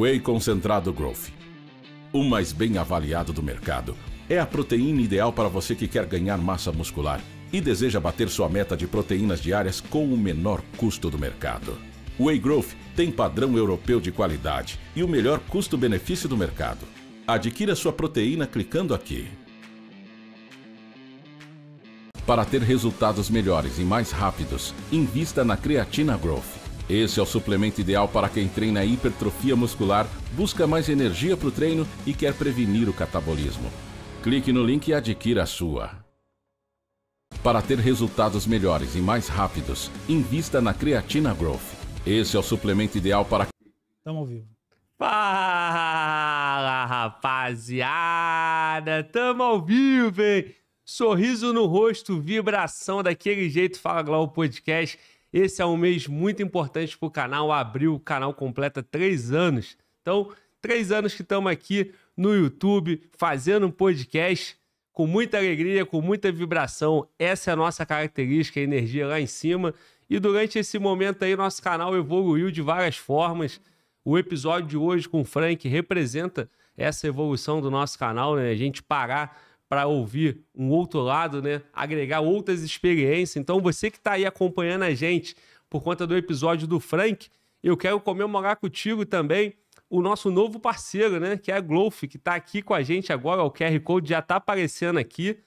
Whey Concentrado Growth. O mais bem avaliado do mercado. É a proteína ideal para você que quer ganhar massa muscular e deseja bater sua meta de proteínas diárias com o menor custo do mercado. Whey Growth tem padrão europeu de qualidade e o melhor custo-benefício do mercado. Adquira sua proteína clicando aqui. Para ter resultados melhores e mais rápidos, invista na Creatina Growth. Esse é o suplemento ideal para quem treina hipertrofia muscular, busca mais energia para o treino e quer prevenir o catabolismo. Clique no link e adquira a sua. Para ter resultados melhores e mais rápidos, invista na Creatina Growth. Esse é o suplemento ideal para. Tamo ao vivo. Fala, rapaziada! Tamo ao vivo, hein? Sorriso no rosto, vibração daquele jeito, Fala Globo Podcast. Esse é um mês muito importante para o canal. Abril, o canal completa três anos. Então, três anos que estamos aqui no YouTube, fazendo um podcast com muita alegria, com muita vibração. Essa é a nossa característica, a energia lá em cima. E durante esse momento aí, nosso canal evoluiu de várias formas. O episódio de hoje com o Frank representa essa evolução do nosso canal, né? A gente parar para ouvir um outro lado, né? Agregar outras experiências. Então, você que está aí acompanhando a gente por conta do episódio do Frank, eu quero comemorar contigo também o nosso novo parceiro, né? Que é a Glowf, que está aqui com a gente agora. O QR Code já está aparecendo aqui.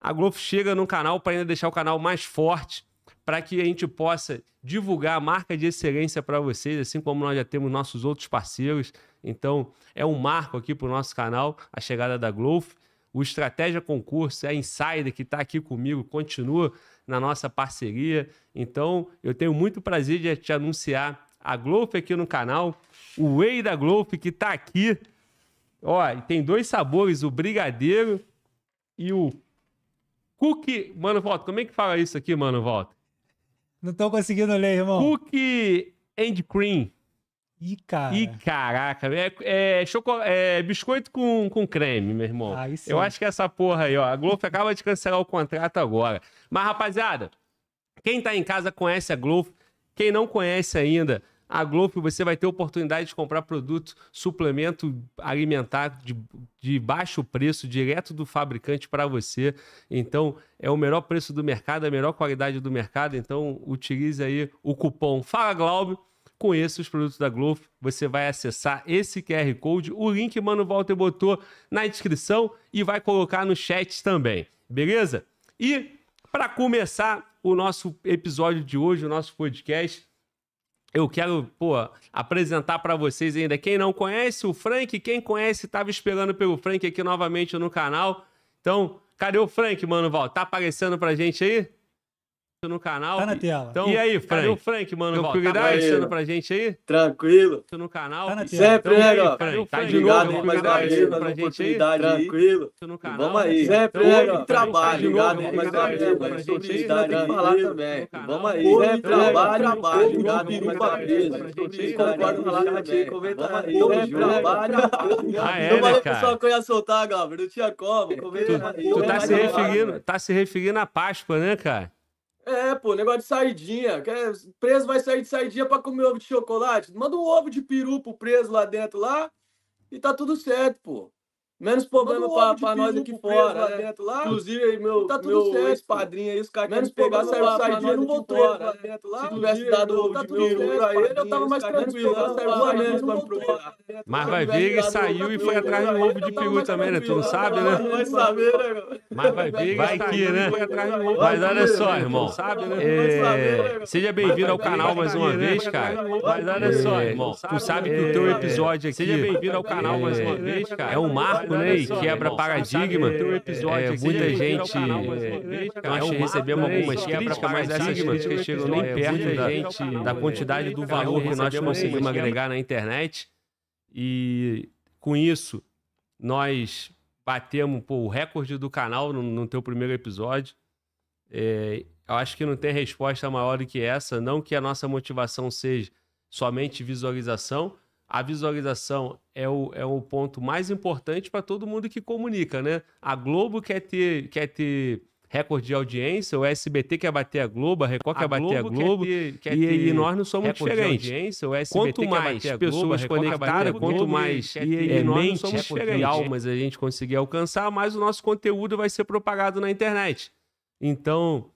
A Glowf chega no canal para ainda deixar o canal mais forte, para que a gente possa divulgar a marca de excelência para vocês, assim como nós já temos nossos outros parceiros. Então, é um marco aqui para o nosso canal, a chegada da Glowf o Estratégia Concurso, é a Insider que está aqui comigo, continua na nossa parceria. Então, eu tenho muito prazer de te anunciar a Glofe aqui no canal, o Whey da Glofe que está aqui. Ó, tem dois sabores, o brigadeiro e o cookie. Mano, volta, como é que fala isso aqui, mano, volta? Não estou conseguindo ler, irmão. Cookie and cream. Ih, cara. Ih, caraca. É, é, é biscoito com, com creme, meu irmão. Ah, Eu é acho que é essa porra aí, ó. A Globo acaba de cancelar o contrato agora. Mas, rapaziada, quem tá em casa conhece a Globo. Quem não conhece ainda, a Globo você vai ter oportunidade de comprar produto, suplemento alimentar de, de baixo preço, direto do fabricante para você. Então, é o melhor preço do mercado, a melhor qualidade do mercado. Então, utilize aí o cupom Fala Globo conheça os produtos da Growth. Você vai acessar esse QR Code. O link, mano, Walter botou na descrição e vai colocar no chat também. Beleza? E para começar o nosso episódio de hoje, o nosso podcast, eu quero, pô, apresentar para vocês ainda quem não conhece o Frank, quem conhece estava esperando pelo Frank aqui novamente no canal. Então, cadê o Frank, mano, Walter? Tá aparecendo para gente aí? no canal. Tá na tela. Então, e aí, Frank? Cadê o Frank, mano? Tranquilidade? Tá aparecendo pra gente aí? Tranquilo. Tá no canal. Tá na então, tela. Sempre, então, aí, Frank? Frank? Tá de obrigado, novo, obrigado pela oportunidade aí. Tranquilo. Tá no canal. Vamos aí. Sempre, tá então, trabalho. Obrigado, mas oportunidade de falar também. Vamos aí. Sempre, trabalho, trabalho. Obrigado, mais mas concordo lá também. Comenta aí. trabalho. Eu falei pro pessoal que eu ia soltar, Gabriel. Não tinha como. É, tu tá se referindo à Páscoa, né, cara? É, pô, negócio de saidinha. É, preso vai sair de saidinha para comer ovo de chocolate. Manda um ovo de peru pro preso lá dentro lá e tá tudo certo, pô. Menos problema para nós aqui fora. Lá é. lá. Inclusive, meu, tá tudo meu ex-padrinho aí, os caras querem pegar, saiu o Sardinha não voltou. Lá né? dentro, lá. Se tivesse dado o tá pra para ele, eu tava mais tranquilo. Mas vai ver que saiu e né? foi atrás do ovo de peru também, né? Tu não sabe, né? Vai saber, né, é, meu? Mas vai ver que saiu né? foi atrás do ovo Mas olha só, irmão. Sabe, né? Seja bem-vindo ao canal mais uma vez, cara. Mas olha só, irmão. Tu sabe que o teu episódio aqui... Seja bem-vindo ao canal mais uma vez, cara. É um marco né? quebra é paradigma. É, muita gente nós que recebemos algumas quebras, mas essas críticas chegam nem perto da quantidade do valor que nós conseguimos agregar na internet. E com isso, nós batemos pô, o recorde do canal no, no teu primeiro episódio. É, eu acho que não tem resposta maior do que essa. Não que a nossa motivação seja somente visualização, a visualização é o, é o ponto mais importante para todo mundo que comunica, né? A Globo quer ter, quer ter recorde de audiência, o SBT quer bater a Globo, a Record a quer bater a Globo, quer ter, quer e, e, nós não somos diferentes. quanto mais pessoas Globo, conectadas, quanto mais e, e, é, nós mente, somos diferentes. e almas a gente conseguir alcançar, mais o nosso conteúdo vai ser propagado na internet. Então,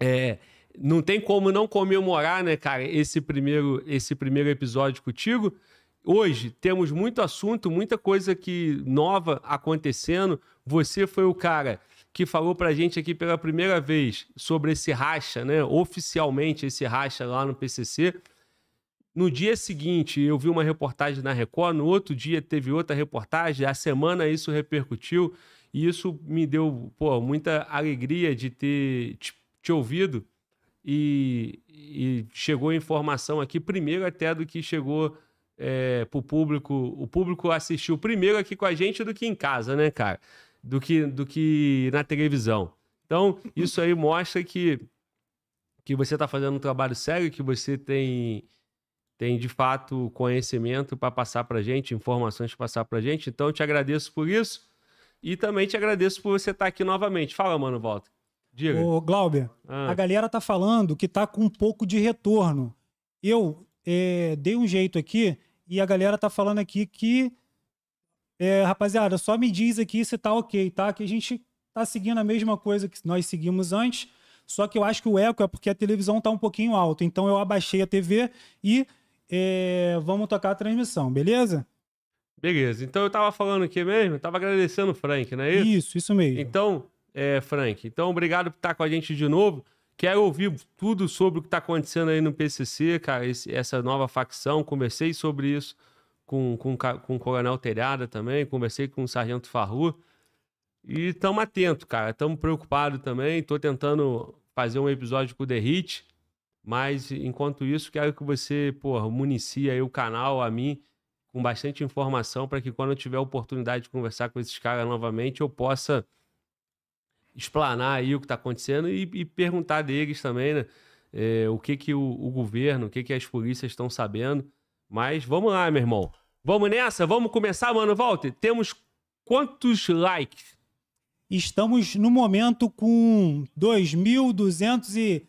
é, não tem como não comemorar, né, cara, esse primeiro, esse primeiro episódio contigo. Hoje temos muito assunto, muita coisa que nova acontecendo. Você foi o cara que falou pra gente aqui pela primeira vez sobre esse racha, né? Oficialmente esse racha lá no PCC. No dia seguinte, eu vi uma reportagem na Record, no outro dia teve outra reportagem, a semana isso repercutiu e isso me deu, pô, muita alegria de ter te, te ouvido e, e chegou informação aqui primeiro até do que chegou é, para o público. O público assistiu primeiro aqui com a gente do que em casa, né, cara? Do que, do que na televisão. Então, isso aí mostra que, que você está fazendo um trabalho sério, que você tem, tem de fato conhecimento para passar para gente, informações para passar para gente. Então, eu te agradeço por isso e também te agradeço por você estar tá aqui novamente. Fala, mano, volta. Diga. Ô, Glauber, ah. a galera tá falando que tá com um pouco de retorno. Eu é, dei um jeito aqui e a galera tá falando aqui que. É, rapaziada, só me diz aqui se tá ok, tá? Que a gente tá seguindo a mesma coisa que nós seguimos antes, só que eu acho que o eco é porque a televisão tá um pouquinho alta. Então eu abaixei a TV e é, vamos tocar a transmissão, beleza? Beleza. Então eu tava falando aqui mesmo, eu tava agradecendo o Frank, não é isso? Isso, isso mesmo. Então, é, Frank. Então, obrigado por estar com a gente de novo. Quero ouvir tudo sobre o que está acontecendo aí no PCC, cara, esse, essa nova facção. Conversei sobre isso com, com, com o Coronel Telhada também, conversei com o Sargento Farru. E estamos atentos, cara. Estamos preocupados também. Estou tentando fazer um episódio com o The Hit, mas enquanto isso, quero que você, porra, municie aí o canal, a mim, com bastante informação para que quando eu tiver a oportunidade de conversar com esses caras novamente, eu possa explanar aí o que está acontecendo e, e, perguntar deles também, né? É, o que que o, o, governo, o que que as polícias estão sabendo. Mas vamos lá, meu irmão. Vamos nessa? Vamos começar, mano? Walter, temos quantos likes? Estamos, no momento, com 2.200 e...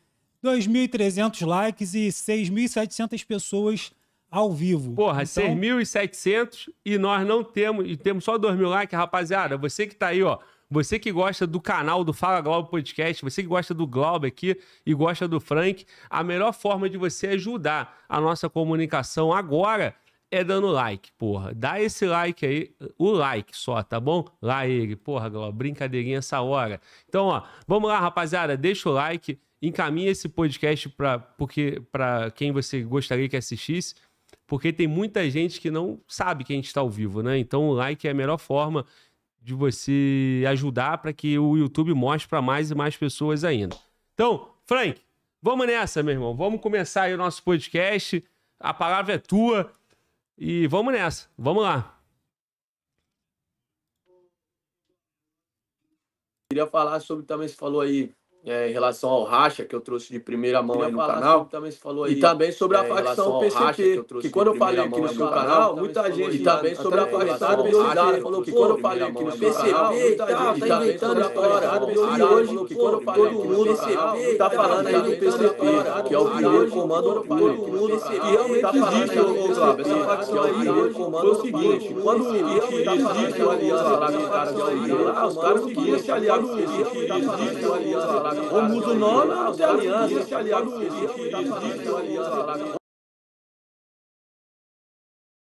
2.300 likes e 6.700 pessoas ao vivo. Porra, então... 6.700 e nós não temos... E temos só 2.000 likes, rapaziada. Você que tá aí, ó você que gosta do canal do Fala Globo Podcast, você que gosta do Globo aqui e gosta do Frank, a melhor forma de você ajudar a nossa comunicação agora é dando like, porra. Dá esse like aí, o like só, tá bom? Lá ele, porra, Glauber, brincadeirinha essa hora. Então, ó, vamos lá, rapaziada, deixa o like, encaminha esse podcast para porque para quem você gostaria que assistisse porque tem muita gente que não sabe que a gente está ao vivo, né? Então o like é a melhor forma de você ajudar para que o YouTube mostre para mais e mais pessoas ainda. Então, Frank, vamos nessa, meu irmão. Vamos começar aí o nosso podcast. A palavra é tua e vamos nessa. Vamos lá. Queria falar sobre também, você falou aí é, em relação ao racha que eu trouxe de primeira mão aí no canal também falou aí, e também sobre é, a facção PCP que, que, quando eu falei aqui no seu canal tá muita gente e também sobre a facção priorizada falou que quando eu falei aqui no seu canal muita gente tá inventando história e hoje que quando eu falei todo mundo é tá falando aí do PCP que é o primeiro comando do mundo e realmente existe o Flávio essa facção aí hoje comando o seguinte quando existe a aliança lá os caras seguiam esse aliado existe a aliança o não tem aliança, existe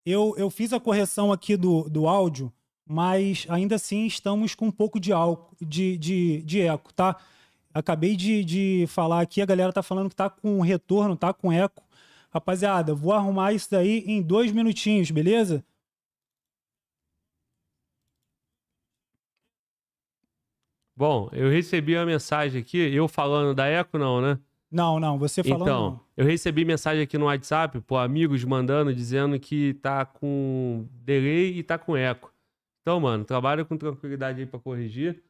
eu, eu fiz a correção aqui do, do áudio, mas ainda assim estamos com um pouco de, álcool, de, de, de eco, tá? Acabei de, de falar aqui, a galera tá falando que tá com retorno, tá com eco. Rapaziada, vou arrumar isso daí em dois minutinhos, beleza? Bom, eu recebi uma mensagem aqui, eu falando da Eco, não, né? Não, não, você falando. Então, não. eu recebi mensagem aqui no WhatsApp, por amigos mandando, dizendo que tá com delay e tá com eco. Então, mano, trabalha com tranquilidade aí pra corrigir.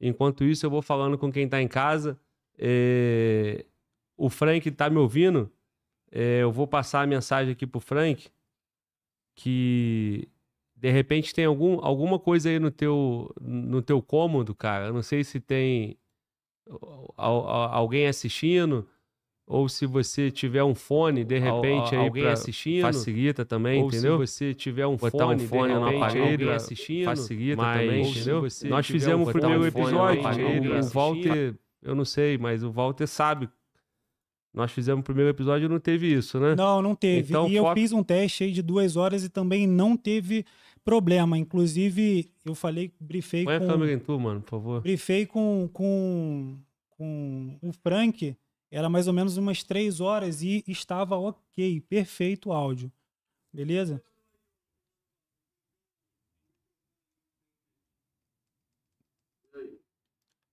Enquanto isso, eu vou falando com quem tá em casa. É... O Frank tá me ouvindo. É... Eu vou passar a mensagem aqui pro Frank que de repente tem algum, alguma coisa aí no teu, no teu cômodo, cara. Eu não sei se tem alguém assistindo ou se você tiver um fone de repente Al, alguém assistindo facilita também ou entendeu se você tiver um botar fone, um fone de repente, no aparelho é, assistindo facilita mas, também entendeu nós fizemos o primeiro um episódio aparelho, o Walter eu não sei mas o Walter sabe nós fizemos o primeiro episódio e não teve isso, né? Não, não teve. Então, e eu fiz um teste aí de duas horas e também não teve problema. Inclusive, eu falei, brifei Põe com... a câmera em tu, mano, por favor. Brifei com, com, com o Frank, era mais ou menos umas três horas e estava ok, perfeito o áudio. Beleza?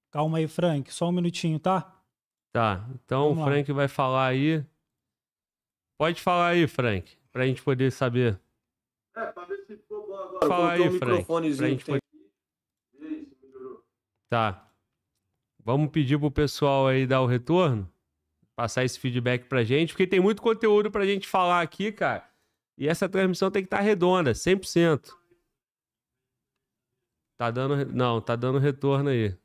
Calma aí, Frank, só um minutinho, tá? Tá, então Vamos o Frank lá. vai falar aí. Pode falar aí, Frank, pra gente poder saber. É, Agora, Fala aí, o Frank, microfonezinho. Frank, Tá. Vamos pedir pro pessoal aí dar o retorno, passar esse feedback pra gente, porque tem muito conteúdo pra gente falar aqui, cara. E essa transmissão tem que estar tá redonda, 100%. Tá dando, não, tá dando retorno aí.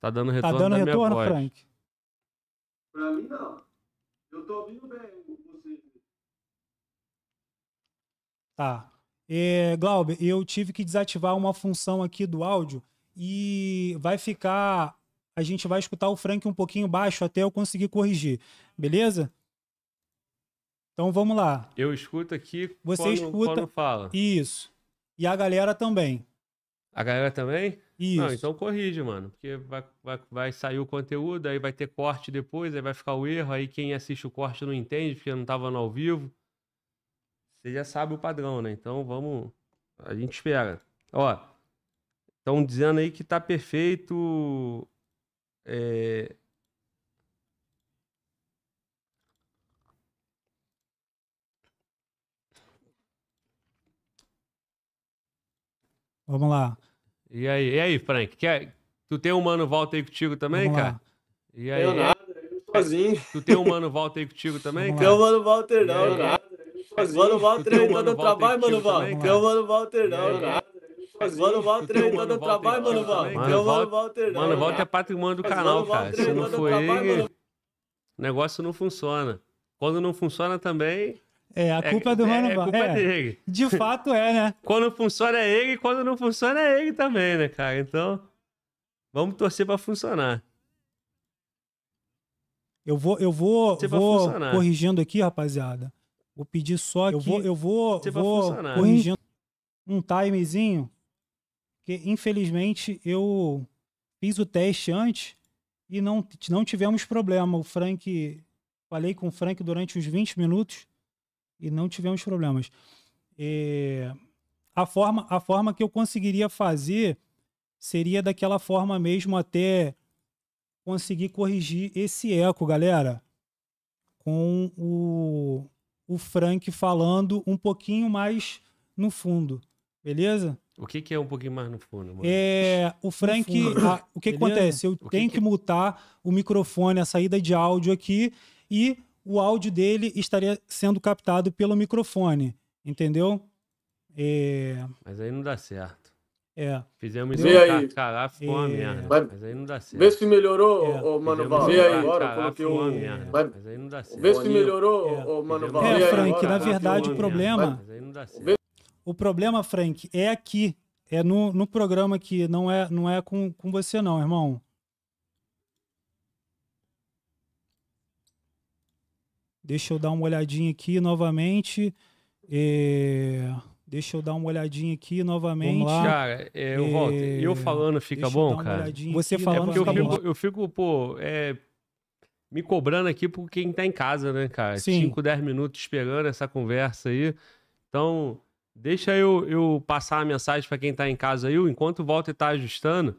Tá dando tá retorno tá dando retorno, Frank. Pra mim não. Eu tô ouvindo bem Tá. É, Glauber, eu tive que desativar uma função aqui do áudio e vai ficar. A gente vai escutar o Frank um pouquinho baixo até eu conseguir corrigir, beleza? Então vamos lá. Eu escuto aqui. Você quando, escuta. Quando fala. Isso. E a galera também. A galera também? Isso. Não, então corrige, mano. Porque vai, vai, vai sair o conteúdo, aí vai ter corte depois, aí vai ficar o erro, aí quem assiste o corte não entende, porque não estava no ao vivo. Você já sabe o padrão, né? Então vamos. A gente espera. Ó, estão dizendo aí que tá perfeito. É... Vamos lá. E aí, e aí Frank? Quer... Tu tem um mano volta aí contigo também, Vamos cara? Lá. E aí? Eu é? nada, eu sozinho. Tu tem um mano volta aí contigo também, Vamos cara? Não tem um mano Walter, não, nada. Mas Mano Walter aí tá trabalho, Mano Walter. Tem o Mano Walter não, é. cara. Mas Mano Walter aí tá trabalho, Mano Walter. Tem Mano Walter não. Mano Walter é patrimônio do canal, cara. Se não for ele, o negócio não funciona. Quando não funciona também... É, a é culpa é, do é Mano Walter. É, a culpa é, dele. De fato é, né? quando funciona é ele, quando não funciona é ele também, né, cara? Então, vamos torcer pra funcionar. Eu vou, eu vou, Você vou corrigindo aqui, rapaziada. Vou pedir só eu que vou, eu vou, vou né? corrigindo um timezinho, que infelizmente eu fiz o teste antes e não, não tivemos problema. O Frank, falei com o Frank durante uns 20 minutos e não tivemos problemas. É, a, forma, a forma que eu conseguiria fazer seria daquela forma mesmo até conseguir corrigir esse eco, galera, com o o Frank falando um pouquinho mais no fundo, beleza? O que, que é um pouquinho mais no fundo? Mano? É, o Frank, a, o que, que acontece? Eu que tenho que, que mutar o microfone, a saída de áudio aqui e o áudio dele estaria sendo captado pelo microfone, entendeu? É... Mas aí não dá certo. É. Fizemos isso aí. Caralho, ficou uma é. merda. Mas, mas aí não dá certo. Vê se melhorou, é. ô, Mano Val. Vê aí agora, coloquei uma merda. Mas, aí não dá certo. Vê se melhorou, é. ô, Mano Val. É, Frank, na verdade o problema. Mas aí não dá certo. O problema, Frank, é aqui. É no, no programa aqui. Não é, não é com, com você, não, irmão. Deixa eu dar uma olhadinha aqui novamente. É... Deixa eu dar uma olhadinha aqui novamente. Vamos lá. Cara, é, eu volto. É, eu falando fica Deixa bom, cara? Você né? falando é fica eu fico, bom. Eu fico, pô, é, me cobrando aqui por quem tá em casa, né, cara? Sim. dez minutos esperando essa conversa aí. Então, deixa eu, eu passar a mensagem para quem tá em casa aí. Enquanto o Walter tá ajustando,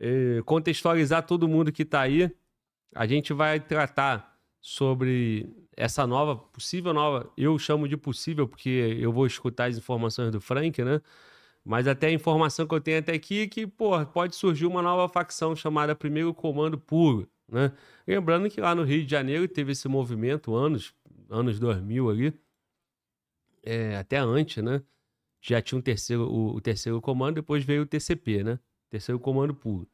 é, contextualizar todo mundo que tá aí. A gente vai tratar sobre essa nova, possível nova, eu chamo de possível porque eu vou escutar as informações do Frank, né? Mas até a informação que eu tenho até aqui é que, pô, pode surgir uma nova facção chamada Primeiro Comando Puro, né? Lembrando que lá no Rio de Janeiro teve esse movimento anos, anos 2000 ali, é, até antes, né? Já tinha um terceiro, o, o terceiro comando, depois veio o TCP, né? Terceiro Comando Puro.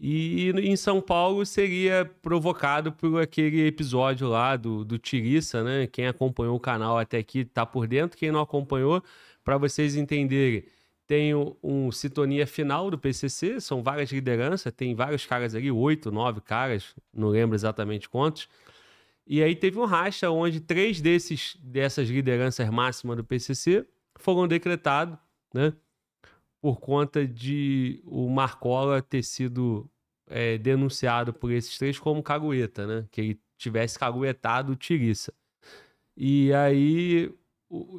E em São Paulo seria provocado por aquele episódio lá do, do Tiriça, né? Quem acompanhou o canal até aqui tá por dentro, quem não acompanhou, para vocês entenderem. Tem um, um sintonia final do PCC, são várias lideranças, tem vários caras ali, oito, nove caras, não lembro exatamente quantos. E aí teve um racha onde três desses, dessas lideranças máximas do PCC foram decretados, né? por conta de o Marcola ter sido é, denunciado por esses três como cagueta, né? Que ele tivesse caguetado o Tiriça. E aí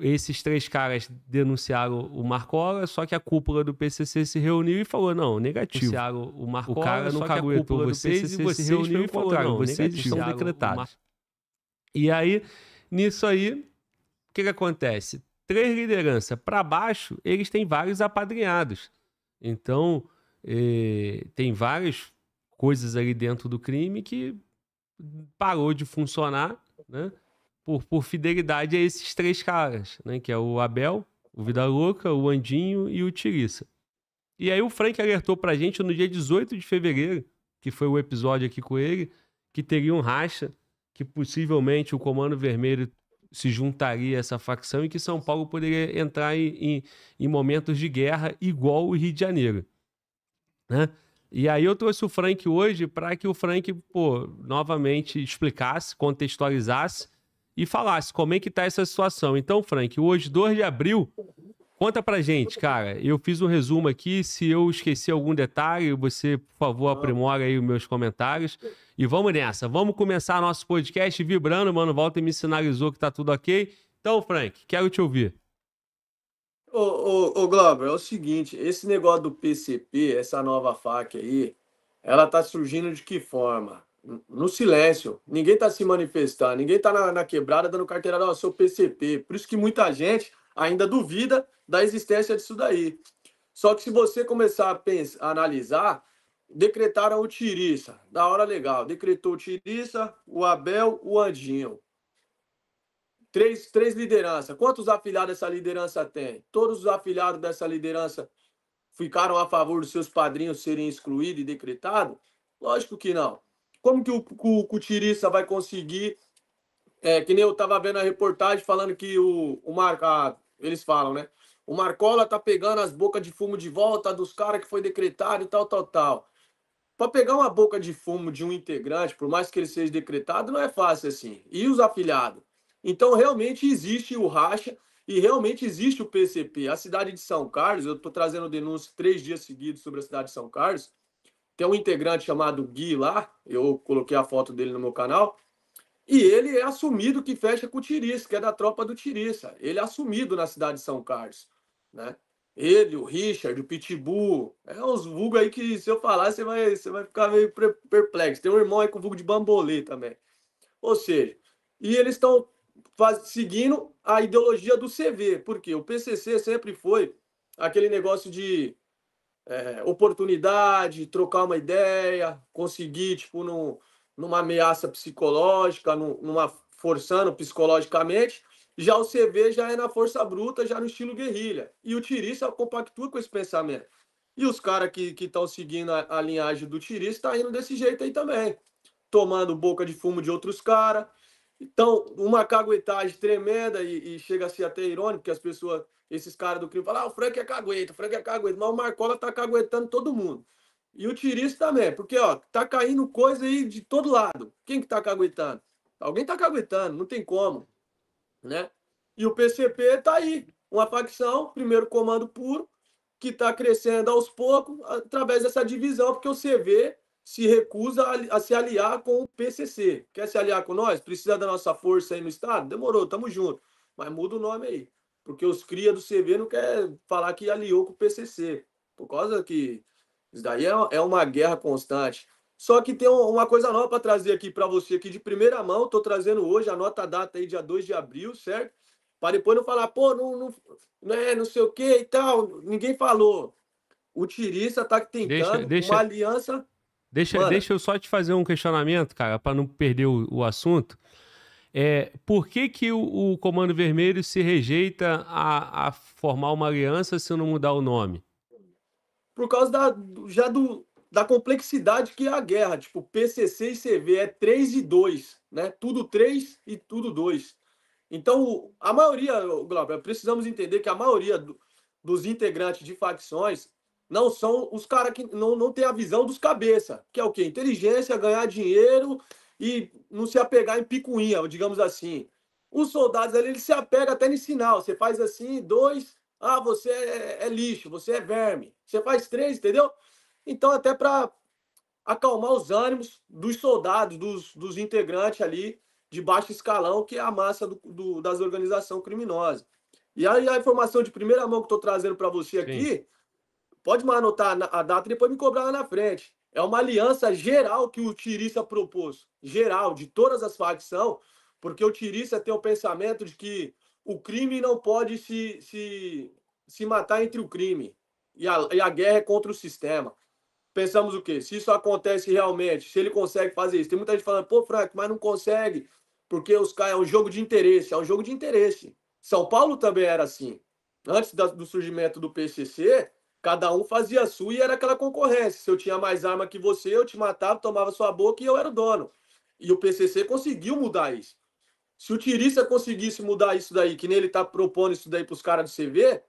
esses três caras denunciaram o Marcola, só que a cúpula do PCC se reuniu e falou não, negativo. Denunciaram o Marcola, o cara não só caguetou vocês e vocês se reuniu e falou não, vocês estão decretados. E aí, nisso aí, o que, que acontece? três lideranças para baixo, eles têm vários apadrinhados. Então, é, tem várias coisas ali dentro do crime que parou de funcionar, né? Por, por fidelidade a esses três caras, né? Que é o Abel, o Vida Louca, o Andinho e o Tiriça. E aí o Frank alertou pra gente no dia 18 de fevereiro, que foi o episódio aqui com ele, que teria um racha, que possivelmente o Comando Vermelho se juntaria a essa facção e que São Paulo poderia entrar em, em, em momentos de guerra igual o Rio de Janeiro. Né? E aí eu trouxe o Frank hoje para que o Frank, pô, novamente explicasse, contextualizasse e falasse como é que está essa situação. Então, Frank, hoje, 2 de abril, Conta pra gente, cara. Eu fiz um resumo aqui. Se eu esqueci algum detalhe, você, por favor, aprimora aí os meus comentários. E vamos nessa. Vamos começar nosso podcast vibrando, mano. Volta e me sinalizou que tá tudo ok. Então, Frank, quero te ouvir. Ô, ô, ô, Glauber, é o seguinte: esse negócio do PCP, essa nova faca aí, ela tá surgindo de que forma? No silêncio. Ninguém tá se manifestando, ninguém tá na, na quebrada dando carteirada ao seu PCP. Por isso que muita gente ainda duvida da existência disso daí. Só que se você começar a, pensar, a analisar, decretaram o Tiriça, da hora legal. Decretou o Tiriça, o Abel, o Andinho. Três, três lideranças. Quantos afiliados essa liderança tem? Todos os afiliados dessa liderança ficaram a favor dos seus padrinhos serem excluídos e decretados? Lógico que não. Como que o, o, o Tiriça vai conseguir é, que nem eu estava vendo a reportagem falando que o, o Marca, eles falam, né? O Marcola tá pegando as bocas de fumo de volta dos caras que foi decretado e tal, tal, tal. Para pegar uma boca de fumo de um integrante, por mais que ele seja decretado, não é fácil assim. E os afiliados? Então, realmente existe o racha e realmente existe o PCP. A cidade de São Carlos, eu estou trazendo denúncia três dias seguidos sobre a cidade de São Carlos. Tem um integrante chamado Gui lá, eu coloquei a foto dele no meu canal. E ele é assumido que fecha com o Tiriça, que é da tropa do Tiriça. Ele é assumido na cidade de São Carlos né? Ele, o Richard, o Pitbull, é uns vulgo aí que se eu falar você vai, você vai ficar meio perplexo. Tem um irmão aí com vulgo de bambolê também. Ou seja, e eles estão seguindo a ideologia do CV, porque o PCC sempre foi aquele negócio de é, oportunidade, trocar uma ideia, conseguir, tipo, num, numa ameaça psicológica, num, numa forçando psicologicamente, já o CV já é na força bruta, já no estilo guerrilha. E o Tirista compactua com esse pensamento. E os caras que estão seguindo a, a, linhagem do Tirista tá indo desse jeito aí também. Tomando boca de fumo de outros caras. Então, uma caguetagem tremenda e, e, chega a ser até irônico, porque as pessoas, esses caras do crime, falam: ah, o Frank é cagueta, o Frank é cagueta, mas o Marcola tá caguetando todo mundo. E o Tirista também, porque ó, tá caindo coisa aí de todo lado. Quem que tá caguetando? Alguém tá caguetando, não tem como. Né? E o PCP está aí, uma facção, primeiro comando puro, que está crescendo aos poucos através dessa divisão, porque o CV se recusa a, a, se aliar com o PCC. Quer se aliar com nós? Precisa da nossa força aí no Estado? Demorou, tamo junto. Mas muda o nome aí. Porque os cria do CV não quer falar que aliou com o PCC. Por causa que isso daí é, é uma guerra constante. Só que tem uma coisa nova para trazer aqui para você aqui de primeira mão. Estou trazendo hoje, anota a data aí, dia 2 de abril, certo? Para depois não falar, pô, não, não, não, é, não sei o que e tal. Ninguém falou. O Tirista está tentando deixa, deixa, uma aliança. Deixa, deixa eu só te fazer um questionamento, cara, para não perder o, o assunto. É, por que, que o, o, Comando Vermelho se rejeita a, a, formar uma aliança se não mudar o nome? Por causa da, já do, da complexidade que é a guerra. Tipo, PCC e CV é 3 e 2, né? Tudo 3 e tudo 2. Então, a maioria, Glauber, precisamos entender que a maioria do, dos integrantes de facções não são os caras que não, não tem a visão dos cabeça, que é o quê? Inteligência, ganhar dinheiro e não se apegar em picuinha, digamos assim. Os soldados ali, eles se apegam até nesse sinal. Você faz assim, dois, ah, você é, é lixo, você é verme. Você faz três, entendeu? Então, até para acalmar os ânimos dos soldados, dos, dos integrantes ali de baixo escalão, que é a massa do, do das organizações criminosas. E aí a informação de primeira mão que estou trazendo para você aqui, pode anotar a data e depois me cobrar lá na frente. É uma aliança geral que o Tirissa é propôs, geral, de todas as facções, porque o Tirissa tem o pensamento de que o crime não pode se, se, se matar entre o crime e a, e a guerra é contra o sistema pensamos o quê? Se isso acontece realmente, se ele consegue fazer isso. Tem muita gente falando, pô, Frank, mas não consegue, porque os caras é um jogo de interesse, é um jogo de interesse. São Paulo também era assim. Antes do surgimento do PCC, cada um fazia a sua e era aquela concorrência. Se eu tinha mais arma que você, eu te matava, tomava sua boca e eu era o dono. E o PCC conseguiu mudar isso. Se o Tirista conseguisse mudar isso daí, que nele está propondo isso daí para os caras do CV,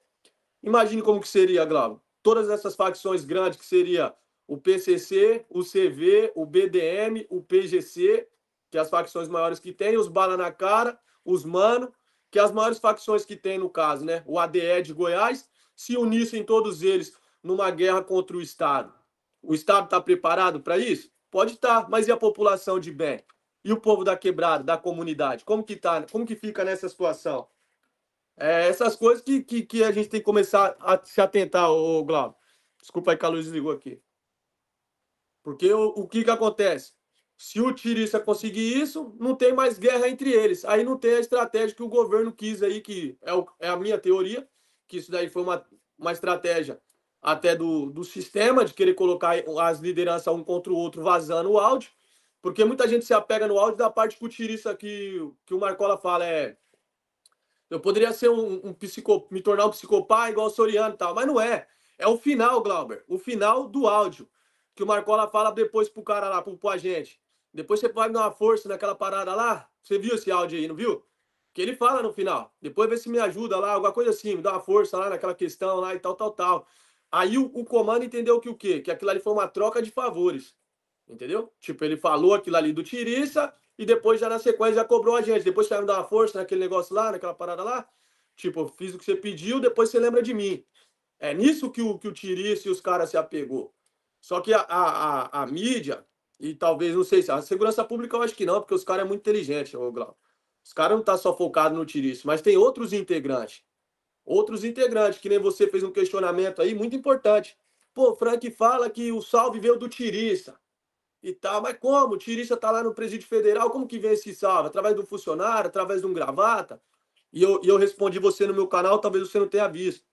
imagine como que seria, Glauco. Todas essas facções grandes que seria o PCC, o CV, o BDM, o PGC, que é as facções maiores que tem, os Bala na Cara, os Mano, que é as maiores facções que tem no caso, né? O ADE de Goiás, se unissem todos eles numa guerra contra o Estado. O Estado está preparado para isso? Pode estar, tá, mas e a população de bem? E o povo da quebrada, da comunidade? Como que tá? Como que fica nessa situação? É essas coisas que, que, que a gente tem que começar a se atentar, ô Glauco. Desculpa aí que a luz ligou aqui. Porque o, o que, que acontece? Se o tirista conseguir isso, não tem mais guerra entre eles. Aí não tem a estratégia que o governo quis aí, que é, o, é a minha teoria, que isso daí foi uma, uma estratégia até do, do sistema, de querer colocar as lideranças um contra o outro vazando o áudio, porque muita gente se apega no áudio da parte que o tirista que, que o Marcola fala é eu poderia ser um, um psico, me tornar um psicopata igual o Soriano e tal, mas não é. É o final, Glauber, o final do áudio que o Marcola fala depois pro cara lá, pro, pro agente. Depois você vai dar uma força naquela parada lá. Você viu esse áudio aí, não viu? Que ele fala no final. Depois vê se me ajuda lá, alguma coisa assim, me dá uma força lá naquela questão lá e tal, tal, tal. Aí o, o comando entendeu que o quê? Que aquilo ali foi uma troca de favores. Entendeu? Tipo, ele falou aquilo ali do Tiriça e depois já na sequência já cobrou a gente. Depois você vai me dar uma força naquele negócio lá, naquela parada lá. Tipo, fiz o que você pediu, depois você lembra de mim. É nisso que o, que o Tiriça e os caras se apegou. Só que a, a, a, mídia, e talvez, não sei se a segurança pública eu acho que não, porque os caras é muito inteligente, o Glauco. Os caras não estão tá só focados no tirista, mas tem outros integrantes. Outros integrantes, que nem você fez um questionamento aí, muito importante. Pô, Frank fala que o salve veio do tirista e tal, mas como? O tirista tá lá no presídio federal, como que vem esse salve? Através do funcionário, através de um gravata? E eu, e eu respondi você no meu canal, talvez você não tenha visto.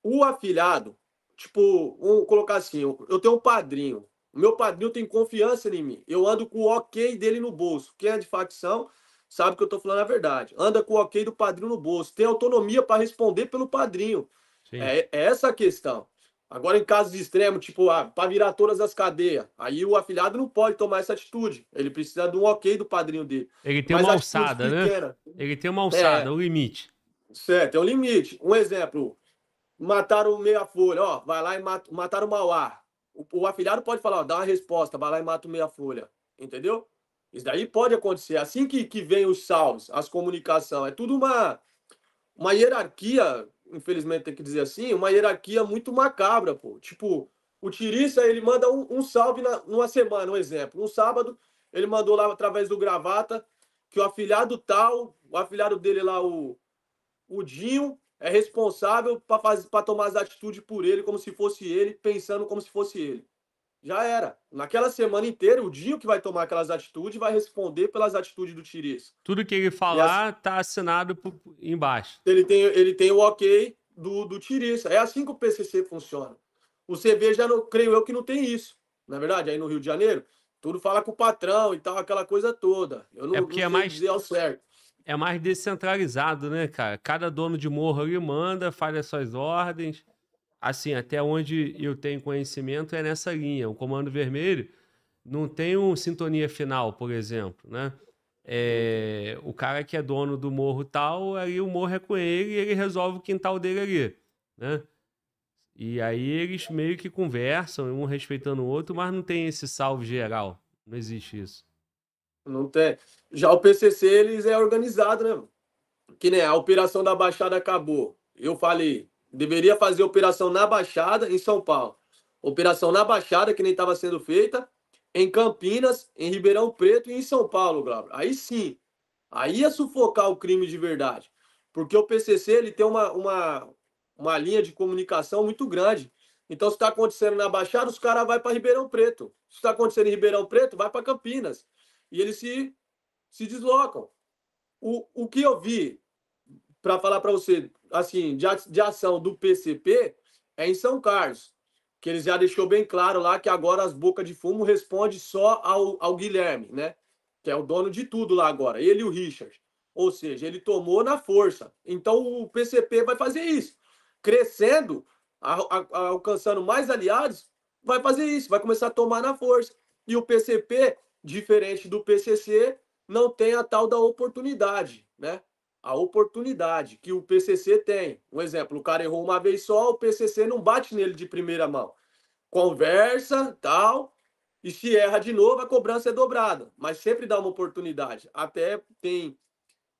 O afilhado, tipo, vamos colocar assim, eu tenho um padrinho. O meu padrinho tem confiança em mim. Eu ando com o ok dele no bolso. Quem é de facção sabe que eu estou falando a verdade. Anda com o ok do padrinho no bolso. Tem autonomia para responder pelo padrinho. É, é, essa a questão. Agora, em casos extremos, tipo, ah, para virar todas as cadeias, aí o afiliado não pode tomar essa atitude. Ele precisa de um ok do padrinho dele. Ele tem Mas uma alçada, né? Pequena. Ele tem uma alçada, é, um limite. Certo, é um limite. Um exemplo, mataram meia folha, ó, vai lá e mata, mataram o Mauá. O, o afiliado pode falar, ó, dá uma resposta, vai lá e mata o meia folha, entendeu? Isso daí pode acontecer. Assim que, que vem os salvos, as comunicações, é tudo uma, uma hierarquia, infelizmente tem que dizer assim, uma hierarquia muito macabra, pô. Tipo, o Tirissa, ele manda um, um salve na, numa semana, um exemplo. Um sábado, ele mandou lá através do gravata que o afilhado tal, o afilhado dele lá, o, o Dinho, é responsável para tomar as atitudes por ele, como se fosse ele, pensando como se fosse ele. Já era. Naquela semana inteira, o dinho que vai tomar aquelas atitudes vai responder pelas atitudes do Tiris. Tudo que ele falar está assinado por, embaixo. Ele tem, ele tem o ok do, do Tiris. É assim que o PCC funciona. O CV já não, creio eu que não tem isso. Na é verdade, aí no Rio de Janeiro, tudo fala com o patrão e tal, aquela coisa toda. Eu não, é porque não é mais... dizer ao certo é mais descentralizado, né, cara? Cada dono de morro ali manda, faz as suas ordens. Assim, até onde eu tenho conhecimento é nessa linha. O comando vermelho não tem um sintonia final, por exemplo, né? É, o cara que é dono do morro tal, aí o morro é com ele e ele resolve o quintal dele ali, né? E aí eles meio que conversam, um respeitando o outro, mas não tem esse salve geral. Não existe isso. Não tem. Já o PCC, eles é organizado, né? Que nem a operação da Baixada acabou. Eu falei, deveria fazer operação na Baixada, em São Paulo. Operação na Baixada, que nem estava sendo feita, em Campinas, em Ribeirão Preto e em São Paulo, Glauber. Aí sim, aí ia sufocar o crime de verdade. Porque o PCC, ele tem uma, uma, uma linha de comunicação muito grande. Então, se está acontecendo na Baixada, os caras vão para Ribeirão Preto. Se está acontecendo em Ribeirão Preto, vai para Campinas e eles se, se deslocam. O, o que eu vi, para falar para você, assim, de, de ação do PCP, é em São Carlos, que eles já deixou bem claro lá que agora as bocas de fumo respondem só ao, ao Guilherme, né? Que é o dono de tudo lá agora, ele e o Richard. Ou seja, ele tomou na força. Então o PCP vai fazer isso. Crescendo, a, a, alcançando mais aliados, vai fazer isso, vai começar a tomar na força. E o PCP diferente do PCC, não tem a tal da oportunidade, né? A oportunidade que o PCC tem. Um exemplo, o cara errou uma vez só, o PCC não bate nele de primeira mão. Conversa, tal, e se erra de novo, a cobrança é dobrada, mas sempre dá uma oportunidade. Até tem,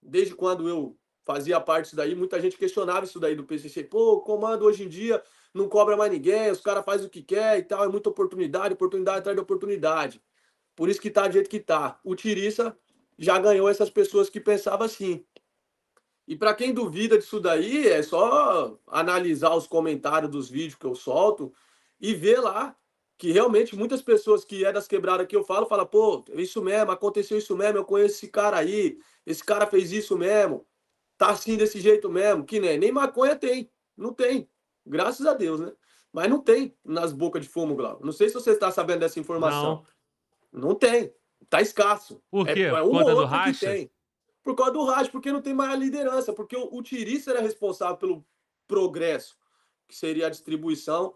desde quando eu fazia parte disso daí, muita gente questionava isso daí do PCC. Pô, o comando hoje em dia não cobra mais ninguém, os caras fazem o que quer e tal, é muita oportunidade, oportunidade atrás de oportunidade. Por isso que está do jeito que está. O Tiriça já ganhou essas pessoas que pensavam assim. E para quem duvida disso daí, é só analisar os comentários dos vídeos que eu solto e ver lá que realmente muitas pessoas que é das quebradas que eu falo, fala, pô, é isso mesmo, aconteceu isso mesmo, eu conheço esse cara aí, esse cara fez isso mesmo, tá assim desse jeito mesmo, que nem, né, nem maconha tem, não tem, graças a Deus, né? Mas não tem nas bocas de fumo, Glauco. Não sei se você está sabendo dessa informação. Não. Não tem. Tá escasso. Por é, quê? É, é um Por conta do racha? tem. Por causa do racha, porque não tem mais liderança. Porque o, o era responsável pelo progresso, que seria a distribuição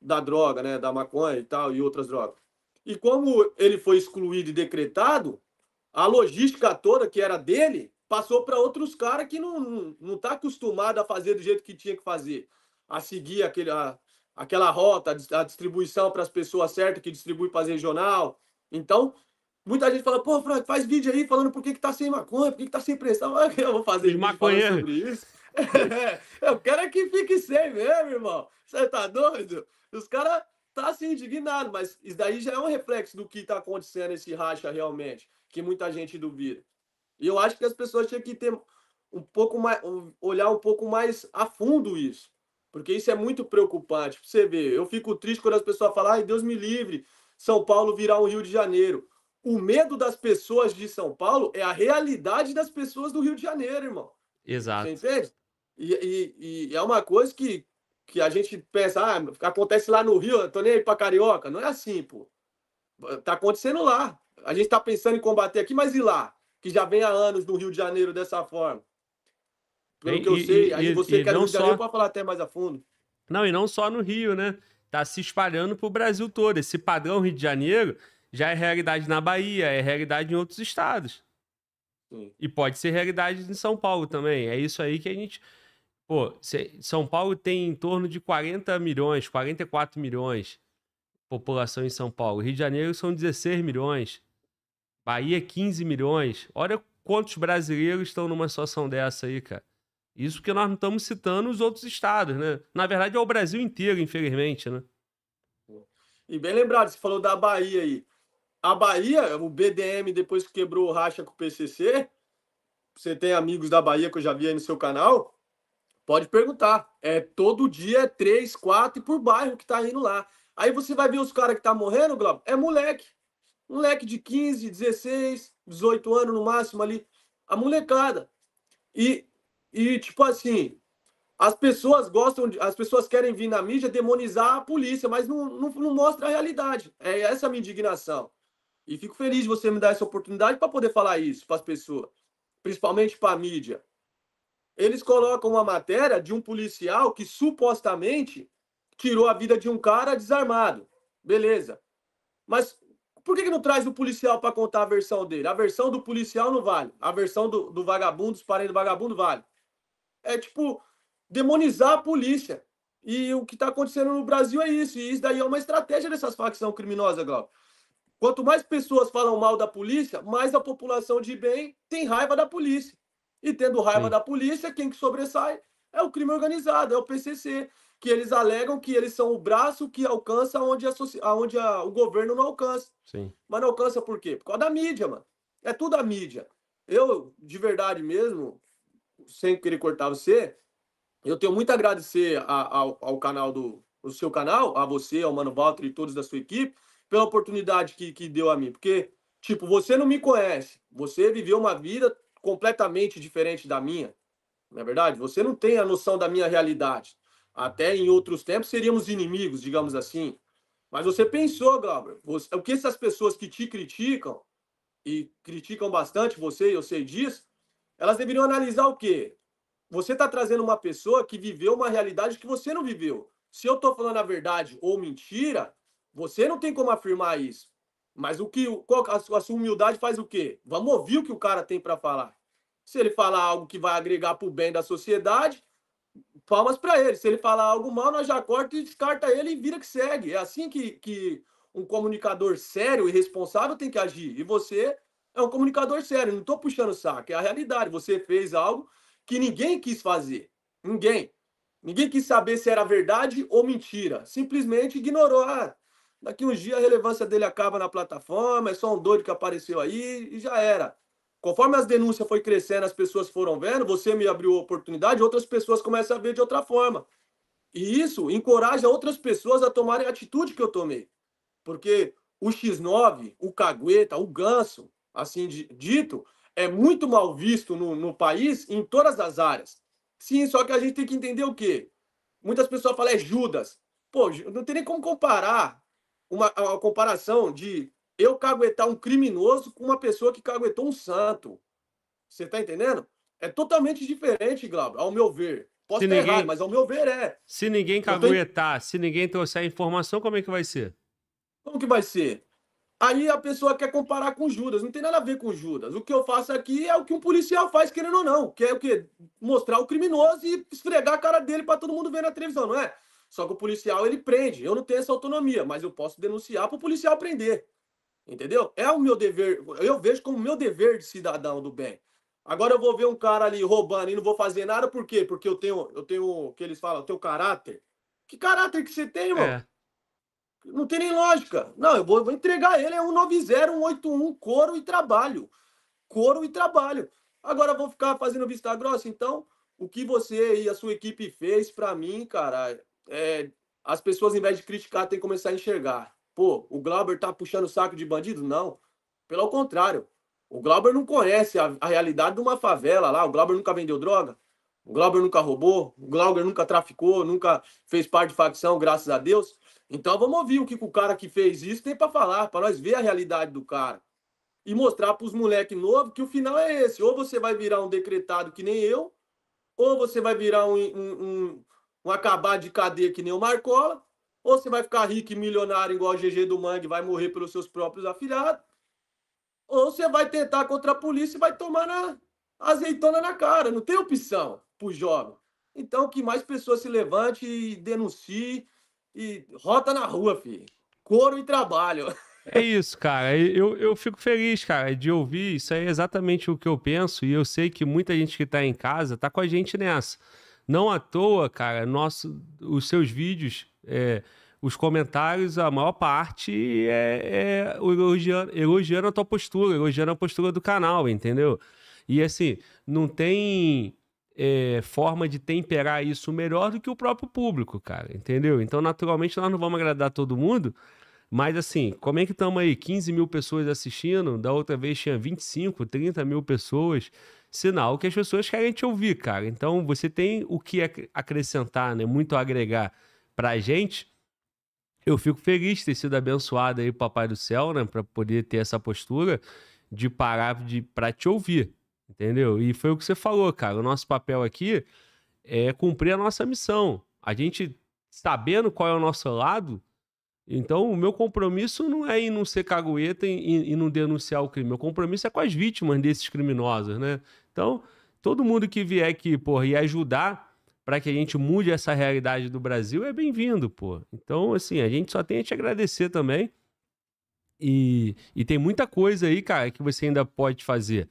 da droga, né? Da maconha e tal, e outras drogas. E como ele foi excluído e decretado, a logística toda que era dele passou para outros caras que não, não, tá acostumado a fazer do jeito que tinha que fazer. A seguir aquele, a, aquela rota, a distribuição para as pessoas certas que distribui para as regional, então, muita gente fala, pô, Frank, faz vídeo aí falando por que, que tá sem maconha, por que, que tá sem pressão. Eu vou fazer de maconheiro. sobre isso. eu quero é que fique sem mesmo, irmão. Você tá doido? Os caras tá assim, indignado, mas isso daí já é um reflexo do que tá acontecendo esse racha realmente, que muita gente duvida. E eu acho que as pessoas tinham que ter um pouco mais, olhar um pouco mais a fundo isso. Porque isso é muito preocupante. Você vê, eu fico triste quando as pessoas falam, ai, Deus me livre, são Paulo virar um Rio de Janeiro. O medo das pessoas de São Paulo é a realidade das pessoas do Rio de Janeiro, irmão. Exato. Você entende? E, e, e é uma coisa que, que a gente pensa, ah, acontece lá no Rio, eu tô nem aí pra carioca. Não é assim, pô. Tá acontecendo lá. A gente tá pensando em combater aqui, mas e lá? Que já vem há anos no Rio de Janeiro dessa forma. Pelo e, que eu sei, aí você quer Rio de Janeiro pode falar até mais a fundo. Não, e não só no Rio, né? está se espalhando para o Brasil todo. Esse padrão Rio de Janeiro já é realidade na Bahia, é realidade em outros estados. Sim. E pode ser realidade em São Paulo também. É isso aí que a gente. Pô, São Paulo tem em torno de 40 milhões, 44 milhões população em São Paulo. Rio de Janeiro são 16 milhões. Bahia, 15 milhões. Olha quantos brasileiros estão numa situação dessa aí, cara. Isso porque nós não estamos citando os outros estados, né? Na verdade, é o Brasil inteiro, infelizmente, né? E bem lembrado, você falou da Bahia aí. A Bahia, o BDM, depois que quebrou o racha com o PCC, você tem amigos da Bahia que eu já vi aí no seu canal, pode perguntar. É todo dia, é três, quatro, e por bairro que tá indo lá. Aí você vai ver os caras que tá morrendo, Glauco, é moleque. Moleque de 15, 16, 18 anos no máximo ali. A molecada. E e, tipo assim, as pessoas gostam, de, as pessoas querem vir na mídia demonizar a polícia, mas não, não, não mostra a realidade. É essa a minha indignação. E fico feliz de você me dar essa oportunidade para poder falar isso para as pessoas, principalmente para a mídia. Eles colocam uma matéria de um policial que supostamente tirou a vida de um cara desarmado. Beleza. Mas por que, que não traz o policial para contar a versão dele? A versão do policial não vale. A versão do, do vagabundo, dos parentes do vagabundo, vale é tipo demonizar a polícia. E o que está acontecendo no Brasil é isso. E isso daí é uma estratégia dessas facções criminosas, Glauco. Quanto mais pessoas falam mal da polícia, mais a população de bem tem raiva da polícia. E tendo raiva Sim. da polícia, quem que sobressai é o crime organizado, é o PCC, que eles alegam que eles são o braço que alcança onde, a, onde a, o governo não alcança. Sim. Mas não alcança por quê? Por causa da mídia, mano. É tudo a mídia. Eu, de verdade mesmo, sem querer cortar você, eu tenho muito a agradecer a, ao, ao, canal do o seu canal, a você, ao Mano Walter e todos da sua equipe, pela oportunidade que, que deu a mim. Porque, tipo, você não me conhece. Você viveu uma vida completamente diferente da minha. Não é verdade? Você não tem a noção da minha realidade. Até em outros tempos seríamos inimigos, digamos assim. Mas você pensou, Glauber, você, o que essas pessoas que te criticam, e criticam bastante você, eu sei disso, elas deveriam analisar o quê? Você está trazendo uma pessoa que viveu uma realidade que você não viveu. Se eu estou falando a verdade ou mentira, você não tem como afirmar isso. Mas o que a sua, a sua humildade faz o quê? Vamos ouvir o que o cara tem para falar. Se ele falar algo que vai agregar para o bem da sociedade, palmas para ele. Se ele falar algo mal, nós já corta e descarta ele e vira que segue. É assim que, que um comunicador sério e responsável tem que agir. E você é um comunicador sério, não estou puxando o saco, é a realidade. Você fez algo que ninguém quis fazer. Ninguém. Ninguém quis saber se era verdade ou mentira. Simplesmente ignorou. Ah, daqui uns dias a relevância dele acaba na plataforma, é só um doido que apareceu aí e já era. Conforme as denúncias foi crescendo, as pessoas foram vendo, você me abriu a oportunidade, outras pessoas começam a ver de outra forma. E isso encoraja outras pessoas a tomarem a atitude que eu tomei. Porque o X9, o Cagueta, o Ganso, assim dito, é muito mal visto no, no país em todas as áreas. Sim, só que a gente tem que entender o quê? Muitas pessoas falam é Judas. Pô, não tem nem como comparar uma, uma comparação de eu caguetar um criminoso com uma pessoa que caguetou um santo. Você tá entendendo? É totalmente diferente, Glauber, ao meu ver. Posso se ninguém, errado, mas ao meu ver é. Se ninguém caguetar, tô... se ninguém trouxer informação, como é que vai ser? Como que vai ser? Aí a pessoa quer comparar com Judas. Não tem nada a ver com Judas. O que eu faço aqui é o que um policial faz, querendo ou não. Que é o quê? Mostrar o criminoso e esfregar a cara dele para todo mundo ver na televisão, não é? Só que o policial, ele prende. Eu não tenho essa autonomia, mas eu posso denunciar para o policial prender. Entendeu? É o meu dever. Eu vejo como meu dever de cidadão do bem. Agora eu vou ver um cara ali roubando e não vou fazer nada, por quê? Porque eu tenho, eu tenho, que eles falam, o tenho caráter. Que caráter que você tem, irmão? É. Não tem nem lógica. Não, eu vou, vou entregar ele, é 190, 181, couro e trabalho. Couro e trabalho. Agora vou ficar fazendo vista grossa, então. O que você e a sua equipe fez para mim, cara, é, as pessoas, em vez de criticar, têm que começar a enxergar. Pô, o Glauber tá puxando o saco de bandido? Não. Pelo contrário. O Glauber não conhece a, a realidade de uma favela lá. O Glauber nunca vendeu droga. O Glauber nunca roubou. O Glauber nunca traficou. Nunca fez parte de facção, graças a Deus. Então vamos ouvir o que o cara que fez isso tem para falar, para nós ver a realidade do cara. E mostrar para os moleques novos que o final é esse. Ou você vai virar um decretado que nem eu, ou você vai virar um, um, um, um acabado de cadeia que nem o Marcola, ou você vai ficar rico e milionário igual o GG do Mangue, vai morrer pelos seus próprios afilhados, ou você vai tentar contra a polícia e vai tomar na azeitona na cara. Não tem opção para o jovem. Então, que mais pessoas se levante e denuncie e rota na rua, filho. Coro e trabalho. É isso, cara. Eu, eu fico feliz, cara, de ouvir. Isso é exatamente o que eu penso. E eu sei que muita gente que tá em casa tá com a gente nessa. Não à toa, cara, nosso, os seus vídeos, é, os comentários, a maior parte é, é elogiando, elogiando a tua postura, elogiando a postura do canal, entendeu? E assim, não tem é, forma de temperar isso melhor do que o próprio público, cara, entendeu? Então, naturalmente, nós não vamos agradar todo mundo, mas assim, como é que estamos aí? 15 mil pessoas assistindo, da outra vez tinha 25, 30 mil pessoas, sinal que as pessoas querem te ouvir, cara. Então, você tem o que acrescentar, né? Muito a agregar pra gente. Eu fico feliz de ter sido abençoado aí, Papai do Céu, né? Pra poder ter essa postura de parar de, pra te ouvir, Entendeu? E foi o que você falou, cara. O nosso papel aqui é cumprir a nossa missão. A gente sabendo qual é o nosso lado, então o meu compromisso não é em não ser cagueta e, e não denunciar o crime. Meu compromisso é com as vítimas desses criminosos, né? Então, todo mundo que vier aqui, porra, e ajudar para que a gente mude essa realidade do Brasil é bem-vindo, pô. Então, assim, a gente só tem a te agradecer também. E, e tem muita coisa aí, cara, que você ainda pode fazer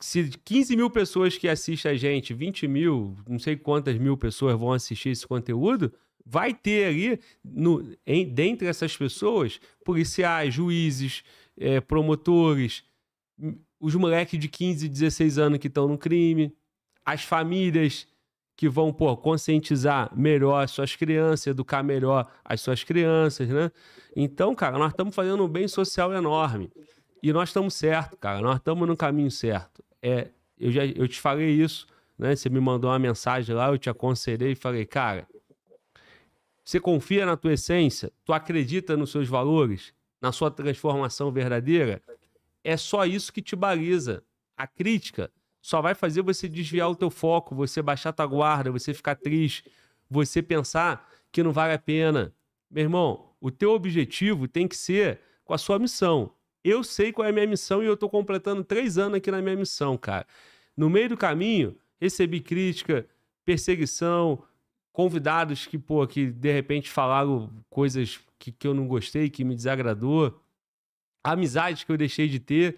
se 15 mil pessoas que assistem a gente, 20 mil, não sei quantas mil pessoas vão assistir esse conteúdo, vai ter ali, no, em, dentre essas pessoas, policiais, juízes, é, promotores, os moleques de 15, 16 anos que estão no crime, as famílias que vão pô, conscientizar melhor as suas crianças, educar melhor as suas crianças, né? Então, cara, nós estamos fazendo um bem social enorme. E nós estamos certo, cara. Nós estamos no caminho certo é, eu já eu te falei isso, né? Você me mandou uma mensagem lá, eu te aconselhei e falei, cara, você confia na tua essência, tu acredita nos seus valores, na sua transformação verdadeira, é só isso que te baliza. A crítica só vai fazer você desviar o teu foco, você baixar tua guarda, você ficar triste, você pensar que não vale a pena. Meu irmão, o teu objetivo tem que ser com a sua missão. Eu sei qual é a minha missão e eu estou completando três anos aqui na minha missão, cara. No meio do caminho, recebi crítica, perseguição, convidados que, pô, que de repente falaram coisas que, que eu não gostei, que me desagradou, amizades que eu deixei de ter.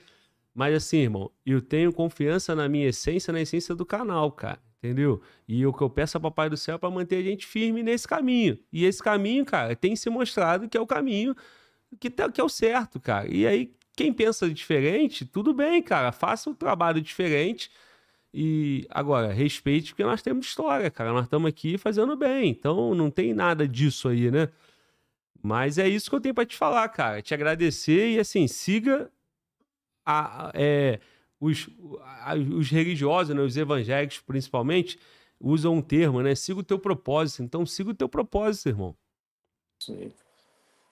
Mas assim, irmão, eu tenho confiança na minha essência, na essência do canal, cara. Entendeu? E o que eu peço a Papai do Céu é para manter a gente firme nesse caminho. E esse caminho, cara, tem se mostrado que é o caminho que, tá, que é o certo, cara. E aí, quem pensa diferente, tudo bem, cara, faça um trabalho diferente. E agora, respeite, porque nós temos história, cara. Nós estamos aqui fazendo bem, então não tem nada disso aí, né? Mas é isso que eu tenho para te falar, cara. Te agradecer e assim, siga a, é, os, a, os religiosos, né, os evangélicos principalmente, usam um termo, né? Siga o teu propósito. Então, siga o teu propósito, irmão. Sim.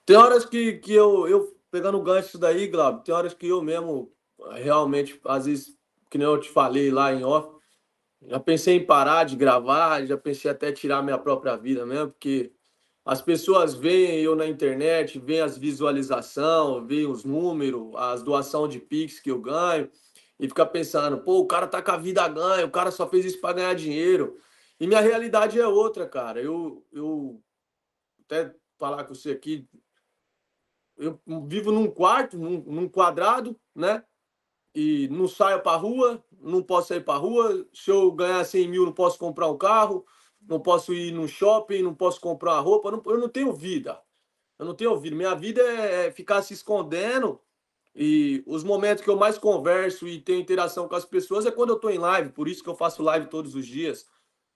Tem horas que, que eu, eu pegando gancho disso daí, Glauber, tem horas que eu mesmo realmente, às vezes, que nem eu te falei lá em off, já pensei em parar de gravar, já pensei até tirar minha própria vida mesmo, né? porque as pessoas veem eu na internet, veem as visualizações, veem os números, as doação de Pix que eu ganho, e fica pensando, pô, o cara tá com a vida ganha, o cara só fez isso para ganhar dinheiro. E minha realidade é outra, cara. Eu, eu até falar com você aqui, eu vivo num quarto, num, num quadrado, né? E não saio para rua, não posso sair para rua. Se eu ganhar 100 mil, não posso comprar um carro, não posso ir no shopping, não posso comprar roupa. Não, eu não tenho vida. Eu não tenho vida. Minha vida é, é ficar se escondendo. E os momentos que eu mais converso e tenho interação com as pessoas é quando eu estou em live. Por isso que eu faço live todos os dias,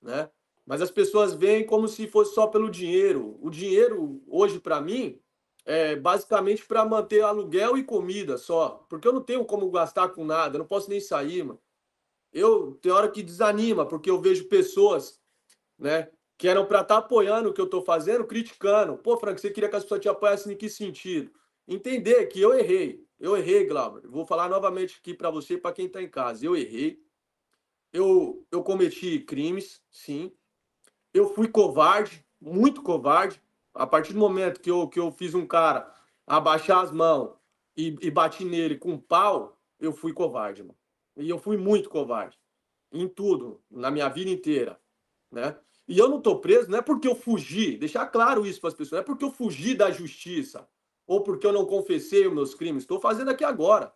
né? Mas as pessoas veem como se fosse só pelo dinheiro. O dinheiro, hoje, para mim, é, basicamente para manter aluguel e comida só, porque eu não tenho como gastar com nada, não posso nem sair, mano. Eu tem hora que desanima, porque eu vejo pessoas, né, que eram para estar tá apoiando o que eu estou fazendo, criticando. Pô, Frank, você queria que as pessoas te apoiassem em que sentido? Entender que eu errei. Eu errei, Glauber. Vou falar novamente aqui para você para quem está em casa. Eu errei. Eu, eu cometi crimes, sim. Eu fui covarde, muito covarde. A partir do momento que eu, que eu fiz um cara abaixar as mãos e, e bati nele com um pau, eu fui covarde, mano. E eu fui muito covarde. Em tudo, na minha vida inteira, né? E eu não tô preso, não é porque eu fugi, deixar claro isso para as pessoas, não é porque eu fugi da justiça ou porque eu não confessei os meus crimes. Estou fazendo aqui agora.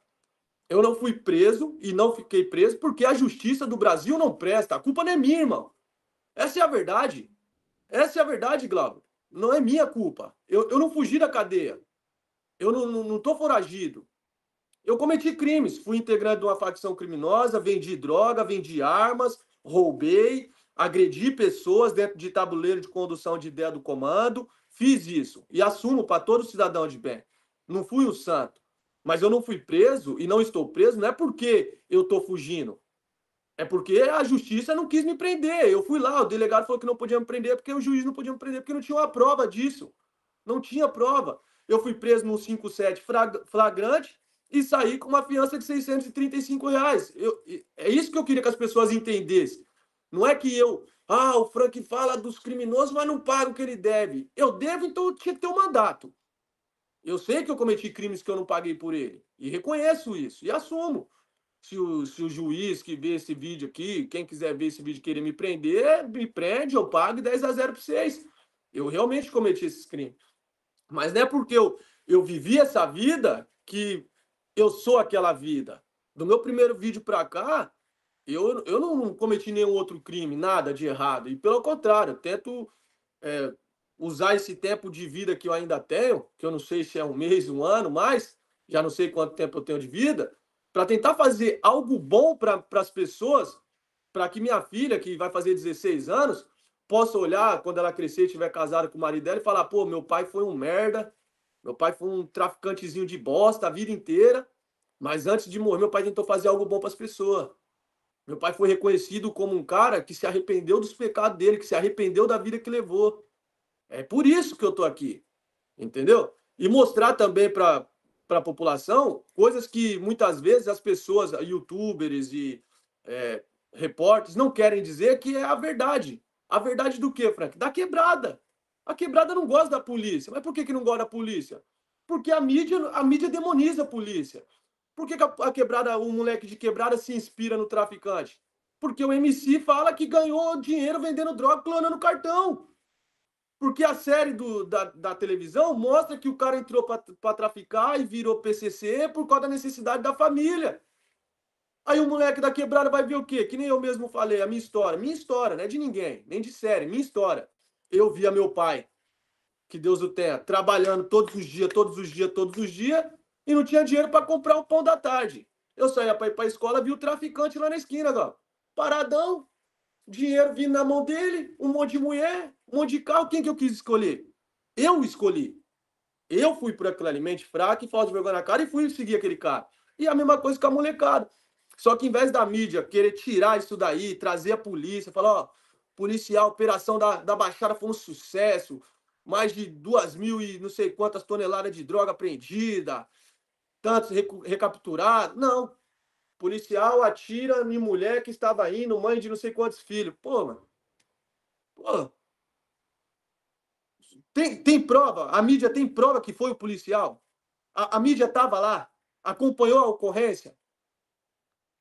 Eu não fui preso e não fiquei preso porque a justiça do Brasil não presta. A culpa não é minha, irmão. Essa é a verdade. Essa é a verdade, Glauber. Não é minha culpa. Eu, eu não fugi da cadeia. Eu não estou não, não foragido. Eu cometi crimes. Fui integrante de uma facção criminosa, vendi droga, vendi armas, roubei, agredi pessoas dentro de tabuleiro de condução de ideia do comando. Fiz isso. E assumo para todo cidadão de bem. Não fui um santo. Mas eu não fui preso e não estou preso, não é porque eu estou fugindo. É porque a justiça não quis me prender. Eu fui lá, o delegado falou que não podia me prender porque o juiz não podia me prender porque não tinha uma prova disso. Não tinha prova. Eu fui preso no 57 flagrante e saí com uma fiança de 635 reais. Eu, é isso que eu queria que as pessoas entendessem. Não é que eu, ah, o Frank fala dos criminosos, mas não paga o que ele deve. Eu devo, então eu tinha que ter um mandato. Eu sei que eu cometi crimes que eu não paguei por ele. E reconheço isso e assumo se o, se o juiz que vê esse vídeo aqui, quem quiser ver esse vídeo querer me prender, me prende, eu pago 10 a 0 para vocês. Eu realmente cometi esses crimes. Mas não é porque eu, eu vivi essa vida que eu sou aquela vida. Do meu primeiro vídeo para cá, eu, eu não cometi nenhum outro crime, nada de errado. E pelo contrário, eu tento é, usar esse tempo de vida que eu ainda tenho, que eu não sei se é um mês, um ano, mais já não sei quanto tempo eu tenho de vida, para tentar fazer algo bom para as pessoas, para que minha filha, que vai fazer 16 anos, possa olhar quando ela crescer e estiver casada com o marido dela e falar: pô, meu pai foi um merda, meu pai foi um traficantezinho de bosta a vida inteira, mas antes de morrer, meu pai tentou fazer algo bom para as pessoas. Meu pai foi reconhecido como um cara que se arrependeu dos pecados dele, que se arrependeu da vida que levou. É por isso que eu tô aqui, entendeu? E mostrar também para para a população coisas que muitas vezes as pessoas, youtubers e é, repórteres, não querem dizer que é a verdade. A verdade do que Frank? Da quebrada. A quebrada não gosta da polícia. Mas por que, que não gosta da polícia? Porque a mídia, a mídia demoniza a polícia. Por que, que a, a quebrada, o moleque de quebrada se inspira no traficante? Porque o MC fala que ganhou dinheiro vendendo droga, clonando cartão. Porque a série do, da, da televisão mostra que o cara entrou para traficar e virou PCC por causa da necessidade da família. Aí o moleque da quebrada vai ver o quê? Que nem eu mesmo falei, a minha história. Minha história, não é de ninguém, nem de série, minha história. Eu via meu pai, que Deus o tenha, trabalhando todos os dias, todos os dias, todos os dias, e não tinha dinheiro para comprar o pão da tarde. Eu saía para ir para a escola, vi o traficante lá na esquina, paradão, dinheiro vindo na mão dele, um monte de mulher, um monte de carro. Quem que eu quis escolher? Eu escolhi. Eu fui para aquela mente fraca e falta de vergonha na cara e fui seguir aquele cara. E a mesma coisa com a molecada. Só que em vez da mídia querer tirar isso daí, trazer a polícia, falar, ó, policial, operação da, da Baixada foi um sucesso, mais de duas mil e não sei quantas toneladas de droga apreendida, tantos recapturados. Não, Policial atira em mulher que estava indo, mãe de não sei quantos filhos. Pô, mano. Pô. Tem, tem prova, a mídia tem prova que foi o policial. A, a mídia estava lá, acompanhou a ocorrência.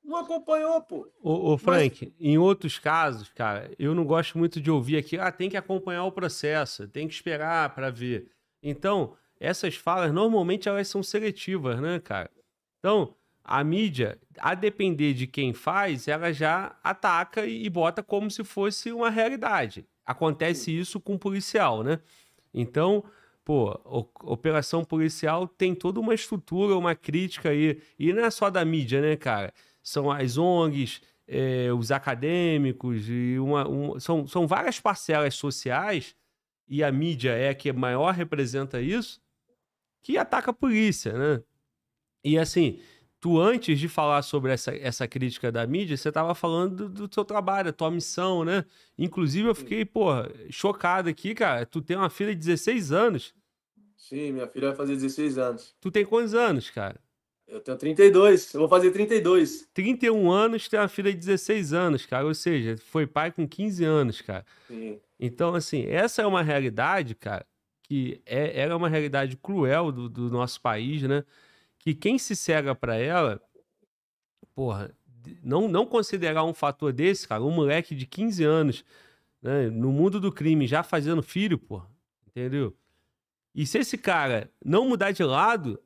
Não acompanhou, pô. Ô, ô Frank, Mas... em outros casos, cara, eu não gosto muito de ouvir aqui, ah, tem que acompanhar o processo, tem que esperar para ver. Então, essas falas, normalmente, elas são seletivas, né, cara? Então, a mídia, a depender de quem faz, ela já ataca e bota como se fosse uma realidade. Acontece isso com o policial, né? Então, pô, operação policial tem toda uma estrutura, uma crítica aí. E não é só da mídia, né, cara? São as ONGs, é, os acadêmicos, e uma, um, são, são várias parcelas sociais, e a mídia é a que maior representa isso, que ataca a polícia, né? E assim, tu antes de falar sobre essa, essa crítica da mídia, você estava falando do, do seu trabalho, da tua missão, né? Inclusive eu fiquei, pô, chocado aqui, cara. Tu tem uma filha de 16 anos. Sim, minha filha vai fazer 16 anos. Tu tem quantos anos, cara? Eu tenho 32, eu vou fazer 32. 31 anos, tem uma filha de 16 anos, cara. Ou seja, foi pai com 15 anos, cara. Sim. Então, assim, essa é uma realidade, cara, que é, era uma realidade cruel do, do nosso país, né? que quem se cega para ela, porra, não, não considerar um fator desse, cara, um moleque de 15 anos, né, no mundo do crime, já fazendo filho, porra, entendeu? E se esse cara não mudar de lado,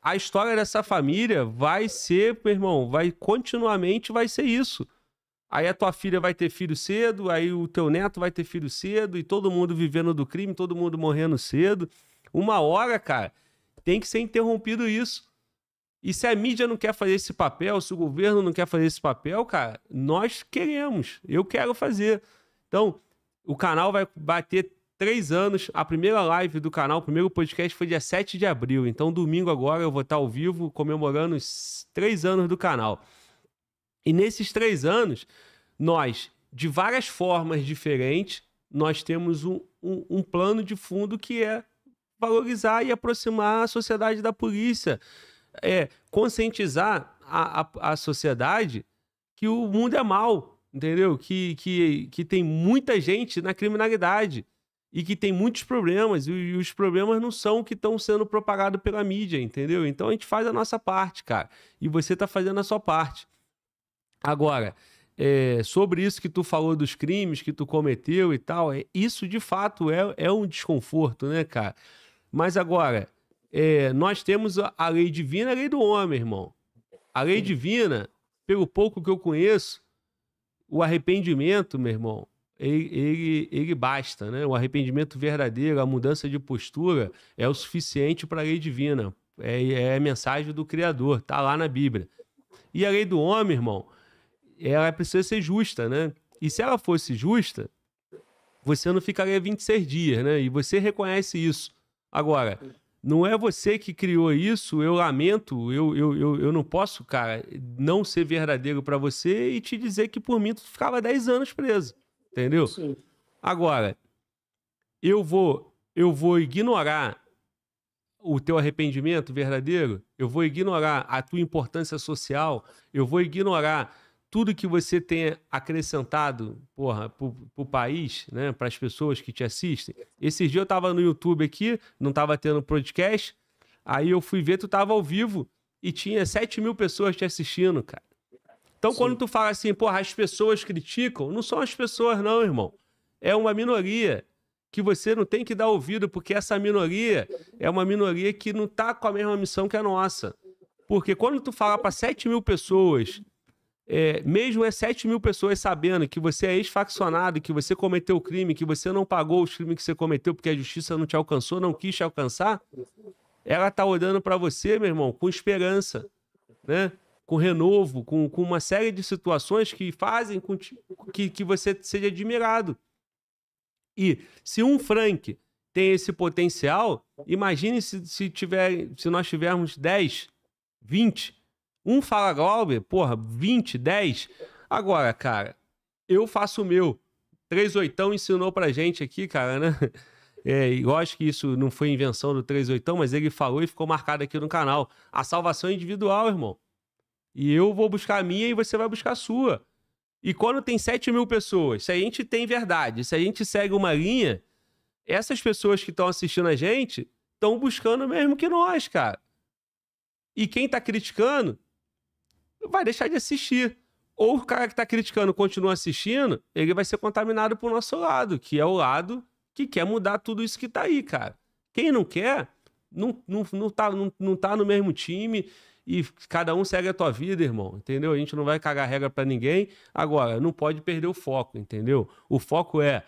a história dessa família vai ser, meu irmão, vai continuamente vai ser isso. Aí a tua filha vai ter filho cedo, aí o teu neto vai ter filho cedo, e todo mundo vivendo do crime, todo mundo morrendo cedo. Uma hora, cara, tem que ser interrompido isso. E se a mídia não quer fazer esse papel, se o governo não quer fazer esse papel, cara, nós queremos. Eu quero fazer. Então, o canal vai bater três anos. A primeira live do canal, o primeiro podcast foi dia 7 de abril. Então, domingo agora eu vou estar ao vivo comemorando os três anos do canal. E nesses três anos, nós, de várias formas diferentes, nós temos um, um, um plano de fundo que é valorizar e aproximar a sociedade da polícia. É, conscientizar a, a, a sociedade que o mundo é mau entendeu? Que, que, que tem muita gente na criminalidade e que tem muitos problemas, e os problemas não são que estão sendo propagados pela mídia, entendeu? Então a gente faz a nossa parte, cara, e você está fazendo a sua parte. Agora, é, sobre isso que tu falou dos crimes que tu cometeu e tal, é, isso de fato é, é um desconforto, né, cara? Mas agora, é, nós temos a, lei divina e a lei do homem, irmão. A lei divina, pelo pouco que eu conheço, o arrependimento, meu irmão, ele, ele, ele, basta, né? O arrependimento verdadeiro, a mudança de postura é o suficiente para a lei divina. É, é, a mensagem do Criador, tá lá na Bíblia. E a lei do homem, irmão, ela precisa ser justa, né? E se ela fosse justa, você não ficaria 26 dias, né? E você reconhece isso. Agora, não é você que criou isso, eu lamento, eu, eu, eu, eu não posso, cara, não ser verdadeiro para você e te dizer que por mim tu ficava 10 anos preso, entendeu? Sim. Agora, eu vou, eu vou ignorar o teu arrependimento verdadeiro, eu vou ignorar a tua importância social, eu vou ignorar tudo que você tenha acrescentado, porra, pro, país, né, para as pessoas que te assistem. Esses dias eu tava no YouTube aqui, não tava tendo podcast, aí eu fui ver, tu tava ao vivo e tinha 7 mil pessoas te assistindo, cara. Então Sim. quando tu fala assim, porra, as pessoas criticam, não são as pessoas não, irmão. É uma minoria que você não tem que dar ouvido, porque essa minoria é uma minoria que não tá com a mesma missão que a nossa. Porque quando tu fala para 7 mil pessoas é, mesmo é 7 mil pessoas sabendo que você é ex-faccionado, que você cometeu o crime, que você não pagou os crimes que você cometeu porque a justiça não te alcançou, não quis te alcançar, ela tá olhando para você, meu irmão, com esperança, né? com renovo, com, com uma série de situações que fazem com que, que você seja admirado. E se um Frank tem esse potencial, imagine se, se, tiver, se nós tivermos 10, 20 um fala Glauber, porra, 20, 10. Agora, cara, eu faço o meu. Três oitão ensinou pra gente aqui, cara, né? É, eu acho que isso não foi invenção do oitão mas ele falou e ficou marcado aqui no canal. A salvação é individual, irmão. E eu vou buscar a minha e você vai buscar a sua. E quando tem 7 mil pessoas, se a gente tem verdade, se a gente segue uma linha, essas pessoas que estão assistindo a gente estão buscando mesmo que nós, cara. E quem tá criticando vai deixar de assistir. Ou o cara que está criticando continua assistindo, ele vai ser contaminado pro nosso lado, que é o lado que quer mudar tudo isso que está aí, cara. Quem não quer, não, não, não, tá, não, não tá no mesmo time e cada um segue a tua vida, irmão, entendeu? A gente não vai cagar regra para ninguém. Agora, não pode perder o foco, entendeu? O foco é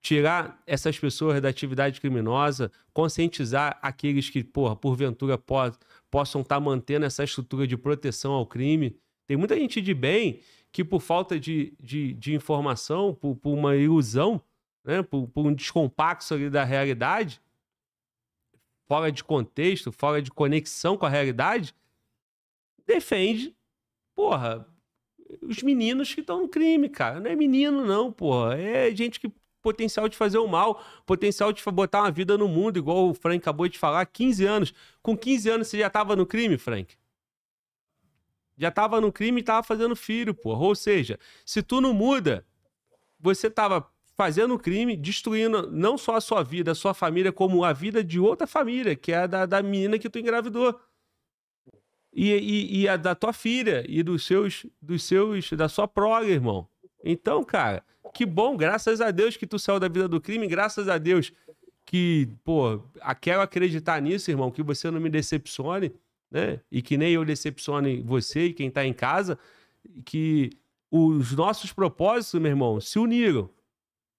tirar essas pessoas da atividade criminosa, conscientizar aqueles que, porra, porventura po possam estar tá mantendo essa estrutura de proteção ao crime. Tem muita gente de bem que, por falta de, de, de informação, por, por, uma ilusão, né, por, por um descompacto ali da realidade, fora de contexto, fora de conexão com a realidade, defende, porra, os meninos que estão no crime, cara. Não é menino, não, porra. É gente que potencial de fazer o mal, potencial de botar uma vida no mundo, igual o Frank acabou de falar, 15 anos. Com 15 anos você já estava no crime, Frank? Já estava no crime e estava fazendo filho, porra. Ou seja, se tu não muda, você estava fazendo crime, destruindo não só a sua vida, a sua família, como a vida de outra família, que é a da, da menina que tu engravidou. E, e, e, a da tua filha e dos seus, dos seus, da sua prole, irmão. Então, cara, que bom, graças a Deus que tu saiu da vida do crime, graças a Deus que, pô, quero acreditar nisso, irmão, que você não me decepcione, né? E que nem eu decepcione você e quem tá em casa, que os nossos propósitos, meu irmão, se uniram,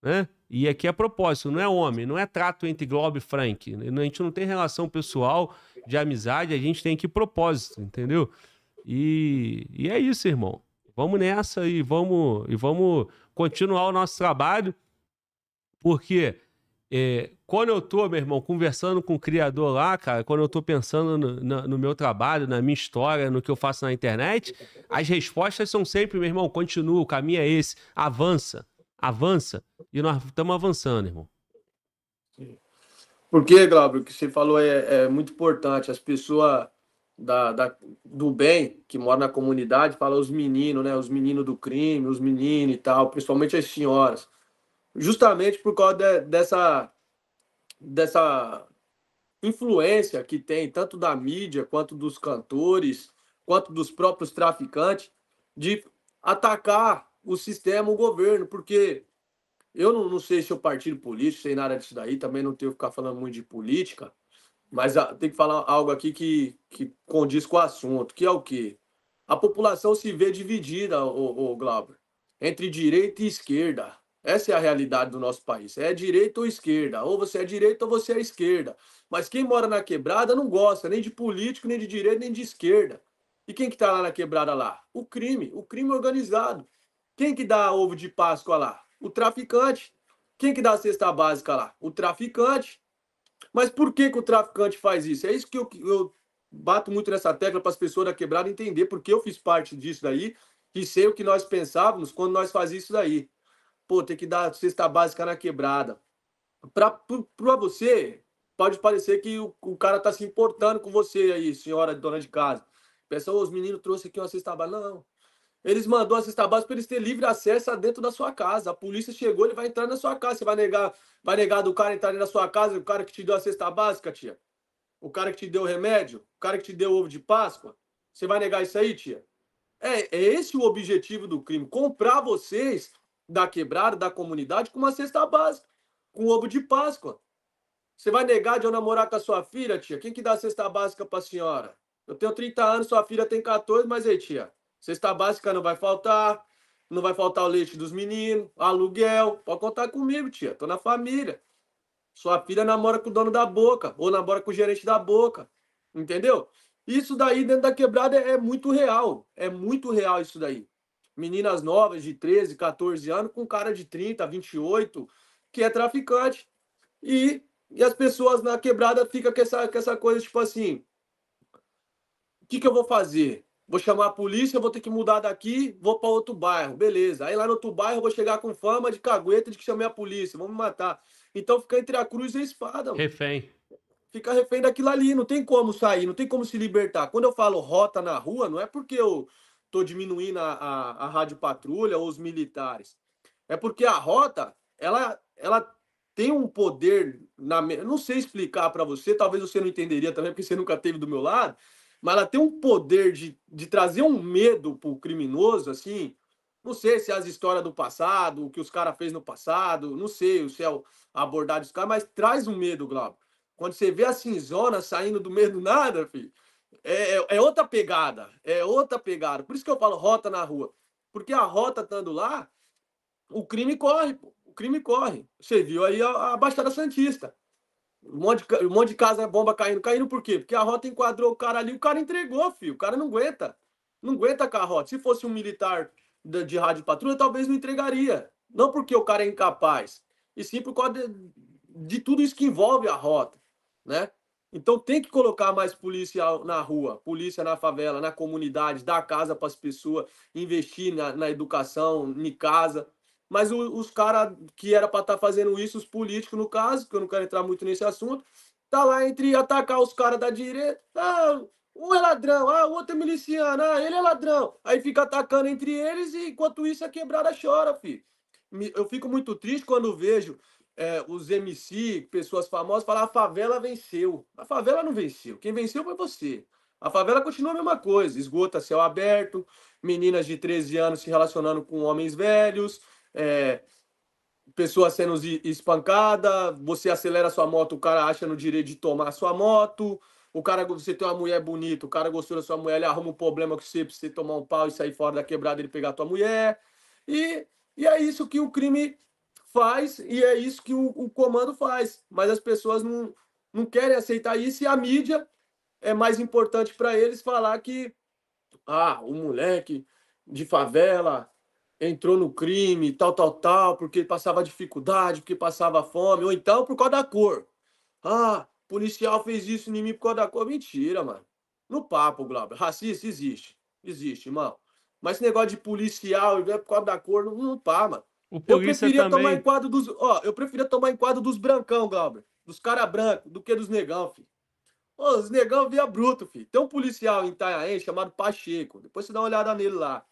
né? E aqui é propósito, não é homem, não é trato entre Globo e Frank. Né? A gente não tem relação pessoal de amizade, a gente tem que propósito, entendeu? E, e é isso, irmão. Vamos nessa e vamos, e vamos continuar o nosso trabalho, porque é, quando eu tô, meu irmão, conversando com o criador lá, cara, quando eu tô pensando no, no, no, meu trabalho, na minha história, no que eu faço na internet, as respostas são sempre, meu irmão, continua, o caminho é esse, avança, avança. E nós estamos avançando, irmão. Porque, Glauber, o que você falou é, é muito importante. As pessoas da, da, do bem que mora na comunidade fala os meninos, né? Os meninos do crime, os meninos e tal, principalmente as senhoras. Justamente por causa de, dessa, dessa influência que tem tanto da mídia, quanto dos cantores, quanto dos próprios traficantes, de atacar o sistema, o governo, porque eu não, não sei se eu partido político, sem nada disso daí, também não tenho que ficar falando muito de política, mas ah, tem que falar algo aqui que, que condiz com o assunto, que é o quê? A população se vê dividida, o, o Glauber, entre direita e esquerda. Essa é a realidade do nosso país. É direita ou esquerda. Ou você é direita ou você é esquerda. Mas quem mora na quebrada não gosta nem de político, nem de direita, nem de esquerda. E quem que está lá na quebrada lá? O crime, o crime organizado. Quem que dá ovo de Páscoa lá? O traficante. Quem que dá a cesta básica lá? O traficante. Mas por que, que o traficante faz isso? É isso que eu, eu bato muito nessa tecla para as pessoas da quebrada entender, porque eu fiz parte disso daí e sei o que nós pensávamos quando nós fazíamos isso daí. Pô, tem que dar cesta básica na quebrada. Para você, pode parecer que o, o cara está se importando com você aí, senhora dona de casa. Pessoal, os meninos trouxeram aqui uma cesta básica. Não, eles mandou a cesta básica para eles terem livre acesso a dentro da sua casa. A polícia chegou, ele vai entrar na sua casa. Você vai negar, vai negar do cara entrar na sua casa, o cara que te deu a cesta básica, tia? O cara que te deu o remédio? O cara que te deu o ovo de Páscoa? Você vai negar isso aí, tia? É, é esse o objetivo do crime: comprar vocês da quebrada, da comunidade, com uma cesta básica, com ovo de Páscoa. Você vai negar de eu namorar com a sua filha, tia? Quem que dá a cesta básica para a senhora? Eu tenho 30 anos, sua filha tem 14, mas aí, tia, Cesta básica não vai faltar. Não vai faltar o leite dos meninos, aluguel. Pode contar comigo, tia. Tô na família. Sua filha namora com o dono da boca, ou namora com o gerente da boca. Entendeu? Isso daí dentro da quebrada é, muito real. É muito real isso daí. Meninas novas de 13, 14 anos, com cara de 30, 28, que é traficante. E, e as pessoas na quebrada ficam com essa, com essa coisa, tipo assim. O que, que eu vou fazer? Vou chamar a polícia, vou ter que mudar daqui, vou para outro bairro, beleza. Aí lá no outro bairro eu vou chegar com fama de cagueta de que chamei a polícia, vão me matar. Então fica entre a cruz e a espada. Mano. Refém. Fica refém daquilo ali, não tem como sair, não tem como se libertar. Quando eu falo rota na rua, não é porque eu tô diminuindo a, a, a rádio patrulha ou os militares. É porque a rota, ela, ela tem um poder na. não sei explicar para você, talvez você não entenderia também, porque você nunca teve do meu lado mas ela tem um poder de, de trazer um medo para o criminoso, assim. Não sei se é as histórias do passado, o que os caras fez no passado, não sei se é a abordagem dos caras, mas traz um medo, Glauber. Quando você vê a cinzona saindo do meio do nada, filho, é, é, é outra pegada, é outra pegada. Por isso que eu falo rota na rua. Porque a rota estando lá, o crime corre, pô. O crime corre. Você viu aí a, a Baixada Santista. Um monte, de, um monte de casa, bomba caindo. Caindo por quê? Porque a rota enquadrou o cara ali, o cara entregou, filho. O cara não aguenta. Não aguenta com a rota. Se fosse um militar de, de rádio patrulha, talvez não entregaria. Não porque o cara é incapaz, e sim por causa de, de tudo isso que envolve a rota, né? Então tem que colocar mais polícia na rua, polícia na favela, na comunidade, dar casa para as pessoas, investir na, na educação, em casa, mas o, os caras que era para estar tá fazendo isso, os políticos no caso, que eu não quero entrar muito nesse assunto, tá lá entre atacar os caras da direita, ah, um é ladrão, ah, o outro é miliciano, ah, ele é ladrão. Aí fica atacando entre eles e enquanto isso a quebrada chora, filho. Eu fico muito triste quando vejo é, os MC, pessoas famosas, falar a favela venceu. A favela não venceu, quem venceu foi você. A favela continua a mesma coisa, esgoto céu aberto, meninas de 13 anos se relacionando com homens velhos, é, pessoas sendo espancada, você acelera sua moto, o cara acha no direito de tomar sua moto, o cara, você tem uma mulher bonita, o cara gostou da sua mulher, ele arruma um problema com você, pra você tomar um pau e sair fora da quebrada, ele pegar a tua mulher. E, e é isso que o crime faz e é isso que o, o comando faz. Mas as pessoas não, não querem aceitar isso e a mídia é mais importante para eles falar que ah, o moleque de favela entrou no crime, tal, tal, tal, porque passava dificuldade, porque passava fome, ou então por causa da cor. Ah, policial fez isso em mim por causa da cor. Mentira, mano. No papo, Glauber. Racista existe. Existe, irmão. Mas esse negócio de policial e né, por causa da cor, não, não pá, mano. O eu preferia também... tomar enquadro dos. Ó, eu preferia tomar enquadro dos brancão, Glauber. Dos cara branco, do que dos negão, filho. Ô, os negão via bruto, filho. Tem um policial em Itanhaém chamado Pacheco. Depois você dá uma olhada nele lá.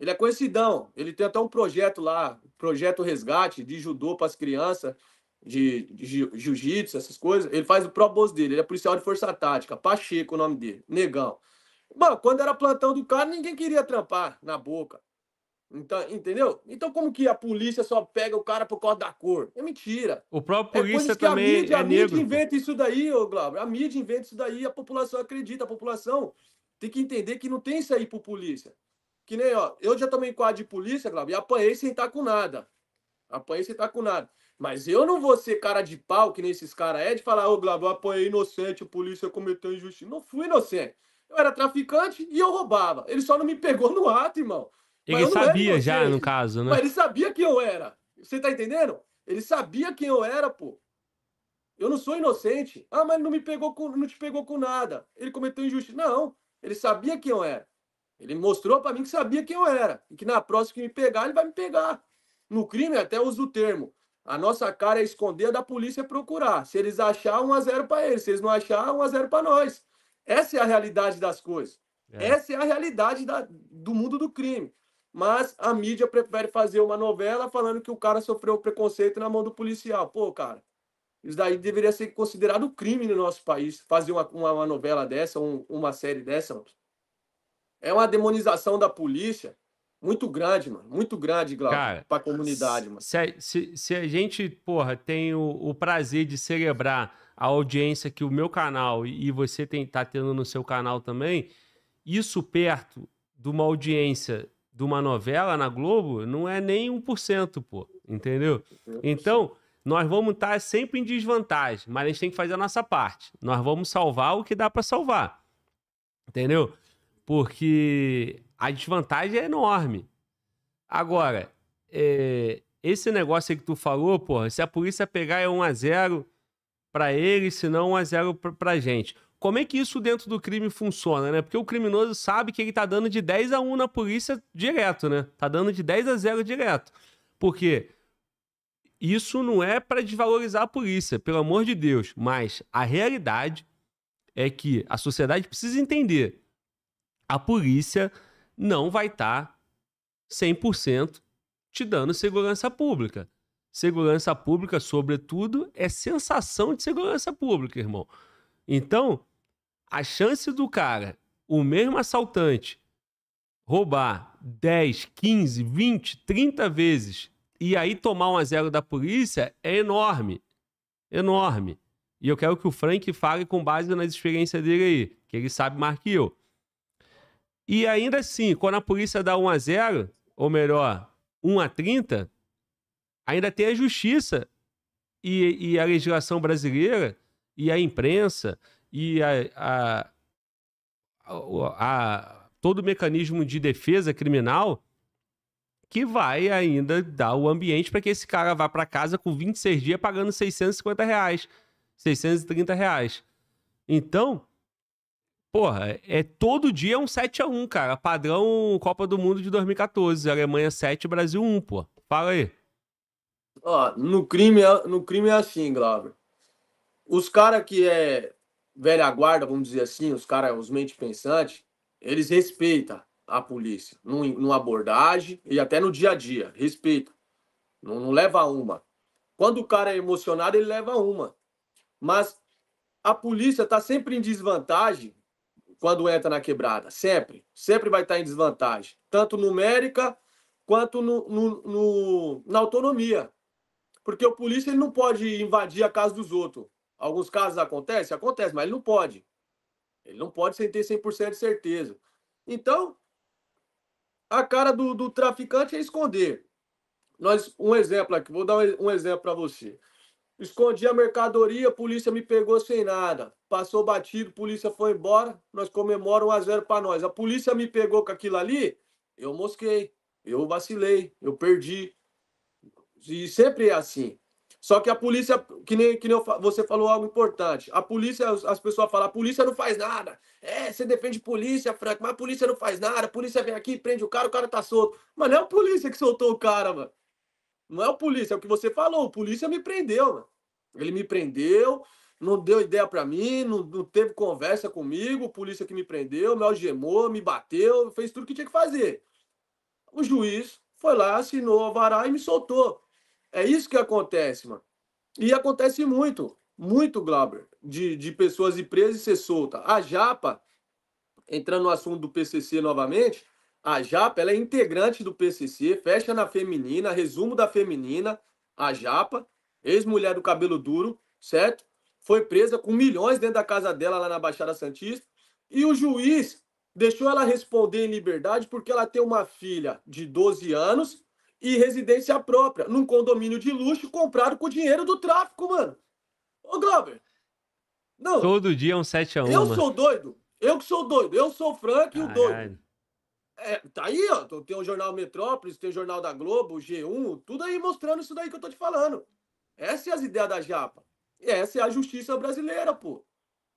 Ele é conhecidão. Ele tem até um projeto lá, projeto resgate de judô para as crianças, de, de jiu-jitsu, essas coisas. Ele faz o próprio bolso dele. Ele é policial de força tática. Pacheco, é o nome dele. Negão. Mano, quando era plantão do cara, ninguém queria trampar na boca. Então, entendeu? Então, como que a polícia só pega o cara por causa da cor? É mentira. O próprio é polícia é também a mídia, é a negro. A mídia inventa isso daí, ô Glauber. A mídia inventa isso daí, a população acredita. A população tem que entender que não tem isso aí pro polícia. Que nem, ó, eu já tomei quadro de polícia, Glauber, e apanhei sem estar com nada. Apanhei sem estar com nada. Mas eu não vou ser cara de pau, que nem esses caras é, de falar, ô, oh, Glauber, eu apanhei inocente, a polícia cometeu injustiça. Não fui inocente. Eu era traficante e eu roubava. Ele só não me pegou no ato, irmão. Ele sabia já, no caso, né? Mas ele sabia quem eu era. Você tá entendendo? Ele sabia quem eu era, pô. Eu não sou inocente. Ah, mas ele não me pegou com, não te pegou com nada. Ele cometeu injustiça. Não, ele sabia quem eu era. Ele mostrou para mim que sabia quem eu era e que na próxima que me pegar, ele vai me pegar. No crime, até uso o termo. A nossa cara é esconder, a da polícia é procurar. Se eles acharem um a zero para eles. Se eles não acharem um a zero para nós. Essa é a realidade das coisas. É. Essa é a realidade da, do mundo do crime. Mas a mídia prefere fazer uma novela falando que o cara sofreu preconceito na mão do policial. Pô, cara, isso daí deveria ser considerado crime no nosso país, fazer uma, uma, uma novela dessa, um, uma série dessa. Mano é uma demonização da polícia muito grande, mano. Muito grande, Glauco, para a comunidade, mano. Se a, se, se a gente, porra, tem o, o, prazer de celebrar a audiência que o meu canal e você tem, tá tendo no seu canal também, isso perto de uma audiência de uma novela na Globo não é nem 1%, pô. Entendeu? É então, nós vamos estar tá sempre em desvantagem, mas a gente tem que fazer a nossa parte. Nós vamos salvar o que dá para salvar. Entendeu? porque a desvantagem é enorme. Agora, é, esse negócio aí que tu falou, porra, se a polícia pegar é 1 a 0 para ele, se não 1 a 0 pra, gente. Como é que isso dentro do crime funciona, né? Porque o criminoso sabe que ele tá dando de 10 a 1 na polícia direto, né? Tá dando de 10 a 0 direto. Por quê? Isso não é para desvalorizar a polícia, pelo amor de Deus, mas a realidade é que a sociedade precisa entender a polícia não vai estar tá 100% te dando segurança pública. Segurança pública, sobretudo, é sensação de segurança pública, irmão. Então, a chance do cara, o mesmo assaltante, roubar 10, 15, 20, 30 vezes e aí tomar um a zero da polícia é enorme. Enorme. E eu quero que o Frank fale com base nas experiências dele aí, que ele sabe mais que eu. E ainda assim, quando a polícia dá 1 a 0, ou melhor, 1 a 30, ainda tem a justiça e, e a legislação brasileira e a imprensa e a, a, a, todo o mecanismo de defesa criminal que vai ainda dar o ambiente para que esse cara vá para casa com 26 dias pagando 650 reais, 630 reais. Então, Porra, é todo dia um 7 a 1 cara. Padrão Copa do Mundo de 2014. Alemanha 7, Brasil 1, pô. Fala aí. Ó, no crime, é, no crime é assim, Glauber. Os caras que é velha guarda, vamos dizer assim, os caras, os mente pensantes, eles respeitam a polícia num, numa abordagem e até no dia a dia. Respeita. Não, não leva uma. Quando o cara é emocionado, ele leva uma. Mas a polícia está sempre em desvantagem quando entra na quebrada. Sempre. Sempre vai estar em desvantagem. Tanto numérica quanto no, no, no, na autonomia. Porque o polícia ele não pode invadir a casa dos outros. Alguns casos acontecem, acontece, mas ele não pode. Ele não pode sem ter 100% de certeza. Então, a cara do, do traficante é esconder. Nós, um exemplo aqui, vou dar um exemplo para você. Escondi a mercadoria, a polícia me pegou sem nada. Passou batido, a polícia foi embora, nós comemoramos 1 a 0 para nós. A polícia me pegou com aquilo ali, eu mosquei, eu vacilei, eu perdi. E sempre é assim. Só que a polícia, que nem, que nem você falou algo importante. A polícia, as pessoas falam, a polícia não faz nada. É, você defende polícia, Franco, mas a polícia não faz nada. A polícia vem aqui, prende o cara, o cara tá solto. Mas não é a polícia que soltou o cara, mano. Não é o polícia, é o que você falou. O polícia me prendeu. Ele me prendeu, não deu ideia para mim, não, não, teve conversa comigo. O polícia que me prendeu, me algemou, me bateu, fez tudo que tinha que fazer. O juiz foi lá, assinou a vará e me soltou. É isso que acontece, mano. E acontece muito, muito, Glauber, de, de pessoas ir presas e ser solta. A Japa, entrando no assunto do PCC novamente, a Japa ela é integrante do PCC, fecha na feminina, resumo da feminina, a Japa, ex-mulher do cabelo duro, certo? Foi presa com milhões dentro da casa dela lá na Baixada Santista. E o juiz deixou ela responder em liberdade porque ela tem uma filha de 12 anos e residência própria, num condomínio de luxo comprado com o dinheiro do tráfico, mano. Ô, Glauber. Não. Todo dia é um 7 a 1 Eu sou doido. Eu que sou doido. Eu sou Frank e o doido. É, tá aí, ó. Então, tem o Jornal Metrópolis, tem o Jornal da Globo, o G1, tudo aí mostrando isso daí que eu tô te falando. Essas é as ideias da Japa. essa é a justiça brasileira, pô.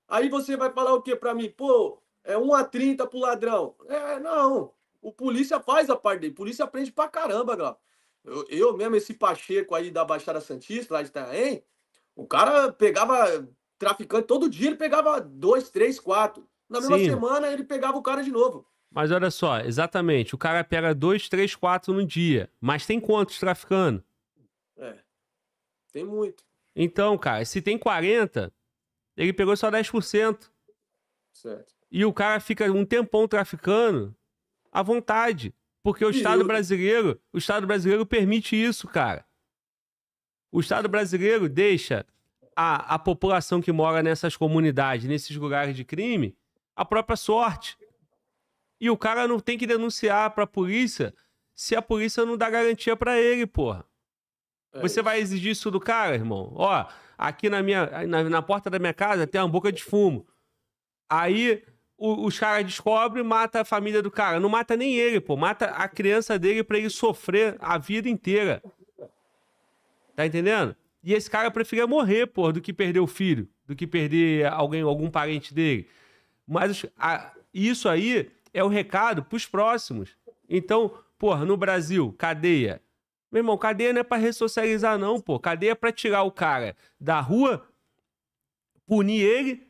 Aí você vai falar o quê pra mim? Pô, é 1 a 30 pro ladrão. É, não. O polícia faz a parte dele. Polícia aprende pra caramba, galera. Eu, eu mesmo, esse Pacheco aí da Baixada Santista, lá de Itanhaém, o cara pegava traficante todo dia, ele pegava dois, três, quatro. Na mesma Sim. semana, ele pegava o cara de novo. Mas olha só, exatamente, o cara pega dois, três, quatro no dia, mas tem quantos traficando? É, tem muito. Então, cara, se tem 40, ele pegou só 10%. Certo. E o cara fica um tempão traficando à vontade, porque o e Estado eu... brasileiro, o Estado brasileiro permite isso, cara. O Estado brasileiro deixa a, a população que mora nessas comunidades, nesses lugares de crime, a própria sorte. E o cara não tem que denunciar pra polícia se a polícia não dá garantia para ele, porra. É Você isso. vai exigir isso do cara, irmão? Ó, aqui na minha na, na, porta da minha casa tem uma boca de fumo. Aí o, os caras descobrem e mata a família do cara. Não mata nem ele, pô. Mata a criança dele para ele sofrer a vida inteira. Tá entendendo? E esse cara preferia morrer, pô, do que perder o filho, do que perder alguém, algum parente dele. Mas a, isso aí é o recado pros próximos. Então, porra, no Brasil, cadeia. Meu irmão, cadeia não é pra ressocializar, não, pô. Cadeia é pra tirar o cara da rua, punir ele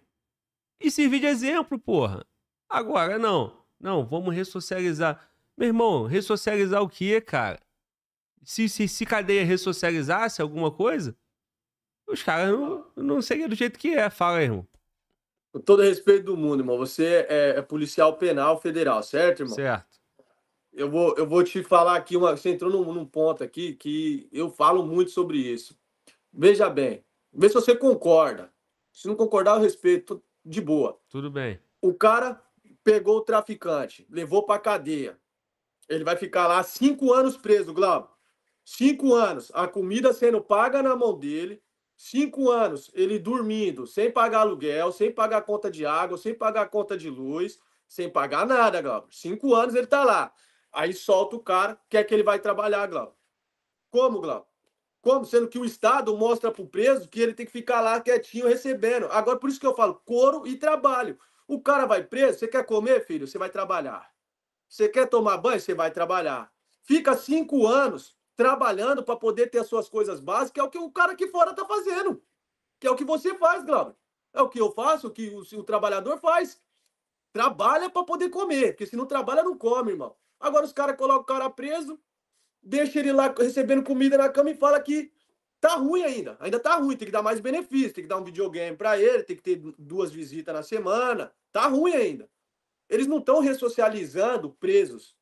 e servir de exemplo, porra. Agora, não. Não, vamos ressocializar. Meu irmão, ressocializar o quê, cara? Se, se, se cadeia ressocializasse alguma coisa, os caras não, não seria do jeito que é. Fala, irmão. Com todo respeito do mundo, irmão, você é, é, policial penal federal, certo, irmão? Certo. Eu vou, eu vou te falar aqui, uma, você entrou num, num ponto aqui que eu falo muito sobre isso. Veja bem, vê se você concorda. Se não concordar, eu respeito, de boa. Tudo bem. O cara pegou o traficante, levou pra cadeia. Ele vai ficar lá cinco anos preso, Glauco. Cinco anos. A comida sendo paga na mão dele, cinco anos ele dormindo, sem pagar aluguel, sem pagar conta de água, sem pagar conta de luz, sem pagar nada, Glauber. Cinco anos ele tá lá. Aí solta o cara, quer que ele vai trabalhar, Glauber. Como, Glauber? Como? Sendo que o Estado mostra pro preso que ele tem que ficar lá quietinho recebendo. Agora, por isso que eu falo, couro e trabalho. O cara vai preso, você quer comer, filho? Você vai trabalhar. Você quer tomar banho? Você vai trabalhar. Fica cinco anos trabalhando para poder ter as suas coisas básicas, é o que o cara aqui fora está fazendo. Que é o que você faz, Glauber. É o que eu faço, o que o, o trabalhador faz. Trabalha para poder comer, porque se não trabalha, não come, irmão. Agora os caras colocam o cara preso, deixa ele lá recebendo comida na cama e fala que tá ruim ainda. Ainda tá ruim, tem que dar mais benefício, tem que dar um videogame para ele, tem que ter duas visitas na semana. Tá ruim ainda. Eles não estão ressocializando presos.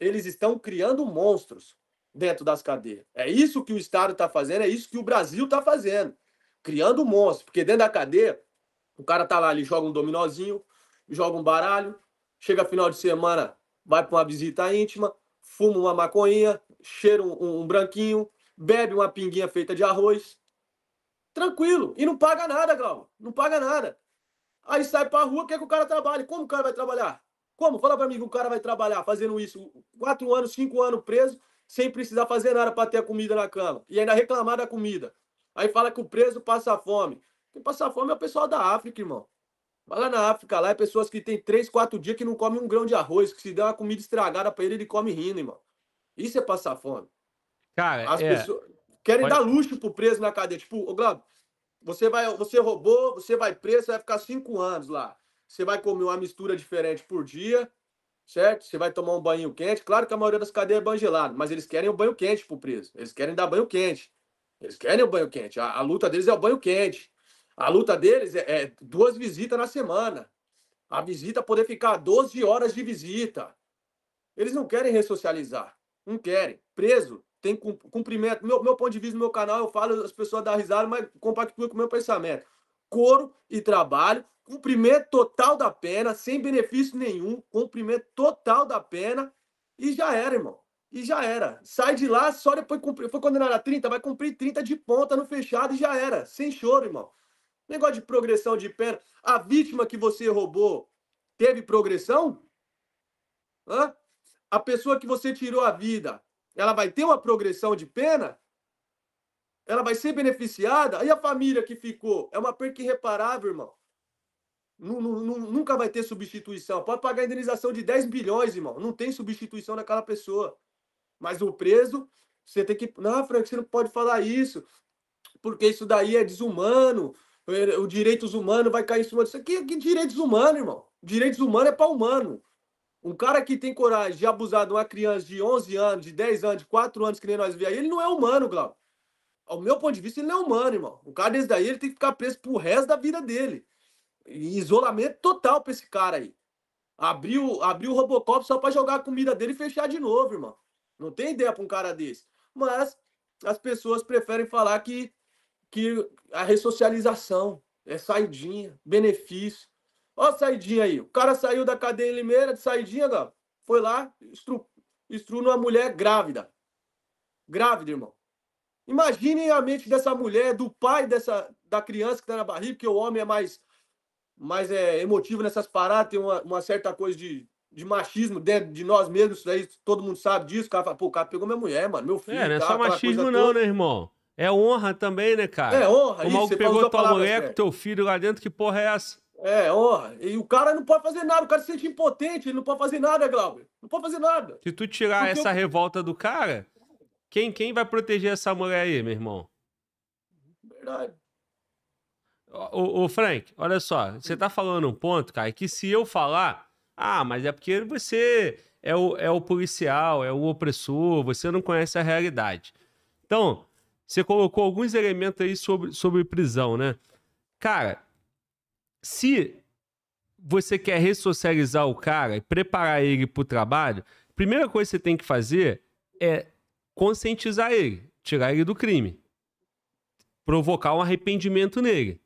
Eles estão criando monstros dentro das cadeias. É isso que o Estado está fazendo, é isso que o Brasil está fazendo. Criando monstros. Porque dentro da cadeia, o cara tá lá, ele joga um dominozinho, joga um baralho, chega final de semana, vai para uma visita íntima, fuma uma maconhinha, cheira um, um branquinho, bebe uma pinguinha feita de arroz. Tranquilo. E não paga nada, Glauco. Não paga nada. Aí sai pra rua, quer é que o cara trabalhe. Como o cara vai trabalhar? Como? Fala pra mim que o cara vai trabalhar fazendo isso. Quatro anos, cinco anos preso, sem precisar fazer nada para ter a comida na cama. E ainda reclamar da comida. Aí fala que o preso passa fome. Quem passa fome é o pessoal da África, irmão. Vai lá na África, lá é pessoas que tem três, quatro dias que não comem um grão de arroz, que se der uma comida estragada para ele, ele come rindo, irmão. Isso é passar fome. Cara, as é... pessoas querem Pode... dar luxo pro preso na cadeia. Tipo, ô Glauco, você vai, você roubou, você vai preso, você vai ficar cinco anos lá. Você vai comer uma mistura diferente por dia, certo? Você vai tomar um banho quente. Claro que a maioria das cadeias é banho gelado, mas eles querem o banho quente pro preso. Eles querem dar banho quente. Eles querem o banho quente. A, a luta deles é o banho quente. A luta deles é, é duas visitas na semana. A visita poder ficar 12 horas de visita. Eles não querem ressocializar. Não querem. Preso tem cumprimento. Meu, meu ponto de vista no meu canal, eu falo, as pessoas dão risada, mas compactuam com o meu pensamento. Coro e trabalho cumprimento total da pena, sem benefício nenhum, cumprimento total da pena, e já era, irmão. E já era. Sai de lá, só depois cumprir. Foi condenado a 30, vai cumprir 30 de ponta no fechado e já era. Sem choro, irmão. Negócio de progressão de pena. A vítima que você roubou teve progressão? Hã? A pessoa que você tirou a vida, ela vai ter uma progressão de pena? Ela vai ser beneficiada? E a família que ficou? É uma perca irreparável, irmão. Nunca vai ter substituição. Pode pagar indenização de 10 bilhões, irmão. Não tem substituição daquela pessoa. Mas o preso, você tem que. Não, Frank, você não pode falar isso. Porque isso daí é desumano. É, o direitos humano vai cair em cima disso. Que, que direitos humanos, irmão? Direitos humanos é para humano. Um cara que tem coragem de abusar de uma criança de 11 anos, de 10 anos, de 4 anos, que nem nós vê aí, ele não é humano, Glauco. Ao meu ponto de vista, ele não é humano, irmão. o cara desse daí, ele tem que ficar preso pro resto da vida dele. Isolamento total para esse cara aí. Abriu, abriu o Robocop só para jogar a comida dele e fechar de novo, irmão. Não tem ideia para um cara desse. Mas as pessoas preferem falar que, que a ressocialização é saidinha, benefício. Ó a saidinha aí. O cara saiu da cadeia em Limeira de saidinha, cara. Foi lá, estrua uma mulher grávida. Grávida, irmão. Imaginem a mente dessa mulher, do pai dessa da criança que tá na barriga, porque o homem é mais mais é, emotivo nessas paradas, tem uma, uma certa coisa de, de machismo dentro de nós mesmos, isso todo mundo sabe disso. O cara fala, pô, o cara pegou minha mulher, mano, meu filho. É, não é tá, só machismo, não, toda. né, irmão? É honra também, né, cara? É honra. O que pegou tua mulher com teu filho lá dentro, que porra é essa? É, honra. E o cara não pode fazer nada, o cara se sente impotente, ele não pode fazer nada, Glauber. Não pode fazer nada. Se tu tirar Porque essa eu... revolta do cara, quem, quem vai proteger essa mulher aí, meu irmão? Verdade. Ô, ô, Frank, olha só, você tá falando um ponto, cara, que se eu falar, ah, mas é porque você é o, é o policial, é o opressor, você não conhece a realidade. Então, você colocou alguns elementos aí sobre, sobre prisão, né? Cara, se você quer ressocializar o cara e preparar ele para o trabalho, a primeira coisa que você tem que fazer é conscientizar ele, tirar ele do crime, provocar um arrependimento nele.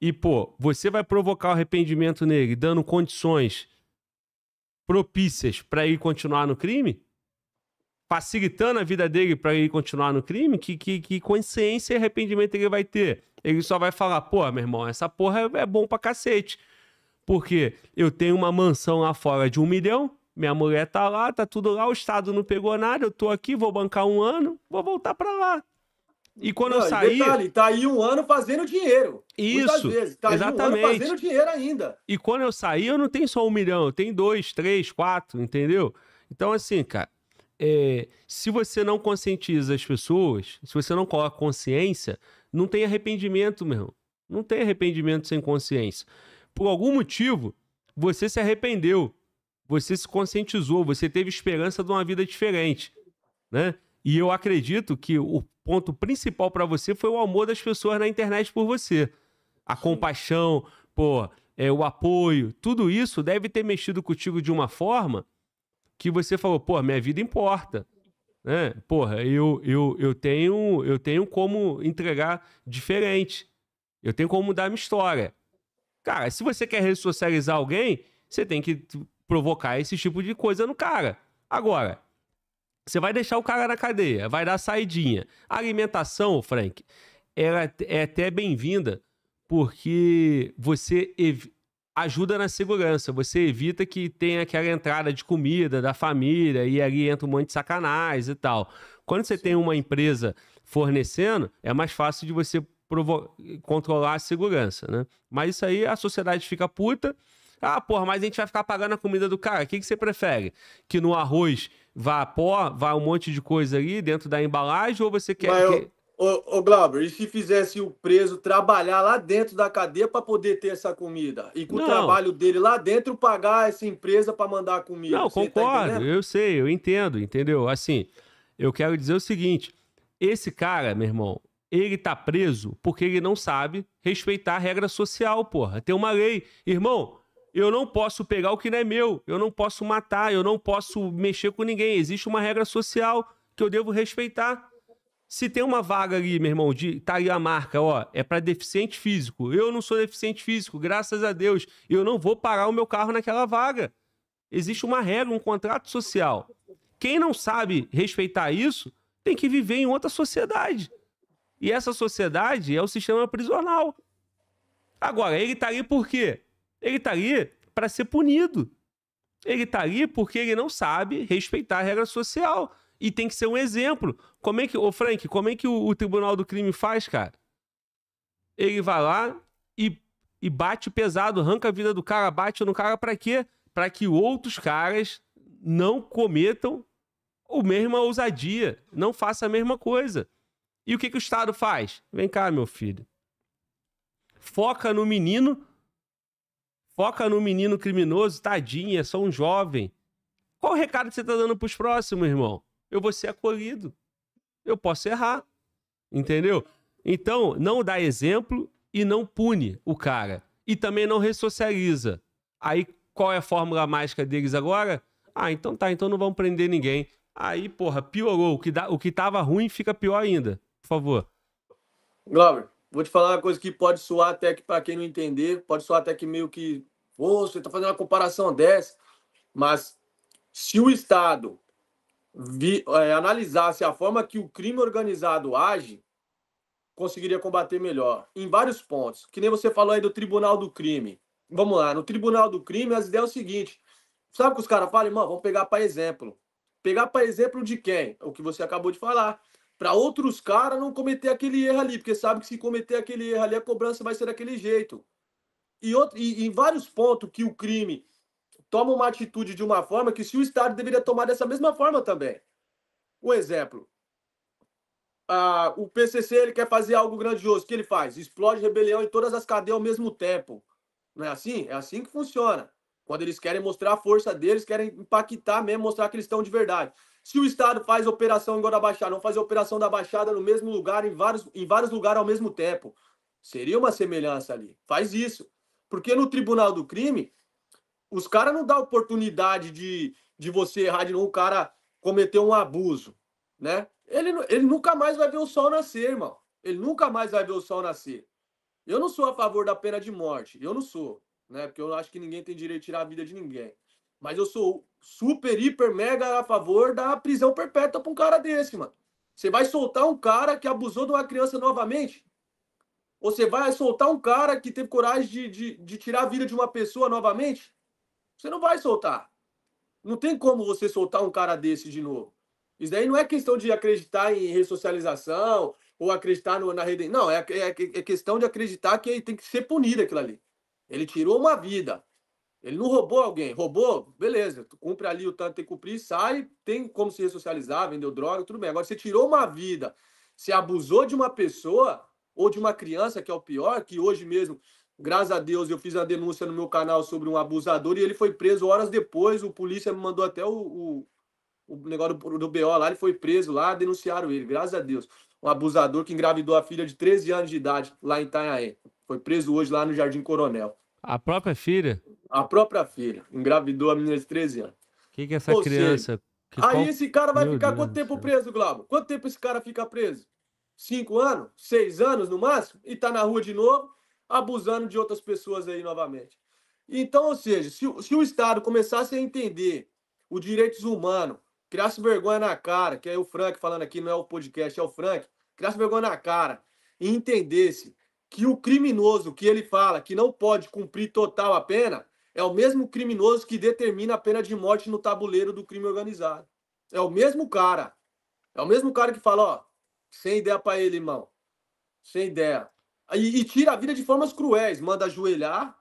E, pô, você vai provocar o arrependimento nele, dando condições propícias para ele continuar no crime? Facilitando a vida dele para ele continuar no crime? Que, que, que consciência e arrependimento ele vai ter? Ele só vai falar, pô, meu irmão, essa porra é, é bom pra cacete. Porque eu tenho uma mansão lá fora de um milhão, minha mulher tá lá, tá tudo lá, o Estado não pegou nada, eu tô aqui, vou bancar um ano, vou voltar pra lá. E quando não, eu saí. Detalhe, tá aí um ano fazendo dinheiro. Isso. Vezes, tá exatamente. um ano fazendo dinheiro ainda. E quando eu saí, eu não tenho só um milhão, tem dois, três, quatro, entendeu? Então, assim, cara, é, se você não conscientiza as pessoas, se você não coloca consciência, não tem arrependimento, meu Não tem arrependimento sem consciência. Por algum motivo, você se arrependeu. Você se conscientizou, você teve esperança de uma vida diferente, né? E eu acredito que o ponto principal para você foi o amor das pessoas na internet por você. A Sim. compaixão, pô, é, o apoio, tudo isso deve ter mexido contigo de uma forma que você falou, pô, minha vida importa. Né? Porra, eu, eu, eu, tenho, eu tenho como entregar diferente. Eu tenho como mudar minha história. Cara, se você quer ressocializar alguém, você tem que provocar esse tipo de coisa no cara. Agora, você vai deixar o cara na cadeia, vai dar saidinha. A alimentação, Frank, ela é, é até bem-vinda porque você ajuda na segurança, você evita que tenha aquela entrada de comida da família e ali entra um monte de sacanais e tal. Quando você tem uma empresa fornecendo, é mais fácil de você controlar a segurança, né? Mas isso aí a sociedade fica puta, ah, porra, mas a gente vai ficar pagando a comida do cara. O que, que você prefere? Que no arroz vá pó, vá um monte de coisa ali dentro da embalagem ou você quer... Mas, Ô, ô, Glauber, e se fizesse o preso trabalhar lá dentro da cadeia para poder ter essa comida? E com não. o trabalho dele lá dentro pagar essa empresa para mandar a comida? Não, Você tá concordo, tá eu sei, eu entendo, entendeu? Assim, eu quero dizer o seguinte: esse cara, meu irmão, ele tá preso porque ele não sabe respeitar a regra social, porra. Tem uma lei. Irmão, eu não posso pegar o que não é meu, eu não posso matar, eu não posso mexer com ninguém. Existe uma regra social que eu devo respeitar. Se tem uma vaga ali, meu irmão, de, tá ali a marca, ó, é para deficiente físico. Eu não sou deficiente físico, graças a Deus. Eu não vou parar o meu carro naquela vaga. Existe uma regra, um contrato social. Quem não sabe respeitar isso tem que viver em outra sociedade. E essa sociedade é o sistema prisional. Agora, ele tá ali por quê? Ele está ali para ser punido. Ele está ali porque ele não sabe respeitar a regra social. E tem que ser um exemplo. Como é que, ô Frank, como é que o, o Tribunal do Crime faz, cara? Ele vai lá e, e bate pesado, arranca a vida do cara, bate no cara para quê? Para que outros caras não cometam a mesma ousadia, não façam a mesma coisa. E o que, que o Estado faz? Vem cá, meu filho. Foca no menino Foca no menino criminoso, tadinho, é só um jovem. Qual o recado que você está dando para os próximos, irmão? Eu vou ser acolhido. Eu posso errar. Entendeu? Então, não dá exemplo e não pune o cara. E também não ressocializa. Aí, qual é a fórmula mágica deles agora? Ah, então tá, então não vão prender ninguém. Aí, porra, piorou. O que, dá, o que tava ruim fica pior ainda. Por favor. Glauber, vou te falar uma coisa que pode soar até que, para quem não entender, pode soar até que meio que você está fazendo uma comparação dessa, mas se o Estado vi, é, analisasse a forma que o crime organizado age, conseguiria combater melhor, em vários pontos. Que nem você falou aí do Tribunal do Crime. Vamos lá, no Tribunal do Crime, as ideias é o seguinte: sabe o que os caras falam, irmão? Vamos pegar para exemplo. Pegar para exemplo de quem? É o que você acabou de falar. Para outros caras não cometer aquele erro ali, porque sabe que se cometer aquele erro ali, a cobrança vai ser daquele jeito e, outro, e em vários pontos que o crime toma uma atitude de uma forma que se o Estado deveria tomar dessa mesma forma também. Um exemplo. Ah, o PCC ele quer fazer algo grandioso. O que ele faz? Explode rebelião em todas as cadeias ao mesmo tempo. Não é assim? É assim que funciona. Quando eles querem mostrar a força deles, querem impactar mesmo, mostrar que eles estão de verdade. Se o Estado faz operação em baixada não faz operação da Baixada no mesmo lugar, em vários, em vários lugares ao mesmo tempo. Seria uma semelhança ali. Faz isso. Porque no tribunal do crime, os caras não dá oportunidade de, de você errar de novo, o cara cometeu um abuso, né? Ele, ele nunca mais vai ver o sol nascer, irmão. Ele nunca mais vai ver o sol nascer. Eu não sou a favor da pena de morte, eu não sou, né? Porque eu acho que ninguém tem direito de tirar a vida de ninguém. Mas eu sou super, hiper, mega a favor da prisão perpétua para um cara desse, mano. Você vai soltar um cara que abusou de uma criança novamente? Você vai soltar um cara que teve coragem de, de, de, tirar a vida de uma pessoa novamente? Você não vai soltar. Não tem como você soltar um cara desse de novo. Isso daí não é questão de acreditar em ressocialização ou acreditar no, na rede. Não, é, é, é, é questão de acreditar que tem que ser punido aquilo ali. Ele tirou uma vida. Ele não roubou alguém. Roubou, beleza. Tu cumpre ali o tanto tem que cumprir, sai, tem como se ressocializar, vendeu droga, tudo bem. Agora, você tirou uma vida, você abusou de uma pessoa ou de uma criança, que é o pior, que hoje mesmo, graças a Deus, eu fiz a denúncia no meu canal sobre um abusador e ele foi preso horas depois. O polícia me mandou até o, o, o negócio do, do BO lá, ele foi preso lá, denunciaram ele, graças a Deus. Um abusador que engravidou a filha de 13 anos de idade lá em Itanhaém. Foi preso hoje lá no Jardim Coronel. A própria filha? A própria filha. Engravidou a menina de 13 anos. O que, que é essa Ou criança? Seja, que aí qual... esse cara vai Meu ficar Deus quanto tempo Deus. preso, Globo Quanto tempo esse cara fica preso? cinco anos, seis anos no máximo, e está na rua de novo, abusando de outras pessoas aí novamente. Então, ou seja, se, se o Estado começasse a entender os direitos humanos, criasse vergonha na cara, que é o Frank falando aqui, não é o podcast, é o Frank, criasse vergonha na cara e entendesse que o criminoso que ele fala que não pode cumprir total a pena é o mesmo criminoso que determina a pena de morte no tabuleiro do crime organizado. É o mesmo cara. É o mesmo cara que fala, ó, sem ideia para ele, irmão. Sem ideia. E, e, tira a vida de formas cruéis. Manda ajoelhar.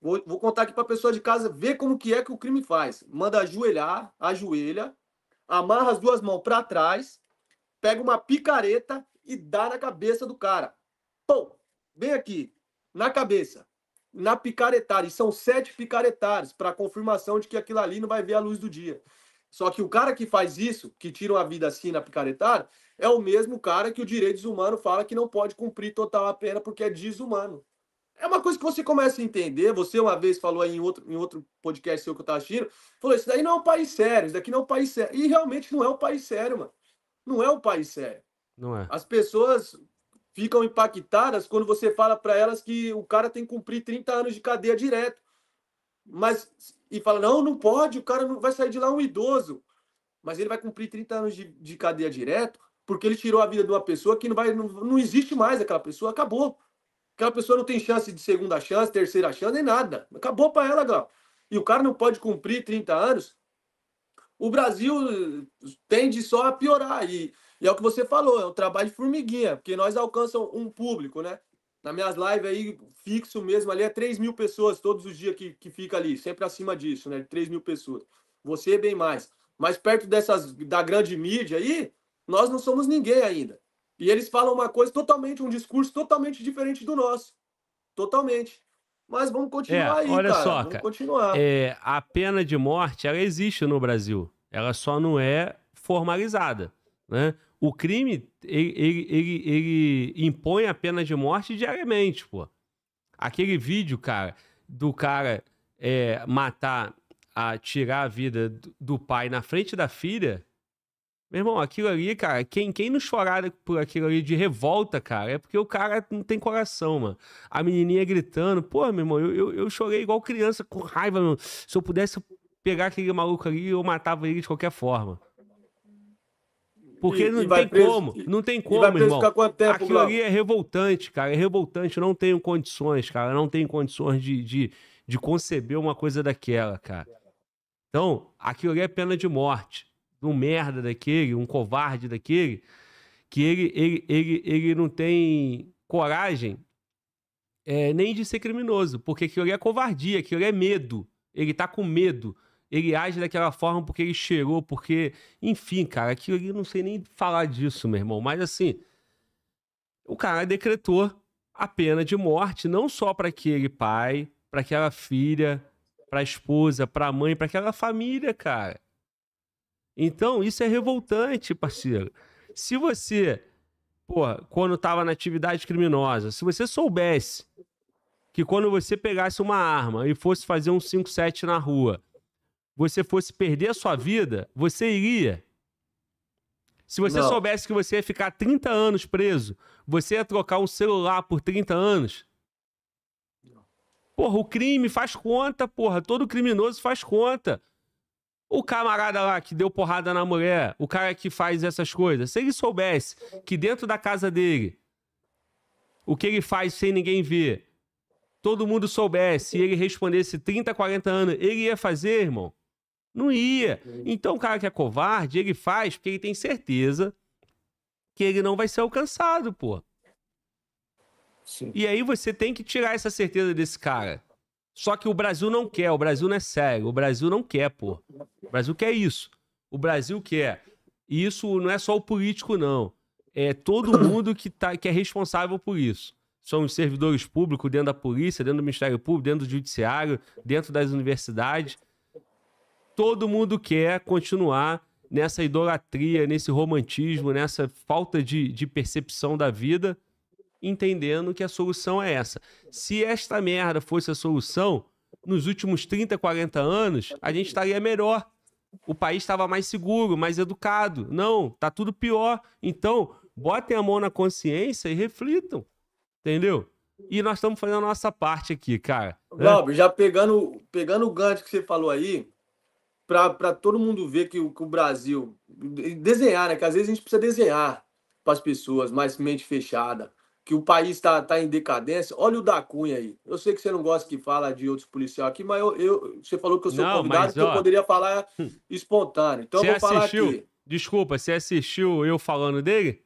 Vou, vou contar aqui para a pessoa de casa ver como que é que o crime faz. Manda ajoelhar, ajoelha, amarra as duas mãos para trás, pega uma picareta e dá na cabeça do cara. Pô, vem aqui, na cabeça, na picaretária. E são sete picaretários para confirmação de que aquilo ali não vai ver a luz do dia. Só que o cara que faz isso, que tira a vida assim na picaretária, é o mesmo cara que o direitos humano fala que não pode cumprir total a pena porque é desumano. É uma coisa que você começa a entender. Você uma vez falou aí em outro, em outro podcast seu que eu estava assistindo, falou: isso daí não é um país sério, isso daqui não é um país sério. E realmente não é um país sério, mano. Não é um país sério. Não é. As pessoas ficam impactadas quando você fala para elas que o cara tem que cumprir 30 anos de cadeia direto. Mas e fala: não, não pode, o cara não vai sair de lá um idoso. Mas ele vai cumprir 30 anos de, de cadeia direto porque ele tirou a vida de uma pessoa que não vai, não, não existe mais aquela pessoa, acabou. Aquela pessoa não tem chance de segunda chance, terceira chance, nem nada. Acabou para ela, Gal. E o cara não pode cumprir 30 anos. O Brasil eh, tende só a piorar. E, e é o que você falou, é o trabalho de formiguinha, porque nós alcançamos um público, né? Nas minhas lives aí, fixo mesmo ali, é 3 mil pessoas todos os dias que, que fica ali, sempre acima disso, né? 3 mil pessoas. Você bem mais. Mas perto dessas da grande mídia aí, nós não somos ninguém ainda. E eles falam uma coisa totalmente, um discurso totalmente diferente do nosso. Totalmente. Mas vamos continuar é, aí, olha cara. Só, vamos cara, continuar. É, a pena de morte, ela existe no Brasil. Ela só não é formalizada, né? O crime, ele, ele, ele, ele impõe a pena de morte diariamente, pô. Aquele vídeo, cara, do cara é, matar, a tirar a vida do pai na frente da filha, meu irmão, aquilo ali, cara, quem, quem nos chorar por aquilo ali de revolta, cara, é porque o cara não tem coração, mano. A menininha gritando, pô, meu irmão, eu, eu, eu chorei igual criança, com raiva, meu. Se eu pudesse pegar aquele maluco ali, eu matava ele de qualquer forma. Porque e, não, e tem preso, como, não tem como, irmão. Tempo, Aquilo ali é revoltante, cara. É revoltante. Eu não tenho condições, cara. Eu não tenho condições de, de, de conceber uma coisa daquela, cara. Então, aquilo ali é pena de morte um merda daquele, um covarde daquele, que ele, ele, ele, ele não tem coragem é, nem de ser criminoso, porque aquilo ali é covardia, aquilo ali é medo. Ele tá com medo. Ele age daquela forma porque ele cheirou, porque. Enfim, cara, aquilo ali não sei nem falar disso, meu irmão. Mas assim, o cara decretou a pena de morte não só para aquele pai, para aquela filha, para a esposa, para a mãe, para aquela família, cara. Então, isso é revoltante, parceiro. Se você, porra, quando estava na atividade criminosa, se você soubesse que quando você pegasse uma arma e fosse fazer um 5-7 na rua, você fosse perder a sua vida, você iria. Se você não. soubesse que você ia ficar 30 anos preso, você ia trocar um celular por 30 anos. Porra, o crime faz conta, porra. Todo criminoso faz conta. O camarada lá que deu porrada na mulher, o cara que faz essas coisas, se ele soubesse que dentro da casa dele, o que ele faz sem ninguém ver, todo mundo soubesse e ele respondesse 30, 40 anos, ele ia fazer, irmão? Não ia. Então o cara que é covarde, ele faz porque ele tem certeza que ele não vai ser alcançado, pô. Sim. E aí você tem que tirar essa certeza desse cara. Só que o Brasil não quer, o Brasil não é cego, o Brasil não quer, pô. O Brasil quer isso. O Brasil quer. E isso não é só o político, não. É todo mundo que, tá, que é responsável por isso. São os servidores públicos dentro da polícia, dentro do Ministério Público, dentro do Judiciário, dentro das universidades. Todo mundo quer continuar nessa idolatria, nesse romantismo, nessa falta de, de percepção da vida entendendo que a solução é essa. Se esta merda fosse a solução, nos últimos 30, 40 anos, a gente estaria melhor. O país estava mais seguro, mais educado. Não, tá tudo pior. Então, botem a mão na consciência e reflitam. Entendeu? E nós estamos fazendo a nossa parte aqui, cara. Né? Glauber, né? já pegando, pegando o gancho que você falou aí, para todo mundo ver que o, que o Brasil. Desenhar, né? Que às vezes a gente precisa desenhar para as pessoas, mais mente fechada que o país está tá em decadência. Olha o da Cunha aí. Eu sei que você não gosta que fala de outros policiais aqui, mas eu, eu você falou que eu sou não, convidado, mas, que eu poderia falar hum. espontâneo. Então eu vou falar assistiu, aqui. Desculpa, você assistiu eu falando dele?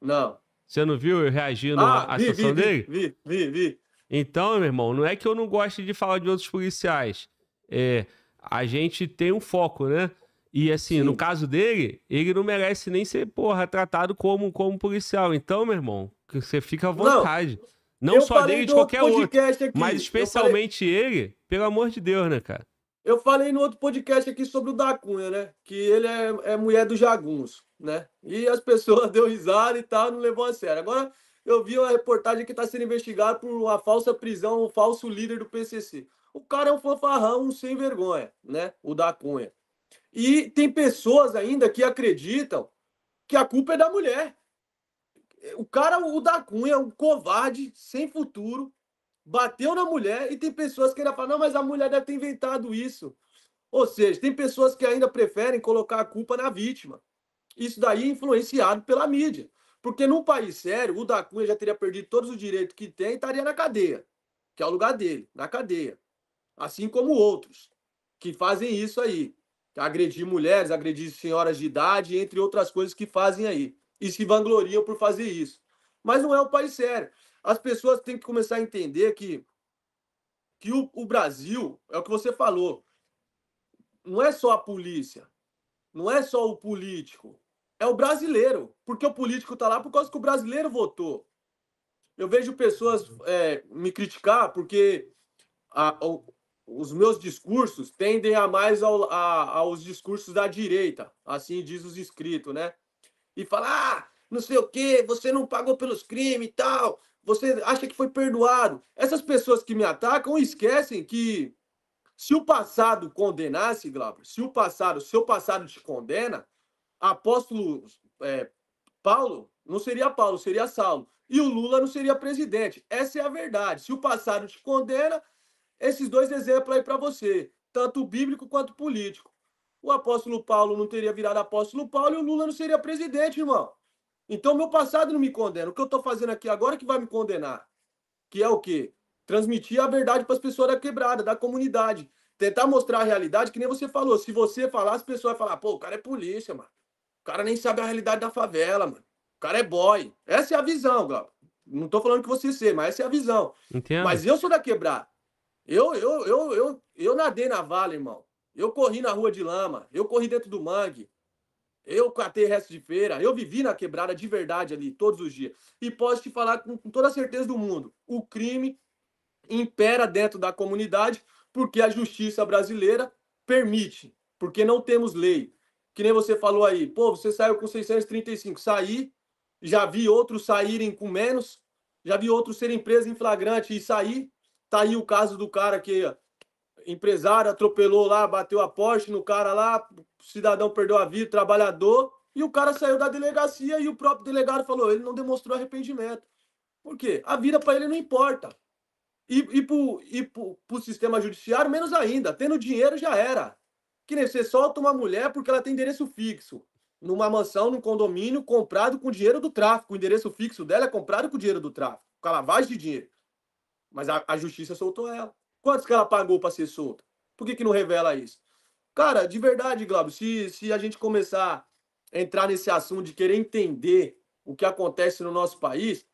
Não. Você não viu eu reagindo ah, à vi, vi, dele? Vi, vi, vi. Então, meu irmão, não é que eu não goste de falar de outros policiais. É, a gente tem um foco, né? E assim, Sim. no caso dele, ele não merece nem ser, porra, tratado como, como policial. Então, meu irmão, que você fica à vontade. Não, não só dele, de qualquer outro. Aqui. Mas especialmente falei... ele, pelo amor de Deus, né, cara? Eu falei no outro podcast aqui sobre o da Cunha, né? Que ele é, é mulher do jagunço, né? E as pessoas deu risada e tal, não levou a sério. Agora, eu vi uma reportagem que está sendo investigado por uma falsa prisão, um falso líder do PCC. O cara é um fanfarrão, um sem vergonha, né? O da Cunha. E tem pessoas ainda que acreditam que a culpa é da mulher. O cara, o da Cunha, um covarde, sem futuro, bateu na mulher e tem pessoas que ainda falam, não, mas a mulher deve ter inventado isso. Ou seja, tem pessoas que ainda preferem colocar a culpa na vítima. Isso daí é influenciado pela mídia. Porque num país sério, o da Cunha já teria perdido todos os direitos que tem e estaria na cadeia, que é o lugar dele, na cadeia. Assim como outros que fazem isso aí. Agredir mulheres, agredir senhoras de idade, entre outras coisas que fazem aí e se vangloriam por fazer isso. Mas não é um país sério. As pessoas têm que começar a entender que, que o, o Brasil, é o que você falou, não é só a polícia, não é só o político, é o brasileiro. Porque o político está lá por causa que o brasileiro votou. Eu vejo pessoas uhum. é, me criticar porque a, a, os meus discursos tendem a mais ao, a, aos discursos da direita, assim diz os inscritos, né? e falar, ah, não sei o quê, você não pagou pelos crimes e tal, você acha que foi perdoado. Essas pessoas que me atacam esquecem que se o passado condenasse, Glauber, se o passado, seu passado te condena, apóstolo é, Paulo não seria Paulo, seria Saulo. E o Lula não seria presidente. Essa é a verdade. Se o passado te condena, esses dois exemplos aí para você, tanto bíblico quanto político o apóstolo Paulo não teria virado apóstolo Paulo e o Lula não seria presidente, irmão. Então, meu passado não me condena. O que eu estou fazendo aqui agora que vai me condenar. Que é o quê? Transmitir a verdade para as pessoas da quebrada, da comunidade. Tentar mostrar a realidade, que nem você falou. Se você falar, as pessoas vão falar, pô, o cara é polícia, mano. O cara nem sabe a realidade da favela, mano. O cara é boy. Essa é a visão, Glauco. Não estou falando que você seja, mas essa é a visão. Entendo. Mas eu sou da quebrada. Eu, eu, eu, eu, eu nadei na vala, irmão. Eu corri na rua de lama, eu corri dentro do mangue, eu catei resto de feira, eu vivi na quebrada de verdade ali, todos os dias. E posso te falar com, toda a certeza do mundo: o crime impera dentro da comunidade porque a justiça brasileira permite, porque não temos lei. Que nem você falou aí, pô, você saiu com 635, saí, já vi outros saírem com menos, já vi outros serem presos em flagrante e sair. Tá aí o caso do cara que empresário atropelou lá, bateu a Porsche no cara lá, cidadão perdeu a vida, trabalhador, e o cara saiu da delegacia e o próprio delegado falou, ele não demonstrou arrependimento. Por quê? A vida para ele não importa. E, e para o sistema judiciário, menos ainda. Tendo dinheiro já era. Que nem você solta uma mulher porque ela tem endereço fixo. Numa mansão, num condomínio, comprado com dinheiro do tráfico. O endereço fixo dela é comprado com dinheiro do tráfico. Com a lavagem de dinheiro. Mas a, a justiça soltou ela. Quantos que ela pagou para ser solta? Por que, que não revela isso? Cara, de verdade, Glauber, se, se a gente começar a entrar nesse assunto de querer entender o que acontece no nosso país,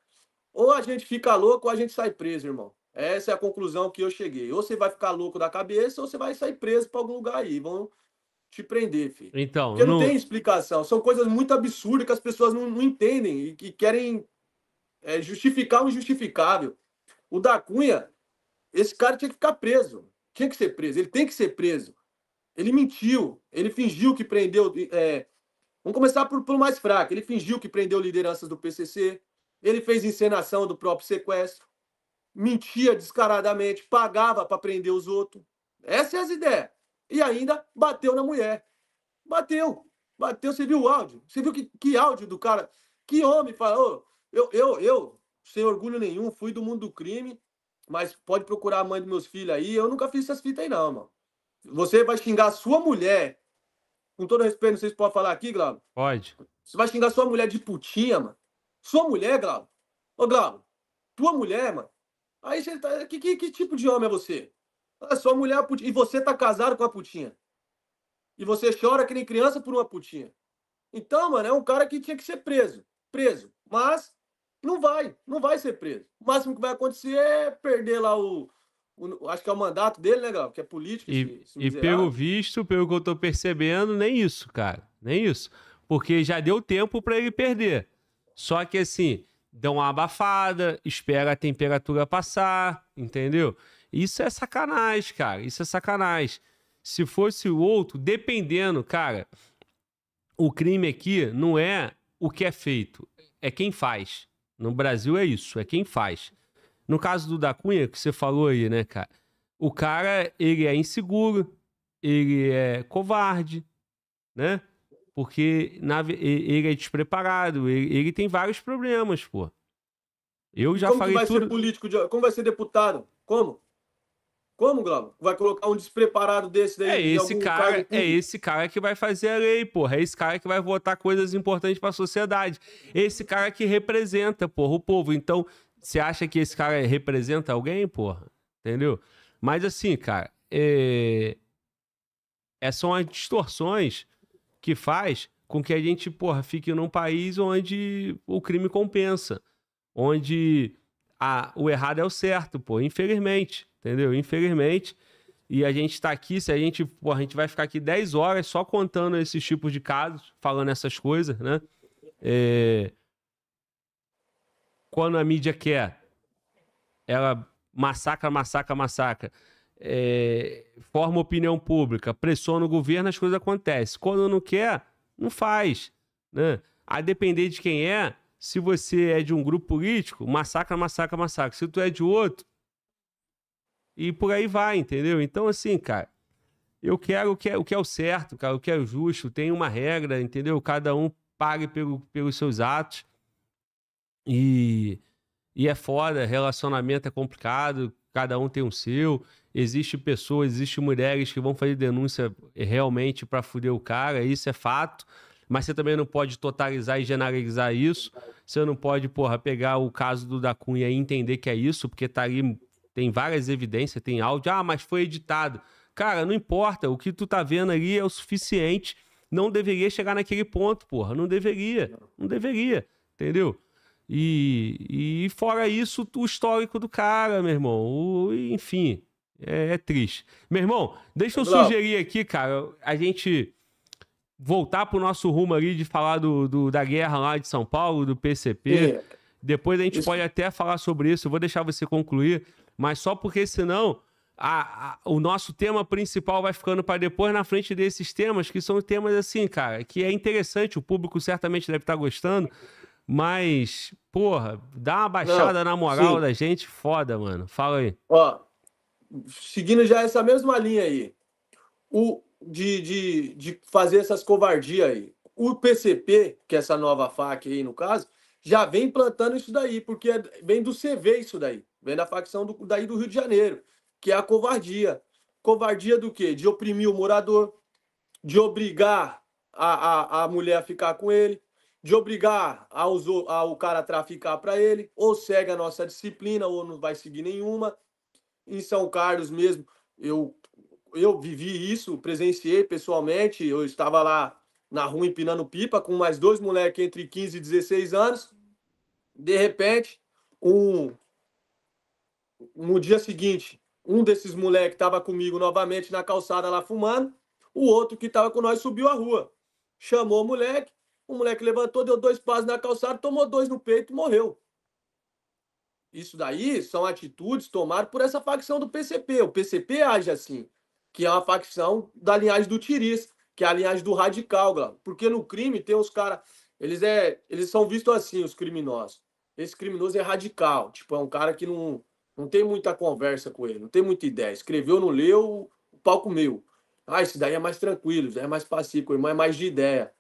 ou a gente fica louco ou a gente sai preso, irmão. Essa é a conclusão que eu cheguei. Ou você vai ficar louco da cabeça ou você vai sair preso para algum lugar aí. Vão te prender, filho. Então, Porque não, não tem explicação. São coisas muito absurdas que as pessoas não, não entendem e que querem é, justificar o injustificável. O da Cunha, esse cara tinha que ficar preso. Tinha que ser preso. Ele tem que ser preso. Ele mentiu. Ele fingiu que prendeu. É... Vamos começar por, pelo mais fraco. Ele fingiu que prendeu lideranças do PCC. Ele fez encenação do próprio sequestro. Mentia descaradamente. Pagava para prender os outros. Essa é as ideias. E ainda bateu na mulher. Bateu. Bateu. Você viu o áudio? Você viu que, que áudio do cara? Que homem falou? Oh, eu, eu, eu, sem orgulho nenhum, fui do mundo do crime mas pode procurar a mãe dos meus filhos aí. Eu nunca fiz essas fitas aí, não, mano. Você vai xingar a sua mulher. Com todo respeito, não sei se pode falar aqui, Glau. Pode. Você vai xingar sua mulher de putinha, mano. Sua mulher, Glau. Ô, Glau. tua mulher, mano. Aí você tá. Que, que, que tipo de homem é você? Ah, sua mulher é putinha. E você tá casado com a putinha. E você chora que nem criança por uma putinha. Então, mano, é um cara que tinha que ser preso. Preso. Mas não vai, não vai ser preso. O máximo que vai acontecer é perder lá o. o acho que é o mandato dele, né, Gal? Que é político. E, esse, esse e pelo visto, pelo que eu tô percebendo, nem isso, cara. Nem isso. Porque já deu tempo para ele perder. Só que assim, dá uma abafada, espera a temperatura passar, entendeu? Isso é sacanagem, cara. Isso é sacanagem. Se fosse o outro, dependendo, cara, o crime aqui não é o que é feito, é quem faz. No Brasil é isso, é quem faz. No caso do Da Cunha, que você falou aí, né, cara? O cara, ele é inseguro, ele é covarde, né? Porque na, ele é despreparado, ele, ele, tem vários problemas, pô. Eu já como falei vai Ser político de... como vai ser deputado? Como? Como, Glauco? Vai colocar um despreparado desse daí? É esse cara, é esse cara que vai fazer a lei, porra. É esse cara que vai votar coisas importantes para a sociedade. Esse cara que representa, porra, o povo. Então, você acha que esse cara representa alguém, porra? Entendeu? Mas assim, cara, é... é são as distorções que faz com que a gente, porra, fique num país onde o crime compensa, onde a... o errado é o certo, porra. infelizmente entendeu? Infelizmente. E a gente está aqui, se a gente, a gente vai ficar aqui 10 horas só contando esses tipos de casos, falando essas coisas, né? É... Quando a mídia quer, ela massacra, massacra, massacra. É... Forma opinião pública, pressiona o governo, as coisas acontecem. Quando não quer, não faz, né? A depender de quem é, se você é de um grupo político, massacra, massacra, massacra. Se tu é de outro, e por aí vai, entendeu? Então, assim, cara, eu quero o que é o, que é o certo, cara, o que é o justo, tem uma regra, entendeu? Cada um pague pelo, pelos seus atos. E, e é foda, relacionamento é complicado, cada um tem o um seu. Existe pessoas, existe mulheres que vão fazer denúncia realmente para foder o cara, isso é fato. Mas você também não pode totalizar e generalizar isso. Você não pode, porra, pegar o caso do da Cunha e entender que é isso, porque tá ali tem várias evidências, tem áudio. Ah, mas foi editado. Cara, não importa. O que tu tá vendo ali é o suficiente. Não deveria chegar naquele ponto, porra. Não deveria. Não deveria. Entendeu? E, e fora isso, o histórico do cara, meu irmão. O, enfim, é, é, triste. Meu irmão, deixa eu sugerir aqui, cara, a gente voltar pro nosso rumo ali de falar do, do da guerra lá de São Paulo, do PCP. E... Depois a gente isso. pode até falar sobre isso. Eu vou deixar você concluir mas só porque senão a, a, o nosso tema principal vai ficando para depois na frente desses temas, que são temas assim, cara, que é interessante, o público certamente deve estar tá gostando, mas, porra, dá uma baixada Não, na moral sim. da gente, foda, mano. Fala aí. Ó, seguindo já essa mesma linha aí, o, de, de, de fazer essas covardias aí. O PCP, que é essa nova faca aí, no caso, já vem plantando isso daí, porque é, vem do CV isso daí. Vem da facção do, daí do Rio de Janeiro, que é a covardia. Covardia do quê? De oprimir o morador, de obrigar a, a, a mulher a ficar com ele, de obrigar aos, o cara a traficar para ele, ou segue a nossa disciplina, ou não vai seguir nenhuma. Em São Carlos mesmo, eu, eu vivi isso, presenciei pessoalmente, eu estava lá na rua empinando pipa com mais dois moleques entre 15 e 16 anos. De repente, um no dia seguinte, um desses moleques estava comigo novamente na calçada lá fumando, o outro que estava com nós subiu a rua. Chamou o moleque, o moleque levantou, deu dois passos na calçada, tomou dois no peito e morreu. Isso daí são atitudes tomadas por essa facção do PCP. O PCP age assim, que é uma facção da linhagem do Tiris, que é a linhagem do radical, Glau. porque no crime tem os caras, eles é, eles são vistos assim, os criminosos. Esse criminoso é radical, tipo, é um cara que não não tem muita conversa com ele, não tem muita ideia. Escreveu, não leu, o palco meu. Ah, esse daí é mais tranquilo, é mais pacífico, irmão é mais de ideia.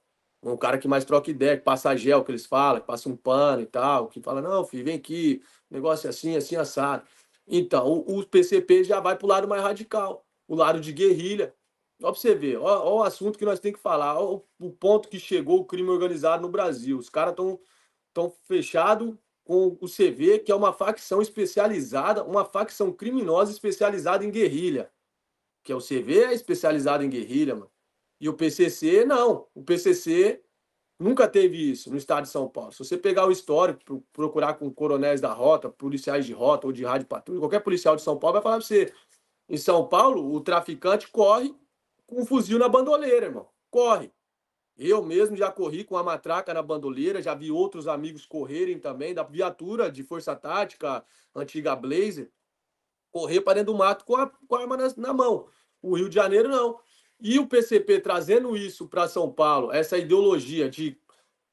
Um cara que mais troca ideia, que passa gel, que eles falam, que passa um pano e tal, que fala, não, filho, vem aqui, negócio é assim, assim, assado. Então, o, o PCP já vai para o lado mais radical, o lado de guerrilha. Ó, para você ver, ó, ó, o assunto que nós temos que falar, ó, o, ponto que chegou o crime organizado no Brasil. Os caras estão tão fechados com o CV, que é uma facção especializada, uma facção criminosa especializada em guerrilha. Que é o CV é especializado em guerrilha, mano. E o PCC, não. O PCC nunca teve isso no estado de São Paulo. Se você pegar o histórico, procurar com coronéis da rota, policiais de rota ou de rádio patrulha, qualquer policial de São Paulo vai falar pra você. Em São Paulo, o traficante corre com um fuzil na bandoleira, irmão. Corre. Eu mesmo já corri com a matraca na bandoleira, já vi outros amigos correrem também, da viatura de força tática, antiga Blazer, correr para dentro do mato com a, com a arma na, na mão. O Rio de Janeiro não. E o PCP trazendo isso para São Paulo, essa ideologia de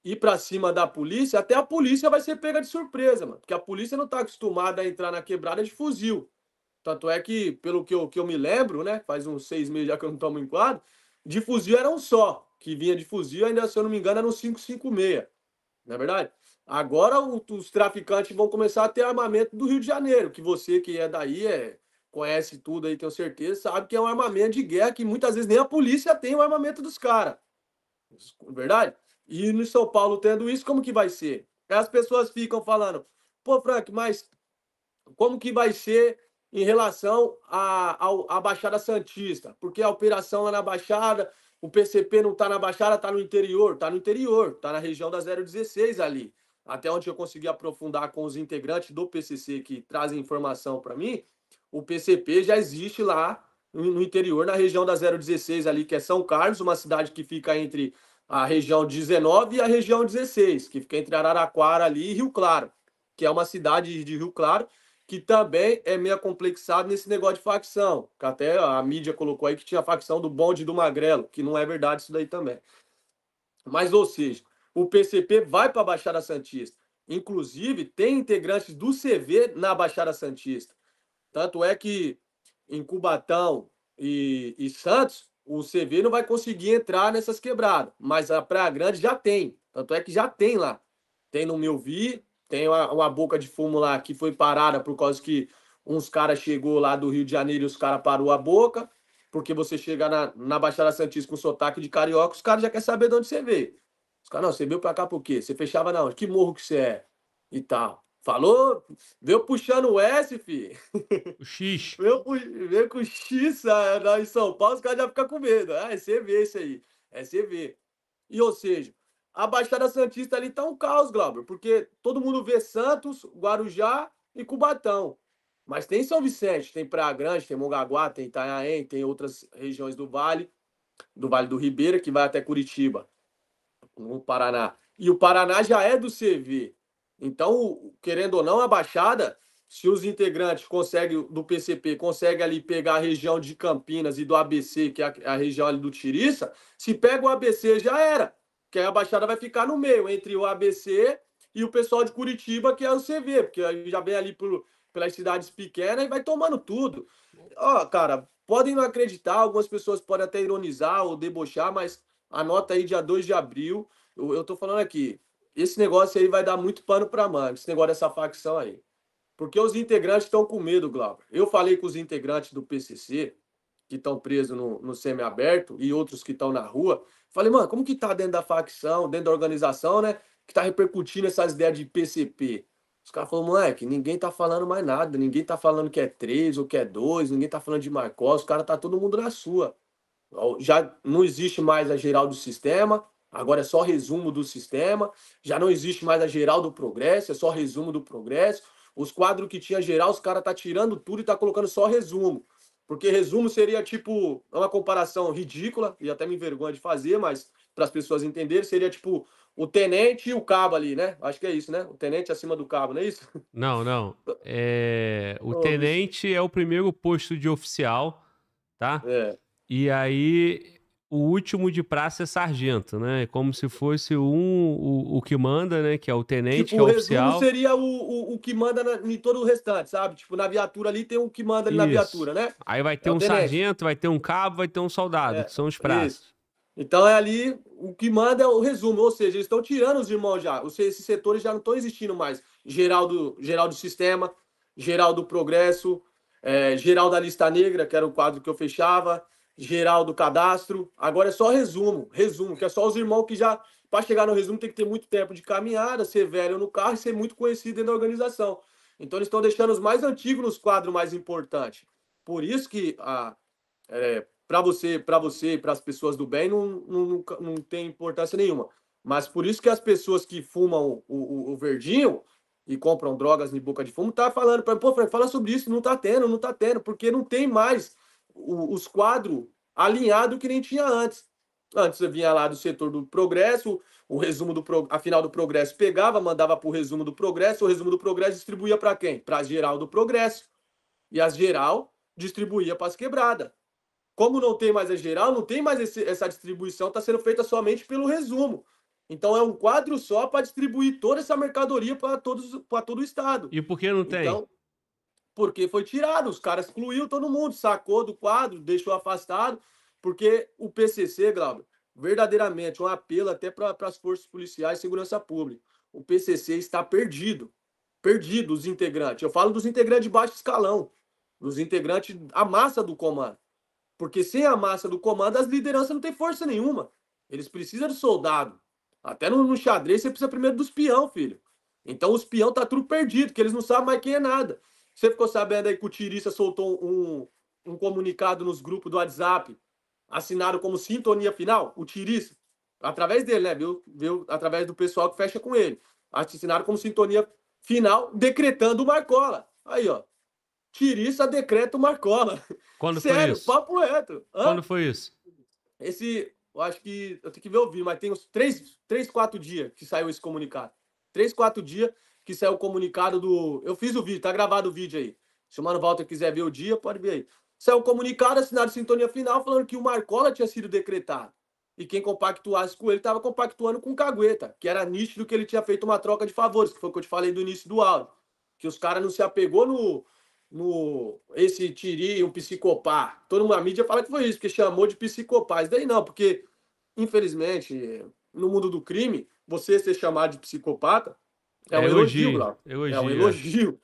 ir para cima da polícia, até a polícia vai ser pega de surpresa, mano. Porque a polícia não está acostumada a entrar na quebrada de fuzil. Tanto é que, pelo que eu, que eu me lembro, né? Faz uns seis meses já que eu não tomo quadro de fuzil era um só que vinha de fuzil, ainda, se eu não me engano, era um 556. Na é verdade? Agora os traficantes vão começar a ter armamento do Rio de Janeiro, que você que é daí é, conhece tudo aí, tenho certeza, sabe que é um armamento de guerra que muitas vezes nem a polícia tem o armamento dos caras. Verdade? E no São Paulo tendo isso, como que vai ser? As pessoas ficam falando, pô, Frank, mas como que vai ser em relação à a, a, a, Baixada Santista? Porque a operação lá na Baixada, o PCP não está na Baixada, está no interior? Está no interior, está na região da 016 ali. Até onde eu consegui aprofundar com os integrantes do PCC que trazem informação para mim, o PCP já existe lá no interior, na região da 016 ali, que é São Carlos, uma cidade que fica entre a região 19 e a região 16, que fica entre Araraquara ali e Rio Claro, que é uma cidade de Rio Claro que também é meio complexado nesse negócio de facção, que até a mídia colocou aí que tinha a facção do bonde do Magrelo, que não é verdade isso daí também. Mas, ou seja, o PCP vai para a Baixada Santista. Inclusive, tem integrantes do CV na Baixada Santista. Tanto é que em Cubatão e, e Santos, o CV não vai conseguir entrar nessas quebradas, mas a Praia Grande já tem. Tanto é que já tem lá. Tem no Meu Vi, tem uma, uma boca de fumo lá que foi parada por causa que uns caras chegou lá do Rio de Janeiro e os caras parou a boca, porque você chega na, na Baixada Santista com sotaque de carioca, os caras já querem saber de onde você veio. Os caras, não, você veio pra cá por quê? Você fechava na onde? Que morro que você é? E tal. Falou, veio puxando o S, fi. O X. veio, veio com o X sabe? Ah, em São Paulo, os caras já ficam com medo. Ah, é CV isso aí. É CV. E, ou seja, a Baixada Santista ali tá um caos, Glauber, porque todo mundo vê Santos, Guarujá e Cubatão. Mas tem São Vicente, tem Praia Grande, tem Mongaguá, tem Itanhaém, tem outras regiões do Vale, do Vale do Ribeira, que vai até Curitiba, no Paraná. E o Paraná já é do CV. Então, querendo ou não, a Baixada, se os integrantes conseguem, do PCP, conseguem ali pegar a região de Campinas e do ABC, que é a, a região ali do Tiriça, se pega o ABC, já era que aí a Baixada vai ficar no meio, entre o ABC e o pessoal de Curitiba, que é o CV, porque já vem ali por, pelas cidades pequenas e vai tomando tudo. Ó, cara, podem não acreditar, algumas pessoas podem até ironizar ou debochar, mas anota aí dia 2 de abril, eu, eu tô falando aqui, esse negócio aí vai dar muito pano pra manga, esse negócio dessa facção aí. Porque os integrantes estão com medo, Glauber. Eu falei com os integrantes do PCC, que estão presos no, no semiaberto, e outros que estão na rua, Falei, mano, como que tá dentro da facção, dentro da organização, né? Que tá repercutindo essas ideias de PCP. Os caras falaram, moleque, ninguém tá falando mais nada, ninguém tá falando que é três ou que é dois, ninguém tá falando de Marcos, os caras tá todo mundo na sua. Já não existe mais a geral do sistema, agora é só resumo do sistema, já não existe mais a geral do progresso, é só resumo do progresso. Os quadros que tinha geral, os caras tá tirando tudo e tá colocando só resumo. Porque resumo seria tipo, é uma comparação ridícula, e até me envergonha de fazer, mas para as pessoas entenderem, seria tipo o tenente e o cabo ali, né? Acho que é isso, né? O tenente acima do cabo, não é isso? Não, não. É... O tenente é o primeiro posto de oficial, tá? É. E aí o último de praça é sargento, né? Como se fosse um, o, o que manda, né? Que é o tenente, tipo, que é o oficial. seria o, o, o, que manda na, em todo o restante, sabe? Tipo, na viatura ali tem o que manda na viatura, né? Aí vai é ter é um sargento, vai ter um cabo, vai ter um soldado, é, que são os praças. Isso. Então é ali o que manda é o resumo, ou seja, eles estão tirando os irmãos já, seja, esses setores já não estão existindo mais. Geral do, geral do sistema, geral do progresso, é, geral da lista negra, que era o quadro que eu fechava, geral do cadastro. Agora é só resumo, resumo, que é só os irmãos que já, para chegar no resumo, tem que ter muito tempo de caminhada, ser velho no carro e ser muito conhecido dentro da organização. Então eles estão deixando os mais antigos nos quadros mais importantes. Por isso que a, é, para você, para você, para as pessoas do bem, não, não, não tem importância nenhuma. Mas por isso que as pessoas que fumam o, o, o verdinho e compram drogas em boca de fumo, tá falando para pô, fala sobre isso, não tá tendo, não tá tendo, porque não tem mais os quadros alinhados que nem tinha antes. Antes eu vinha lá do setor do progresso, o resumo do pro, a final do progresso pegava, mandava para o resumo do progresso, o resumo do progresso distribuía para quem? Para a geral do progresso. E as geral distribuía para as quebradas. Como não tem mais a geral, não tem mais esse, essa distribuição, está sendo feita somente pelo resumo. Então é um quadro só para distribuir toda essa mercadoria para todo o estado. E por que não tem? Então, porque foi tirado. Os caras excluiu todo mundo, sacou do quadro, deixou afastado, porque o PCC, Glauber, verdadeiramente, um apelo até para as forças policiais e segurança pública. O PCC está perdido. Perdido os integrantes. Eu falo dos integrantes de baixo escalão, dos integrantes, a massa do comando. Porque sem a massa do comando, as lideranças não têm força nenhuma. Eles precisam de soldado. Até no, no xadrez, você precisa primeiro dos peão, filho. Então os peão tá tudo perdido, que eles não sabem mais quem é nada. Você ficou sabendo aí que o Tirista soltou um, um comunicado nos grupos do WhatsApp, assinado como sintonia final? O Tirista, através dele, né? Viu, viu? Através do pessoal que fecha com ele. Assinado como sintonia final, decretando o Marcola. Aí, ó. Tirista decreta o Marcola. Quando Sério, foi isso? Sério, papo reto. Hã? Quando foi isso? Esse, eu acho que eu tenho que ver ouvir, mas tem uns três, três, quatro dias que saiu esse comunicado. Três, quatro dias que saiu é o comunicado do. Eu fiz o vídeo, tá gravado o vídeo aí. Se o Mano Walter quiser ver o dia, pode ver aí. Saiu é o comunicado, assinado sintonia final, falando que o Marcola tinha sido decretado. E quem compactuasse com ele estava compactuando com o Cagueta, que era nítido que ele tinha feito uma troca de favores, que foi o que eu te falei do início do áudio. Que os caras não se apegou no, no esse tiri, um psicopá. Toda uma mídia fala que foi isso, que chamou de psicopá. Isso daí não, porque, infelizmente, no mundo do crime, você ser chamado de psicopata é, é, é, é, um elogio, Glauco. É um elogio.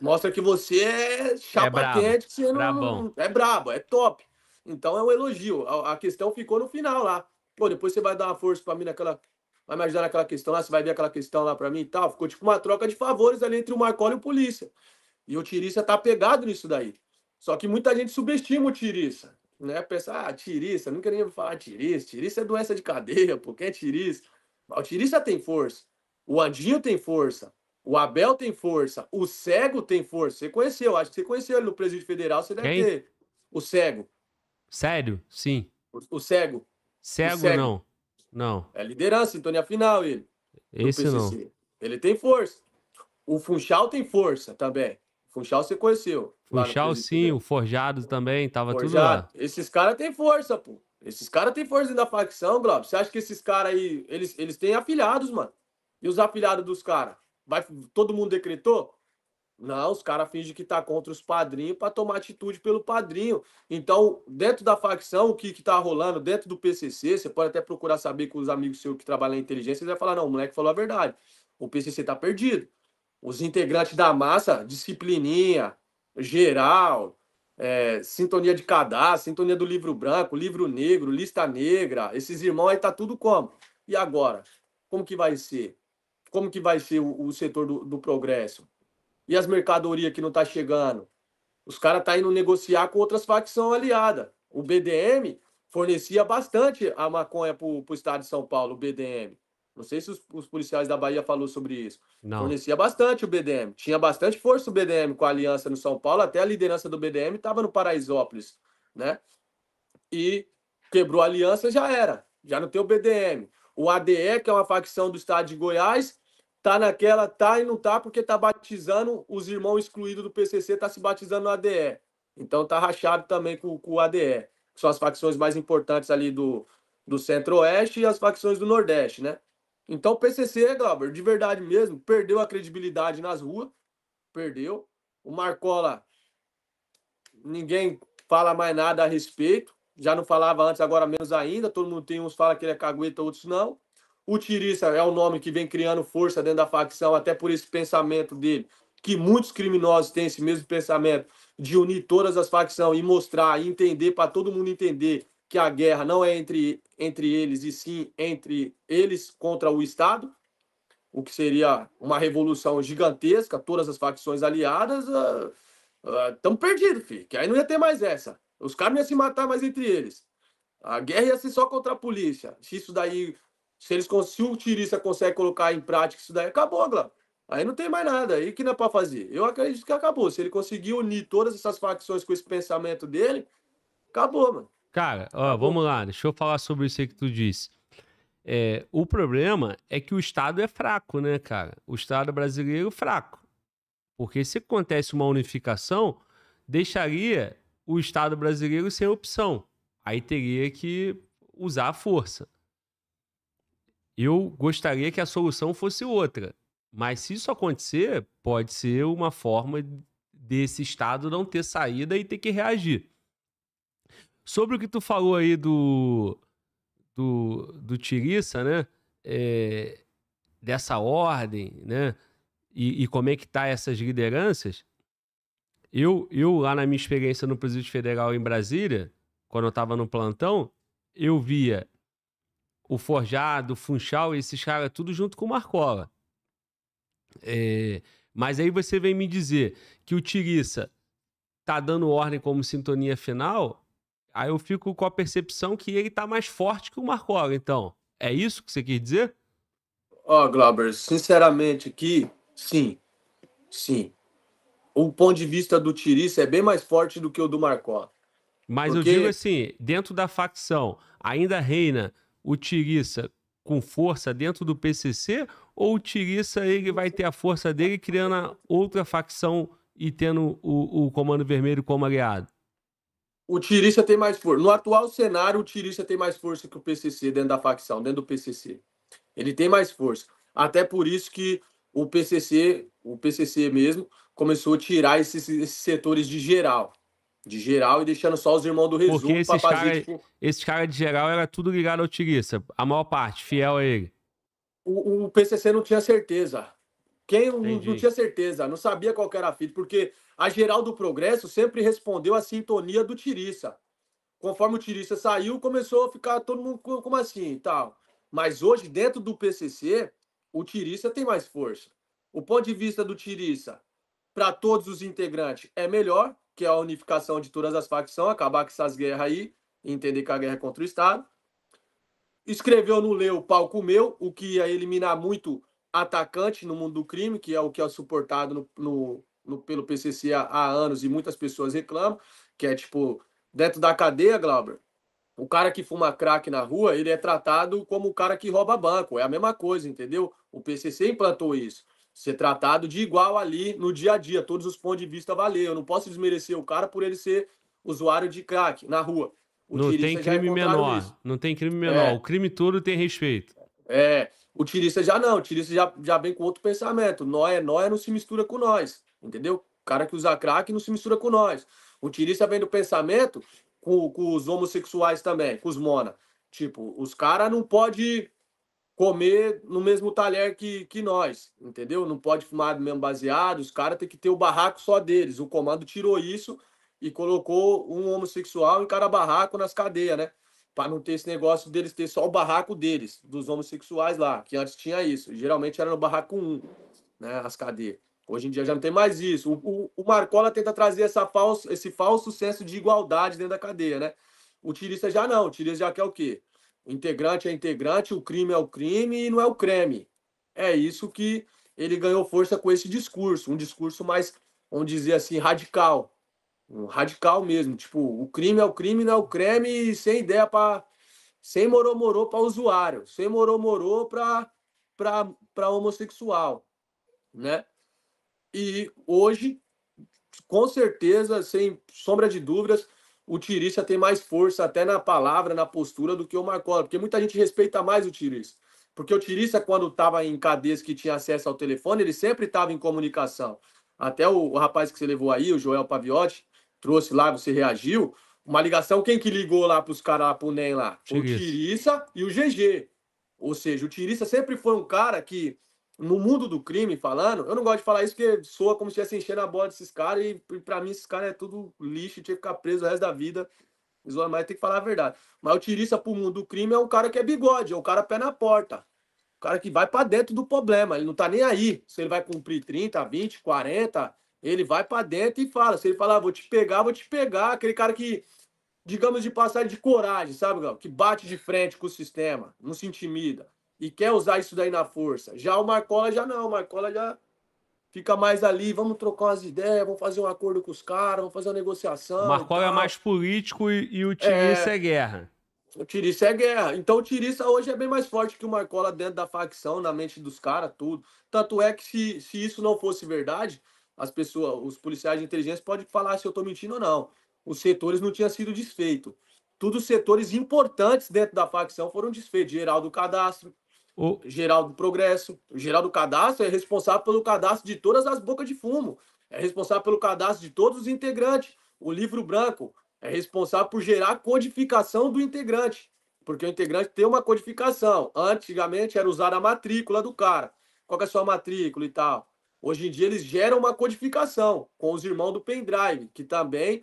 mostra que você é quente, que você não, Brabão. é brabo, é top. Então é um elogio. A, a, questão ficou no final lá. Pô, depois você vai dar uma força para mim naquela. Vai me ajudar naquela questão lá, você vai ver aquela questão lá para mim e tal. Ficou tipo uma troca de favores ali entre o Marcola e o Polícia. E o Tirissa tá pegado nisso daí. Só que muita gente subestima o Tirissa. Né? Pensa, ah, Tirissa, nunca nem falar Tirissa. Tirissa é doença de cadeia, pô, quem é Tirissa? o Tirissa tem força. O Andinho tem força, o Abel tem força, o Cego tem força. Você conheceu, acho que você conheceu ele no Presídio Federal, você deve Quem? ter. O Cego. Sério? Sim. O, o Cego. Cego, o cego. não. Não. É liderança, sintonia final ele. Esse não. Ele tem força. O Funchal tem força também. Funchal você conheceu. Funchal sim, o Forjado também, tava Forjado. tudo lá. Esses caras têm força, pô. Esses caras têm força da facção, Globo. Você acha que esses caras aí, eles, eles têm afilhados, mano. E os afiliados dos caras? Vai, todo mundo decretou? Não, os caras fingem que tá contra os padrinhos para tomar atitude pelo padrinho. Então, dentro da facção, o que que tá rolando dentro do PCC, você pode até procurar saber com os amigos seus que trabalham na inteligência, eles vão falar, não, o moleque falou a verdade. O PCC tá perdido. Os integrantes da massa, disciplininha, geral, é, sintonia de cadastro, sintonia do livro branco, livro negro, lista negra, esses irmãos aí tá tudo como? E agora? Como que vai ser? como que vai ser o, o setor do, do, progresso? E as mercadorias que não tá chegando? Os caras tá indo negociar com outras facções aliadas. O BDM fornecia bastante a maconha para o estado de São Paulo, o BDM. Não sei se os, os, policiais da Bahia falou sobre isso. Não. Fornecia bastante o BDM. Tinha bastante força o BDM com a aliança no São Paulo, até a liderança do BDM estava no Paraisópolis, né? E quebrou a aliança, já era. Já não tem o BDM. O ADE, que é uma facção do estado de Goiás, tá naquela, tá e não tá, porque tá batizando os irmãos excluídos do PCC, tá se batizando no ADE. Então tá rachado também com, com o ADE, que são as facções mais importantes ali do, do Centro-Oeste e as facções do Nordeste, né? Então o PCC, Glauber, de verdade mesmo, perdeu a credibilidade nas ruas, perdeu. O Marcola, ninguém fala mais nada a respeito, já não falava antes, agora menos ainda, todo mundo tem uns fala que ele é cagueta, outros não. O Tirissa é o nome que vem criando força dentro da facção, até por esse pensamento dele, que muitos criminosos têm esse mesmo pensamento de unir todas as facções e mostrar e entender para todo mundo entender que a guerra não é entre, entre eles e sim entre eles contra o Estado, o que seria uma revolução gigantesca, todas as facções aliadas estão uh, ah, uh, ah, perdidos, filho, que aí não ia ter mais essa. Os caras não iam se matar mais entre eles. A guerra ia ser só contra a polícia. Se isso daí se, eles, se o Tirista consegue colocar em prática isso daí, acabou, Glauco. Aí não tem mais nada. Aí que não é para fazer. Eu acredito que acabou. Se ele conseguir unir todas essas facções com esse pensamento dele, acabou, mano. Cara, ó, acabou. vamos lá. Deixa eu falar sobre isso aí que tu disse. É, o problema é que o Estado é fraco, né, cara? O Estado brasileiro é fraco. Porque se acontece uma unificação, deixaria o Estado brasileiro sem opção. Aí teria que usar a força. Eu gostaria que a solução fosse outra. Mas se isso acontecer, pode ser uma forma desse Estado não ter saída e ter que reagir. Sobre o que tu falou aí do, do, do Tiriça, né? É, dessa ordem, né? E, e como é que tá essas lideranças? Eu, eu, lá na minha experiência no Presídio Federal em Brasília, quando eu estava no plantão, eu via o Forjado, o Funchal, esses caras, tudo junto com o Marcola. É, mas aí você vem me dizer que o Tiriça tá dando ordem como sintonia final, aí eu fico com a percepção que ele tá mais forte que o Marcola. Então, é isso que você quis dizer? Ó, oh, Glauber, sinceramente aqui, sim. Sim. O ponto de vista do Tiriça é bem mais forte do que o do Marcola. Mas Porque... eu digo assim, dentro da facção, ainda reina o Tiriça com força dentro do PCC ou o Tiriça ele vai ter a força dele criando a outra facção e tendo o, o Comando Vermelho como aliado? O Tirista tem mais força. No atual cenário, o Tirista tem mais força que o PCC dentro da facção, dentro do PCC. Ele tem mais força. Até por isso que o PCC, o PCC mesmo, começou a tirar esses, esses setores de geral de geral e deixando só os irmãos do resumo Porque esses pra cara, tipo... de geral era tudo ligado ao Tirissa, a maior parte, fiel a ele. O, o PCC não tinha certeza. Quem não, não, tinha certeza, não sabia qual era a fita, porque a geral do progresso sempre respondeu à sintonia do Tiriça. Conforme o Tiriça saiu, começou a ficar todo mundo como assim e tal. Mas hoje, dentro do PCC, o Tiriça tem mais força. O ponto de vista do Tiriça, para todos os integrantes é melhor, que é a unificação de todas as facções, acabar com essas guerras aí, entender que a guerra é contra o Estado. Escreveu no Leu Palco Meu, o que ia eliminar muito atacante no mundo do crime, que é o que é suportado no, no, no pelo PCC há, há, anos e muitas pessoas reclamam, que é tipo, dentro da cadeia, Glauber, o cara que fuma crack na rua, ele é tratado como o cara que rouba banco, é a mesma coisa, entendeu? O PCC implantou isso ser tratado de igual ali no dia a dia, todos os pontos de vista valer. Eu não posso desmerecer o cara por ele ser usuário de crack na rua. O não tem é crime menor. Não tem crime menor. É. O crime todo tem respeito. É. O tirista já não. O tirista já, já vem com outro pensamento. nós é, é não se mistura com nós. Entendeu? O cara que usa crack não se mistura com nós. O tirista vem do pensamento com, com os homossexuais também, com os mona. Tipo, os caras não pode comer no mesmo talher que, que nós, entendeu? Não pode fumar do mesmo baseado, os caras têm que ter o barraco só deles. O comando tirou isso e colocou um homossexual em cada barraco nas cadeias, né? Para não ter esse negócio deles ter só o barraco deles, dos homossexuais lá, que antes tinha isso. Geralmente era no barraco 1, né? As cadeias. Hoje em dia já não tem mais isso. O, o, o Marcola tenta trazer essa falso, esse falso senso de igualdade dentro da cadeia, né? O tirista já não. O tirista já quer o quê? O integrante é integrante, o crime é o crime e não é o creme. É isso que ele ganhou força com esse discurso, um discurso mais, vamos dizer assim, radical. Um radical mesmo, tipo, o crime é o crime, não é o creme, e sem ideia para sem morou morou para usuário, sem morou morou para para para homossexual, né? E hoje, com certeza, sem sombra de dúvidas, o tirista tem mais força até na palavra, na postura do que o Marcola, porque muita gente respeita mais o tirista. Porque o tirista, quando estava em cadeias que tinha acesso ao telefone, ele sempre estava em comunicação. Até o, o, rapaz que você levou aí, o Joel Paviotti, trouxe lá, você reagiu. Uma ligação, quem que ligou lá para os caras, para o NEM lá? Tirissa. O tirista e o GG. Ou seja, o tirista sempre foi um cara que no mundo do crime falando, eu não gosto de falar isso porque soa como se estivesse enchendo a bola desses caras e, e para mim esses caras é tudo lixo, tinha que ficar preso o resto da vida. Mas tem que falar a verdade. Mas o tirista pro mundo do crime é um cara que é bigode, é o um cara pé na porta. O cara que vai para dentro do problema, ele não tá nem aí se ele vai cumprir 30, 20, 40, ele vai para dentro e fala. Se ele falar, ah, vou te pegar, vou te pegar. Aquele cara que, digamos de passagem de coragem, sabe, Gal? Que bate de frente com o sistema, não se intimida e quer usar isso daí na força. Já o Marcola já não, o Marcola já fica mais ali, vamos trocar umas ideias, vamos fazer um acordo com os caras, vamos fazer uma negociação. O Marcola é mais político e, e o Tiriça é... é... guerra. É, o Tiriça é guerra. Então o Tiriça hoje é bem mais forte que o Marcola dentro da facção, na mente dos caras, tudo. Tanto é que se, se isso não fosse verdade, as pessoas, os policiais de inteligência podem falar se eu estou mentindo ou não. Os setores não tinham sido desfeitos. Todos os setores importantes dentro da facção foram desfeitos. Geraldo Cadastro, o geral do progresso, o geral do cadastro é responsável pelo cadastro de todas as bocas de fumo, é responsável pelo cadastro de todos os integrantes. O livro branco é responsável por gerar a codificação do integrante, porque o integrante tem uma codificação. Antigamente era usada a matrícula do cara. Qual é a sua matrícula e tal? Hoje em dia eles geram uma codificação com os irmãos do pendrive, que também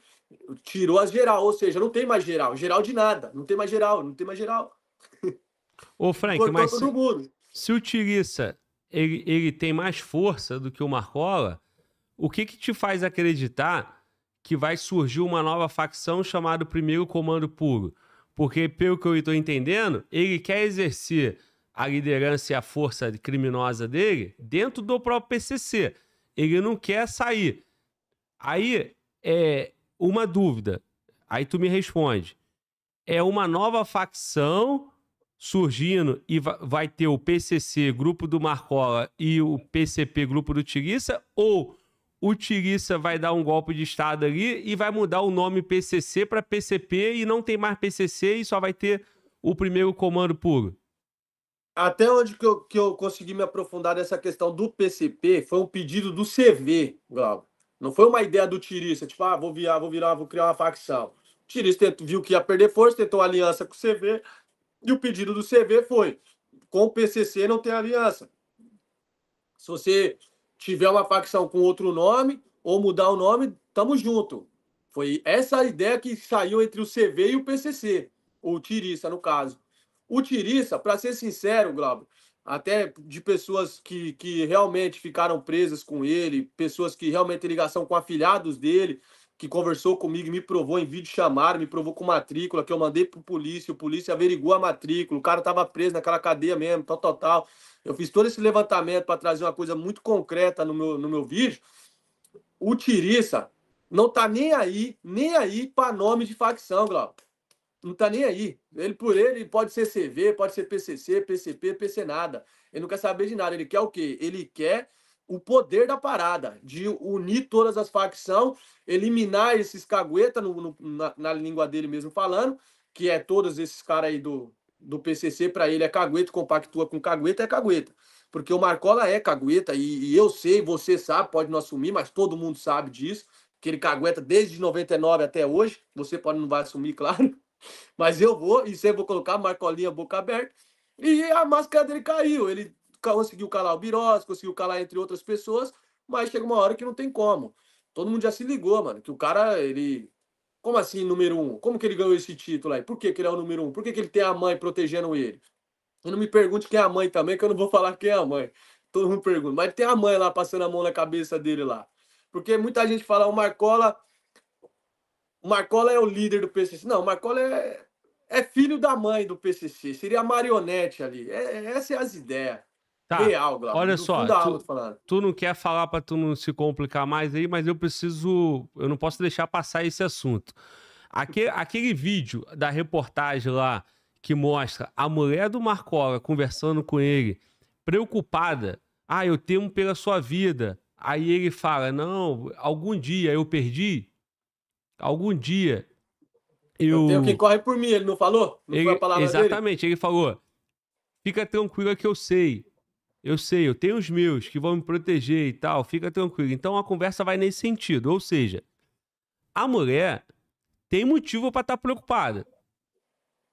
tirou as geral, ou seja, não tem mais geral, geral de nada, não tem mais geral, não tem mais geral. Ô, Frank, mas se, mundo. se o Tiriça ele, ele tem mais força do que o Marcola, o que, que te faz acreditar que vai surgir uma nova facção chamada Primeiro Comando Puro? Porque, pelo que eu estou entendendo, ele quer exercer a liderança e a força criminosa dele dentro do próprio PCC. Ele não quer sair. Aí, é uma dúvida. Aí tu me responde. É uma nova facção surgindo e vai ter o PCC, grupo do Marcola, e o PCP, grupo do Tiriça, ou o Tiriça vai dar um golpe de Estado ali e vai mudar o nome PCC para PCP e não tem mais PCC e só vai ter o primeiro comando puro? Até onde que eu, que eu consegui me aprofundar nessa questão do PCP foi um pedido do CV, Glauco. Não foi uma ideia do Tirista, tipo, ah, vou virar, vou virar, vou criar uma facção. O Tirista viu que ia perder força, tentou aliança com o CV, e o pedido do CV foi: com o PCC não tem aliança. Se você tiver uma facção com outro nome ou mudar o nome, estamos junto. Foi essa a ideia que saiu entre o CV e o PCC, ou o Tirissa, no caso. O Tirissa, para ser sincero, Glauber, até de pessoas que, que realmente ficaram presas com ele, pessoas que realmente têm ligação com afilhados dele, que conversou comigo e me provou em vídeo chamar, me provou com matrícula, que eu mandei pro polícia, o polícia averigou a matrícula, o cara tava preso naquela cadeia mesmo, tal, tal, tal. Eu fiz todo esse levantamento para trazer uma coisa muito concreta no meu, no meu vídeo. O Tiriça não tá nem aí, nem aí para nome de facção, Glauco. Não tá nem aí. Ele por ele pode ser CV, pode ser PCC, PCP, PC nada. Ele não quer saber de nada. Ele quer o quê? Ele quer o poder da parada, de unir todas as facções, eliminar esses cagueta, no, no, na, na, língua dele mesmo falando, que é todos esses caras aí do, do PCC, para ele é cagueta, compactua com cagueta, é cagueta. Porque o Marcola é cagueta, e, e, eu sei, você sabe, pode não assumir, mas todo mundo sabe disso, que ele cagueta desde 99 até hoje, você pode não vai assumir, claro, mas eu vou, e sempre vou colocar Marcolinha boca aberta, e a máscara dele caiu, ele conseguiu calar o Biros conseguiu calar entre outras pessoas, mas chega uma hora que não tem como. Todo mundo já se ligou, mano, que o cara, ele. Como assim, número um? Como que ele ganhou esse título aí? Por que, que ele é o número um? Por que, que ele tem a mãe protegendo ele? E não me pergunte quem é a mãe também, que eu não vou falar quem é a mãe. Todo mundo pergunta. Mas tem a mãe lá passando a mão na cabeça dele lá. Porque muita gente fala, o Marcola. O Marcola é o líder do PCC. Não, o Marcola é, é filho da mãe do PCC. Seria a marionete ali. É, é essas é as ideias. Tá. Real, Glauco. Olha só, tu, tu, não quer falar para tu não se complicar mais aí, mas eu preciso, eu não posso deixar passar esse assunto. Aquele, aquele vídeo da reportagem lá que mostra a mulher do Marcola conversando com ele, preocupada. Ah, eu temo pela sua vida. Aí ele fala: Não, algum dia eu perdi. Algum dia eu. Eu tenho que corre por mim, ele não falou? Não ele, foi a palavra Exatamente, dele? ele falou: Fica tranquila que eu sei. Eu sei, eu tenho os meus que vão me proteger e tal, fica tranquilo. Então a conversa vai nesse sentido. Ou seja, a mulher tem motivo para estar tá preocupada.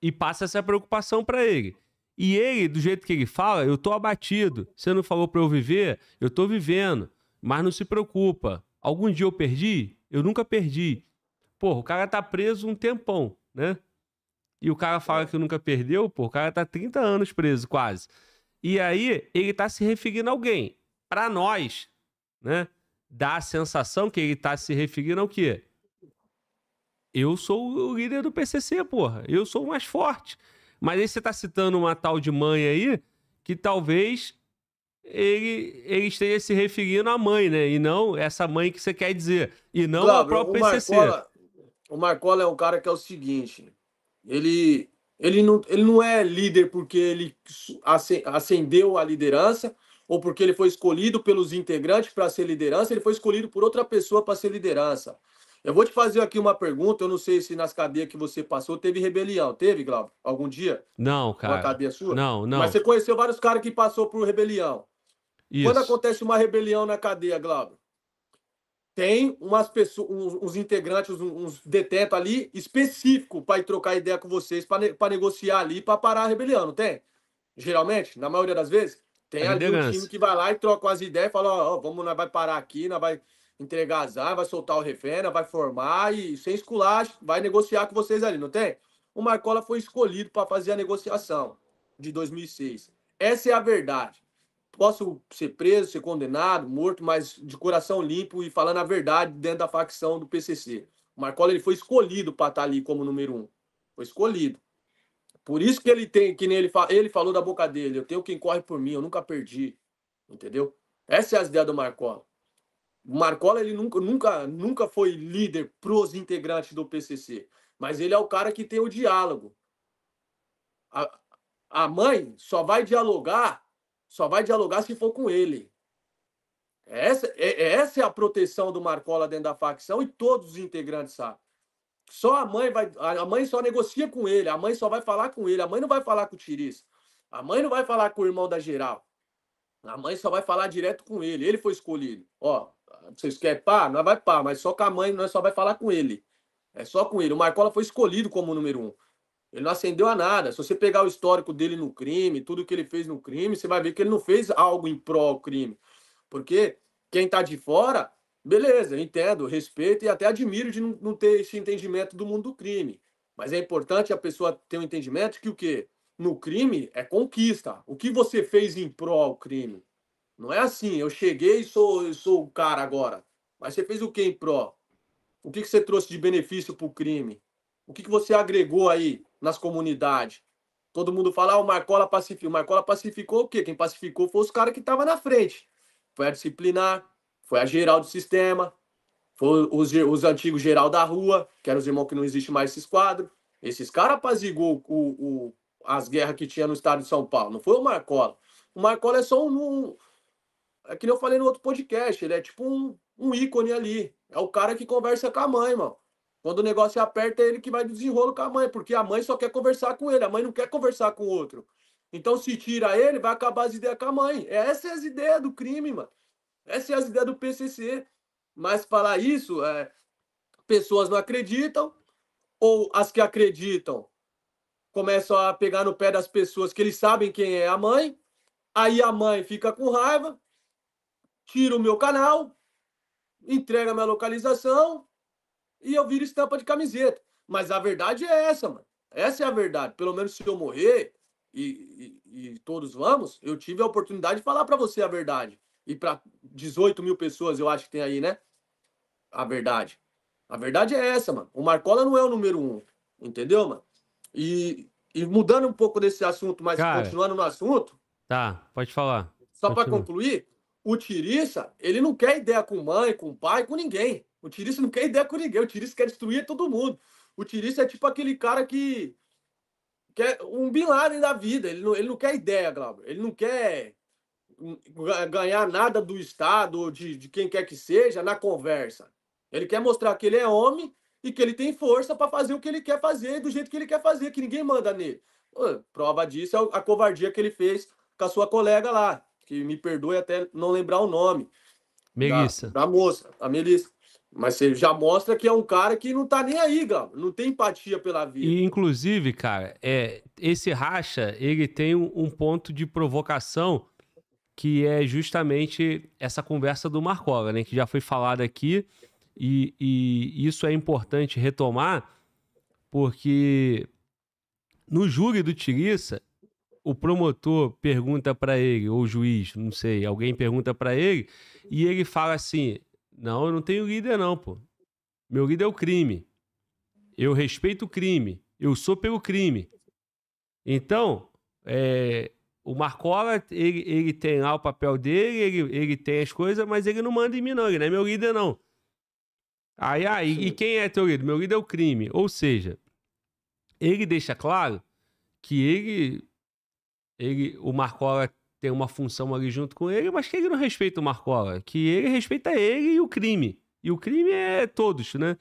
E passa essa preocupação para ele. E ele, do jeito que ele fala, eu tô abatido. Você não falou para eu viver? Eu tô vivendo. Mas não se preocupa. Algum dia eu perdi? Eu nunca perdi. Porra, o cara tá preso um tempão, né? E o cara fala que nunca perdeu, pô, o cara tá 30 anos preso quase. E aí ele está se referindo a alguém. Para nós, né? Dá a sensação que ele está se referindo ao quê? Eu sou o líder do PCC, porra. Eu sou o mais forte. Mas aí você está citando uma tal de mãe aí que talvez ele, ele esteja se referindo à mãe, né? E não essa mãe que você quer dizer. E não claro, ao próprio o PCC. Marcola, o Marcola é um cara que é o seguinte: ele ele não, ele não é líder porque ele ascendeu à liderança ou porque ele foi escolhido pelos integrantes para ser liderança, ele foi escolhido por outra pessoa para ser liderança. Eu vou te fazer aqui uma pergunta, eu não sei se nas cadeias que você passou teve rebelião, teve, Glauco? Algum dia? Não, cara. Uma cadeia sua? Não, não. Mas você conheceu vários caras que passou por rebelião. Isso. Quando acontece uma rebelião na cadeia, Glauco? tem umas pessoas, uns, uns integrantes, uns, uns detentos ali específico para trocar ideia com vocês, para ne negociar ali, para parar a rebelião, não tem? Geralmente, na maioria das vezes, tem é ali um time que vai lá e troca as ideias, fala, ó, oh, vamos, nós vai parar aqui, nós vai entregar as armas, vai soltar o refém, nós vai formar e sem esculacho, vai negociar com vocês ali, não tem? O Marcola foi escolhido para fazer a negociação de 2006. Essa é a verdade posso ser preso, ser condenado, morto, mas de coração limpo e falando a verdade dentro da facção do PCC. O Marcola ele foi escolhido para estar tá ali como número um. Foi escolhido. Por isso que ele tem, que nem ele, ele falou da boca dele, eu tenho quem corre por mim, eu nunca perdi. Entendeu? Essa é a ideia do Marcola. O Marcola ele nunca, nunca, nunca foi líder pros integrantes do PCC, mas ele é o cara que tem o diálogo. A, a mãe só vai dialogar só vai dialogar se for com ele. É essa é, é, essa é a proteção do Marcola dentro da facção e todos os integrantes sabem. Só a mãe vai. A mãe só negocia com ele, a mãe só vai falar com ele, a mãe não vai falar com o Tiris. A mãe não vai falar com o irmão da geral. A mãe só vai falar direto com ele. Ele foi escolhido. Ó, vocês querem pá? Nós vai pá, mas só com a mãe, nós só vai falar com ele. É só com ele. O Marcola foi escolhido como número um. Ele não acendeu a nada. Se você pegar o histórico dele no crime, tudo que ele fez no crime, você vai ver que ele não fez algo em pró ao crime. Porque quem está de fora, beleza, entendo, respeito e até admiro de não ter esse entendimento do mundo do crime. Mas é importante a pessoa ter um entendimento que o quê? No crime é conquista. O que você fez em pró ao crime? Não é assim, eu cheguei e sou, sou o cara agora. Mas você fez o que em pró? O que, que você trouxe de benefício para o crime? O que, que você agregou aí? nas comunidades. Todo mundo fala, ah, o Marcola pacificou. O Marcola pacificou o quê? Quem pacificou foi os caras que estavam na frente. Foi a disciplinar, foi a geral do sistema, foi os, os antigos geral da rua, que eram os irmãos que não existe mais esses quadros. Esses caras apazigou o, o, as guerras que tinha no estado de São Paulo. Não foi o Marcola. O Marcola é só um, um é que nem eu falei no outro podcast, ele é tipo um, um ícone ali. É o cara que conversa com a mãe, mano. Quando o negócio aperta, é ele que vai desenrolo com a mãe, porque a mãe só quer conversar com ele, a mãe não quer conversar com o outro. Então, se tira ele, vai acabar as ideias com a mãe. Essa é as ideias do crime, mano. Essa é as ideias do PCC. Mas falar isso, é, pessoas não acreditam, ou as que acreditam começam a pegar no pé das pessoas que eles sabem quem é a mãe, aí a mãe fica com raiva, tira o meu canal, entrega minha localização, e eu viro estampa de camiseta. Mas a verdade é essa, mano. Essa é a verdade. Pelo menos se eu morrer, e, e, e todos vamos, eu tive a oportunidade de falar para você a verdade. E para 18 mil pessoas, eu acho que tem aí, né? A verdade. A verdade é essa, mano. O Marcola não é o número um. Entendeu, mano? E, e mudando um pouco desse assunto, mas Cara, continuando no assunto. Tá, pode falar. Só para concluir, o Tiriça, ele não quer ideia com mãe, com pai, com ninguém. O Tirista não quer ideia com ninguém. O Tirista quer destruir todo mundo. O Tirista é tipo aquele cara que quer um Bin Laden da vida. Ele não, ele não quer ideia, Glauber. Ele não quer ganhar nada do Estado ou de, de quem quer que seja na conversa. Ele quer mostrar que ele é homem e que ele tem força para fazer o que ele quer fazer do jeito que ele quer fazer, que ninguém manda nele. Prova disso é a covardia que ele fez com a sua colega lá, que me perdoe até não lembrar o nome. Melissa. Da, da moça, a Melissa. Mas você já mostra que é um cara que não tá nem aí, Gabo. Não tem empatia pela vida. E, inclusive, cara, é, esse racha, ele tem um ponto de provocação que é justamente essa conversa do Marcola, né? Que já foi falada aqui. E, e isso é importante retomar, porque no júri do Tiriça, o promotor pergunta para ele, ou o juiz, não sei, alguém pergunta para ele, e ele fala assim: não, eu não tenho líder, não, pô. Meu líder é o crime. Eu respeito o crime. Eu sou pelo crime. Então, é, o Marcola, ele, ele tem lá o papel dele, ele, ele tem as coisas, mas ele não manda em mim, não. Ele não é meu líder, não. Aí, aí, e quem é teu líder? Meu líder é o crime. Ou seja, ele deixa claro que ele, ele o Marcola tem uma função ali junto com ele, mas que ele não respeita o Marcola, que ele respeita ele e o crime. E o crime é todos, né?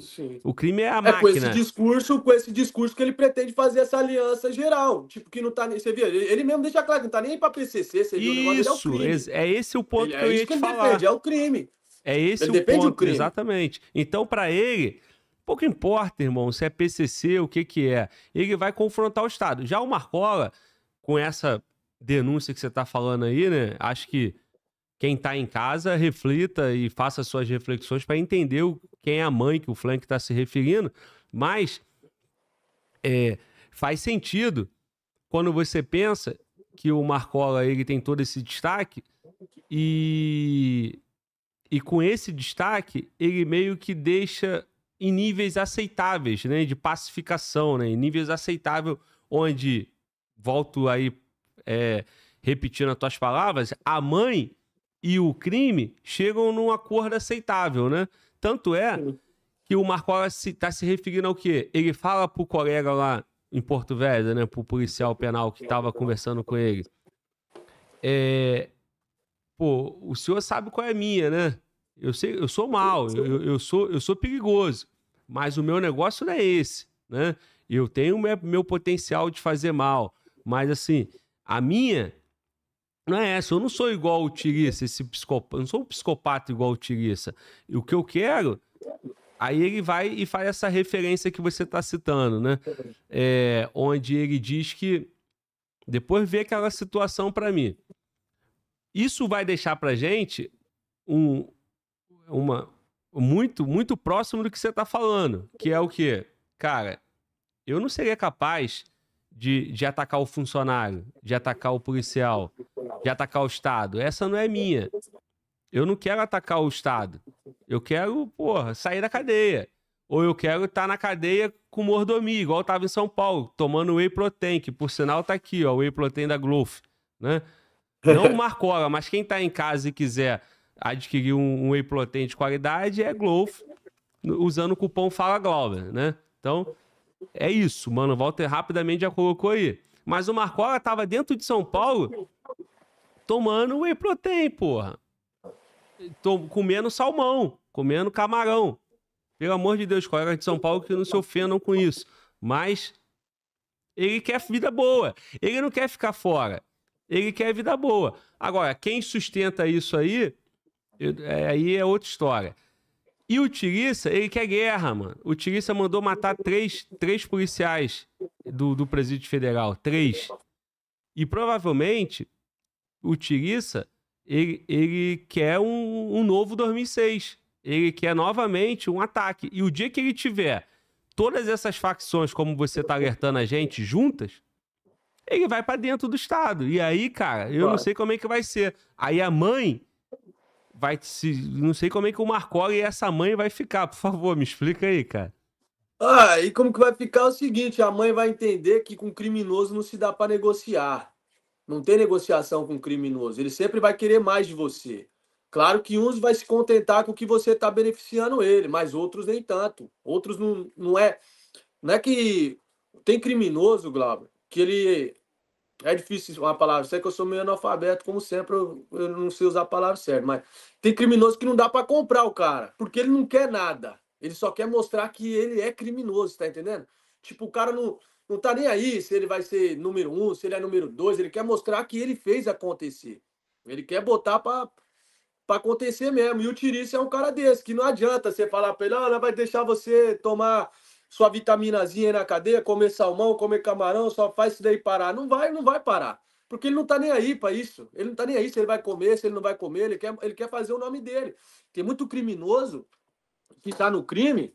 Sim. O crime é a é, máquina. Com esse discurso, com esse discurso que ele pretende fazer essa aliança geral, tipo que não tá nem, você vê, ele mesmo deixa claro que não tá nem para PCC, você Isso, o negócio, é, o crime. é esse o ponto ele, que é eu ia te que falar. Depende, é o crime. É esse ele o ponto, crime. exatamente. Então para ele, pouco importa, irmão, se é PCC, o que que é. Ele vai confrontar o Estado. Já o Marcola com essa denúncia que você está falando aí, né? Acho que quem está em casa reflita e faça suas reflexões para entender o, quem é a mãe que o Flank está se referindo, mas é, faz sentido quando você pensa que o Marcola ele tem todo esse destaque e e com esse destaque ele meio que deixa em níveis aceitáveis, né, de pacificação, né, em níveis aceitável onde volto aí é, repetindo as tuas palavras, a mãe e o crime chegam num acordo aceitável, né? Tanto é que o Marcola está se, tá se, referindo ao quê? Ele fala pro colega lá em Porto Velho, né? Pro policial penal que estava conversando com ele. É, pô, o senhor sabe qual é a minha, né? Eu sei, eu sou mal, eu, eu sou, eu sou perigoso, mas o meu negócio não é esse, né? Eu tenho meu, meu potencial de fazer mal, mas assim, a minha não é essa. Eu não sou igual o Tiriça, esse psicopata. Eu não sou um psicopata igual o Tiriça. E o que eu quero. Aí ele vai e faz essa referência que você está citando, né? É, onde ele diz que depois vê aquela situação para mim. Isso vai deixar para gente um, uma muito muito próximo do que você está falando, que é o que, cara, eu não seria capaz de, de atacar o funcionário, de atacar o policial, de atacar o Estado. Essa não é minha. Eu não quero atacar o Estado. Eu quero, porra, sair da cadeia. Ou eu quero estar tá na cadeia com mordomia, igual eu em São Paulo, tomando whey protein, que por sinal tá aqui, ó, whey protein da Glof, né? Não o Marcora, mas quem tá em casa e quiser adquirir um, um whey protein de qualidade é Glof, usando o cupom Fala Glauber, né? Então, é isso, mano. O Walter rapidamente já colocou aí. Mas o Marcola tava dentro de São Paulo tomando whey protein, porra. Tô comendo salmão, comendo camarão. Pelo amor de Deus, colegas de São Paulo que não se ofendam com isso. Mas ele quer vida boa. Ele não quer ficar fora. Ele quer vida boa. Agora, quem sustenta isso aí, é, aí é outra história. E o Tirissa, ele quer guerra, mano. O Tirissa mandou matar três, três policiais do, do presídio federal. Três. E provavelmente, o Tirissa, ele, ele quer um, um novo 2006. Ele quer novamente um ataque. E o dia que ele tiver todas essas facções, como você tá alertando a gente, juntas, ele vai para dentro do Estado. E aí, cara, eu claro. não sei como é que vai ser. Aí a mãe vai se. Não sei como é que o Marcola e essa mãe vai ficar. Por favor, me explica aí, cara. Ah, e como que vai ficar é o seguinte: a mãe vai entender que com criminoso não se dá para negociar. Não tem negociação com criminoso. Ele sempre vai querer mais de você. Claro que uns vai se contentar com o que você está beneficiando ele, mas outros nem tanto. Outros não, não é. Não é que tem criminoso, Glauber, que ele é difícil uma palavra certa, que eu sou meio analfabeto, como sempre, eu, eu não sei usar a palavra certa. Mas tem criminoso que não dá para comprar o cara, porque ele não quer nada. Ele só quer mostrar que ele é criminoso, tá entendendo? Tipo, o cara não, não tá nem aí se ele vai ser número um, se ele é número dois, ele quer mostrar que ele fez acontecer. Ele quer botar pra, pra acontecer mesmo. E o Tirício é um cara desse, que não adianta você falar pra ele, ah, vai deixar você tomar sua vitaminazinha aí na cadeia, comer salmão, comer camarão, só faz isso daí parar. Não vai, não vai parar. Porque ele não tá nem aí para isso. Ele não tá nem aí se ele vai comer, se ele não vai comer, ele quer, ele quer fazer o nome dele. Tem muito criminoso que tá no crime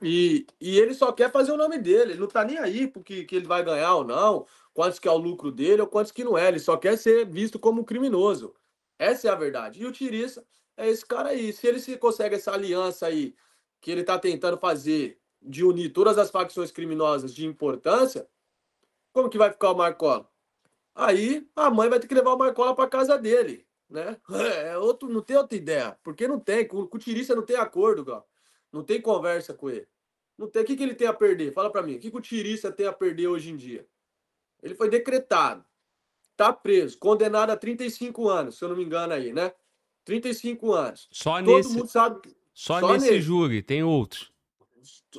e, e ele só quer fazer o nome dele. Ele não tá nem aí porque que ele vai ganhar ou não, quantos que é o lucro dele ou quantos que não é. Ele só quer ser visto como criminoso. Essa é a verdade. E o Tiriça é esse cara aí. Se ele se consegue essa aliança aí que ele tá tentando fazer de unir todas as facções criminosas de importância, como que vai ficar o Marcola? Aí a mãe vai ter que levar o Marcola para casa dele, né? É outro, não tem outra ideia, porque não tem, com, com o Tirista não tem acordo, cara. não tem conversa com ele. Não tem, o que, que ele tem a perder? Fala para mim, o que, que o Tirista tem a perder hoje em dia? Ele foi decretado, tá preso, condenado a 35 anos, se eu não me engano aí, né? 35 anos. Só Todo nesse, mundo sabe, só, só nesse, nesse júri, tem outros.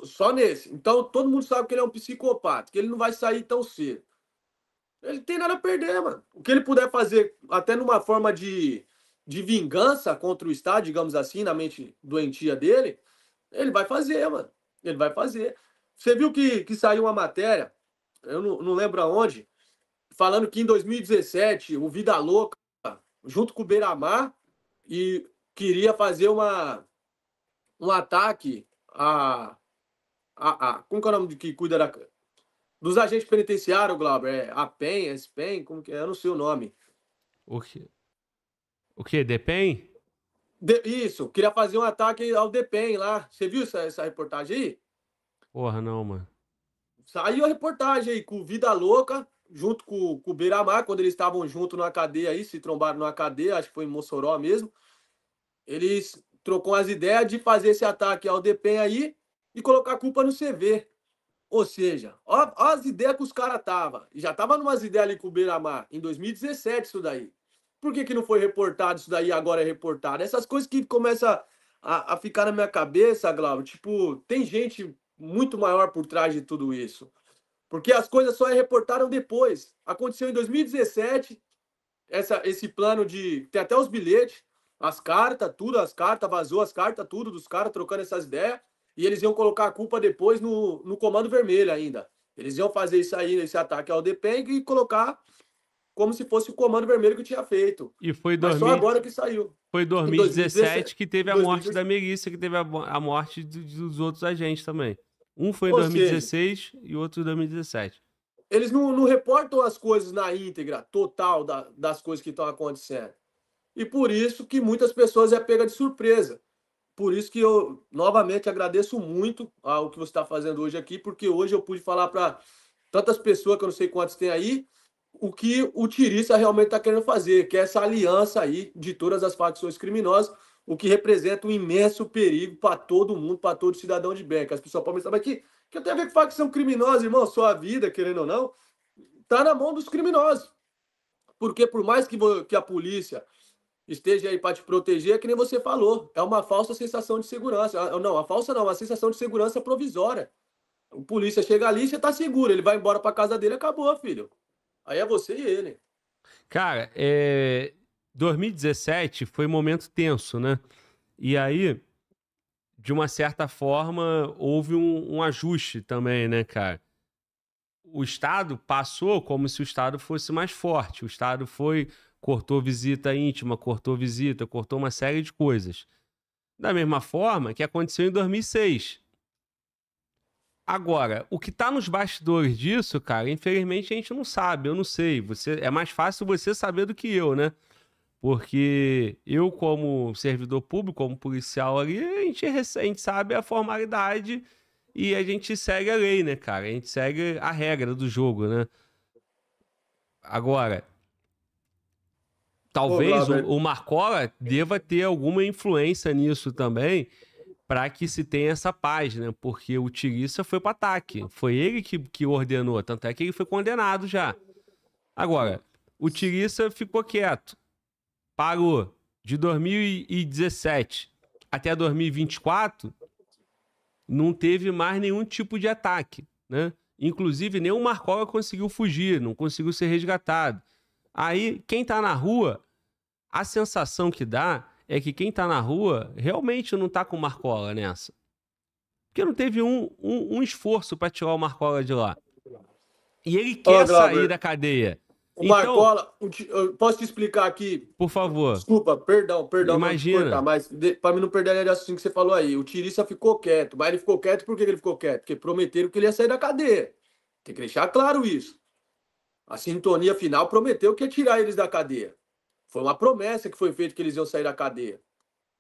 Só nesse. Então, todo mundo sabe que ele é um psicopata, que ele não vai sair tão cedo. Ele tem nada a perder, mano. O que ele puder fazer, até numa forma de, de vingança contra o Estado, digamos assim, na mente doentia dele, ele vai fazer, mano. Ele vai fazer. Você viu que, que saiu uma matéria, eu não, não lembro aonde, falando que em 2017 o Vida Louca, junto com o Beiramar, e queria fazer uma, um ataque a a, a, como que é o nome de que cuida da, dos agentes penitenciários, Glauber? É a PEN, SPEN, como que é? Eu não sei o nome. O que? O que? DEPEN? De, isso, queria fazer um ataque ao DEPEN lá. Você viu essa, essa reportagem aí? Porra, não, mano. Saiu a reportagem aí com Vida Louca, junto com, com o Beiramar, quando eles estavam junto na cadeia aí, se trombaram na cadeia, acho que foi em Mossoró mesmo. Eles trocou as ideias de fazer esse ataque ao DEPEN aí e colocar a culpa no CV. Ou seja, ó, ó as ideias que os caras tava. Já tava numas ideias ali com o Beira-Mar, em 2017 isso daí. Por que, que não foi reportado isso daí agora é reportado? Essas coisas que começam a, a ficar na minha cabeça, Glauber, tipo, tem gente muito maior por trás de tudo isso. Porque as coisas só é reportaram depois. Aconteceu em 2017, essa, esse plano de. Tem até os bilhetes, as cartas, tudo, as cartas, vazou as cartas, tudo dos caras trocando essas ideias e eles iam colocar a culpa depois no, no Comando Vermelho ainda. Eles iam fazer isso aí, esse ataque ao DPEG e colocar como se fosse o Comando Vermelho que tinha feito. E foi Mas só agora que saiu. Foi 2017, 2017 que teve a 2017. morte da Melissa, que teve a, a morte dos outros agentes também. Um foi em 2016 seja, e outro em 2017. Eles não, não, reportam as coisas na íntegra total da, das coisas que estão acontecendo. E por isso que muitas pessoas é pega de surpresa por isso que eu novamente agradeço muito ao que você está fazendo hoje aqui, porque hoje eu pude falar para tantas pessoas que eu não sei quantas tem aí, o que o tirista realmente está querendo fazer, que é essa aliança aí de todas as facções criminosas, o que representa um imenso perigo para todo mundo, para todo cidadão de bem. Que as pessoas podem pensar, mas que, que eu tenho a ver com facção criminosa, irmão? Sua vida, querendo ou não, está na mão dos criminosos. Porque por mais que, que a polícia esteja aí para te proteger, é que nem você falou. É uma falsa sensação de segurança. Ah, não, a falsa não, uma sensação de segurança provisória. O polícia chega ali, você tá seguro. Ele vai embora para casa dele, acabou, filho. Aí é você e ele. Cara, é... 2017 foi um momento tenso, né? E aí, de uma certa forma, houve um, um ajuste também, né, cara? O Estado passou como se o Estado fosse mais forte. O Estado foi cortou visita íntima, cortou visita, cortou uma série de coisas. Da mesma forma que aconteceu em 2006. Agora, o que está nos bastidores disso, cara, infelizmente a gente não sabe, eu não sei. Você É mais fácil você saber do que eu, né? Porque eu, como servidor público, como policial ali, a gente, a gente sabe a formalidade e a gente segue a lei, né, cara? A gente segue a regra do jogo, né? Agora, Talvez Olá, o, o Marcola deva ter alguma influência nisso também para que se tenha essa paz, né? Porque o Tirissa foi para ataque. Foi ele que, que ordenou, tanto é que ele foi condenado já. Agora, o Tirissa ficou quieto. Parou. De 2017 até 2024, não teve mais nenhum tipo de ataque, né? Inclusive, nem o Marcola conseguiu fugir, não conseguiu ser resgatado. Aí, quem tá na rua, a sensação que dá é que quem tá na rua realmente não tá com Marcola nessa. Porque não teve um, um, um esforço para tirar o Marcola de lá. E ele quer oh, sair da cadeia. O então, Marcola, posso te explicar aqui? Por favor. Desculpa, perdão, perdão. Imagina. Cortar, mas para mim não perder a raciocínio que você falou aí. O Tirissa ficou quieto, mas ele ficou quieto por que ele ficou quieto? Porque prometeram que ele ia sair da cadeia. Tem que deixar claro isso. A sintonia final prometeu que ia tirar eles da cadeia. Foi uma promessa que foi feita que eles iam sair da cadeia.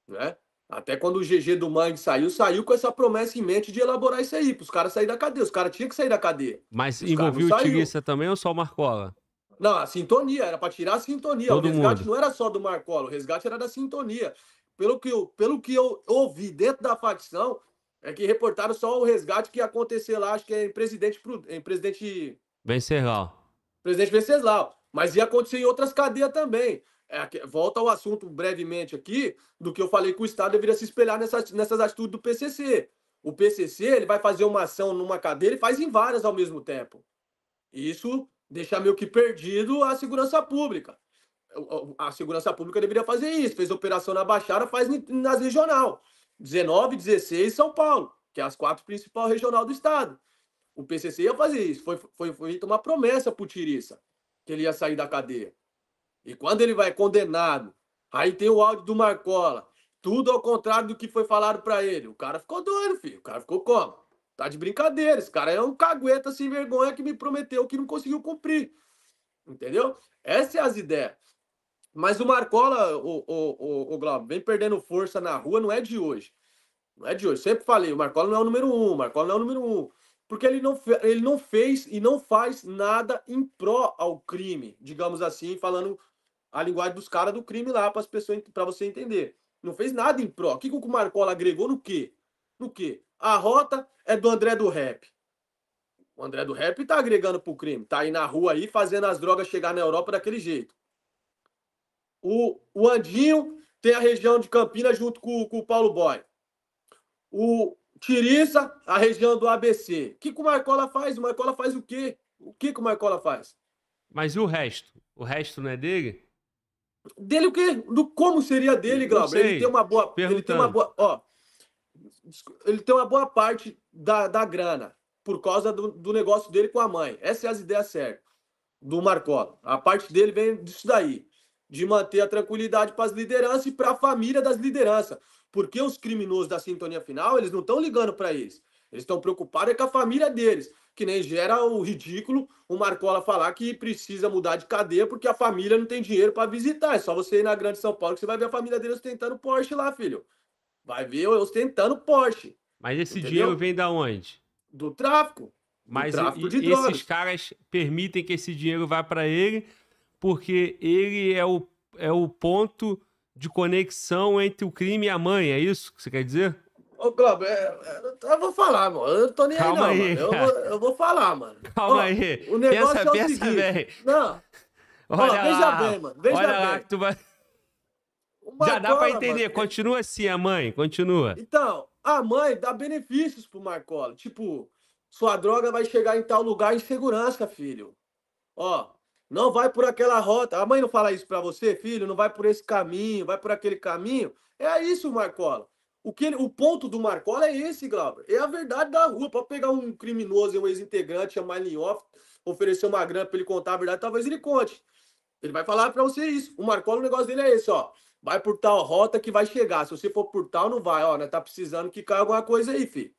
Né? Até quando o GG do Mangue saiu, saiu com essa promessa em mente de elaborar isso aí, para os caras saírem da cadeia. Os caras tinham que sair da cadeia. Mas os envolveu o Tigriça também ou só o Marcola? Não, a sintonia, era para tirar a sintonia. Todo o resgate mundo. não era só do Marcola, o resgate era da sintonia. Pelo que, eu, pelo que eu ouvi dentro da facção, é que reportaram só o resgate que ia acontecer lá, acho que é em Presidente, em presidente... Bencerral presidente Venceslau. Mas ia acontecer em outras cadeias também. É, volta ao assunto brevemente aqui do que eu falei que o Estado deveria se espelhar nessas, nessas atitudes do PCC. O PCC ele vai fazer uma ação numa cadeia, ele faz em várias ao mesmo tempo. Isso deixa meio que perdido a segurança pública. A segurança pública deveria fazer isso. Fez operação na Baixada, faz nas regional. 19, 16, São Paulo, que é as quatro principais regional do estado o PCC ia fazer isso. Foi, foi, foi uma promessa pro Tiriça que ele ia sair da cadeia. E quando ele vai condenado, aí tem o áudio do Marcola. Tudo ao contrário do que foi falado para ele. O cara ficou doido, filho. O cara ficou como? Tá de brincadeira. Esse cara é um cagueta sem vergonha que me prometeu que não conseguiu cumprir. Entendeu? Essas são é as ideias. Mas o Marcola, o, o, o, o Glauber, vem perdendo força na rua, não é de hoje. Não é de hoje. Sempre falei, o Marcola não é o número um, o Marcola não é o número um porque ele não, ele não fez e não faz nada em pró ao crime, digamos assim, falando a linguagem dos caras do crime lá para as pessoas para você entender. Não fez nada em pró. O que, o Marcola agregou no quê? No quê? A rota é do André do Rap. O André do Rap tá agregando pro crime, tá aí na rua aí fazendo as drogas chegar na Europa daquele jeito. O, o Andinho tem a região de Campinas junto com, com o Paulo Boy. O, Tiriza, a região do ABC. O que, que o Marcola faz? O Marcola faz o quê? O que, que o Marcola faz? Mas e o resto? O resto não é dele? Dele o quê? Do como seria dele, Glauber? Ele tem uma boa. Ele tem uma boa. Ó, ele tem uma boa parte da, da grana por causa do, do negócio dele com a mãe. Essas são é as ideias certas do Marcola. A parte dele vem disso daí. De manter a tranquilidade para as lideranças e para a família das lideranças. Porque os criminosos da sintonia final, eles não estão ligando para eles. Eles estão preocupados é com a família deles, que nem gera o ridículo o Marcola falar que precisa mudar de cadeia porque a família não tem dinheiro para visitar. É só você ir na Grande São Paulo que você vai ver a família dele ostentando Porsche lá, filho. Vai ver ostentando Porsche. Mas esse entendeu? dinheiro vem da onde? Do tráfico. Mas do tráfico e, esses caras permitem que esse dinheiro vá para ele porque ele é o, é o ponto de conexão entre o crime e a mãe, é isso que você quer dizer? Ô, Glauber, é, é, eu vou falar, mano. Eu não tô nem Calma aí, não, aí, mano. Eu vou, eu vou, falar, mano. Calma Ó, aí. O negócio pensa, é o pensa seguinte. Bem. Não. Olha Ó, veja lá. bem, mano. Veja Olha bem. Lá que tu vai... Uma Já dá para entender. Mano. É continua assim, a mãe. Continua. Então, a mãe dá benefícios pro Marcola. Tipo, sua droga vai chegar em tal lugar em segurança, filho. Ó, não vai por aquela rota. A mãe não fala isso para você, filho, não vai por esse caminho, vai por aquele caminho. É isso, Marcola. O, que ele, o ponto do Marcola é esse, Glauber. É a verdade da rua. Para pegar um criminoso e um ex-integrante, chamar ele em off, oferecer uma grana para ele contar a verdade, talvez ele conte. Ele vai falar para você isso. O Marcola, o negócio dele é esse, ó. Vai por tal rota que vai chegar. Se você for por tal, não vai. Ó, né? Tá precisando que caia alguma coisa aí, filho.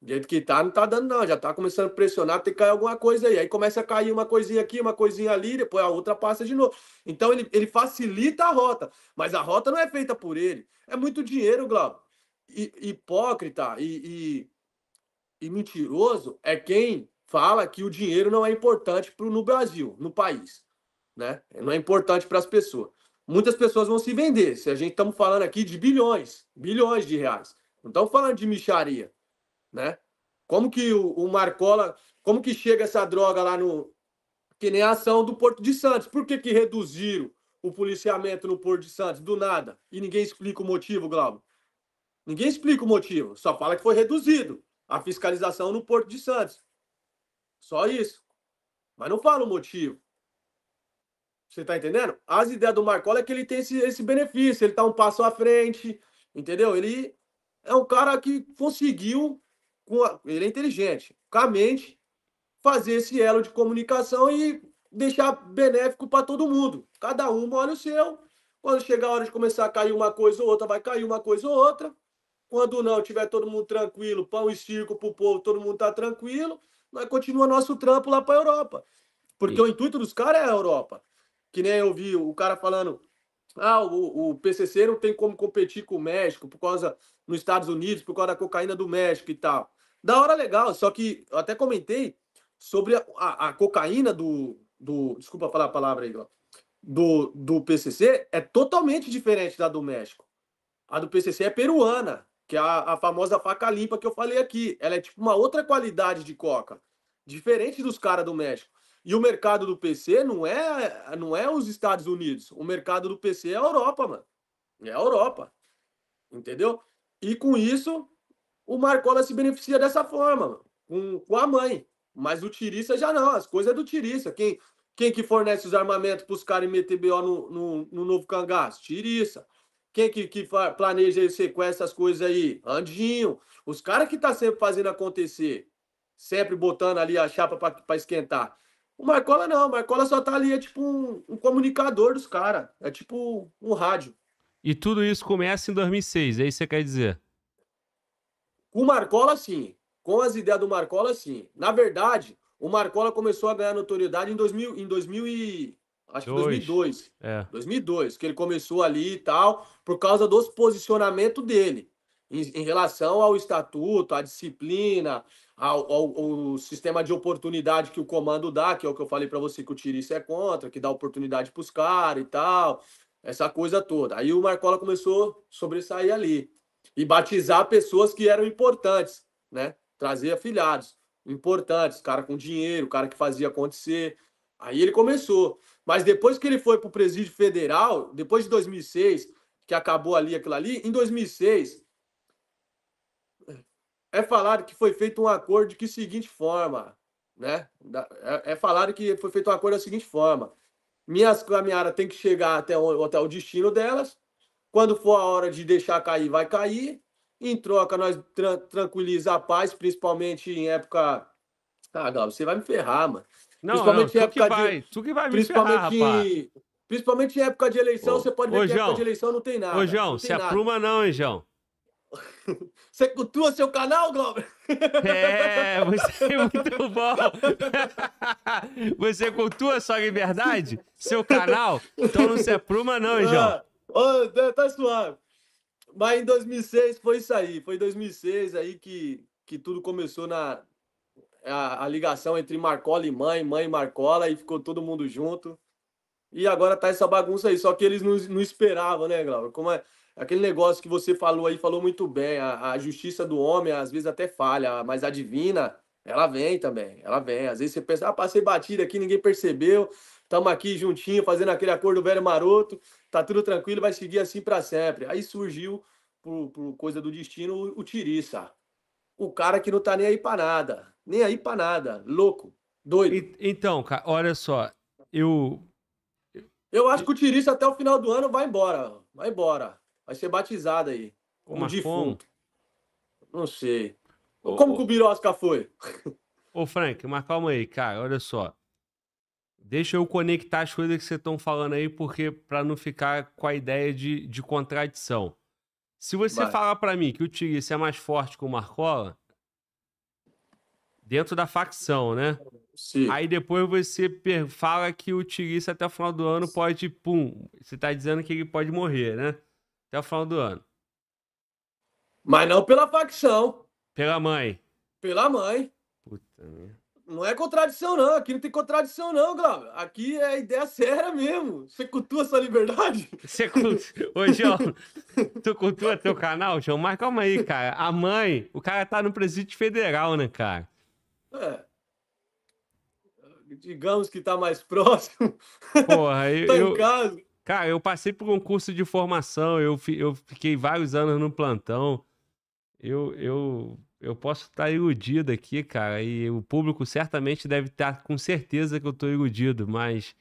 Do jeito que tá, não tá dando, não. Já tá começando a pressionar, tem que cair alguma coisa aí. Aí começa a cair uma coisinha aqui, uma coisinha ali, depois a outra passa de novo. Então ele, ele facilita a rota, mas a rota não é feita por ele. É muito dinheiro, Glauco. E, hipócrita e, e, e mentiroso é quem fala que o dinheiro não é importante pro, no Brasil, no país. Né? Não é importante para as pessoas. Muitas pessoas vão se vender. Se a gente estamos falando aqui de bilhões, bilhões de reais. Não estamos falando de micharia né? Como que o, o Marcola, como que chega essa droga lá no que nem a ação do Porto de Santos? Por que que reduziram o policiamento no Porto de Santos do nada e ninguém explica o motivo, Glauber? Ninguém explica o motivo, só fala que foi reduzido a fiscalização no Porto de Santos. Só isso. Mas não fala o motivo. Você tá entendendo? As ideias do Marcola é que ele tem esse, esse benefício, ele tá um passo à frente, entendeu? Ele é um cara que conseguiu a, ele é inteligente, com a mente, fazer esse elo de comunicação e deixar benéfico para todo mundo. Cada um olha o seu. Quando chegar a hora de começar a cair uma coisa ou outra, vai cair uma coisa ou outra. Quando não tiver todo mundo tranquilo, pão e circo para o povo, todo mundo tá tranquilo, nós continua nosso trampo lá para a Europa. Porque o intuito dos caras é a Europa. Que nem eu vi o cara falando, ah, o, o, PCC não tem como competir com o México por causa nos Estados Unidos, por causa da cocaína do México e tal. Da hora legal, só que eu até comentei sobre a, a, a cocaína do, do. Desculpa falar a palavra aí, ó, Do, do PCC é totalmente diferente da do México. A do PCC é peruana, que é a, a famosa faca limpa que eu falei aqui. Ela é tipo uma outra qualidade de coca, diferente dos caras do México. E o mercado do PC não é, não é os Estados Unidos. O mercado do PC é a Europa, mano. É a Europa. Entendeu? E com isso, o Marcola se beneficia dessa forma, com, com a mãe. Mas o Tirissa já não, as coisas é do Tirissa. Quem, quem que fornece os armamentos para os caras meter BO no, no, no, novo cangaço? Tirissa. Quem que, que planeja e sequestra as coisas aí? Andinho. Os caras que tá sempre fazendo acontecer, sempre botando ali a chapa para esquentar. O Marcola não, o Marcola só tá ali, é tipo um, um comunicador dos caras, é tipo um rádio. E tudo isso começa em 2006, é isso que você quer dizer? Com o Marcola, sim. Com as ideias do Marcola, sim. Na verdade, o Marcola começou a ganhar notoriedade em 2000, em 2000 e... Acho que Dois. 2002. É. 2002, que ele começou ali e tal, por causa dos posicionamentos dele. Em, em relação ao estatuto, à disciplina, ao, ao, ao, sistema de oportunidade que o comando dá, que é o que eu falei para você que o Tirice é contra, que dá oportunidade para os caras e tal, essa coisa toda. Aí o Marcola começou a sobressair ali e batizar pessoas que eram importantes, né? Trazer afilhados importantes, cara com dinheiro, cara que fazia acontecer. Aí ele começou. Mas depois que ele foi para o presídio federal, depois de 2006, que acabou ali aquilo ali, em 2006 é falado que foi feito um acordo de que seguinte forma, né? É, é, falado que foi feito um acordo da seguinte forma: minhas caminhadas têm que chegar até o, até o destino delas, quando for a hora de deixar cair, vai cair. Em troca, nós tra tranquiliza a paz, principalmente em época. Ah, Galo, você vai me ferrar, mano. Não, principalmente não, que vai, de... tu que vai me ferrar, rapaz. Principalmente em época de eleição, ô, você pode ver ô, que João, época de eleição não tem nada. Ô, João, se nada. apruma não, hein, João. Você cultua seu canal, Glauber? É, você é muito bom. Você cultua sua liberdade? Seu canal? Então não se apruma não, hein, ah, João. Oh, tá suave. Mas em 2006 foi isso aí. Foi em 2006 aí que, que tudo começou na a, a, ligação entre Marcola e mãe, mãe e Marcola, e ficou todo mundo junto. E agora tá essa bagunça aí. Só que eles não, não esperavam, né, Glauber? Como é, aquele negócio que você falou aí, falou muito bem. A, a justiça do homem às vezes até falha, mas a divina. Ela vem também, ela vem. Às vezes você pensa, ah, passei batida aqui, ninguém percebeu estamos aqui juntinho, fazendo aquele acordo velho maroto, tá tudo tranquilo, vai seguir assim para sempre. Aí surgiu, por, por, coisa do destino, o, o Tiriça. O cara que não tá nem aí para nada. Nem aí para nada. Louco. Doido. E, então, cara, olha só. Eu. Eu acho que o Tiriça até o final do ano vai embora. Vai embora. Vai ser batizado aí. Como Marcon... defunto. Não sei. Ô, Como ô... que o Birosca foi? Ô, Frank, mas calma aí, cara. Olha só. Deixa eu conectar as coisas que vocês estão falando aí, porque para não ficar com a ideia de, de contradição. Se você Vai. falar para mim que o Tigres é mais forte que o Marcola, dentro da facção, né? Sim. Aí depois você fala que o Tigres até o final do ano pode, pum, você tá dizendo que ele pode morrer, né? Até o final do ano. Mas não pela facção. Pela mãe. Pela mãe. Puta merda. Não é contradição, não. Aqui não tem contradição, não, Glauber. Aqui é ideia séria mesmo. Você cultua sua liberdade? Você cultua. Ô, João, tu cultua teu canal, João? Mas calma aí, cara. A mãe, o cara tá no presídio federal, né, cara? É. Digamos que tá mais próximo. Porra, eu. tá em eu... casa. Cara, eu passei por um curso de formação, eu, eu fiquei vários anos no plantão. Eu, eu eu posso estar iludido aqui, cara, e o público certamente deve estar com certeza que eu estou iludido, mas.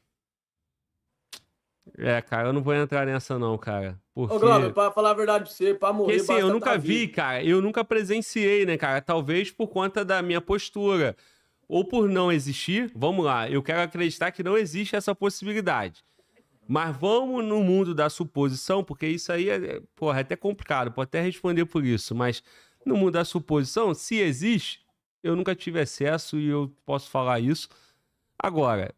É, cara, eu não vou entrar nessa, não, cara. Porque... Ô, Glauber, pra falar a verdade pra você, pra morrer. Porque, assim, eu nunca tá vi, vivo. cara. Eu nunca presenciei, né, cara? Talvez por conta da minha postura. Ou por não existir. Vamos lá, eu quero acreditar que não existe essa possibilidade. Mas vamos no mundo da suposição, porque isso aí é, é porra, é até complicado, pode até responder por isso, mas no mundo da suposição, se existe, eu nunca tive acesso e eu posso falar isso. Agora.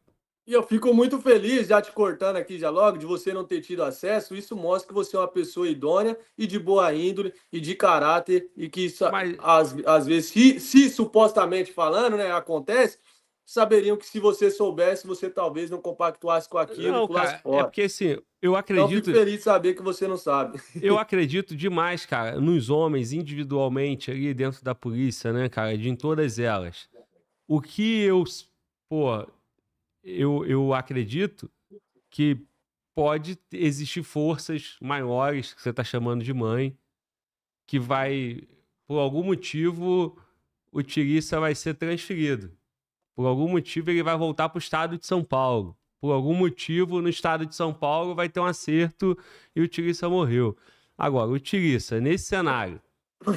E eu fico muito feliz, já te cortando aqui já logo, de você não ter tido acesso. Isso mostra que você é uma pessoa idônea e de boa índole e de caráter, e que isso, mas... às, às vezes, se, se supostamente falando, né, acontece, saberiam que se você soubesse, você talvez não compactuasse com aquilo não, cara, é fora. É porque assim, eu acredito. Eu fico feliz de saber que você não sabe. Eu acredito demais, cara, nos homens individualmente ali dentro da polícia, né, cara, de em todas elas. O que eu, pô, eu, eu acredito que pode existir forças maiores que você está chamando de mãe que vai por algum motivo o Tirissa vai ser transferido por algum motivo ele vai voltar para o estado de São Paulo. Por algum motivo no estado de São Paulo vai ter um acerto e o Tirissa morreu. Agora, o Tirissa, nesse cenário,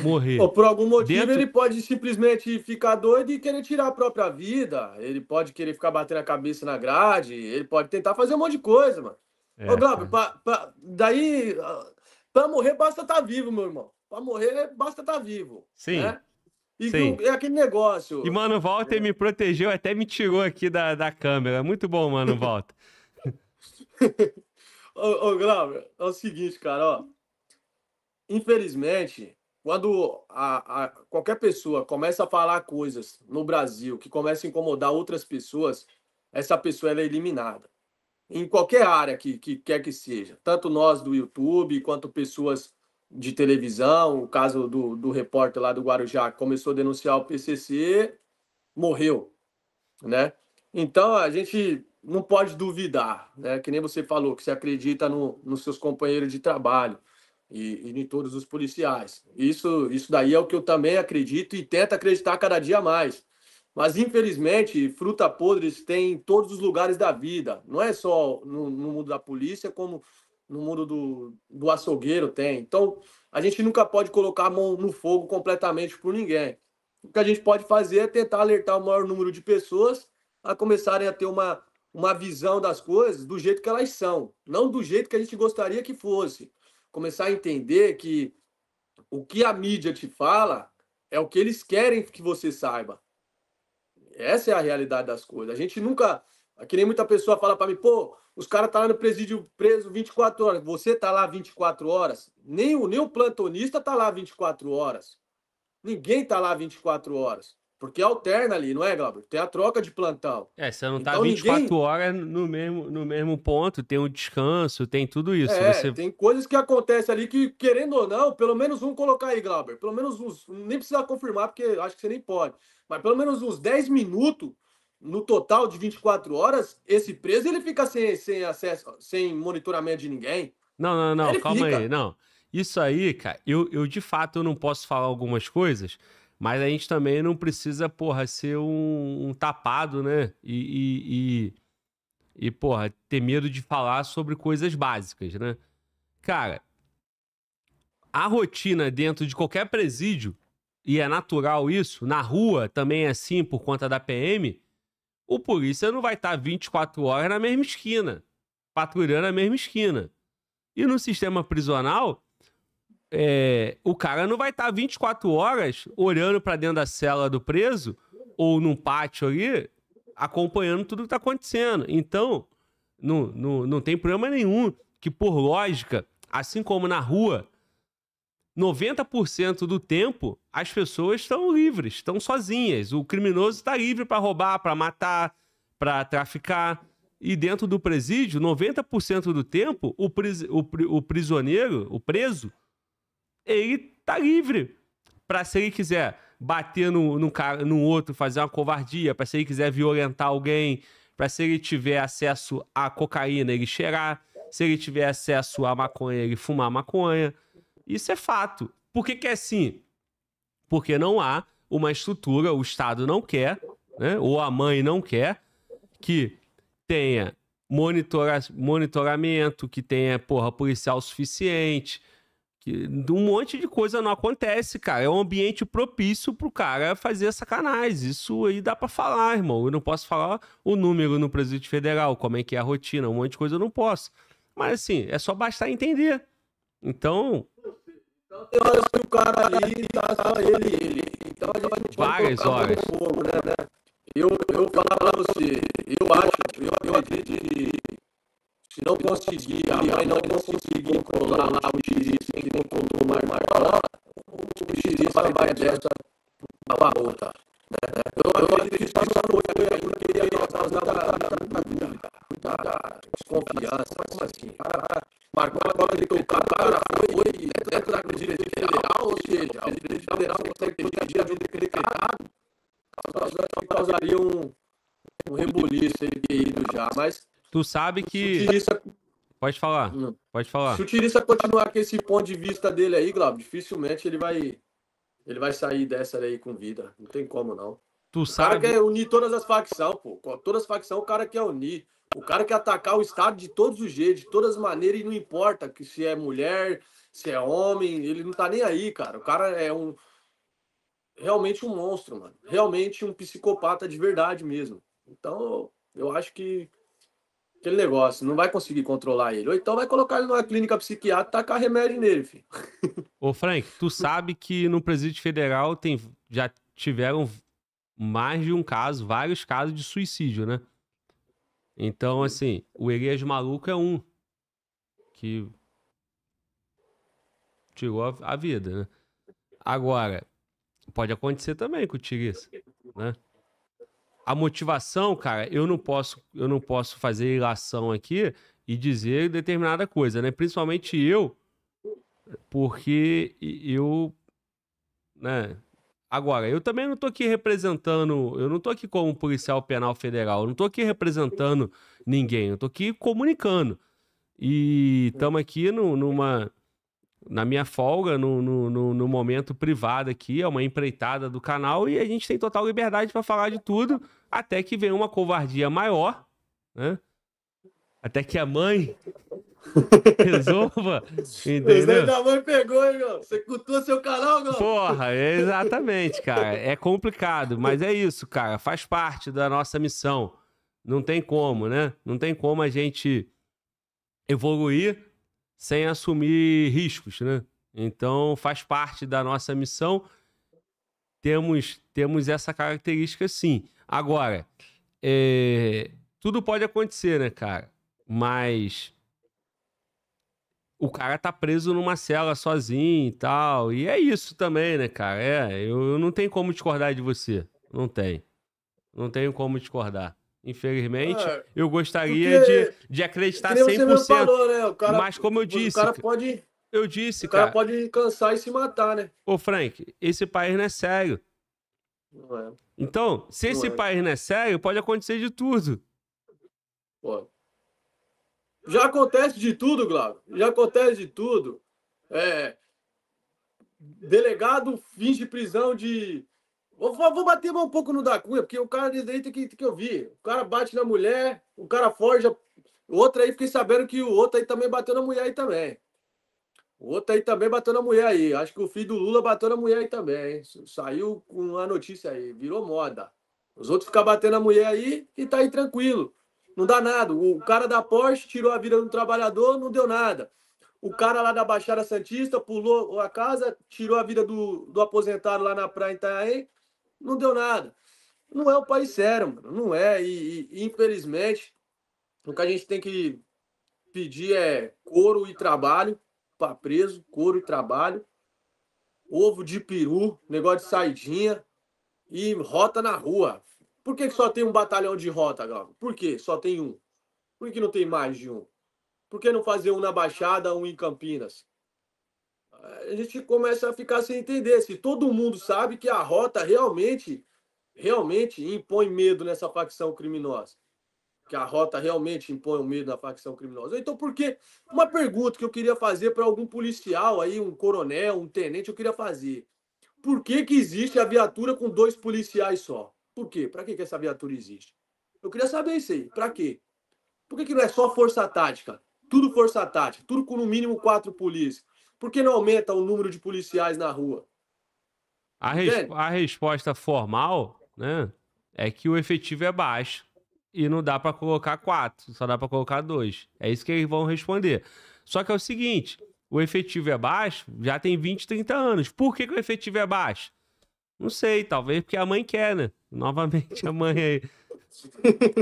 morrer. Ou por algum motivo dentro... ele pode simplesmente ficar doido e querer tirar a própria vida. Ele pode querer ficar batendo a cabeça na grade. Ele pode tentar fazer um monte de coisa, mano. É, Ô, Glauber, pra, pra, daí, ah, pra morrer basta estar tá vivo, meu irmão. Pra morrer basta estar tá vivo. Sim. Né? Sim. é aquele negócio. E Mano Walter é. me protegeu, até me tirou aqui da, da câmera. Muito bom, Mano Walter. ô, ô Glauber, é o seguinte, cara, ó. Infelizmente, quando a, a, qualquer pessoa começa a falar coisas no Brasil que começa a incomodar outras pessoas, essa pessoa é eliminada. Em qualquer área que, que quer que seja, tanto nós do YouTube quanto pessoas de televisão, o caso do, do repórter lá do Guarujá, que começou a denunciar o PCC, morreu, né? Então, a gente não pode duvidar, né? Que nem você falou, que você acredita no, nos seus companheiros de trabalho e, e em todos os policiais. Isso, isso daí é o que eu também acredito e tento acreditar cada dia mais. Mas, infelizmente, fruta podres tem em todos os lugares da vida. Não é só no, no mundo da polícia, como no mundo do, do açougueiro tem. Então, a gente nunca pode colocar a mão no fogo completamente por ninguém. O que a gente pode fazer é tentar alertar o maior número de pessoas a começarem a ter uma, uma visão das coisas do jeito que elas são, não do jeito que a gente gostaria que fosse. Começar a entender que o que a mídia te fala é o que eles querem que você saiba. Essa é a realidade das coisas. A gente nunca que nem muita pessoa fala para mim, pô, os caras estão tá lá no presídio preso 24 horas. Você está lá 24 horas? Nem o, nem o plantonista está lá 24 horas. Ninguém está lá 24 horas. Porque alterna ali, não é, Glauber? Tem a troca de plantão. É, você não tá então, 24 ninguém... horas no mesmo, no mesmo ponto, tem um descanso, tem tudo isso. É, você... tem coisas que acontecem ali que, querendo ou não, pelo menos um colocar aí, Glauber. Pelo menos uns. Nem precisa confirmar, porque acho que você nem pode. Mas pelo menos uns 10 minutos no total de 24 horas, esse preso ele fica sem, sem acesso, sem monitoramento de ninguém. Não, não, não, ele calma fica. aí, não. Isso aí, cara, eu, eu de fato eu não posso falar algumas coisas, mas a gente também não precisa, porra, ser um, um tapado, né? E, e, e, e, porra, ter medo de falar sobre coisas básicas, né? Cara, a rotina dentro de qualquer presídio, e é natural isso, na rua também é assim por conta da PM, o polícia não vai estar 24 horas na mesma esquina, patrulhando a mesma esquina. E no sistema prisional, é, o cara não vai estar 24 horas olhando para dentro da cela do preso ou num pátio ali, acompanhando tudo que está acontecendo. Então, não, não, não tem problema nenhum que, por lógica, assim como na rua, 90% do tempo as pessoas estão livres, estão sozinhas. O criminoso está livre para roubar, para matar, para traficar. E dentro do presídio, 90% do tempo, o, pris o, pr o, prisioneiro, o preso, ele está livre. Para se ele quiser bater no, no, cara, no outro, fazer uma covardia, para se ele quiser violentar alguém, para se ele tiver acesso à cocaína, ele cheirar, se ele tiver acesso à maconha, ele fumar maconha isso é fato. Por que, que é assim? Porque não há uma estrutura, o Estado não quer, né, ou a mãe não quer, que tenha monitora monitoramento, que tenha, porra, policial suficiente, que um monte de coisa não acontece, cara. É um ambiente propício pro cara fazer sacanagem. Isso aí dá para falar, irmão. Eu não posso falar o número no presidente federal, como é que é a rotina, um monte de coisa eu não posso. Mas assim, é só bastar entender. Então, então tem horas que o cara ali tá só ele e ele. Então a gente vai Várias horas. Fogo, né, né? Eu, eu falo pra você, eu acho, eu, eu acredito que se não conseguir, a mãe não conseguir controlar lá o xerife que não controlou mais maior, o xerife vai mais dessa para outra. Né? Eu, eu acredito que isso foi aquilo que ia causar muita, muita, muita, muita desconfiança, mas assim, marcou a bola, gritou o cara, foi, dentro da presidente federal, ou seja, o presidente federal consegue dia a vida decretado, causaria um, um reboliço ele ter ido já, mas... Tu sabe que... Pode falar, Não. Hum. pode falar. Se o Tirissa continuar com esse ponto de vista dele aí, Glauber, dificilmente ele vai ele vai sair dessa aí com vida. Não tem como, não. Tu o sabe... cara quer unir todas as facções, pô. Todas as facções o cara quer unir. O cara quer atacar o Estado de todos os jeitos, de todas as maneiras, e não importa que se é mulher, se é homem, ele não tá nem aí, cara. O cara é um. Realmente um monstro, mano. Realmente um psicopata de verdade mesmo. Então, eu acho que aquele negócio, não vai conseguir controlar ele. Ou então vai colocar ele numa clínica psiquiátrica e tacar remédio nele, filho. Ô, Frank, tu sabe que no presídio federal tem, já tiveram mais de um caso, vários casos de suicídio, né? Então, assim, o Elias Maluco é um que tirou a, vida, né? Agora, pode acontecer também com o Tirissa, né? A motivação, cara, eu não posso, eu não posso fazer ilação aqui e dizer determinada coisa, né? Principalmente eu, porque eu, né? Agora, eu também não estou aqui representando, eu não estou aqui como policial penal federal, eu não estou aqui representando ninguém, eu estou aqui comunicando. E estamos aqui no, numa, na minha folga, no, no, no, momento privado aqui, é uma empreitada do canal e a gente tem total liberdade para falar de tudo, até que vem uma covardia maior, né? Até que a mãe Resolva. Entendeu? da mãe pegou, hein, Você cutua seu canal, meu? Porra, exatamente, cara. É complicado, mas é isso, cara. Faz parte da nossa missão. Não tem como, né? Não tem como a gente evoluir sem assumir riscos, né? Então faz parte da nossa missão. Temos, temos essa característica, sim. Agora, é... tudo pode acontecer, né, cara? Mas o cara tá preso numa cela sozinho e tal. E é isso também, né, cara? É, eu, eu não tenho como discordar de você. Não tem. Não tenho como discordar. Infelizmente, é, eu gostaria de, de é acreditar 100%. Falou, né? cara, mas como eu disse. O cara pode. Eu disse, o cara, pode cansar e se matar, né? Ô, Frank, esse país não é sério. Não é. Então, se não esse é. país não é sério, pode acontecer de tudo. Pô. Já acontece de tudo, Glauco. Já acontece de tudo. É, delegado finge prisão de. Vou, vou bater um pouco no da Cunha, porque o cara tem que, que eu vi. O cara bate na mulher, o cara forja. O outro aí, fiquei sabendo que o outro aí também bateu na mulher aí também. O outro aí também bateu na mulher aí. Acho que o filho do Lula bateu na mulher aí também. Hein? Saiu com a notícia aí, virou moda. Os outros ficam batendo na mulher aí e tá aí tranquilo não dá nada. O cara da Porsche tirou a vida do trabalhador, não deu nada. O cara lá da Baixada Santista pulou a casa, tirou a vida do, do aposentado lá na praia em Itanhaém, não deu nada. Não é o país sério, mano. Não é. E, e infelizmente, o que a gente tem que pedir é couro e trabalho para preso, couro e trabalho, ovo de peru, negócio de saidinha e rota na rua. Por que, que só tem um batalhão de rota, Glauco? Por que só tem um? Por que não tem mais de um? Por que não fazer um na Baixada, um em Campinas? A gente começa a ficar sem entender. Se todo mundo sabe que a rota realmente, realmente impõe medo nessa facção criminosa. Que a rota realmente impõe o medo na facção criminosa. Então, por que? Uma pergunta que eu queria fazer para algum policial aí, um coronel, um tenente, eu queria fazer. Por que, que existe a viatura com dois policiais só? Por quê? Para que essa viatura existe? Eu queria saber isso aí. Para quê? Por que, que não é só força tática? Tudo força tática, tudo com no mínimo quatro polícias. Por que não aumenta o número de policiais na rua? A, res a resposta formal né, é que o efetivo é baixo e não dá para colocar quatro, só dá para colocar dois. É isso que eles vão responder. Só que é o seguinte: o efetivo é baixo, já tem 20, 30 anos. Por que, que o efetivo é baixo? Não sei, talvez porque a mãe quer, né? Novamente a mãe aí.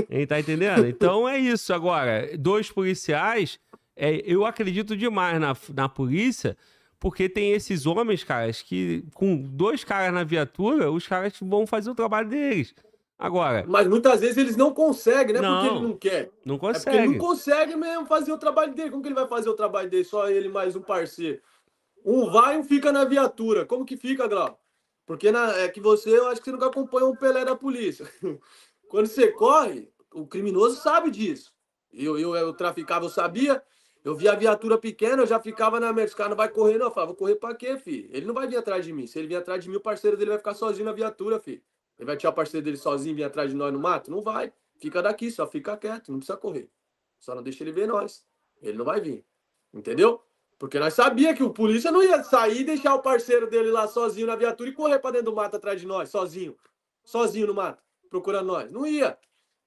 Hein, tá entendendo? Então é isso. Agora, dois policiais, é, eu acredito demais na, na polícia, porque tem esses homens, caras, que com dois caras na viatura, os caras vão fazer o trabalho deles. Agora. Mas muitas vezes eles não conseguem, né? Não, é porque ele não quer. Não consegue. É ele não consegue mesmo fazer o trabalho dele. Como que ele vai fazer o trabalho dele? Só ele mais um parceiro. Um vai e um fica na viatura. Como que fica, Grau? Porque na, é que você, eu acho que você nunca acompanha o Pelé da polícia. Quando você corre, o criminoso sabe disso. Eu, eu, eu traficava, eu sabia. Eu via a viatura pequena, eu já ficava na merda. Os caras não vai correr, não. Eu falava, vou correr pra quê, filho? Ele não vai vir atrás de mim. Se ele vir atrás de mim, o parceiro dele vai ficar sozinho na viatura, filho. Ele vai tirar o parceiro dele sozinho e vir atrás de nós no mato? Não vai. Fica daqui, só fica quieto, não precisa correr. Só não deixa ele ver nós. Ele não vai vir. Entendeu? Porque nós sabia que o polícia não ia sair e deixar o parceiro dele lá sozinho na viatura e correr para dentro do mato atrás de nós, sozinho. Sozinho no mato, procurando nós. Não ia.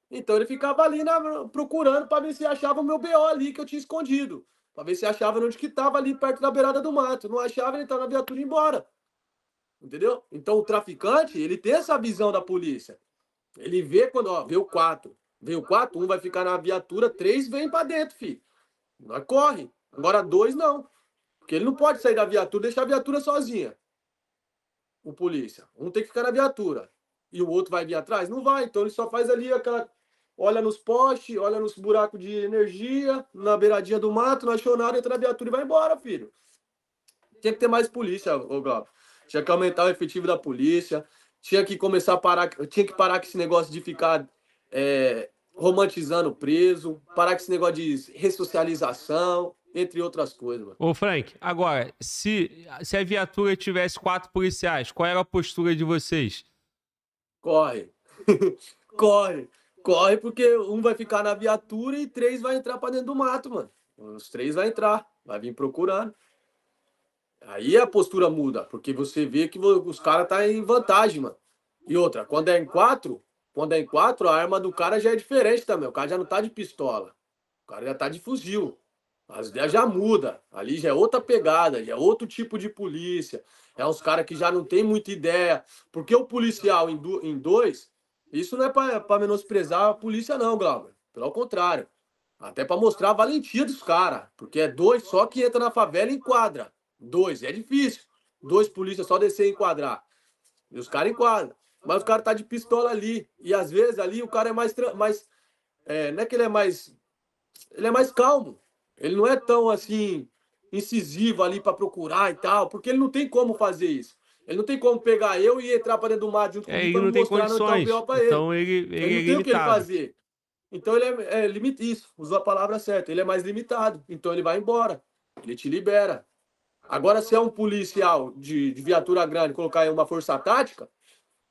Então ele ficava ali na, procurando para ver se achava o meu BO ali que eu tinha escondido. Para ver se achava onde que tava ali perto da beirada do mato. Não achava, ele tá na viatura e embora. Entendeu? Então o traficante, ele tem essa visão da polícia. Ele vê quando, ó, veio quatro. o quatro, um vai ficar na viatura, três vem para dentro, filho. Nós corre. Agora, dois, não. Porque ele não pode sair da viatura deixar a viatura sozinha. O polícia. Um tem que ficar na viatura. E o outro vai vir atrás? Não vai. Então ele só faz ali aquela. Olha nos postes, olha nos buracos de energia, na beiradinha do mato, na chonada, entra na viatura e vai embora, filho. Tinha que ter mais polícia, ô Gabo. Tinha que aumentar o efetivo da polícia. Tinha que começar a parar. Tinha que parar com esse negócio de ficar é, romantizando o preso. Parar com esse negócio de ressocialização entre outras coisas. Mano. Ô, Frank, agora, se, se a viatura tivesse quatro policiais, qual era a postura de vocês? Corre. corre. Corre, porque um vai ficar na viatura e três vai entrar para dentro do mato, mano. Os três vai entrar, vai vir procurando. Aí a postura muda, porque você vê que os caras tá em vantagem, mano. E outra, quando é em quatro, quando é em quatro, a arma do cara já é diferente também. O cara já não tá de pistola. O cara já tá de fuzil. As ideias já muda. Ali já é outra pegada, já é outro tipo de polícia. É uns caras que já não tem muita ideia. Porque o policial em, do, em dois, isso não é para menosprezar a polícia, não, Glauber. Pelo contrário. Até para mostrar a valentia dos caras. Porque é dois só que entra na favela e enquadra. Dois, é difícil. Dois polícias só descer e enquadrar. E os caras enquadram. Mas o cara tá de pistola ali. E às vezes ali o cara é mais. mais é, não é que ele é mais. Ele é mais calmo. Ele não é tão assim incisivo ali para procurar e tal, porque ele não tem como fazer isso. Ele não tem como pegar eu e entrar para dentro do mar junto é, ele para mostrar então, condições. ele. Então ele, ele, ele não é tem limitado. o que ele fazer. Então ele é, é limite isso, usou a palavra certa. Ele é mais limitado. Então ele vai embora. Ele te libera. Agora, se é um policial de, de viatura grande colocar em uma força tática,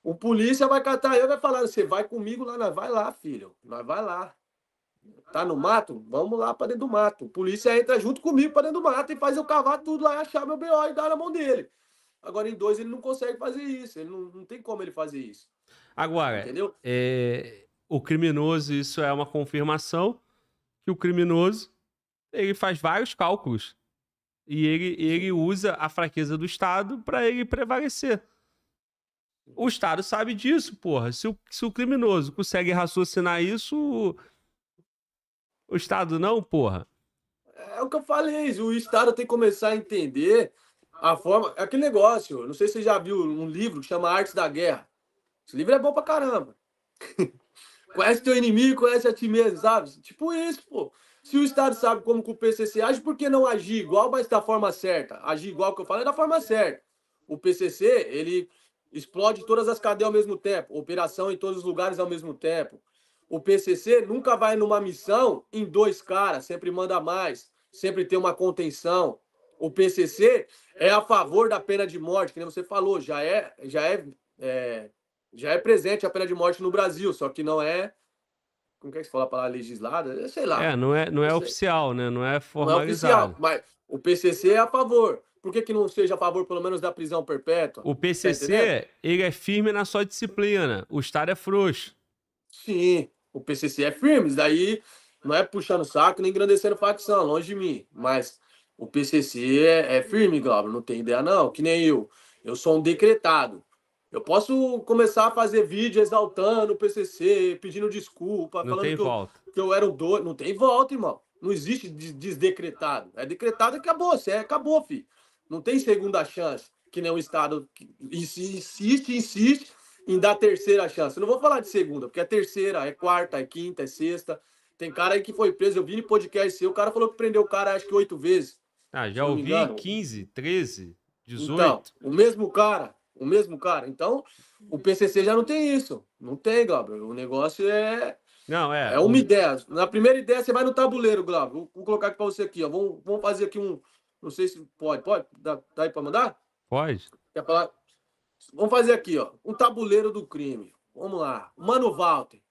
o polícia vai catar eu e vai falar: você vai comigo lá, vai lá, filho. vai lá. Tá no mato? Vamos lá para dentro do mato. polícia entra junto comigo para dentro do mato e faz eu cavar tudo lá, achar meu BO e dar na mão dele. Agora, em dois, ele não consegue fazer isso. Ele não, não tem como ele fazer isso. Agora, entendeu? É, o criminoso, isso é uma confirmação que o criminoso ele faz vários cálculos. E ele, ele usa a fraqueza do Estado para ele prevalecer. O Estado sabe disso, porra. Se o, se o criminoso consegue raciocinar isso, o Estado não, porra? É o que eu falei, o Estado tem que começar a entender a forma. É aquele negócio, não sei se você já viu um livro que chama Artes da Guerra. Esse livro é bom pra caramba. conhece teu inimigo, conhece a ti mesmo, sabe? Tipo isso, pô. Se o Estado sabe como que o PCC age, por que não agir igual, mas da forma certa? Agir igual que eu falei, é da forma certa. O PCC, ele explode todas as cadeias ao mesmo tempo, operação em todos os lugares ao mesmo tempo, o PCC nunca vai numa missão em dois caras, sempre manda mais, sempre tem uma contenção. O PCC é a favor da pena de morte, que nem você falou, já é, já é, é já é presente a pena de morte no Brasil, só que não é como é que se fala a palavra legislada? Sei lá. É, não é, não é oficial, né? Não é formalizado. Não é oficial, mas o PCC é a favor. Por que, que não seja a favor, pelo menos, da prisão perpétua? O PCC, tá ele é firme na sua disciplina. O Estado é frouxo. Sim, o PCC é firmes. Daí não é puxando saco nem engrandecendo facção, longe de mim. Mas o PCC é, é firme, Glauber, não tem ideia não. Que nem eu. Eu sou um decretado. Eu posso começar a fazer vídeo exaltando o PCC, pedindo desculpa, não falando que eu, que, eu, era um doido. Não tem volta, irmão. Não existe desdecretado. É decretado e acabou. Você é, acabou, filho. Não tem segunda chance, que nem o Estado que insiste, insiste, insiste em dar terceira chance. Eu não vou falar de segunda, porque é terceira, é quarta, é quinta, é sexta. Tem cara aí que foi preso. Eu vi no podcast seu, o cara falou que prendeu o cara acho que oito vezes. Ah, já ouvi Quinze, 15, 13, 18. Então, o mesmo cara, o mesmo cara. Então, o PCC já não tem isso. Não tem, Gabriel. O negócio é. Não, é. É uma o... ideia. Na primeira ideia, você vai no tabuleiro, Gabriel. Vou, vou colocar aqui pra você aqui, ó. Vamos, vamos fazer aqui um. Não sei se pode. Pode? Dá, dá aí pra mandar? Pode. Quer falar? Vamos fazer aqui, ó. Um tabuleiro do crime. Vamos lá. Mano Walter.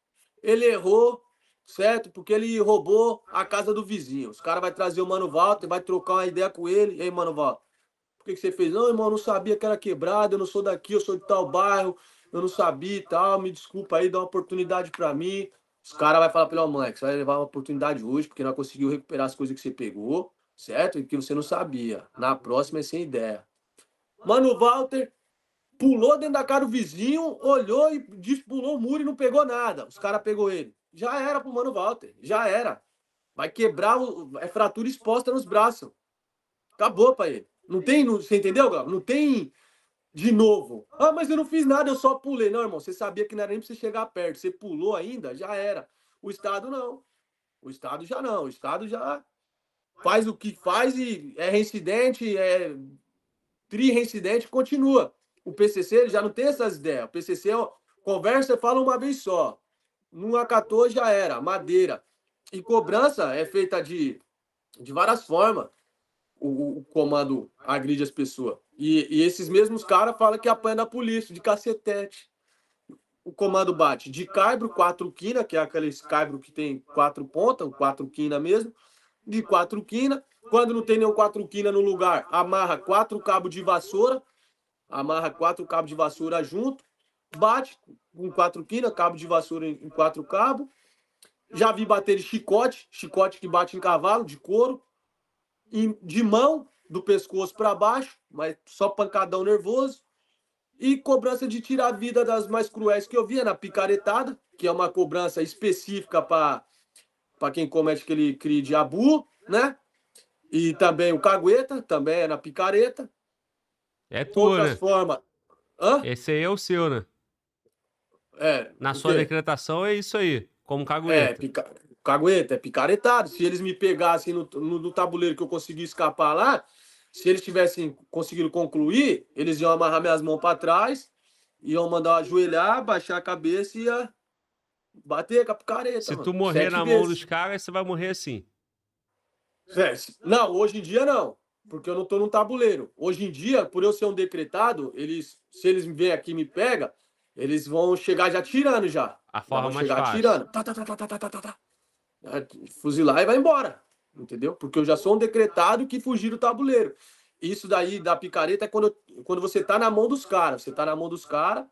Ele errou, certo? Porque ele roubou a casa do vizinho. Os caras vão trazer o Mano Walter, vai trocar uma ideia com ele. E aí, Mano Walter? Por que, que você fez? Não, irmão, eu não sabia que era quebrado, eu não sou daqui, eu sou de tal bairro, eu não sabia e tal. Me desculpa aí, dá uma oportunidade para mim. Os caras vão falar pelo moleque, você vai levar uma oportunidade hoje, porque não conseguiu recuperar as coisas que você pegou, certo? E que você não sabia. Na próxima é sem ideia. Mano Walter pulou dentro da cara do vizinho, olhou e disse pulou o muro e não pegou nada. Os caras pegou ele. Já era pro Mano Walter, já era. Vai quebrar, o, é fratura exposta nos braços. Acabou pra ele. Não tem, não, você entendeu, Gabo? Não tem de novo. Ah, mas eu não fiz nada, eu só pulei. Não, irmão, você sabia que não era nem pra você chegar perto. Você pulou ainda, já era. O Estado não. O Estado já não. O Estado já faz o que faz e é reincidente, é tri-reincidente continua. O PCC ele já não tem essas ideias. O PCC é conversa e fala uma vez só. Não acatou, já era. Madeira. E cobrança é feita de, de várias formas. O, o comando agride as pessoas. E, e esses mesmos caras falam que apanha na polícia, de cacetete. O comando bate de caibro, quatro quina, que é aquele caibro que tem quatro pontas, quatro quina mesmo, de quatro quina. Quando não tem nenhum quatro quina no lugar, amarra quatro cabos de vassoura amarra quatro cabos de vassoura junto, bate com quatro quinas, cabo de vassoura em quatro cabos. Já vi bater chicote, chicote que bate em cavalo, de couro, e de mão, do pescoço para baixo, mas só pancadão nervoso. E cobrança de tirar a vida das mais cruéis que eu via na picaretada, que é uma cobrança específica para quem comete aquele crime de abu, né? E também o cagueta, também é na picareta. É tua, é né? formas. Hã? Esse aí é o seu, né? É. Na sua quê? decretação é isso aí, como é, cagueta. É, pica... cagueta, é picaretado. Se eles me pegassem no, no, no tabuleiro que eu consegui escapar lá, se eles tivessem conseguido concluir, eles iam amarrar minhas mãos para trás, iam mandar ajoelhar, baixar a cabeça e ia bater com a picareta. Se mano. tu morrer Sete na vezes. mão dos caras, você vai morrer assim. É, não, hoje em dia não porque eu não estou num tabuleiro. Hoje em dia, por eu ser um decretado, eles, se eles vêm aqui e me pegam, eles vão chegar já tirando já. A forma vão mais chegar fácil. tirando. Tá, tá, tá, tá, tá, tá, tá, tá. tá. É, fuzilar e vai embora. Entendeu? Porque eu já sou um decretado que fugir do tabuleiro. Isso daí da picareta é quando, quando você tá na mão dos caras. Você tá na mão dos caras,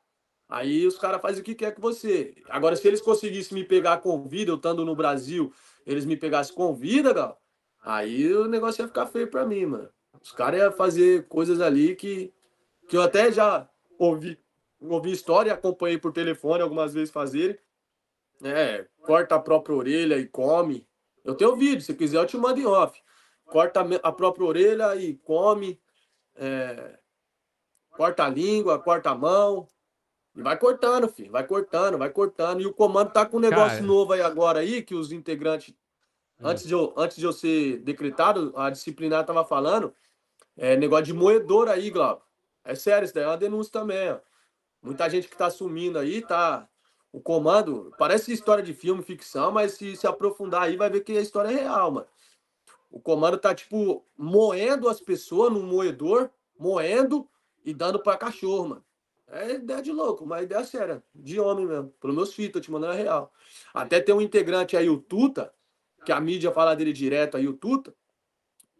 aí os caras fazem o que quer com você. Agora, se eles conseguissem me pegar com vida, eu estando no Brasil, eles me pegassem com vida, galera Aí o negócio ia ficar feio pra mim, mano. Os caras iam fazer coisas ali que, que eu até já ouvi, ouvi história, acompanhei por telefone algumas vezes fazerem. É, corta a própria orelha e come. Eu tenho vídeo, se quiser eu te mando em off. Corta a própria orelha e come. É, corta a língua, corta a mão. E vai cortando, filho. Vai cortando, vai cortando. E o comando tá com um negócio Cara. novo aí agora aí, que os integrantes é. Antes de eu, antes de eu ser decretado, a disciplinar estava falando é, negócio de moedor aí, Glauco. É sério, isso daí é uma denúncia também. Ó. Muita gente que está assumindo aí, tá. O comando, parece história de filme, ficção, mas se se aprofundar aí, vai ver que a história é real, mano. O comando tá, tipo, moendo as pessoas no moedor, moendo e dando para cachorro, mano. É ideia de louco, mas ideia séria, de homem mesmo. Pelo meus filhos, tô te mandando a real. Até tem um integrante aí, o Tuta, que a mídia fala dele direto, aí o Tuta,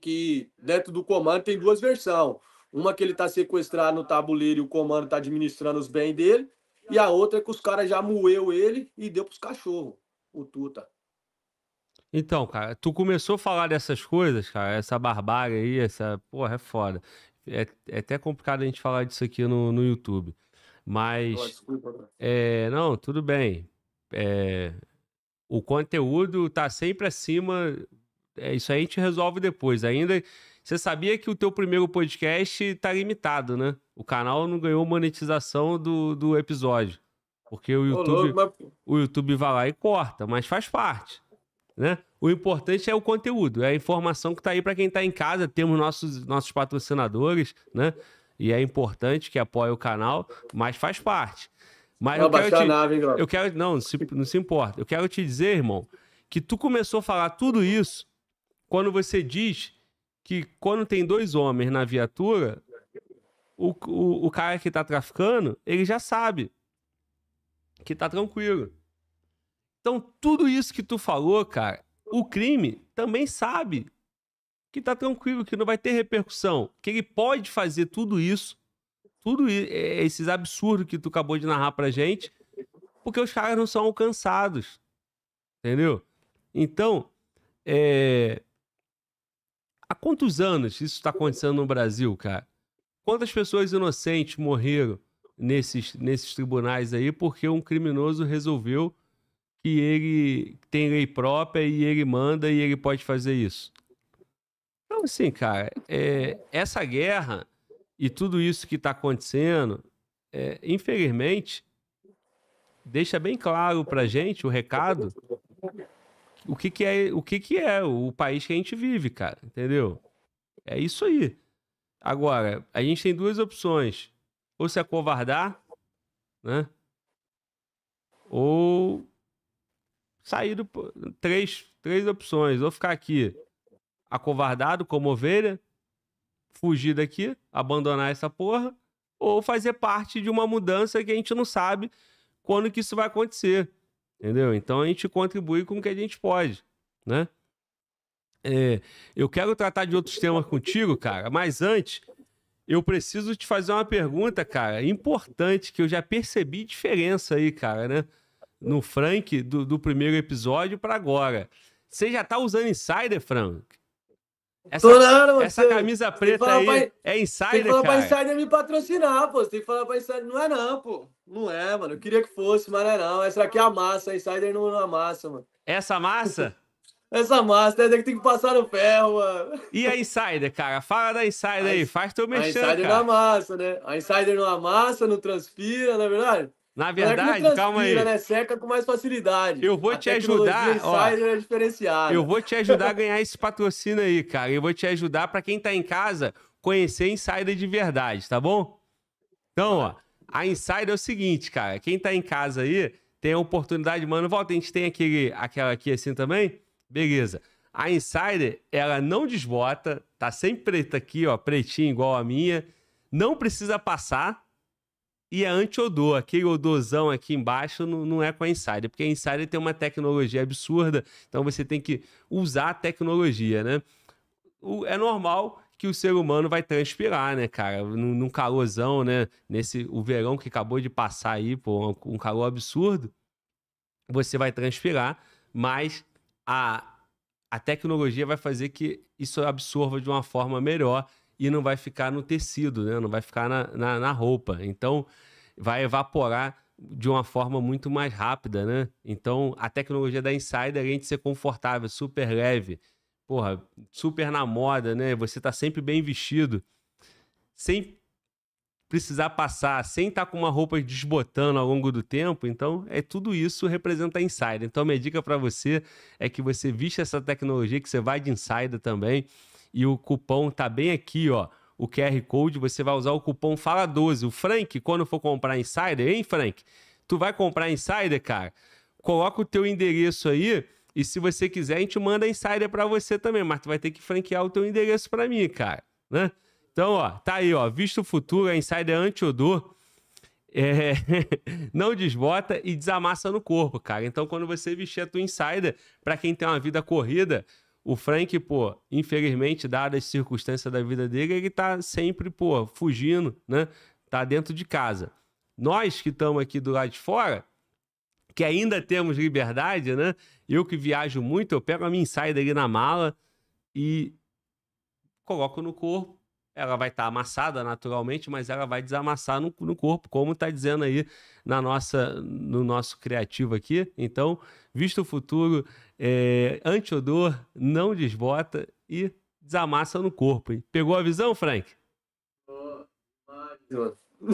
que dentro do comando tem duas versões. Uma que ele está sequestrado no tabuleiro e o comando está administrando os bens dele, e a outra é que os caras já moeu ele e deu para os cachorros, o Tuta. Então, cara, tu começou a falar dessas coisas, cara, essa barbárie aí, essa. Porra, é foda. É, é até complicado a gente falar disso aqui no, no YouTube. Mas. Oh, desculpa, é, não, tudo bem. É, o conteúdo está sempre acima. É, isso aí a gente resolve depois. Ainda. Você sabia que o teu primeiro podcast está limitado, né? O canal não ganhou monetização do, do episódio. Porque o YouTube, mas... o YouTube vai lá e corta, mas faz parte. Né? O importante é o conteúdo, é a informação que está aí para quem está em casa. Temos nossos, nossos patrocinadores, né? E é importante que apoie o canal, mas faz parte. Mas eu quero, te, nave, eu quero. Não, não se, não se importa. Eu quero te dizer, irmão, que tu começou a falar tudo isso quando você diz que quando tem dois homens na viatura, o, o, o cara que tá traficando, ele já sabe que tá tranquilo. Então, tudo isso que tu falou, cara, o crime também sabe que tá tranquilo, que não vai ter repercussão, que ele pode fazer tudo isso tudo é, esses absurdos que tu acabou de narrar pra gente, porque os caras não são alcançados. Entendeu? Então, é... há quantos anos isso está acontecendo no Brasil, cara? Quantas pessoas inocentes morreram nesses, nesses tribunais aí porque um criminoso resolveu que ele tem lei própria e ele manda e ele pode fazer isso? Então, assim, cara, é... essa guerra e tudo isso que está acontecendo, é, infelizmente, deixa bem claro para gente o recado o que, que é o que, que é o país que a gente vive, cara, entendeu? É isso aí. Agora, a gente tem duas opções: ou se acovardar, né? Ou sair do. Três, três opções: ou ficar aqui acovardado como ovelha, fugir daqui, abandonar essa porra, ou fazer parte de uma mudança que a gente não sabe quando que isso vai acontecer. Entendeu? Então a gente contribui com o que a gente pode, né? É, eu quero tratar de outros temas contigo, cara, mas antes eu preciso te fazer uma pergunta, cara, importante, que eu já percebi diferença aí, cara, né? No Frank do, do primeiro episódio para agora. Você já tá usando Insider, Frank? Essa, essa camisa preta aí pra, é insider, Tem que falar cara. pra insider me patrocinar, pô. Você tem que falar pra insider. Não é não, pô. Não é, mano. Eu queria que fosse, mas não é não. Essa aqui é a massa. A insider não, não é massa, mano. Essa massa? essa massa. Né? Essa que tem que passar no ferro, mano. E a insider, cara? Fala da insider a aí. Faz teu mexendo, A insider é cara. na massa, né? A insider não amassa, é não transpira, não é verdade? Na é verdade, calma aí. Né? Seca com mais facilidade. Eu vou a te ajudar. Ó, é Eu vou te ajudar a ganhar esse patrocínio aí, cara. Eu vou te ajudar para quem tá em casa conhecer a Insider de verdade, tá bom? Então, ó, a Insider é o seguinte, cara. Quem tá em casa aí tem a oportunidade, mano. Volta, a gente tem aquele, aquela aqui assim também? Beleza. A Insider, ela não desbota, tá sempre preta aqui, ó, pretinha igual a minha. Não precisa passar, e é anti-odor. Aquele odorzão aqui embaixo não, não é com a Insider, porque a Insider tem uma tecnologia absurda, então você tem que usar a tecnologia, né? O, é normal que o ser humano vai transpirar, né, cara? Num, num calorzão, né? Nesse o verão que acabou de passar aí, pô, um calor absurdo, você vai transpirar, mas a a tecnologia vai fazer que isso absorva de uma forma melhor e não vai ficar no tecido, né? não vai ficar na, na, na roupa. Então, vai evaporar de uma forma muito mais rápida, né? Então, a tecnologia da Insider, além de ser confortável, super leve, porra, super na moda, né? Você tá sempre bem vestido, sem precisar passar, sem estar tá com uma roupa desbotando ao longo do tempo. Então, é tudo isso representa a Insider. Então, minha dica para você é que você vista essa tecnologia, que você vai de Insider também e o cupom tá bem aqui, ó. O QR Code, você vai usar o cupom FALA12. O Frank, quando for comprar Insider, hein, Frank? Tu vai comprar Insider, cara? Coloca o teu endereço aí e se você quiser, a gente manda Insider para você também, mas tu vai ter que franquear o teu endereço para mim, cara, né? Então, ó, tá aí, ó, visto o futuro, a Insider é anti-odor, é... não desbota e desamassa no corpo, cara. Então, quando você vestir a tua Insider, para quem tem uma vida corrida, o Frank, pô, infelizmente, dadas as circunstâncias da vida dele, ele tá sempre, pô, fugindo, né? Tá dentro de casa. Nós que estamos aqui do lado de fora, que ainda temos liberdade, né? Eu que viajo muito, eu pego a minha insider ali na mala e coloco no corpo. Ela vai estar tá amassada naturalmente, mas ela vai desamassar no, no corpo, como está dizendo aí na nossa, no nosso criativo aqui. Então, visto o futuro, é, antiodor, não desbota e desamassa no corpo. Hein? Pegou a visão, Frank? Pô,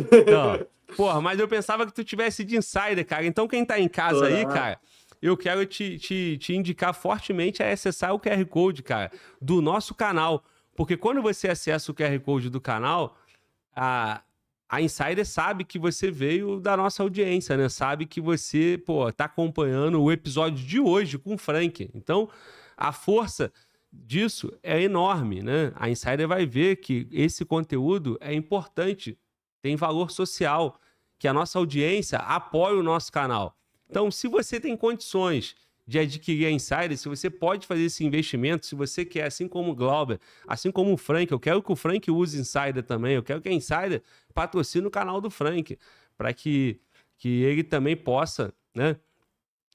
então, porra, mas eu pensava que tu tivesse de insider, cara. Então quem tá em casa aí, cara eu quero te, te, te, indicar fortemente a acessar o QR Code, cara, do nosso canal. Porque quando você acessa o QR Code do canal, a, a Insider sabe que você veio da nossa audiência, né? Sabe que você, pô, tá acompanhando o episódio de hoje com o Frank. Então, a força disso é enorme, né? A Insider vai ver que esse conteúdo é importante, tem valor social, que a nossa audiência apoia o nosso canal. Então, se você tem condições de adquirir a Insider, se você pode fazer esse investimento, se você quer, assim como o Glauber, assim como o Frank, eu quero que o Frank use Insider também, eu quero que a Insider patrocine o canal do Frank, para que, que ele também possa, né?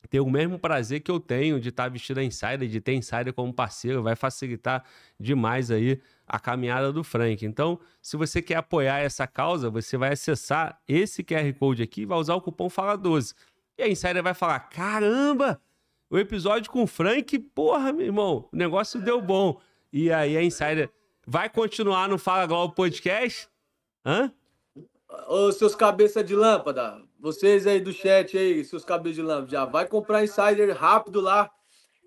ter o mesmo prazer que eu tenho de estar tá vestido a Insider, de ter Insider como parceiro, vai facilitar demais aí a caminhada do Frank. Então, se você quer apoiar essa causa, você vai acessar esse QR Code aqui e vai usar o cupom FALA12. E a Insider vai falar, caramba, o episódio com o Frank, porra, meu irmão, o negócio deu bom. E aí a Insider vai continuar no Fala Globo Podcast? Hã? Ô, seus cabeça de lâmpada, vocês aí do chat aí, seus cabeças de lâmpada, já vai comprar Insider rápido lá.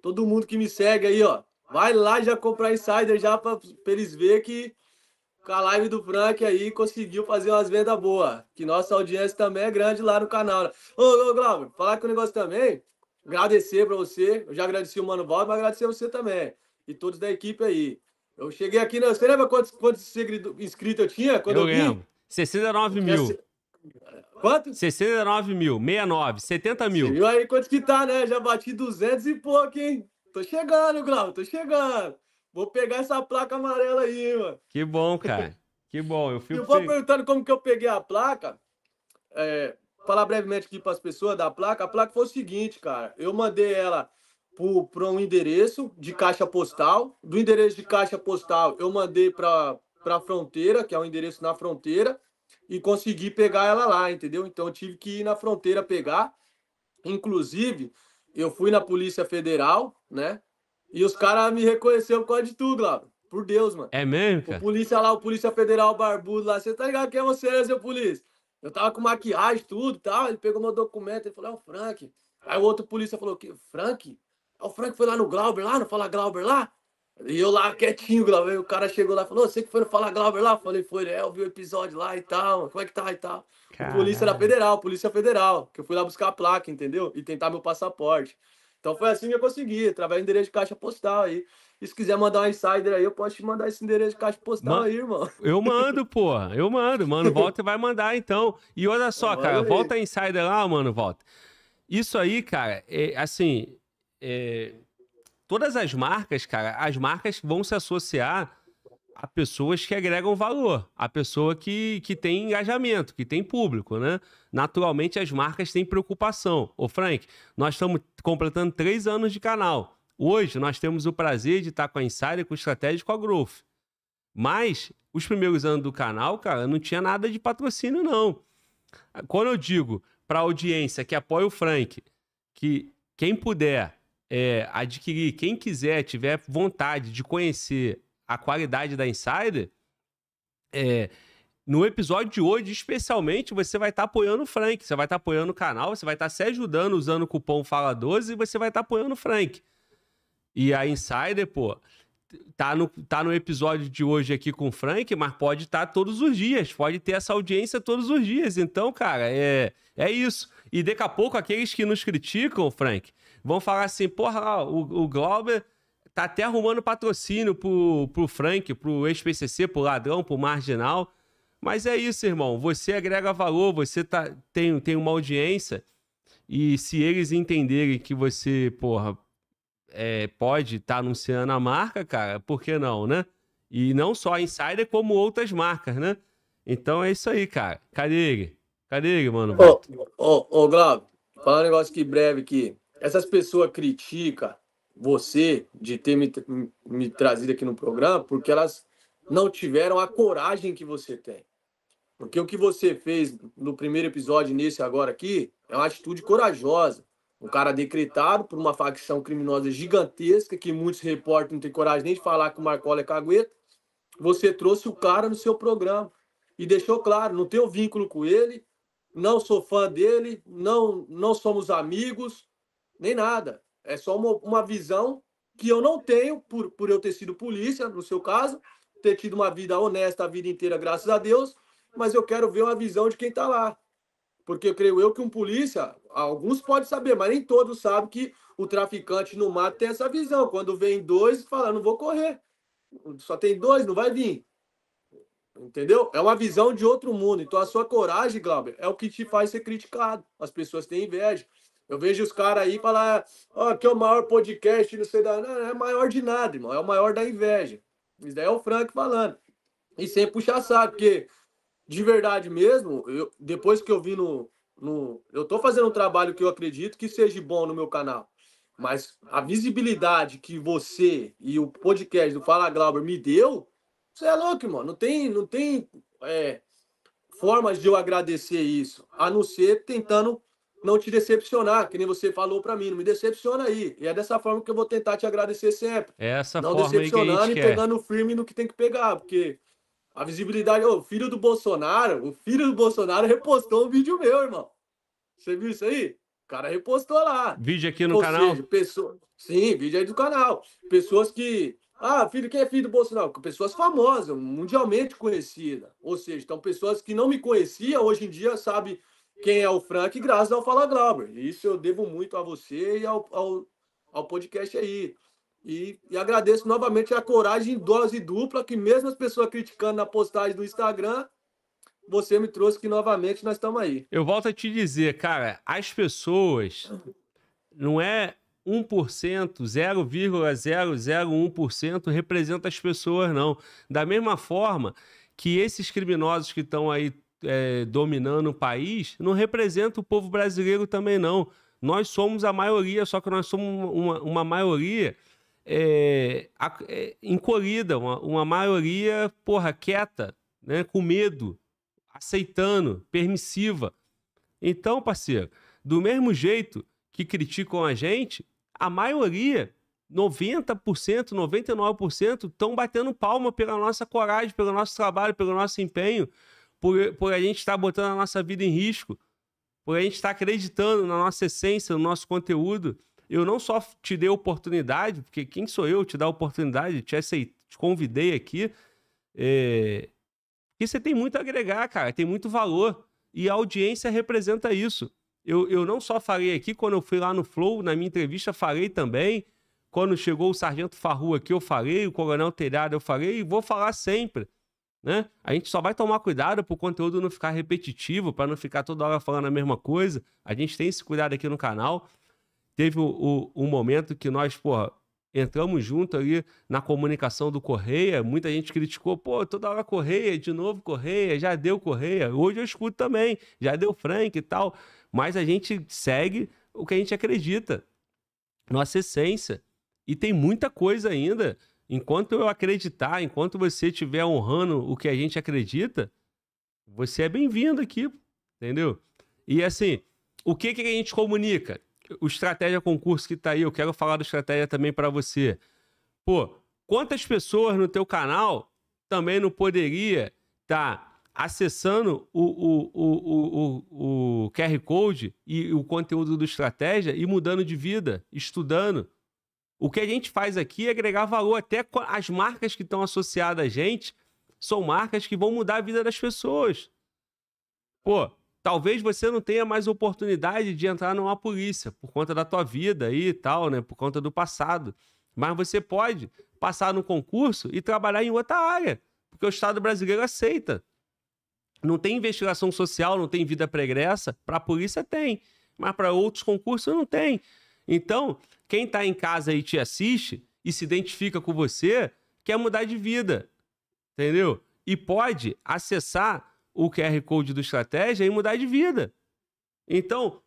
Todo mundo que me segue aí, ó. Vai lá já comprar Insider já pra, pra eles verem que com a live do Frank aí conseguiu fazer umas vendas boas. Que nossa audiência também é grande lá no canal. Ô, ô Glauber, falar com o negócio também agradecer para você. Eu já agradeci o Mano Valdo, mas agradecer você também. E todos da equipe aí. Eu cheguei aqui, na... você lembra quantos, quantos inscritos eu tinha? Quando eu, eu lembro. 69 mil. Quanto? 69 mil, 69, 70 mil. e aí quanto que tá, né? Já bati 200 e pouco, hein? Tô chegando, Glauco, tô chegando. Vou pegar essa placa amarela aí, mano. Que bom, cara. Que bom, eu fico... Eu vou perguntando como que eu peguei a placa. É, falar brevemente aqui para as pessoas da placa. A placa foi o seguinte, cara. Eu mandei ela para um endereço de caixa postal. Do endereço de caixa postal, eu mandei para a fronteira, que é o um endereço na fronteira, e consegui pegar ela lá, entendeu? Então, tive que ir na fronteira pegar. Inclusive, eu fui na Polícia Federal, né? E os caras me reconheceram com a de tudo, lá. Por Deus, mano. É mesmo, cara? O polícia lá, o polícia federal barbudo lá. Você tá ligado quem é você, seu polícia? Eu tava com maquiagem, tudo tal. Ele pegou meu documento, ele falou, é o Frank. Aí o outro polícia falou, que Frank? É o Frank foi lá no Glauber lá, não fala Glauber lá? E eu lá quietinho, Glauber. O cara chegou lá e falou: Você que foi no Fala Glauber lá? Falei: Foi, é, eu vi o episódio lá e tal. Como é que tá e tal? Caralho. Polícia era federal, polícia federal. Que eu fui lá buscar a placa, entendeu? E tentar meu passaporte. Então foi assim que eu consegui, através do endereço de caixa postal aí. E se quiser mandar um insider aí, eu posso te mandar esse endereço de caixa postal Man... aí, irmão. Eu mando, pô. Eu mando, mano. Volta e vai mandar então. E olha só, cara, aí. volta insider lá, mano, volta. Isso aí, cara, é, assim, é, todas as marcas, cara, as marcas vão se associar a pessoas que agregam valor, a pessoa que, que tem engajamento, que tem público, né? Naturalmente, as marcas têm preocupação. Ô, Frank, nós estamos completando três anos de canal. Hoje nós temos o prazer de estar com a Insider, com o Estratégico, Agrof. a Growth. Mas os primeiros anos do canal, cara, não tinha nada de patrocínio, não. Quando eu digo para a audiência que apoia o Frank, que quem puder é, adquirir, quem quiser, tiver vontade de conhecer a qualidade da Insider, é, no episódio de hoje, especialmente, você vai estar tá apoiando o Frank, você vai estar tá apoiando o canal, você vai estar tá se ajudando usando o cupom Fala12 e você vai estar apoiando o Frank. E a Insider, pô, tá no, tá no episódio de hoje aqui com o Frank, mas pode estar tá todos os dias, pode ter essa audiência todos os dias. Então, cara, é, é isso. E daqui a pouco, aqueles que nos criticam, Frank, vão falar assim: porra, o, o Glauber tá até arrumando patrocínio pro, pro Frank, pro ex-PCC, pro Ladrão, pro Marginal. Mas é isso, irmão. Você agrega valor, você tá, tem, tem uma audiência. E se eles entenderem que você, porra, é, pode estar tá anunciando a marca, cara, por que não, né? E não só a Insider, como outras marcas, né? Então é isso aí, cara. Cadê Carig, mano. Ô, ô, ô, Glauco, falar um negócio aqui breve aqui. Essas pessoas criticam você de ter me, me trazido aqui no programa porque elas não tiveram a coragem que você tem. Porque o que você fez no primeiro episódio, nesse agora aqui, é uma atitude corajosa. Um cara decretado por uma facção criminosa gigantesca, que muitos repórteres não têm coragem nem de falar que o Marcola é cagueta. Você trouxe o cara no seu programa e deixou claro, não tenho vínculo com ele, não sou fã dele, não, não somos amigos, nem nada. É só uma, uma visão que eu não tenho, por, por eu ter sido polícia, no seu caso, ter tido uma vida honesta a vida inteira, graças a Deus, mas eu quero ver uma visão de quem está lá. Porque creio eu que um polícia, alguns podem saber, mas nem todos sabem que o traficante no mato tem essa visão. Quando vem dois, fala, não vou correr. Só tem dois, não vai vir. Entendeu? É uma visão de outro mundo. Então a sua coragem, Glauber, é o que te faz ser criticado. As pessoas têm inveja. Eu vejo os caras aí falar, ó, oh, que é o maior podcast, não sei da. Não, não é maior de nada, irmão. É o maior da inveja. Isso daí é o Frank falando. E sem puxar saco, porque de verdade mesmo, eu, depois que eu vi no, no. Eu tô fazendo um trabalho que eu acredito que seja bom no meu canal. Mas a visibilidade que você e o podcast do Fala Glauber me deu, você é louco, mano. Não tem, não tem é, formas de eu agradecer isso, a não ser tentando não te decepcionar, que nem você falou para mim, não me decepciona aí. E é dessa forma que eu vou tentar te agradecer sempre. É essa não forma decepcionando aí que a gente e pegando quer. firme no que tem que pegar, porque a visibilidade. o filho do Bolsonaro, o filho do Bolsonaro repostou um vídeo meu, irmão. Você viu isso aí? O cara repostou lá. Vídeo aqui no Ou canal? Seja, pessoa... Sim, vídeo aí do canal. Pessoas que. Ah, filho, quem é filho do Bolsonaro? Pessoas famosas, mundialmente conhecidas. Ou seja, então pessoas que não me conheciam, hoje em dia sabe quem é o Frank, graças ao Fala Glauber. Isso eu devo muito a você e ao, ao, ao podcast aí. E, e agradeço novamente a coragem dose dupla, que mesmo as pessoas criticando na postagem do Instagram, você me trouxe que novamente nós estamos aí. Eu volto a te dizer, cara, as pessoas não é 1%, 0,001% representa as pessoas, não. Da mesma forma que esses criminosos que estão aí é, dominando o país não representam o povo brasileiro também, não. Nós somos a maioria, só que nós somos uma, uma maioria é, é, encolhida, uma, uma maioria, porra, quieta, né, com medo, aceitando, permissiva. Então, parceiro, do mesmo jeito que criticam a gente, a maioria, 90%, 99%, estão batendo palma pela nossa coragem, pelo nosso trabalho, pelo nosso empenho, por, por a gente estar tá botando a nossa vida em risco, por a gente estar tá acreditando na nossa essência, no nosso conteúdo eu não só te dei oportunidade, porque quem sou eu te dar oportunidade, te, aceite, te convidei aqui, é... porque você tem muito a agregar, cara, tem muito valor, e a audiência representa isso. Eu, eu não só falei aqui, quando eu fui lá no Flow, na minha entrevista, falei também, quando chegou o Sargento Farru aqui, eu falei, o Coronel Telhado, eu falei, e vou falar sempre. Né? A gente só vai tomar cuidado para o conteúdo não ficar repetitivo, para não ficar toda hora falando a mesma coisa. A gente tem esse cuidado aqui no canal teve o, o, um momento que nós, entramos junto ali na comunicação do Correia, muita gente criticou, pô, toda hora Correia, de novo Correia, já deu Correia, hoje eu escuto também, já deu Frank e tal, mas a gente segue o que a gente acredita, nossa essência, e tem muita coisa ainda, enquanto eu acreditar, enquanto você estiver honrando o que a gente acredita, você é bem-vindo aqui, entendeu? E assim, o que, que a gente comunica? o Estratégia Concurso que tá aí, eu quero falar do Estratégia também para você. Pô, quantas pessoas no teu canal também não poderia estar tá acessando o, o, o, o, o, o QR Code e o conteúdo do Estratégia e mudando de vida, estudando? O que a gente faz aqui é agregar valor. Até as marcas que estão associadas a gente são marcas que vão mudar a vida das pessoas. Pô, talvez você não tenha mais oportunidade de entrar numa polícia por conta da tua vida aí e tal, né? Por conta do passado. Mas você pode passar no concurso e trabalhar em outra área, porque o Estado brasileiro aceita. Não tem investigação social, não tem vida pregressa. Para a polícia tem, mas para outros concursos não tem. Então, quem está em casa e te assiste e se identifica com você, quer mudar de vida, entendeu? E pode acessar o QR Code do Estratégia e mudar de vida. Então,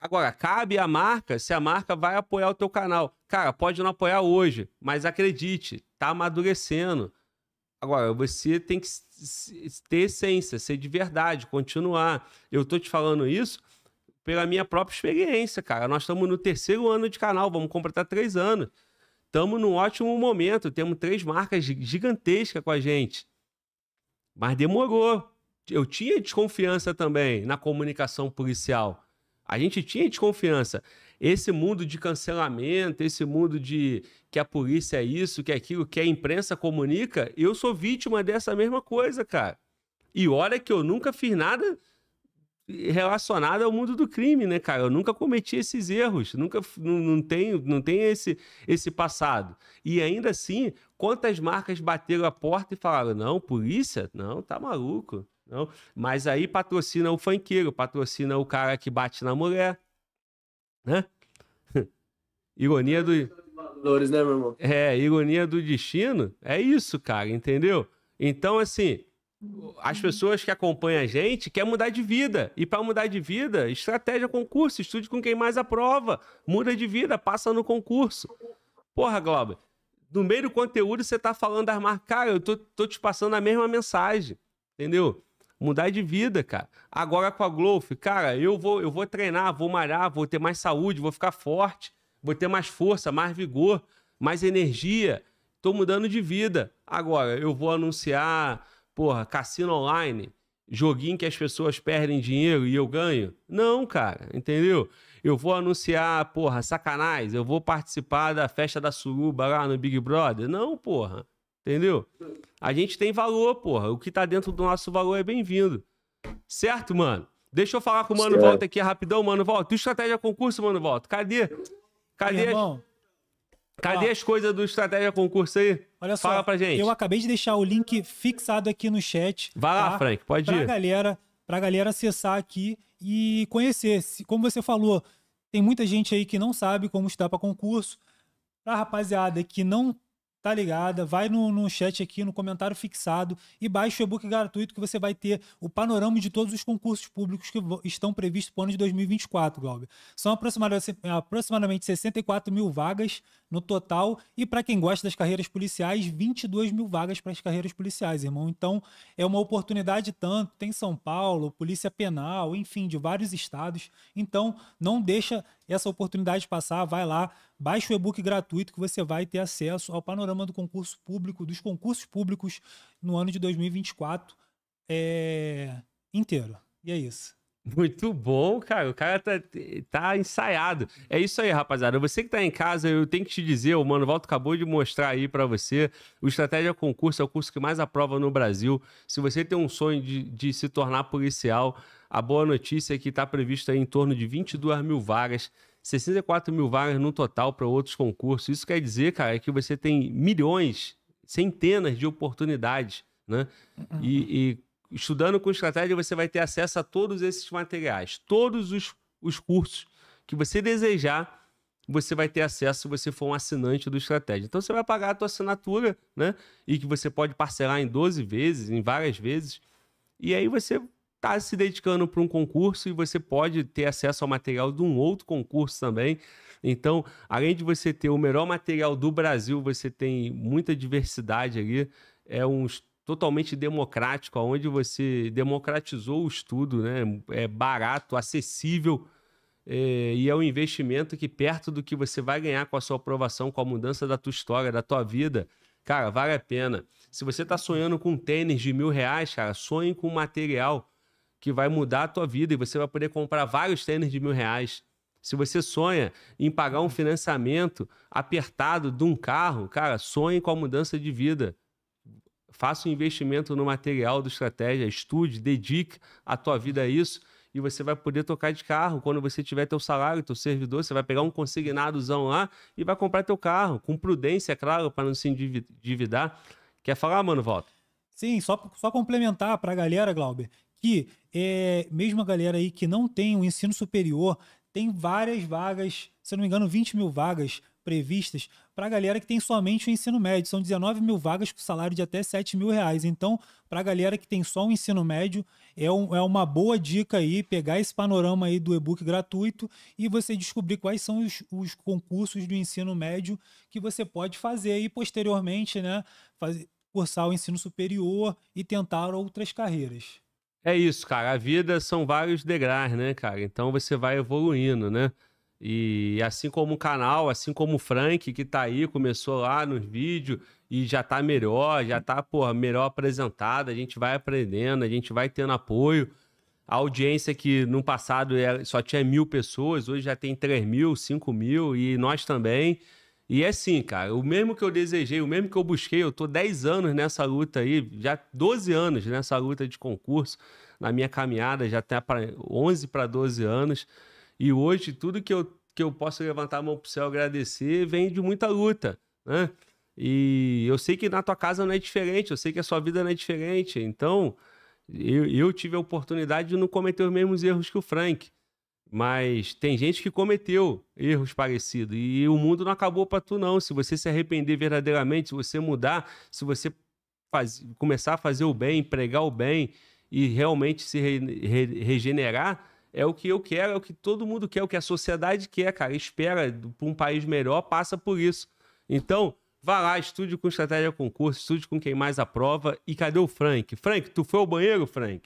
agora, cabe à marca se a marca vai apoiar o teu canal. Cara, pode não apoiar hoje, mas acredite, tá amadurecendo. Agora, você tem que ter essência, ser de verdade, continuar. Eu tô te falando isso pela minha própria experiência, cara. Nós estamos no terceiro ano de canal, vamos completar três anos. Estamos num ótimo momento, temos três marcas gigantescas com a gente. Mas demorou. Eu tinha desconfiança também na comunicação policial. A gente tinha desconfiança. Esse mundo de cancelamento, esse mundo de que a polícia é isso, que é aquilo, que a imprensa comunica, eu sou vítima dessa mesma coisa, cara. E olha que eu nunca fiz nada relacionada ao mundo do crime, né, cara? Eu nunca cometi esses erros, nunca não, não tenho, não tenho esse esse passado. E ainda assim, quantas marcas bateram a porta e falaram: "Não, polícia? Não, tá maluco". Não. Mas aí patrocina o fanqueiro, patrocina o cara que bate na mulher, né? ironia do valores, né, meu irmão? É, ironia do destino. É isso, cara, entendeu? Então, assim, as pessoas que acompanham a gente quer mudar de vida. E para mudar de vida, estratégia concurso, estude com quem mais aprova, muda de vida, passa no concurso. Porra, Glauber, no meio do conteúdo você tá falando das marcas, cara, eu tô, tô te passando a mesma mensagem, entendeu? Mudar de vida, cara. Agora com a Glowf, cara, eu vou eu vou treinar, vou malhar, vou ter mais saúde, vou ficar forte, vou ter mais força, mais vigor, mais energia. Tô mudando de vida. Agora eu vou anunciar porra, cassino online, joguinho que as pessoas perdem dinheiro e eu ganho. Não, cara, entendeu? Eu vou anunciar, porra, sacanagem, eu vou participar da festa da suruba lá no Big Brother. Não, porra, entendeu? A gente tem valor, porra. O que tá dentro do nosso valor é bem-vindo. Certo, mano? Deixa eu falar com o Mano certo. Volta aqui rapidão, Mano Volta. Tu estratégia concurso, Mano Volta? Cadê? Cadê? Meu irmão, Cadê as coisas do Estratégia Concurso aí? Olha só, Fala pra gente. Eu acabei de deixar o link fixado aqui no chat. Vai tá? lá, Frank, pode pra ir. Galera, pra galera acessar aqui e conhecer. Como você falou, tem muita gente aí que não sabe como estudar para concurso. Pra rapaziada que não tá ligada, vai no, no chat aqui, no comentário fixado e baixa o e-book gratuito que você vai ter o panorama de todos os concursos públicos que estão previstos para o ano de 2024, Glauber. São é, aproximadamente, aproximadamente 64 mil vagas, no total. E para quem gosta das carreiras policiais, 22 mil vagas para as carreiras policiais, irmão. Então é uma oportunidade tanto. Tem São Paulo, Polícia Penal, enfim, de vários estados. Então não deixa essa oportunidade passar. Vai lá, baixa o e-book gratuito que você vai ter acesso ao panorama do concurso público, dos concursos públicos no ano de 2024 é... Eh, inteiro. E é isso. Muito bom, cara. O cara tá, tá ensaiado. É isso aí, rapaziada. Você que tá em casa, eu tenho que te dizer, o Mano Volto acabou de mostrar aí para você. O Estratégia Concurso é o curso que mais aprova no Brasil. Se você tem um sonho de, de se tornar policial, a boa notícia é que tá prevista em torno de 22 mil vagas. 64 mil vagas no total para outros concursos. Isso quer dizer, cara, que você tem milhões, centenas de oportunidades, né? e, e estudando com estratégia, você vai ter acesso a todos esses materiais. Todos os, os cursos que você desejar, você vai ter acesso se você for um assinante do Estratégia. Então você vai pagar a sua assinatura, né? E que você pode parcelar em 12 vezes, em várias vezes. E aí você está se dedicando para um concurso e você pode ter acesso ao material de um outro concurso também. Então, além de você ter o melhor material do Brasil, você tem muita diversidade ali. É uns totalmente democrático, onde você democratizou o estudo, né? É barato, acessível é, e é um investimento que perto do que você vai ganhar com a sua aprovação, com a mudança da tua história, da tua vida, cara, vale a pena. Se você está sonhando com um tênis de mil reais, cara, sonhe com um material que vai mudar a tua vida e você vai poder comprar vários tênis de mil reais. Se você sonha em pagar um financiamento apertado de um carro, cara, sonhe com a mudança de vida. Faça um investimento no material do Estratégia, estude, dedique a tua vida a isso e você vai poder tocar de carro quando você tiver teu salário, teu servidor, você vai pegar um consignadozão lá e vai comprar teu carro, com prudência, é claro, para não se endividar. Quer falar, mano, Volta? Sim, só, só complementar para a galera, Glauber, que é, mesmo a galera aí que não tem o um ensino superior, tem várias vagas, se não me engano, 20 mil vagas previstas para a galera que tem somente o ensino médio. São 19 mil vagas com salário de até 7 mil reais. Então, para a galera que tem só o ensino médio, é, um, é uma boa dica aí pegar esse panorama aí do e-book gratuito e você descobrir quais são os, os concursos do ensino médio que você pode fazer aí posteriormente, né? Fazer, cursar o ensino superior e tentar outras carreiras. É isso, cara. A vida são vários degraus, né, cara? Então você vai evoluindo, né? E assim como o canal, assim como o Frank, que tá aí, começou lá nos vídeos e já tá melhor, já tá, porra, melhor apresentado, a gente vai aprendendo, a gente vai tendo apoio. A audiência que no passado é, só tinha mil pessoas, hoje já tem 3 mil, 5 mil, e nós também. E é assim, cara, o mesmo que eu desejei, o mesmo que eu busquei, eu tô 10 anos nessa luta aí, já 12 anos nessa luta de concurso, na minha caminhada, já até 11 para 12 anos. E hoje, tudo que eu, que eu posso levantar a mão para o céu agradecer vem de muita luta, né? E eu sei que na tua casa não é diferente, eu sei que a sua vida não é diferente. Então, eu, eu tive a oportunidade de não cometer os mesmos erros que o Frank. Mas tem gente que cometeu erros parecidos e o mundo não acabou para tu não. Se você se arrepender verdadeiramente, se você mudar, se você faz, começar a fazer o bem, pregar o bem e realmente se re, re, regenerar, é o que eu quero, é o que todo mundo quer, é o que a sociedade quer, cara. Espera para um país melhor, passa por isso. Então, vá lá, estude com estratégia concurso, estude com quem mais aprova. E cadê o Frank? Frank, tu foi ao banheiro, Frank?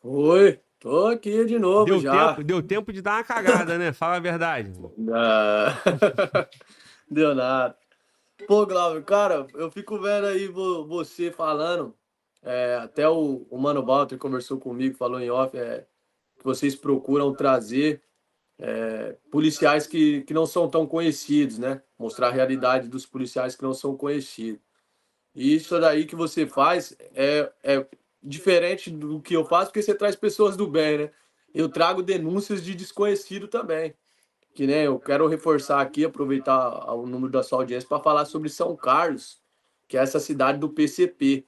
Foi, tô aqui de novo deu já. Tempo, deu tempo de dar uma cagada, né? Fala a verdade. deu nada. Pô, Glauber, cara, eu fico vendo aí você falando, é, até o, o Mano Balter conversou comigo, falou em off, é, que vocês procuram trazer é, policiais que, que não são tão conhecidos, né? Mostrar a realidade dos policiais que não são conhecidos. E isso daí que você faz é, é diferente do que eu faço, porque você traz pessoas do bem, né? Eu trago denúncias de desconhecido também. Que né, eu quero reforçar aqui, aproveitar o número da sua audiência para falar sobre São Carlos, que é essa cidade do PCP.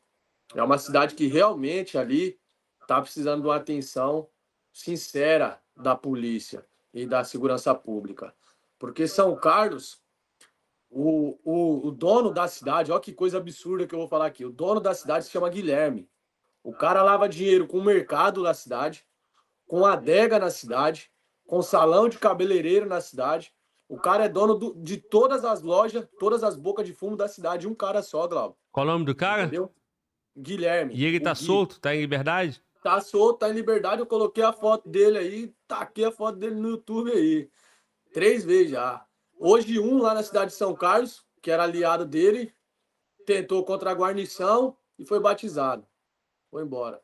É uma cidade que realmente ali está precisando de uma atenção sincera da polícia e da segurança pública. Porque São Carlos, o, o, o dono da cidade, olha que coisa absurda que eu vou falar aqui, o dono da cidade se chama Guilherme. O cara lava dinheiro com o mercado da cidade, com adega na cidade, com salão de cabeleireiro na cidade. O cara é dono do, de todas as lojas, todas as bocas de fumo da cidade, um cara só, Glauco. Qual o nome do cara? Entendeu? Guilherme. E ele tá Gui. solto, tá em liberdade? Tá solto, tá em liberdade. Eu coloquei a foto dele aí, taquei a foto dele no YouTube aí. Três vezes já. Hoje, um lá na cidade de São Carlos, que era aliado dele, tentou contra a guarnição e foi batizado. Foi embora.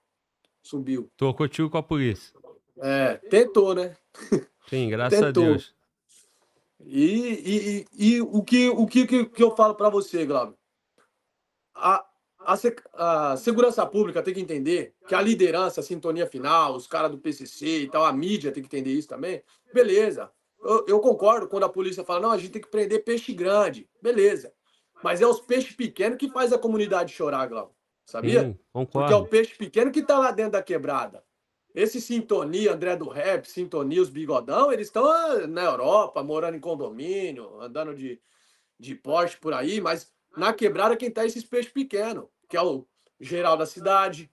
Subiu. Tocou tiro com a polícia. É, tentou, né? Sim, graças tentou. a Deus. E, e, e, e, o, que, o que, que eu falo para você, Glauber? A, a, segurança pública tem que entender que a liderança, a sintonia final, os caras do PCC e tal, a mídia tem que entender isso também. Beleza. Eu, eu, concordo quando a polícia fala, não, a gente tem que prender peixe grande. Beleza. Mas é os peixes pequenos que faz a comunidade chorar, Glau. Sabia? Sim, concordo. Porque é o peixe pequeno que tá lá dentro da quebrada. Esse Sintonia, André do Rap, Sintonia, os Bigodão, eles estão ah, na Europa, morando em condomínio, andando de, de Porsche por aí, mas na quebrada quem tá é esses peixes pequenos que é o geral da cidade,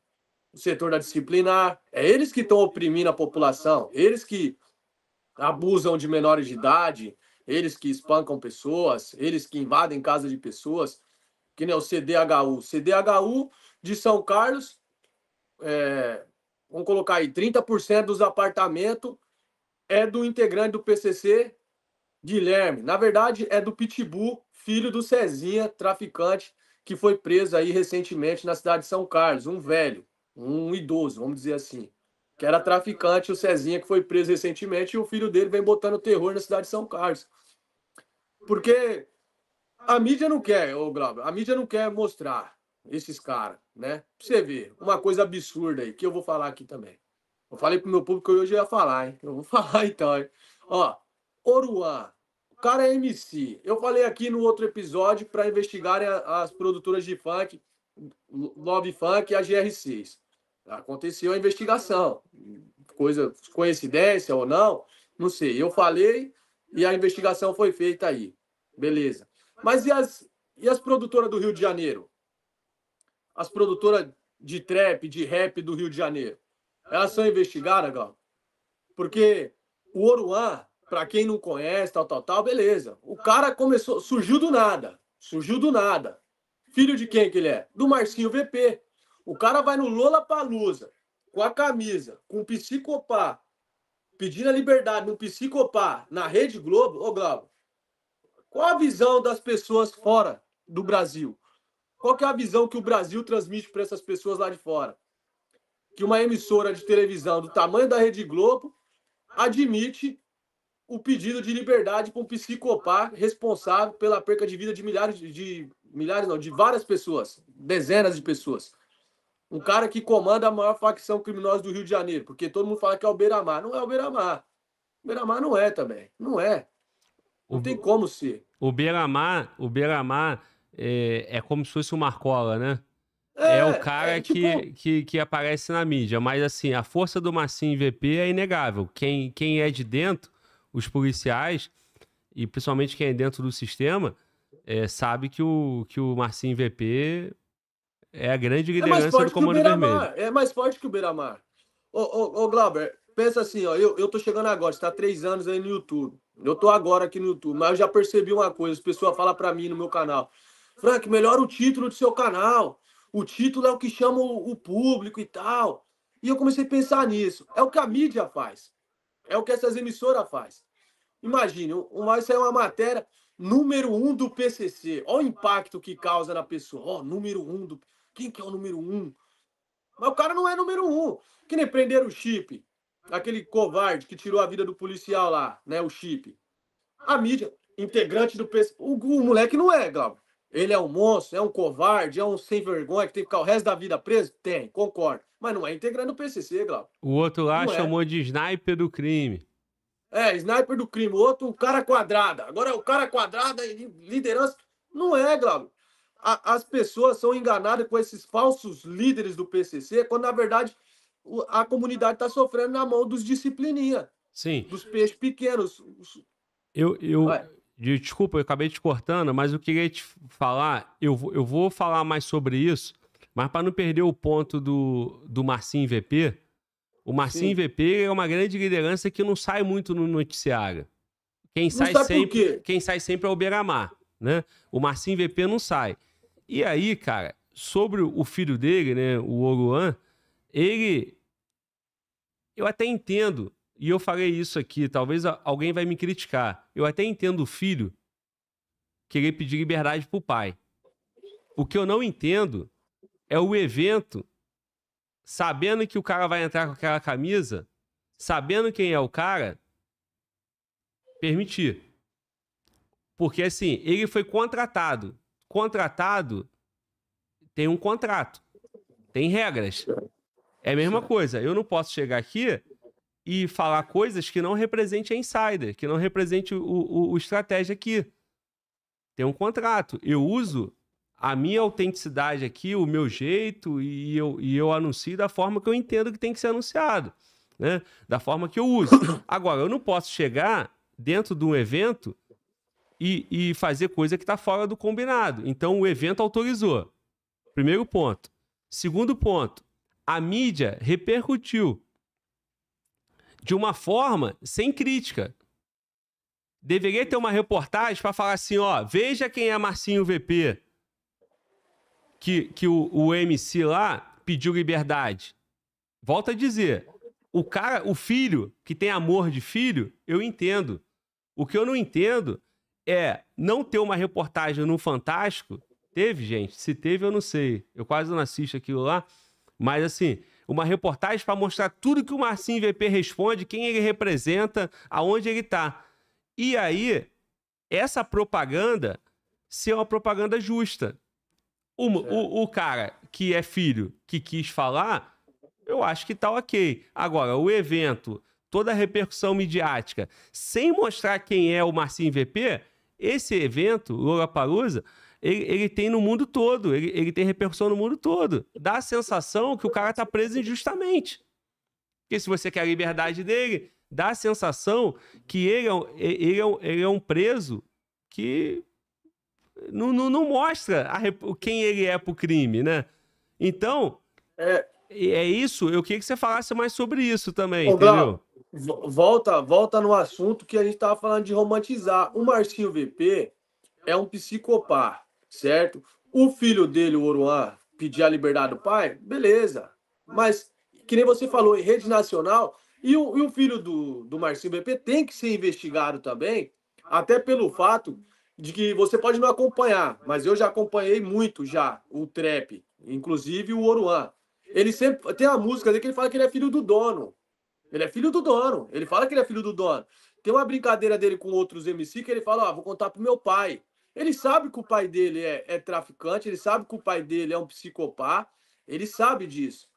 o setor da disciplinar. É eles que estão oprimindo a população, eles que abusam de menores de idade, eles que espancam pessoas, eles que invadem casa de pessoas, que nem o CDHU. CDHU de São Carlos, é, vamos colocar aí, 30% dos apartamentos é do integrante do PCC, Guilherme. Na verdade, é do Pitbull, filho do Cezinha, traficante que foi preso aí recentemente na cidade de São Carlos, um velho, um idoso, vamos dizer assim, que era traficante, o Cezinha, que foi preso recentemente, e o filho dele vem botando terror na cidade de São Carlos. Porque a mídia não quer, ô Glauber, a mídia não quer mostrar esses caras, né? Pra você ver, uma coisa absurda aí, que eu vou falar aqui também. Eu falei pro meu público que hoje eu ia falar, hein? Eu vou falar então, hein? Ó, Oruan, o cara é MC. Eu falei aqui no outro episódio para investigarem as produtoras de funk, Love Funk e a GR6. Aconteceu a investigação. Coisa, coincidência ou não, não sei. Eu falei e a investigação foi feita aí. Beleza. Mas e as, e as produtoras do Rio de Janeiro? As produtoras de trap, de rap do Rio de Janeiro? Elas são investigadas, Gal? Porque o Oruan, para quem não conhece, tal, tal, tal, beleza. O cara começou, surgiu do nada. Surgiu do nada. Filho de quem que ele é? Do Marcinho VP. O cara vai no Lola Palusa com a camisa, com o psicopá, pedindo a liberdade no psicopá, na Rede Globo, ô Globo, qual a visão das pessoas fora do Brasil? Qual que é a visão que o Brasil transmite para essas pessoas lá de fora? Que uma emissora de televisão do tamanho da Rede Globo admite o pedido de liberdade para um psicopata responsável pela perca de vida de milhares de, de milhares não, de várias pessoas, dezenas de pessoas. Um cara que comanda a maior facção criminosa do Rio de Janeiro, porque todo mundo fala que é o Beira-Mar, não é o Beira-Mar. O Beira-Mar não é também, não é. Não o, tem como ser. O Beira-Mar, o Beira-Mar é, é, como se fosse o Marcola, né? É, é o cara é, tipo... que, que, que aparece na mídia, mas assim, a força do Marcinho VP é inegável. Quem, quem é de dentro os policiais, e principalmente quem é dentro do sistema, é, sabe que o, que o Marcinho VP é a grande é liderança é do Comando Vermelho. É mais forte que o Beiramar. Ô, ô, ô, Glauber, pensa assim, ó, eu, eu tô chegando agora, está três anos aí no YouTube. Eu tô agora aqui no YouTube, mas eu já percebi uma coisa, as pessoas falam para mim no meu canal. Frank, melhora o título do seu canal. O título é o que chama o, o público e tal. E eu comecei a pensar nisso. É o que a mídia faz. É o que essas emissoras faz. Imagine, isso é uma matéria número um do PCC. Olha o impacto que causa na pessoa. Ó, número um do. Quem que é o número um? Mas o cara não é número um. Que nem prenderam o chip. Aquele covarde que tirou a vida do policial lá, né? O chip. A mídia, integrante do PCC. O, o moleque não é, Gabo. Ele é um monstro, é um covarde, é um sem vergonha que tem que ficar o resto da vida preso? Tem, concordo. Mas não é integrante do PCC, Glauco. O outro lá não é. chamou é. de sniper do crime. É, sniper do crime, o outro, o cara quadrada. Agora o cara quadrada e liderança. Não é, Glauco. As pessoas são enganadas com esses falsos líderes do PCC, quando na verdade a comunidade está sofrendo na mão dos disciplininha. Sim. Dos peixes pequenos. Eu, eu, desculpa, eu acabei te cortando, mas eu queria te falar, eu, eu vou falar mais sobre isso, mas para não perder o ponto do, do Marcinho VP, o Marcinho Sim. VP é uma grande liderança que não sai muito no noticiário. Quem, sai sempre, quem sai sempre é o Beramar, né? O Marcinho VP não sai. E aí, cara, sobre o filho dele, né, o Oruan, ele eu até entendo, e eu falei isso aqui, talvez alguém vai me criticar. Eu até entendo o filho querer pedir liberdade pro pai. O que eu não entendo é o evento sabendo que o cara vai entrar com aquela camisa, sabendo quem é o cara, permitir. Porque assim, ele foi contratado. Contratado tem um contrato, tem regras. É a mesma coisa. Eu não posso chegar aqui e falar coisas que não represente a insider, que não represente o, o, o estratégia aqui. Tem um contrato. Eu uso a minha autenticidade aqui, o meu jeito, e eu, e eu anuncio da forma que eu entendo que tem que ser anunciado, né? Da forma que eu uso. Agora, eu não posso chegar dentro de um evento e, e fazer coisa que está fora do combinado. Então, o evento autorizou. Primeiro ponto. Segundo ponto, a mídia repercutiu de uma forma sem crítica. Deveria ter uma reportagem para falar assim, ó, veja quem é Marcinho VP que, que o, o MC lá pediu liberdade. Volta a dizer, o cara, o filho que tem amor de filho, eu entendo. O que eu não entendo é não ter uma reportagem no Fantástico. Teve, gente? Se teve, eu não sei. Eu quase não assisto aquilo lá. Mas assim, uma reportagem para mostrar tudo que o Marcinho VP responde, quem ele representa, aonde ele está. E aí, essa propaganda ser uma propaganda justa. O, é. o, o, cara que é filho, que quis falar, eu acho que tá ok. Agora, o evento, toda a repercussão midiática, sem mostrar quem é o Marcinho VP, esse evento, Loura Parusa, ele, ele, tem no mundo todo, ele, ele, tem repercussão no mundo todo. Dá a sensação que o cara tá preso injustamente. Porque se você quer a liberdade dele, dá a sensação que ele é, ele é, ele é um preso que não, não, não mostra a, quem ele é pro crime, né? Então, é, é isso. Eu queria que você falasse mais sobre isso também, Ô, entendeu? Glau, volta, volta no assunto que a gente tava falando de romantizar. O Marcinho VP é um psicopata, certo? O filho dele, o Oruan, pedir a liberdade do pai, beleza. Mas, que nem você falou, em rede nacional, e o, e o filho do, do Marcinho BP tem que ser investigado também, até pelo fato de que você pode não acompanhar, mas eu já acompanhei muito já o trap, inclusive o Oruan. Ele sempre tem a música dele que ele fala que ele é filho do dono. Ele é filho do dono. Ele fala que ele é filho do dono. Tem uma brincadeira dele com outros MC que ele fala, ó, ah, vou contar pro meu pai. Ele sabe que o pai dele é, é traficante, ele sabe que o pai dele é um psicopata, ele sabe disso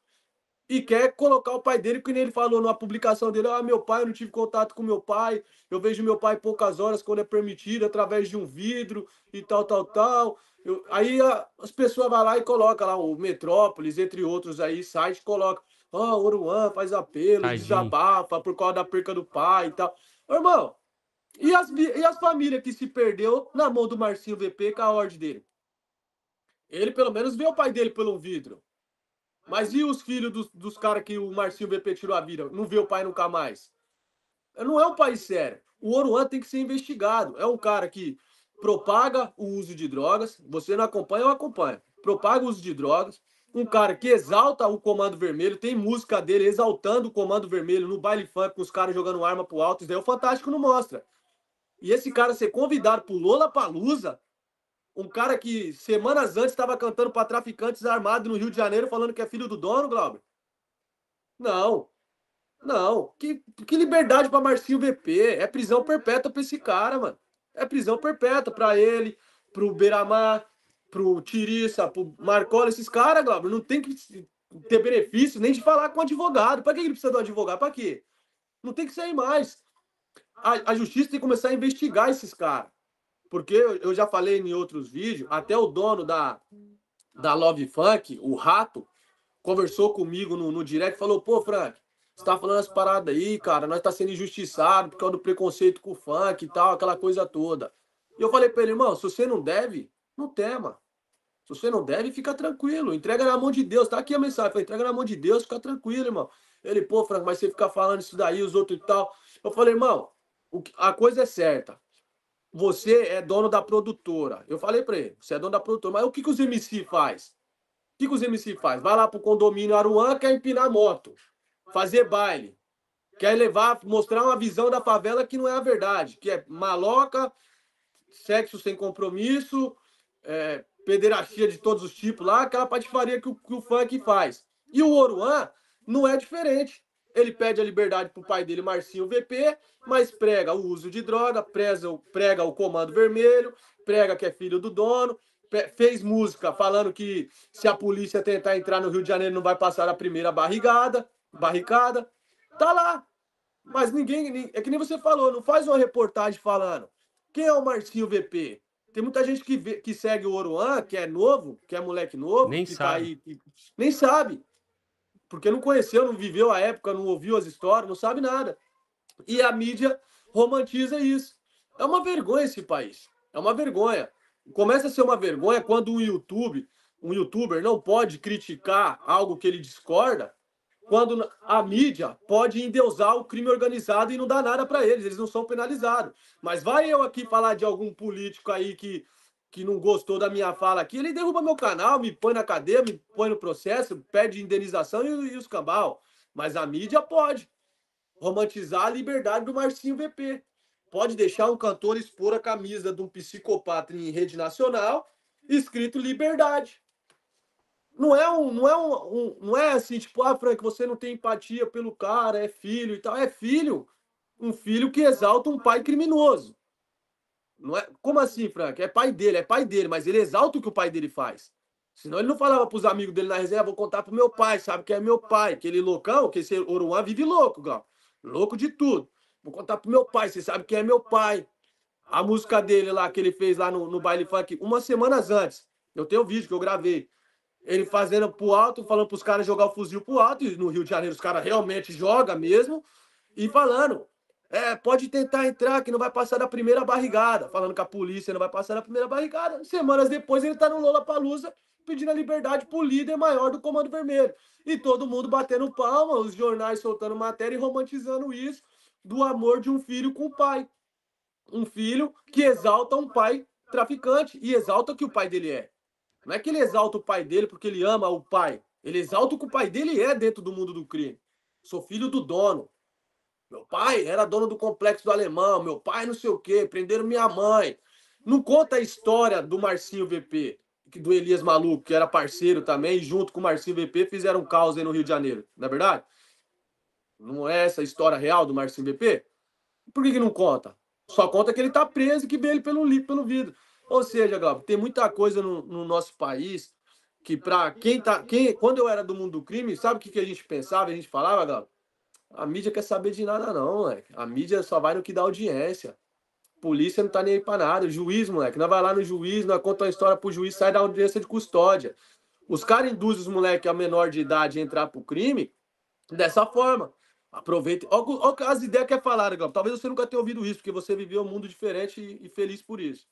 e quer colocar o pai dele, que nem ele falou numa publicação dele, ah, meu pai, eu não tive contato com meu pai, eu vejo meu pai poucas horas quando é permitido, através de um vidro e tal, tal, tal. Eu, aí a, as pessoas vão lá e colocam lá o Metrópolis, entre outros aí, site, coloca, ah, oh, Oruan faz apelo, Tadinho. desabafa por causa da perca do pai e tal. Irmão, e as, e as famílias que se perdeu na mão do Marcinho VP com a ordem dele? Ele pelo menos vê o pai dele pelo vidro. Mas e os filhos dos, dos caras que o Marcinho VP tirou a vida? Não vê o pai nunca mais. Não é um país sério. O Oruan tem que ser investigado. É um cara que propaga o uso de drogas. Você não acompanha, eu acompanho. Propaga o uso de drogas. Um cara que exalta o Comando Vermelho. Tem música dele exaltando o Comando Vermelho no baile funk com os caras jogando arma pro alto. Isso daí é o Fantástico não mostra. E esse cara ser convidado pro Lola Palusa um cara que semanas antes estava cantando para traficantes armados no Rio de Janeiro falando que é filho do dono, Glauber? Não. Não. Que, que liberdade para Marcinho BP É prisão perpétua para esse cara, mano. É prisão perpétua para ele, para o Beramar, para o Tiriça, para o Marcola, esses caras, Glauber. Não tem que ter benefício nem de falar com advogado. Para que ele precisa de um advogado? Para quê? Não tem que sair mais. A, a justiça tem que começar a investigar esses caras. Porque eu já falei em outros vídeos, até o dono da, da Love Funk, o Rato, conversou comigo no, no direct e falou: pô, Frank, você tá falando essa parada aí, cara, nós tá sendo injustiçado por causa do preconceito com o funk e tal, aquela coisa toda. E eu falei pra ele, irmão, se você não deve, não tema. Se você não deve, fica tranquilo, entrega na mão de Deus. Tá aqui a mensagem, eu falei, entrega na mão de Deus, fica tranquilo, irmão. Ele, pô, Frank, mas você fica falando isso daí, os outros e tal. Eu falei, irmão, a coisa é certa você é dono da produtora. Eu falei para ele, você é dono da produtora, mas o que, que os MC faz? O que, que os MC faz? Vai lá pro condomínio Aruan, quer empinar moto, fazer baile, quer levar, mostrar uma visão da favela que não é a verdade, que é maloca, sexo sem compromisso, é, pederastia de todos os tipos lá, aquela patifaria que o, que o funk faz. E o Oruan não é diferente. Ele pede a liberdade para o pai dele, Marcinho VP, mas prega o uso de droga, preza, prega o comando vermelho, prega que é filho do dono, fez música falando que se a polícia tentar entrar no Rio de Janeiro não vai passar a primeira barrigada, barricada. Tá lá. Mas ninguém. É que nem você falou, não faz uma reportagem falando. Quem é o Marcinho VP? Tem muita gente que, vê, que segue o Oruan, que é novo, que é moleque novo, nem que tá sabe. Tá aí, que, nem sabe porque não conheceu, não viveu a época, não ouviu as histórias, não sabe nada. E a mídia romantiza isso. É uma vergonha esse país. É uma vergonha. Começa a ser uma vergonha quando um YouTube, um youtuber não pode criticar algo que ele discorda, quando a mídia pode endeusar o crime organizado e não dá nada para eles, eles não são penalizados. Mas vai eu aqui falar de algum político aí que que não gostou da minha fala aqui, ele derruba meu canal, me põe na cadeia, me põe no processo, pede indenização e, e os cambal. Mas a mídia pode romantizar a liberdade do Marcinho VP. Pode deixar um cantor expor a camisa de um psicopata em rede nacional, escrito liberdade. Não é um, não é um, um não é assim, tipo, ah, Frank, você não tem empatia pelo cara, é filho e tal. É filho, um filho que exalta um pai criminoso. Não é... Como assim, Frank? É pai dele, é pai dele, mas ele exalta o que o pai dele faz. Senão ele não falava pros amigos dele na reserva, ah, vou contar pro meu pai, sabe que é meu pai, aquele loucão, que esse Oruã vive louco, Gal. Louco de tudo. Vou contar pro meu pai, você sabe que é meu pai. A música dele lá, que ele fez lá no, no baile funk, umas semanas antes. Eu tenho um vídeo que eu gravei. Ele fazendo pro alto, falando pros caras jogar o fuzil pro alto, e no Rio de Janeiro os caras realmente jogam mesmo. E falando, é, pode tentar entrar que não vai passar da primeira barrigada. Falando que a polícia não vai passar da primeira barrigada. Semanas depois ele tá no Lola Palusa pedindo a liberdade pro líder maior do Comando Vermelho. E todo mundo batendo palma, os jornais soltando matéria e romantizando isso do amor de um filho com o pai. Um filho que exalta um pai traficante e exalta o que o pai dele é. Não é que ele exalta o pai dele porque ele ama o pai. Ele exalta o que o pai dele é dentro do mundo do crime. Sou filho do dono. Meu pai era dono do complexo do alemão, meu pai não sei o quê, prenderam minha mãe. Não conta a história do Marcinho VP, do Elias Maluco, que era parceiro também, junto com o Marcinho VP fizeram um caos aí no Rio de Janeiro, não é verdade? Não é essa a história real do Marcinho VP? Por que, que não conta? Só conta que ele tá preso e que vê ele pelo, pelo vidro. Ou seja, Glauber, tem muita coisa no, no nosso país que para quem tá. Quem, quando eu era do mundo do crime, sabe o que, que a gente pensava, a gente falava, Glauber? A mídia quer saber de nada, não, moleque. A mídia só vai no que dá audiência. Polícia não tá nem aí pra nada. O juiz, moleque, nós vai lá no juiz, nós conta uma história pro juiz, sai da audiência de custódia. Os caras induzem os moleques a menor de idade a entrar pro crime dessa forma. Aproveita. Olha as ideias que é falar, Gabo. Talvez você nunca tenha ouvido isso, porque você viveu um mundo diferente e, feliz por isso.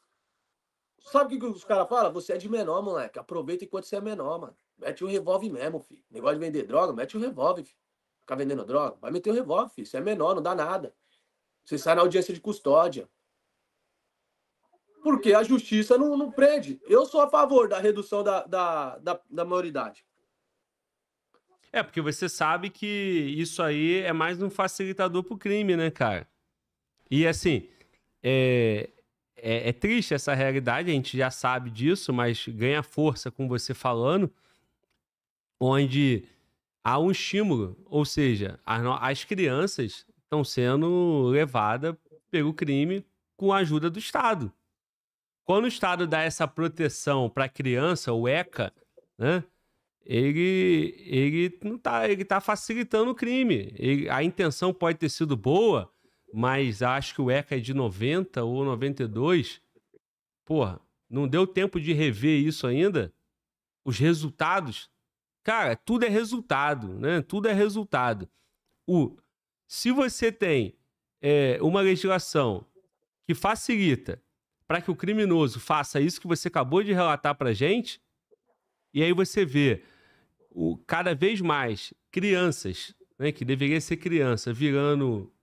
Sabe o que, que os caras falam? Você é de menor, moleque. Aproveita enquanto você é menor, mano. Mete o um revólver mesmo, filho. Negócio de vender droga, mete o um revólver, filho ficar vendendo droga? Vai meter o revólver, Isso é menor, não dá nada. Você sai na audiência de custódia. Porque a justiça não, não prende. Eu sou a favor da redução da, da, da, da maioridade. É, porque você sabe que isso aí é mais um facilitador pro crime, né, cara? E assim, é, é, é, triste essa realidade, a gente já sabe disso, mas ganha força com você falando, onde há um estímulo, ou seja, as, as crianças estão sendo levadas pelo crime com a ajuda do Estado. Quando o Estado dá essa proteção para a criança, o ECA, né? Ele, ele não está ele tá facilitando o crime. Ele, a intenção pode ter sido boa, mas acho que o ECA é de 90 ou 92. Porra, não deu tempo de rever isso ainda. Os resultados Cara, tudo é resultado, né? Tudo é resultado. O, se você tem é, uma legislação que facilita para que o criminoso faça isso que você acabou de relatar para gente, e aí você vê o, cada vez mais crianças, né, que deveria ser criança, virando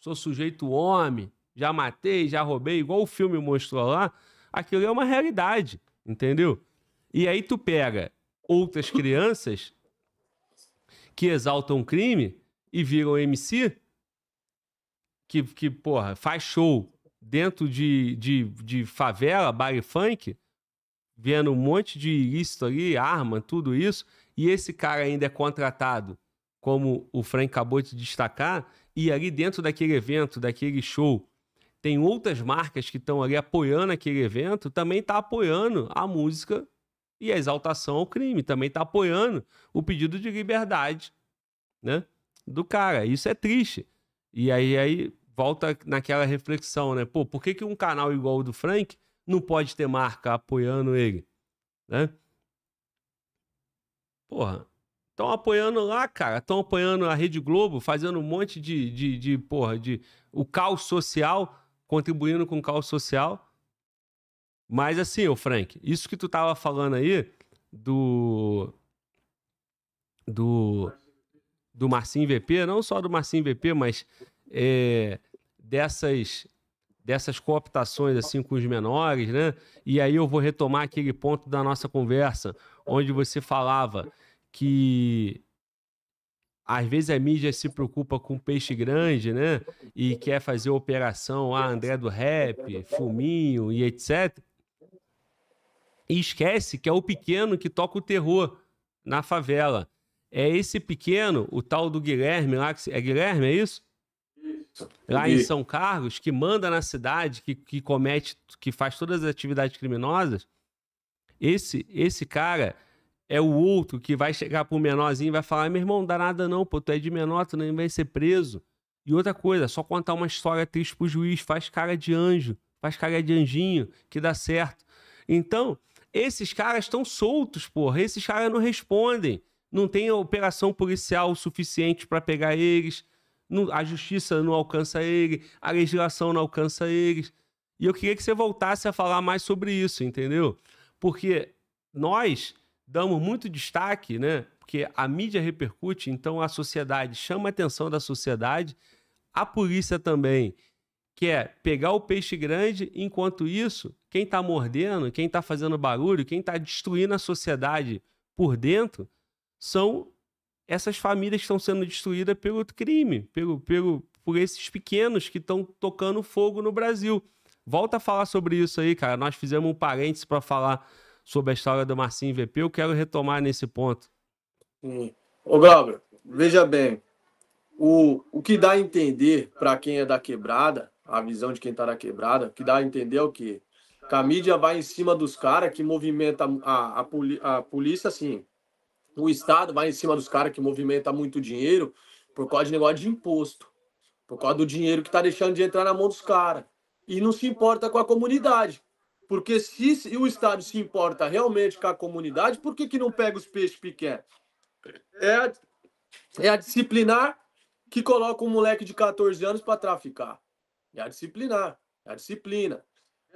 sou sujeito homem, já matei, já roubei, igual o filme mostrou lá, aquilo é uma realidade, entendeu? E aí tu pega outras crianças que exaltam o crime e viram MC que, que porra, faz show dentro de, de, de favela, bar funk, vendo um monte de ilícito ali, arma, tudo isso, e esse cara ainda é contratado, como o Frank acabou de destacar, e ali dentro daquele evento, daquele show, tem outras marcas que estão ali apoiando aquele evento, também está apoiando a música e a exaltação ao crime. Também está apoiando o pedido de liberdade né, do cara. Isso é triste. E aí, aí volta naquela reflexão, né? Pô, por que, que um canal igual o do Frank não pode ter marca apoiando ele? Né? Porra, estão apoiando lá, cara. Estão apoiando a Rede Globo, fazendo um monte de, de, de porra, de o caos social, contribuindo com o caos social. Mas assim, o Frank, isso que tu tava falando aí do do do Marcinho VP, não só do Marcinho VP, mas é, dessas dessas cooptações assim com os menores, né? E aí eu vou retomar aquele ponto da nossa conversa onde você falava que às vezes a mídia se preocupa com peixe grande, né? E quer fazer operação a ah, André do Rap, Fuminho e etc. E esquece que é o pequeno que toca o terror na favela. É esse pequeno, o tal do Guilherme lá, que, é Guilherme, é isso? Lá em São Carlos, que manda na cidade, que, que comete, que faz todas as atividades criminosas. Esse, esse cara é o outro que vai chegar pro menorzinho e vai falar: ah, meu irmão, não dá nada não, pô, tu é de menor, tu nem vai ser preso. E outra coisa, só contar uma história triste pro juiz, faz cara de anjo, faz cara de anjinho, que dá certo. Então, esses caras estão soltos, porra. Esses caras não respondem. Não tem operação policial suficiente para pegar eles. Não, a justiça não alcança ele. A legislação não alcança eles. E eu queria que você voltasse a falar mais sobre isso, entendeu? Porque nós damos muito destaque, né? Porque a mídia repercute, então a sociedade chama a atenção da sociedade, a polícia também quer é pegar o peixe grande, enquanto isso, quem está mordendo, quem está fazendo barulho, quem está destruindo a sociedade por dentro são essas famílias que estão sendo destruídas pelo crime, pelo, pelo, por esses pequenos que estão tocando fogo no Brasil. Volta a falar sobre isso aí, cara. Nós fizemos um parênteses para falar sobre a história do Marcinho VP. Eu quero retomar nesse ponto. Sim. Ô, Glauber, veja bem. O, o que dá a entender para quem é da quebrada, a visão de quem está na quebrada, o que dá a entender é o quê? a mídia vai em cima dos caras que movimenta a, a, a polícia, assim, o Estado vai em cima dos caras que movimenta muito dinheiro por causa de negócio de imposto, por causa do dinheiro que está deixando de entrar na mão dos caras. E não se importa com a comunidade. Porque se, se o Estado se importa realmente com a comunidade, por que, que não pega os peixes pequenos? É a, é a disciplinar que coloca um moleque de 14 anos para traficar. É a disciplinar, é a disciplina.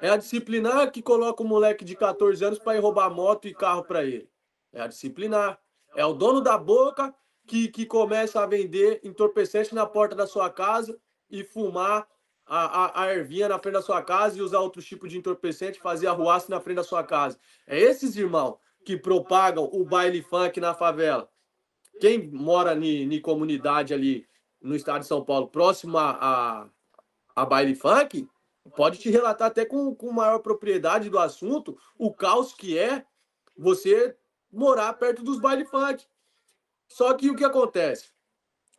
É a disciplinar que coloca o moleque de 14 anos para ir roubar moto e carro para ele. É a disciplinar. É o dono da boca que, que começa a vender entorpecente na porta da sua casa e fumar a, a, a, ervinha na frente da sua casa e usar outro tipo de entorpecente, fazer arruaço na frente da sua casa. É esses irmãos que propagam o baile funk na favela. Quem mora em comunidade ali no estado de São Paulo, próximo a, a, a baile funk, pode te relatar até com, com maior propriedade do assunto o caos que é você morar perto dos baile funk. Só que o que acontece?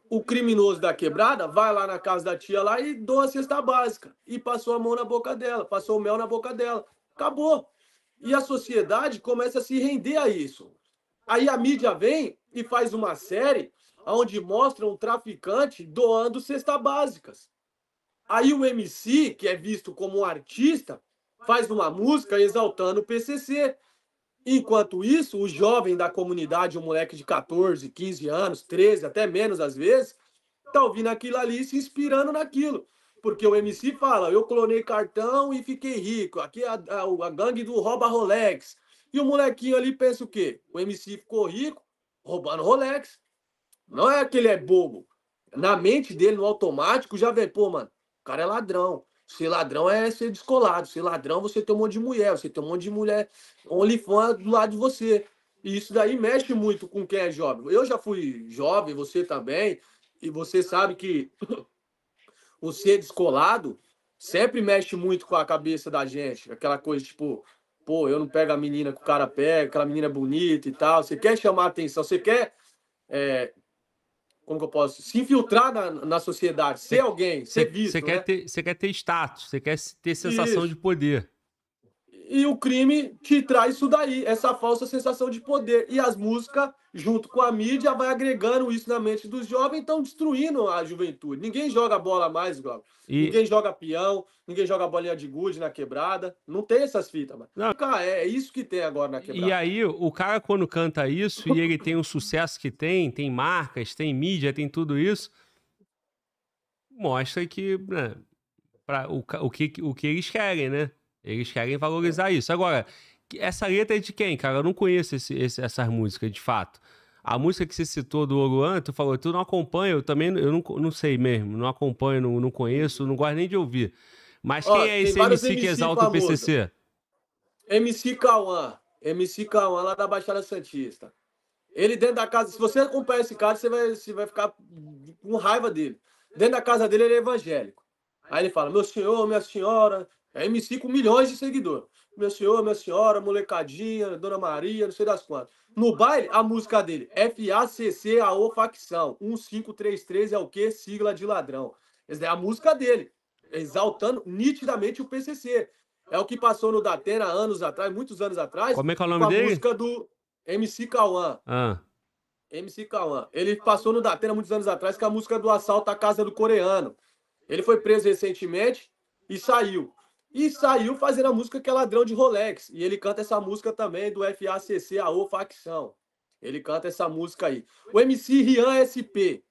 O criminoso da quebrada vai lá na casa da tia lá e doa a cesta básica. E passou a mão na boca dela, passou o mel na boca dela. Acabou. E a sociedade começa a se render a isso. Aí a mídia vem e faz uma série onde mostra um traficante doando cesta básicas. Aí o MC, que é visto como um artista, faz uma música exaltando o PCC. Enquanto isso, o jovem da comunidade, o um moleque de 14, 15 anos, 13, até menos às vezes, tá ouvindo aquilo ali se inspirando naquilo. Porque o MC fala, eu clonei cartão e fiquei rico. Aqui é a, a, a gangue do rouba Rolex. E o molequinho ali pensa o quê? O MC ficou rico roubando Rolex. Não é que ele é bobo. Na mente dele, no automático, já vê, pô, mano, cara é ladrão. Ser ladrão é ser descolado. Ser ladrão, você tem um monte de mulher, você tem um monte de mulher OnlyFans do lado de você. E isso daí mexe muito com quem é jovem. Eu já fui jovem, você também, e você sabe que o ser descolado sempre mexe muito com a cabeça da gente. Aquela coisa tipo, pô, eu não pego a menina que o cara pega, aquela menina é bonita e tal. Você quer chamar atenção, você quer é, como que eu posso se infiltrar na, na sociedade, ser cê, alguém, ser visto. Você quer, né? ter, quer ter status, você quer ter sensação Isso. de poder. E o crime te traz isso daí, essa falsa sensação de poder. E as músicas, junto com a mídia, vai agregando isso na mente dos jovens, então destruindo a juventude. Ninguém joga bola mais, Glauco. E... Ninguém joga peão, ninguém joga bolinha de gude na quebrada. Não tem essas fitas, mano. Não. Cara, é, é isso que tem agora na quebrada. E aí, o cara, quando canta isso e ele tem o sucesso que tem, tem marcas, tem mídia, tem tudo isso, mostra que. Né, pra, o, o, que, o que eles querem, né? Eles querem é. valorizar isso. Agora, essa letra é de quem, cara? Eu não conheço esse, esse, essas músicas, de fato. A música que você citou do Oruan, tu falou, tu não acompanha, eu também eu não, não sei mesmo, não acompanho, não, não conheço, não gosto nem de ouvir. Mas Ó, quem é esse MC, MC que exalta famoso. o PCC? MC Cauã, MC Cauã, lá da Baixada Santista. Ele dentro da casa, se você acompanhar esse cara, você vai, você vai ficar com raiva dele. Dentro da casa dele, ele é evangélico. Aí ele fala, meu senhor, minha senhora, é MC com milhões de seguidores. Meu senhor, minha senhora, molecadinha, Dona Maria, não sei das quantas. No baile, a música dele, A O Facção. 1533 é o quê? Sigla de ladrão. Essa é a música dele, exaltando nitidamente o PCC. É o que passou no Datena anos atrás, muitos anos atrás. Como é que é o nome com a dele? música do MC Cauã. Ah. MC Cauã. Ele passou no Datena muitos anos atrás com é a música do assalto à casa do coreano. Ele foi preso recentemente e saiu. E saiu fazendo a música que é Ladrão de Rolex. E ele canta essa música também do FACC, AO Facção. Ele canta essa música aí. O MC Rian SP.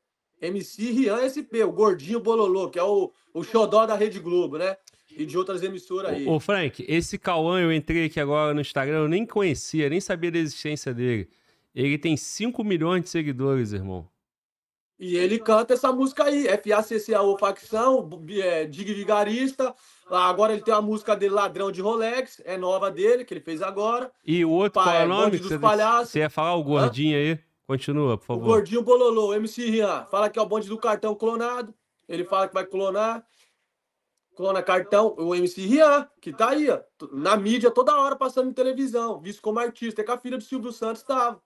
MC Rian SP, o gordinho bololô, que é o, o xodó da Rede Globo, né? E de outras emissoras aí. ô Frank, esse Cauã, eu entrei aqui agora no Instagram, eu nem conhecia, nem sabia da existência dele. Ele tem 5 milhões de seguidores, irmão. E ele canta essa música aí, FACCAO Facção, é, Digvigarista. Ah, agora ele tem a música dele, Ladrão de Rolex, é nova dele, que ele fez agora. E o outro, qual é o é nome? Dos você, palhaços. você ia falar o gordinho Hã? aí? Continua, por favor. O gordinho Bololô, MC Rian. Fala que é o bonde do cartão clonado. Ele fala que vai clonar. Clona cartão, o MC Rian, que tá aí, ó, na mídia toda hora, passando em televisão, visto como artista. É que a filha do Silvio Santos estava.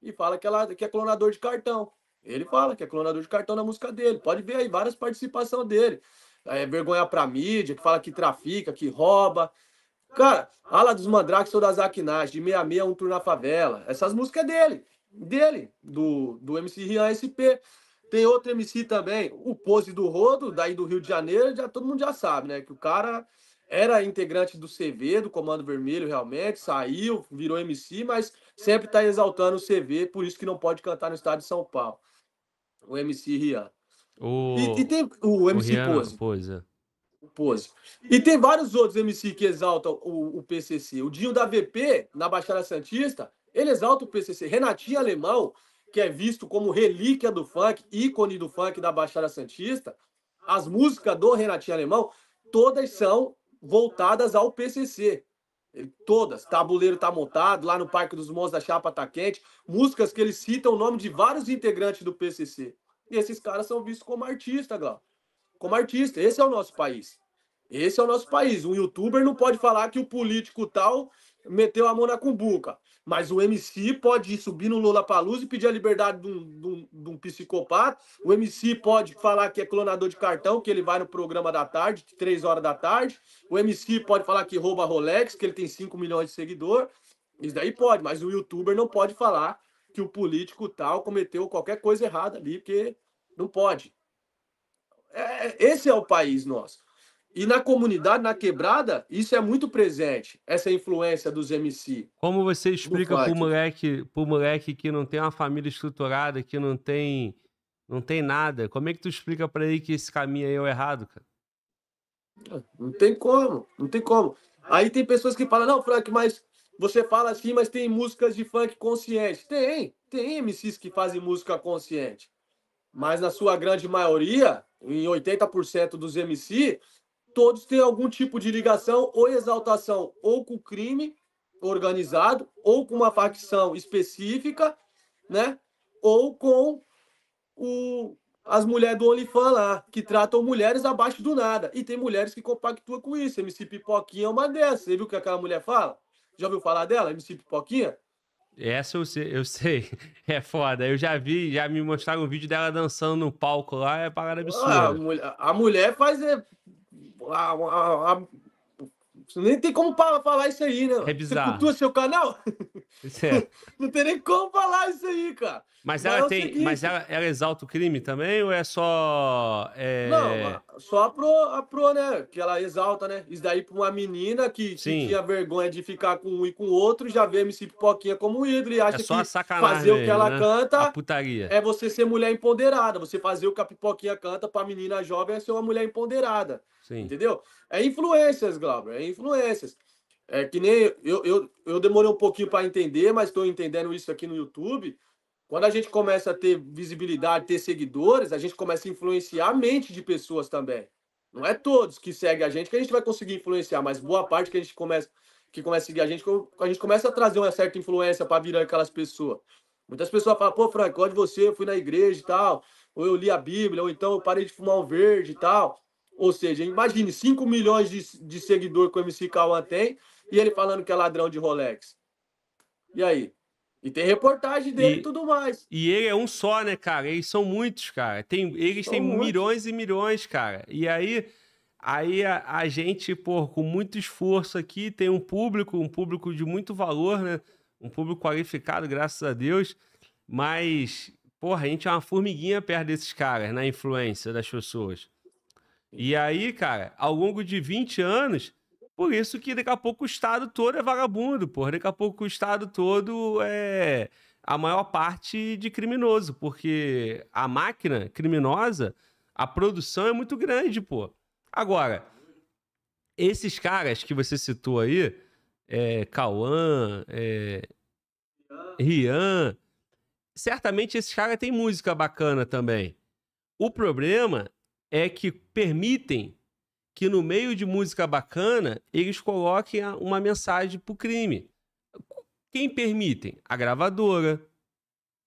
E fala que, ela, que é clonador de cartão. Ele fala que é clonador de cartão na música dele. Pode ver aí várias participações dele. É, vergonha pra mídia, que fala que trafica, que rouba. Cara, Ala dos Mandrakes, das Zakinage, de 66, um tour na favela. Essas músicas é dele. Dele, do, do MC Rian SP. Tem outro MC também, o Pose do Rodo, daí do Rio de Janeiro, já todo mundo já sabe, né? Que o cara era integrante do CV, do Comando Vermelho, realmente, saiu, virou MC, mas sempre tá exaltando o CV, por isso que não pode cantar no estado de São Paulo o MC Rian. O... E, e tem o MC o Pose. Pose. É. O Pose. E tem vários outros MC que exaltam o, o PCC. O Dinho da VP, na Baixada Santista, ele exalta o PCC. Renatinho Alemão, que é visto como relíquia do funk, ícone do funk da Baixada Santista, as músicas do Renatinho Alemão, todas são voltadas ao PCC. Eh, todas. Tabuleiro tá montado, lá no Parque dos Montes da Chapa tá quente. Músicas que eles citam o nome de vários integrantes do PCC. E esses caras são vistos como artista, Glau. Como artista. Esse é o nosso país. Esse é o nosso país. Um youtuber não pode falar que o político tal meteu a mão na cumbuca. Mas o MC pode subir no Lula Palusa e pedir a liberdade de um, de, um, de um, psicopata. O MC pode falar que é clonador de cartão, que ele vai no programa da tarde, três horas da tarde. O MC pode falar que rouba Rolex, que ele tem 5 milhões de seguidor. Isso daí pode, mas o youtuber não pode falar que o político tal cometeu qualquer coisa errada ali, porque não pode. É, esse é o país nosso. E na comunidade, na quebrada, isso é muito presente, essa influência dos MC. Como você explica pro moleque, pro moleque que não tem uma família estruturada, que não tem, não tem nada, como é que tu explica para ele que esse caminho aí é o errado, cara? Não tem como, não tem como. Aí tem pessoas que falam, não, Frank, mas você fala assim, mas tem músicas de funk consciente. Tem, tem MCs que fazem música consciente. Mas na sua grande maioria, em 80% dos MC, todos têm algum tipo de ligação ou exaltação ou com o crime organizado, ou com uma facção específica, né? Ou com o, as mulheres do OnlyFans lá, que tratam mulheres abaixo do nada. E tem mulheres que compactuam com isso. MC Pipoquinha é uma dessas. Você viu o que aquela mulher fala? Já ouviu falar dela, MC Pipoquinha? Essa eu sei, eu sei, é foda. Eu já vi, já me mostraram um vídeo dela dançando no palco lá, é parada absurda. Ah, a, mulher, a mulher faz, é, a, ah, a, ah, a, ah, nem tem como falar isso aí, né? É bizarro. Você cultua seu canal? É. Não tem nem como falar isso aí, cara. Mas, mas ela é tem, seguinte... mas ela, ela, exalta o crime também ou é só é... Não, só a pro, a pro, né, que ela exalta, né? Isso daí para uma menina que, Sim. tinha vergonha de ficar com um e com o outro, já vê MC Pipoquinha como ídolo e acha é só que fazer o que ela né? canta a putaria. é você ser mulher empoderada, você fazer o que a Pipoquinha canta para menina jovem é ser uma mulher empoderada. Sim. Entendeu? É influências, Glauber, é influências. É que nem eu, eu, eu demorei um pouquinho para entender, mas estou entendendo isso aqui no YouTube quando a gente começa a ter visibilidade, ter seguidores, a gente começa a influenciar a mente de pessoas também. Não é todos que seguem a gente que a gente vai conseguir influenciar, mas boa parte que a gente começa que começa a seguir a gente, a gente começa a trazer uma certa influência para virar aquelas pessoas. Muitas pessoas falam, pô, Frank, onde você? Eu fui na igreja e tal, ou eu li a Bíblia, ou então eu parei de fumar um verde e tal. Ou seja, imagine 5 milhões de, de seguidor que o MC Cauã tem e ele falando que é ladrão de Rolex. E aí? E tem reportagem dele e, e, tudo mais. E ele é um só, né, cara? Eles são muitos, cara. Tem, eles são têm muitos. milhões e milhões, cara. E aí, aí a, a, gente, pô, com muito esforço aqui, tem um público, um público de muito valor, né? Um público qualificado, graças a Deus. Mas, porra, a gente é uma formiguinha perto desses caras, na influência das pessoas. E aí, cara, ao longo de 20 anos, por isso que daqui a pouco o Estado todo é vagabundo, porra. Daqui a pouco o Estado todo é a maior parte de criminoso, porque a máquina criminosa, a produção é muito grande, pô. Agora, esses caras que você citou aí, é, Cauã, é, Rian, certamente esses caras têm música bacana também. O problema é que permitem que no meio de música bacana eles coloquem uma mensagem pro crime. Quem permitem? A gravadora,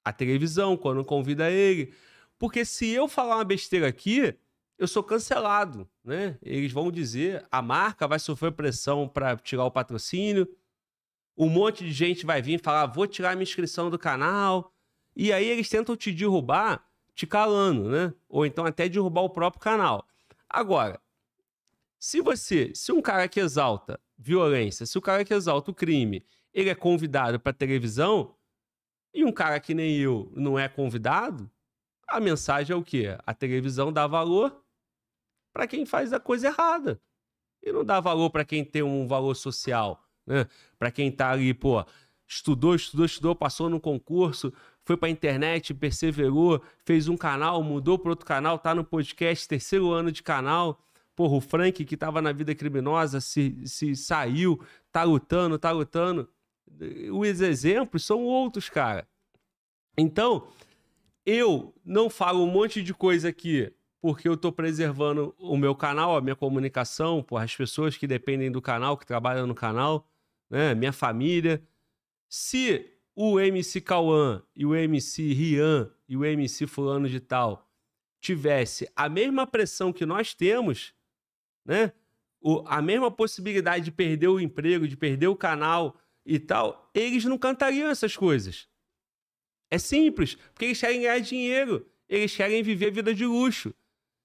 a televisão, quando convida ele. Porque se eu falar uma besteira aqui, eu sou cancelado, né? Eles vão dizer, a marca vai sofrer pressão para tirar o patrocínio, um monte de gente vai vir falar, vou tirar minha inscrição do canal, e aí eles tentam te derrubar te calando, né? Ou então até derrubar o próprio canal. Agora, se você, se um cara que exalta violência, se o cara que exalta o crime, ele é convidado para televisão, e um cara que nem eu não é convidado, a mensagem é o quê? A televisão dá valor para quem faz a coisa errada. E não dá valor para quem tem um valor social, né? Para quem tá ali, pô, estudou, estudou, estudou, passou no concurso, foi para a internet, perseverou, fez um canal, mudou para outro canal, tá no podcast, terceiro ano de canal. Porra, o Frank, que estava na vida criminosa, se, se saiu, tá lutando, tá lutando. Os exemplos são outros, cara. Então, eu não falo um monte de coisa aqui porque eu estou preservando o meu canal, a minha comunicação, porra, as pessoas que dependem do canal, que trabalham no canal, né, minha família. Se o MC Cauã e o MC Rian e o MC Fulano de Tal tivesse a mesma pressão que nós temos, né? O, a mesma possibilidade de perder o emprego, de perder o canal e tal, eles não cantariam essas coisas. É simples, porque eles querem ganhar dinheiro, eles querem viver a vida de luxo.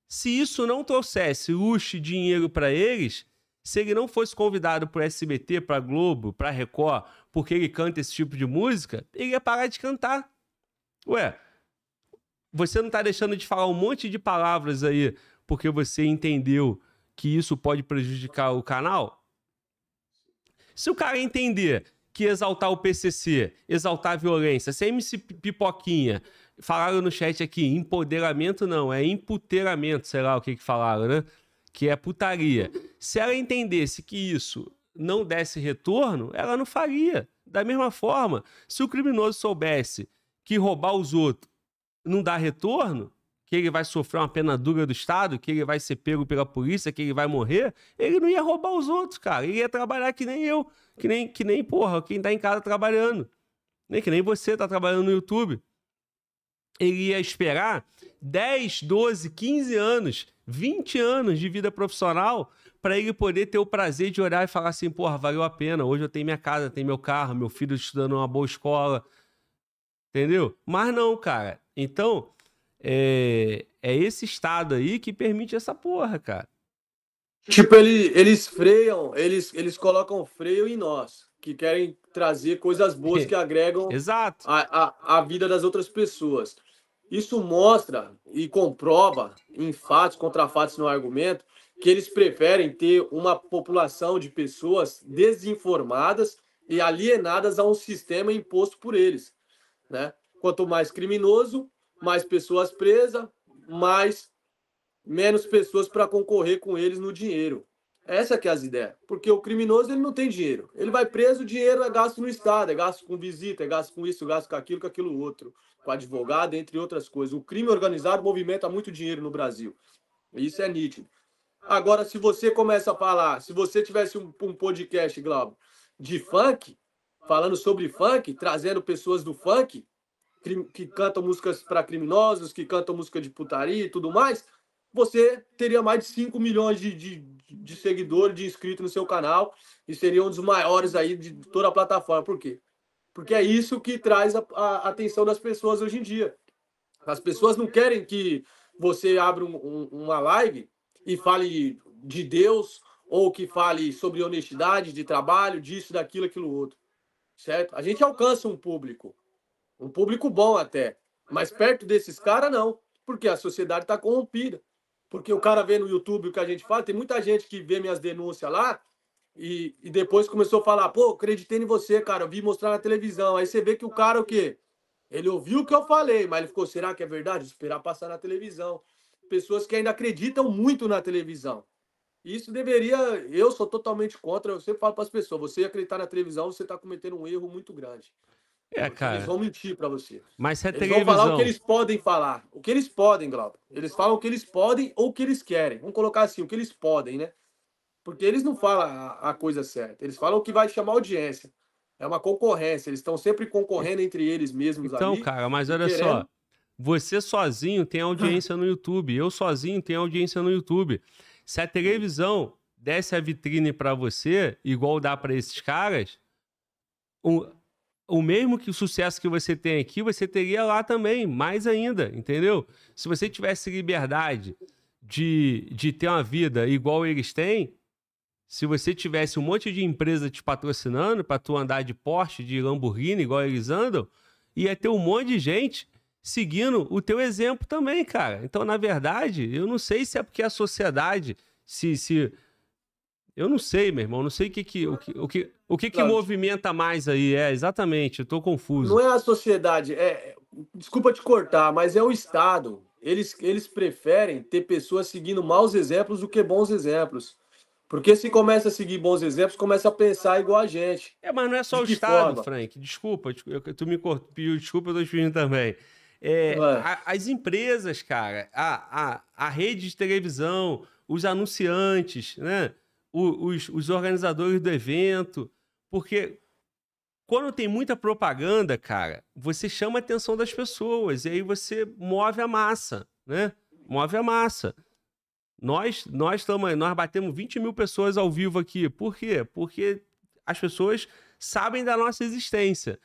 Se isso não trouxesse luxo e dinheiro para eles, se ele não fosse convidado para SBT, para Globo, para Record, porque ele canta esse tipo de música, ele ia parar de cantar. Ué, você não está deixando de falar um monte de palavras aí porque você entendeu que isso pode prejudicar o canal? Se o cara entender que exaltar o PCC, exaltar a violência, se a MC Pipoquinha, falaram no chat aqui, empoderamento não, é imputeiramento, sei lá o que que falaram, né? Que é putaria. Se ela entendesse que isso não desse retorno, ela não faria. Da mesma forma, se o criminoso soubesse que roubar os outros não dá retorno, que ele vai sofrer uma pena dura do Estado, que ele vai ser pego pela polícia, que ele vai morrer, ele não ia roubar os outros, cara. Ele ia trabalhar que nem eu, que nem, que nem porra, quem tá em casa trabalhando. Nem que nem você tá trabalhando no YouTube. Ele ia esperar 10, 12, 15 anos, 20 anos de vida profissional para ele poder ter o prazer de olhar e falar assim, porra, valeu a pena. Hoje eu tenho minha casa, tenho meu carro, meu filho estudando numa boa escola. Entendeu? Mas não, cara. Então, é, é esse Estado aí que permite essa porra, cara. Tipo, ele, eles freiam, eles, eles colocam freio em nós, que querem trazer coisas boas que agregam Exato. A, a, a vida das outras pessoas. Isso mostra e comprova, em fatos, contra fatos no argumento, que eles preferem ter uma população de pessoas desinformadas e alienadas a um sistema imposto por eles. Né? Quanto mais criminoso, mais pessoas presas, mais menos pessoas para concorrer com eles no dinheiro. Essa que é as ideias. Porque o criminoso ele não tem dinheiro. Ele vai preso, o dinheiro é gasto no Estado, é gasto com visita, é gasto com isso, é gasto com aquilo, com aquilo outro, com advogado, entre outras coisas. O crime organizado movimenta muito dinheiro no Brasil. Isso é nítido. Agora, se você começa a falar, se você tivesse um, um podcast, Glauber, de funk, falando sobre funk, trazendo pessoas do funk, que cantam músicas para criminosos, que cantam música de putaria e tudo mais, você teria mais de 5 milhões de, de, de seguidores, de inscritos no seu canal, e seria um dos maiores aí de toda a plataforma. Por quê? Porque é isso que traz a, a atenção das pessoas hoje em dia. As pessoas não querem que você abra um, um, uma live e fale de Deus, ou que fale sobre honestidade de trabalho, disso, daquilo, aquilo outro. Certo? A gente alcança um público, um público bom até. Mas perto desses caras, não. Porque a sociedade está corrompida. Porque o cara vê no YouTube o que a gente fala, tem muita gente que vê minhas denúncias lá e, e depois começou a falar, pô, acreditei em você, cara, eu vi mostrar na televisão. Aí você vê que o cara, o quê? Ele ouviu o que eu falei, mas ele ficou, será que é verdade? Vou esperar passar na televisão. Pessoas que ainda acreditam muito na televisão. Isso deveria, eu sou totalmente contra, eu sempre falo para as pessoas, você acreditar na televisão, você está cometendo um erro muito grande. É, cara. Eles vão mentir para você. Mas se é eles televisão... vão falar o que eles podem falar. O que eles podem, Glauco. Eles falam o que eles podem ou o que eles querem. Vamos colocar assim, o que eles podem, né? Porque eles não falam a, a coisa certa. Eles falam o que vai chamar audiência. É uma concorrência. Eles estão sempre concorrendo entre eles mesmos então, ali, cara, mas olha querendo... só. Você sozinho tem audiência no YouTube. Eu sozinho tenho audiência no YouTube. Se a televisão desse a vitrine para você, igual dá para esses caras, um, o mesmo que o sucesso que você tem aqui, você teria lá também, mais ainda, entendeu? Se você tivesse liberdade de, de ter uma vida igual eles têm, se você tivesse um monte de empresa te patrocinando para tu andar de Porsche, de Lamborghini, igual eles andam, ia ter um monte de gente seguindo o teu exemplo também, cara. Então, na verdade, eu não sei se é porque a sociedade, se, se eu não sei, meu irmão. Não sei o que que, o que, o que, o que, que claro. movimenta mais aí. É, exatamente. Eu tô confuso. Não é a sociedade. É, desculpa te cortar, mas é o Estado. Eles, eles preferem ter pessoas seguindo maus exemplos do que bons exemplos. Porque se começa a seguir bons exemplos, começa a pensar igual a gente. É, mas não é só o Estado, forma? Frank. Desculpa, tu me cortou. Desculpa, eu tô te pedindo também. É, a, as empresas, cara, a, a, a rede de televisão, os anunciantes, né? os, os organizadores do evento, porque quando tem muita propaganda, cara, você chama a atenção das pessoas e aí você move a massa, né? Move a massa. Nós nós estamos nós batemos 20 mil pessoas ao vivo aqui. Por quê? Porque as pessoas sabem da nossa existência.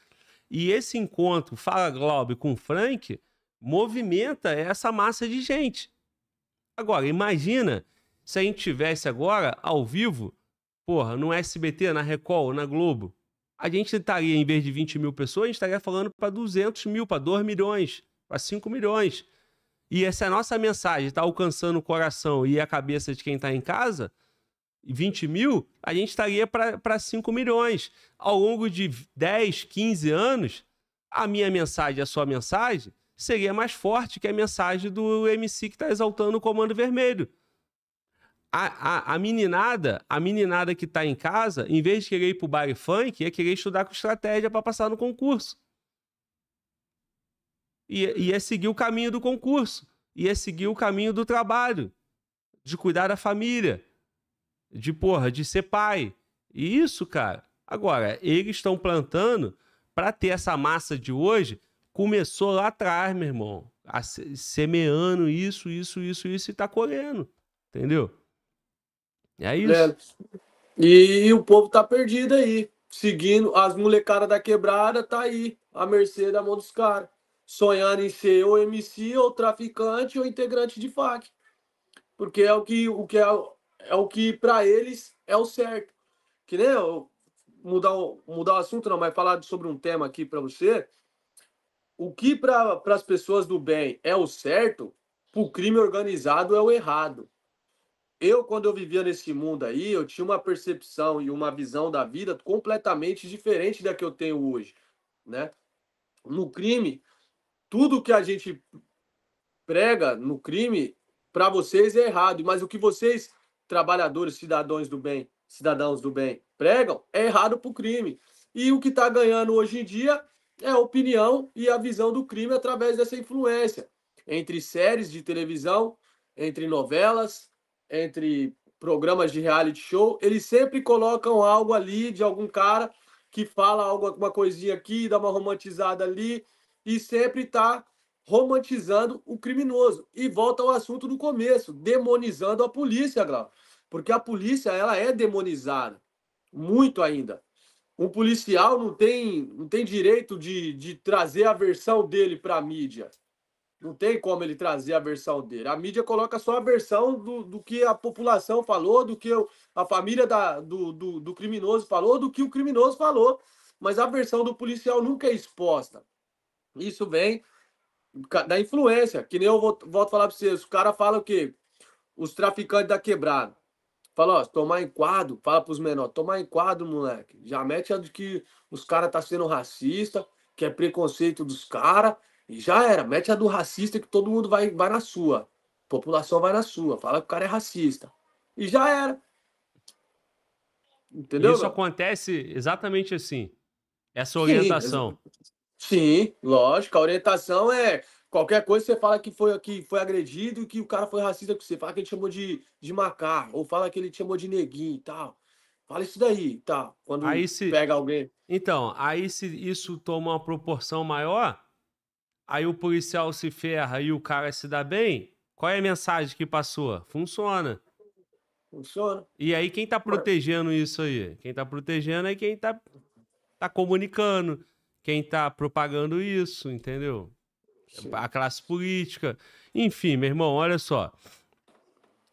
E esse encontro, Fala Globo com Frank, movimenta essa massa de gente. Agora, imagina se a gente tivesse agora, ao vivo, porra, no SBT, na Record, na Globo, a gente estaria, em vez de 20 mil pessoas, a gente estaria falando para 200 mil, para 2 milhões, para 5 milhões. E essa é a nossa mensagem, está alcançando o coração e a cabeça de quem está em casa, 20 mil, a gente estaria para 5 milhões. Ao longo de 10, 15 anos, a minha mensagem, a sua mensagem, seria mais forte que a mensagem do MC que está exaltando o Comando Vermelho. A, a, a, meninada, a meninada que está em casa, em vez de querer ir pro bar e funk, é querer estudar com estratégia para passar no concurso. E, e é seguir o caminho do concurso. E é seguir o caminho do trabalho. De cuidar da família. De, porra, de ser pai. E isso, cara. Agora, eles estão plantando para ter essa massa de hoje. Começou lá atrás, meu irmão. A, semeando isso, isso, isso, isso e está colhendo. Entendeu? É isso. É. E o povo tá perdido aí, seguindo as molecadas da quebrada, tá aí, à mercê da mão dos caras, sonhando em ser ou MC, ou traficante, ou integrante de fac. Porque é o que, o que é, é o que para eles é o certo. Que nem eu mudar mudar o assunto, não, mas falar sobre um tema aqui para você. O que para as pessoas do bem é o certo, para o crime organizado é o errado eu, quando eu vivia nesse mundo aí, eu tinha uma percepção e uma visão da vida completamente diferente da que eu tenho hoje, né? No crime, tudo que a gente prega no crime para vocês é errado, mas o que vocês trabalhadores, cidadãos do bem, cidadãos do bem pregam é errado para o crime. E o que está ganhando hoje em dia é a opinião e a visão do crime através dessa influência entre séries de televisão, entre novelas, entre programas de reality show, eles sempre colocam algo ali de algum cara que fala algo, alguma coisinha aqui, dá uma romantizada ali, e sempre está romantizando o criminoso. E volta ao assunto do começo, demonizando a polícia, Glau. Porque a polícia, ela é demonizada, muito ainda. Um policial não tem, não tem direito de, de trazer a versão dele para a mídia. Não tem como ele trazer a versão dele. A mídia coloca só a versão do, do que a população falou, do que a família da, do, do, do criminoso falou, do que o criminoso falou. Mas a versão do policial nunca é exposta. Isso vem da influência. Que nem eu volto, volto a falar para vocês. O cara fala o quê? Os traficantes da quebrada. Fala, ó, tomar enquadro, fala para os menores, tomar enquadro, moleque. Já mete a de que os caras tá sendo racista, que é preconceito dos caras, e já era, mete a do racista que todo mundo vai, vai na sua. A população vai na sua, fala que o cara é racista. E já era. Entendeu? Isso acontece exatamente assim. Essa orientação. Sim, sim, lógico. A orientação é qualquer coisa você fala que foi, que foi agredido, que o cara foi racista com você. Fala que ele chamou de, de macarro, ou fala que ele chamou de neguinho e tal. Fala isso daí, tá? Quando aí se... pega alguém. Então, aí se isso toma uma proporção maior, aí o policial se ferra e o cara se dá bem, qual é a mensagem que passou? Funciona. Funciona. E aí quem tá protegendo isso aí? Quem tá protegendo é quem tá, tá comunicando, quem tá propagando isso, entendeu? Sim. A classe política. Enfim, meu irmão, olha só.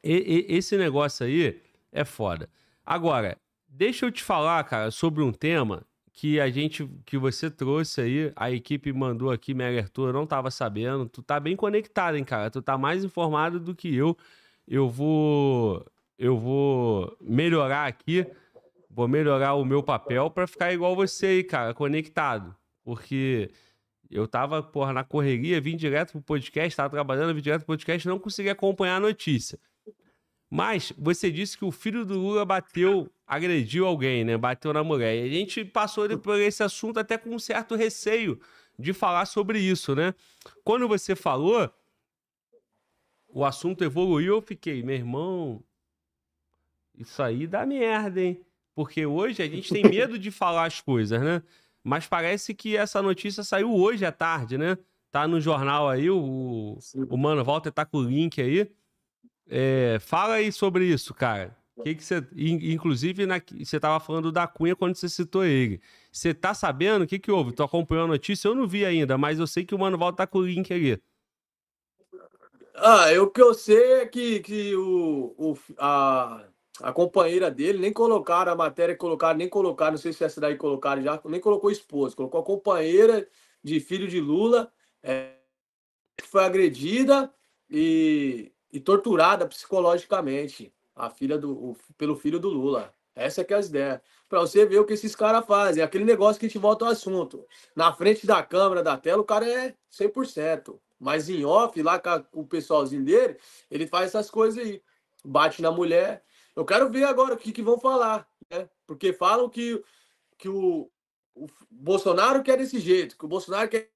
E, e, esse negócio aí é foda. Agora, deixa eu te falar, cara, sobre um tema que a gente, que você trouxe aí, a equipe mandou aqui, me alertou, eu não estava sabendo. Tu tá bem conectado, hein, cara? Tu tá mais informado do que eu. Eu vou, eu vou melhorar aqui, vou melhorar o meu papel para ficar igual você aí, cara, conectado. Porque eu tava, porra, na correria, vim direto pro podcast, tava trabalhando, vim direto pro podcast, não consegui acompanhar a notícia. Mas você disse que o filho do Lula bateu agrediu alguém, né? Bateu na mulher. E a gente passou por esse assunto até com um certo receio de falar sobre isso, né? Quando você falou, o assunto evoluiu, eu fiquei, meu irmão, isso aí dá merda, hein? Porque hoje a gente tem medo de falar as coisas, né? Mas parece que essa notícia saiu hoje à tarde, né? Tá no jornal aí, o, o Mano Walter tá com o link aí. É, fala aí sobre isso, cara. Que que você, inclusive, na, né, você estava falando da Cunha quando você citou ele. Você tá sabendo o que, que houve? Tu acompanhou a notícia? Eu não vi ainda, mas eu sei que o Mano está tá com o link ali. Ah, é o que eu sei é que, que o, o, a, a companheira dele nem colocaram a matéria, colocaram, nem colocaram, não sei se essa daí colocaram já, nem colocou esposa, colocou a companheira de filho de Lula, é, que foi agredida e, e torturada psicologicamente a filha do, o, pelo filho do Lula. Essa é que é as ideias. Para você ver o que esses caras fazem. É aquele negócio que a gente volta ao assunto. Na frente da câmera, da tela, o cara é 100%. Mas em off, lá com o pessoalzinho dele, ele faz essas coisas aí. Bate na mulher. Eu quero ver agora o que, que vão falar. Né? Porque falam que, que o, o Bolsonaro quer desse jeito, que o Bolsonaro quer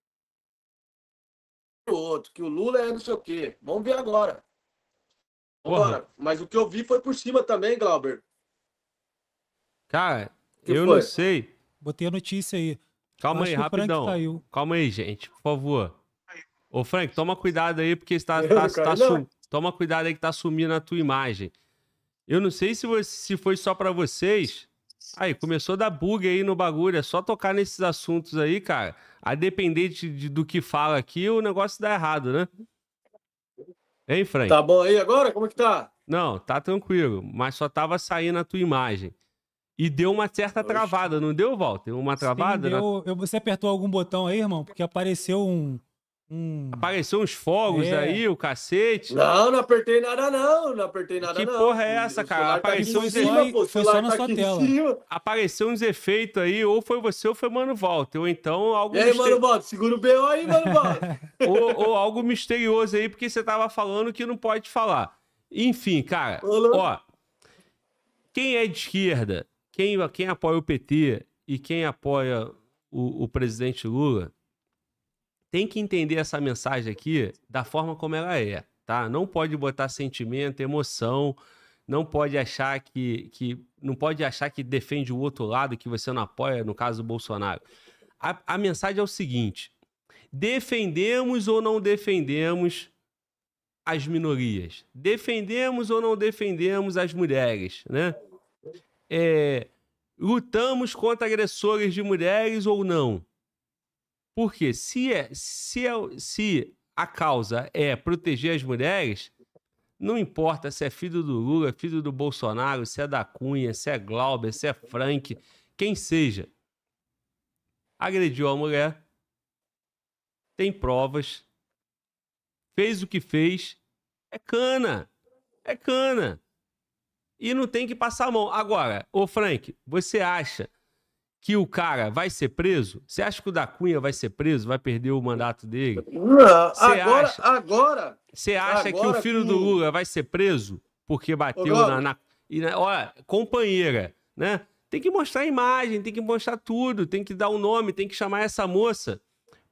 o outro, que o Lula é não sei o quê. Vamos ver agora. Bora, Mas o que eu vi foi por cima também, Glauber. Cara, eu foi? não sei. Botei a notícia aí. Calma aí, rapidão. Caiu. Calma aí, gente, por favor. Ô, Frank, toma cuidado aí, porque está, tá, tá sum... toma cuidado aí que tá sumindo a tua imagem. Eu não sei se, você, se foi só para vocês. Aí, começou a dar bug aí no bagulho. É só tocar nesses assuntos aí, cara. A depender de, de, do que fala aqui, o negócio dá errado, né? Hein, Frank? Tá bom aí agora? Como é que tá? Não, tá tranquilo, mas só tava saindo a tua imagem. E deu uma certa travada, não deu, Walter? Uma travada? Sim, deu... Na... Eu... Você apertou algum botão aí, irmão? Porque apareceu um, Hum. Apareceu uns fogos é. aí, o cacete. Não, não apertei nada, não. Não apertei nada, que não. Que porra é essa, cara? Tá Apareceu uns efeitos. só na tá sua tela. Apareceu uns efeitos aí, ou foi você ou foi Mano Walter. Ou então algo. E aí, mister... Mano Walter, segura o BO aí, Mano Walter. ou, ou, algo misterioso aí, porque você tava falando que não pode falar. Enfim, cara, Olá. ó. Quem é de esquerda, quem, quem apoia o PT e quem apoia o, o presidente Lula tem que entender essa mensagem aqui da forma como ela é, tá? Não pode botar sentimento, emoção, não pode achar que, que não pode achar que defende o outro lado que você não apoia, no caso do Bolsonaro. A, a mensagem é o seguinte: defendemos ou não defendemos as minorias, defendemos ou não defendemos as mulheres, né? É, lutamos contra agressores de mulheres ou não? Porque se, é, se, é, se a causa é proteger as mulheres, não importa se é filho do Lula, filho do Bolsonaro, se é da Cunha, se é Glauber, se é Frank, quem seja. Agrediu a mulher, tem provas, fez o que fez, é cana. É cana. E não tem que passar a mão. Agora, ô Frank, você acha que o cara vai ser preso? Você acha que o da Cunha vai ser preso? Vai perder o mandato dele? Não, Cê agora, acha, agora. Você acha agora que o filho que... do Lula vai ser preso porque bateu na, na, na, Olha, companheira, né? Tem que mostrar a imagem, tem que mostrar tudo, tem que dar o um nome, tem que chamar essa moça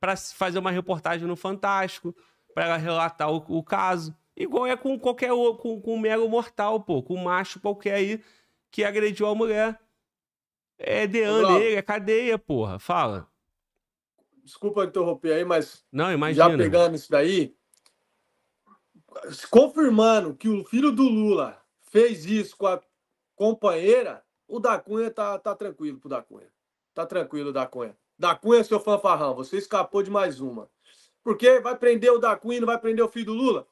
para fazer uma reportagem no Fantástico, para ela relatar o, o, caso. Igual é com qualquer com, com um mero mortal, pô, com um macho qualquer aí que agrediu a mulher. É DEAN, nega, é cadeia, porra. Fala. Desculpa interromper aí, mas. Não, imagina. Já pegando isso daí. Confirmando que o filho do Lula fez isso com a companheira, o da Cunha tá, tá tranquilo pro da Cunha. Tá tranquilo, da Cunha. Da Cunha, seu fanfarrão, você escapou de mais uma. Porque vai prender o da Cunha e não vai prender o filho do Lula?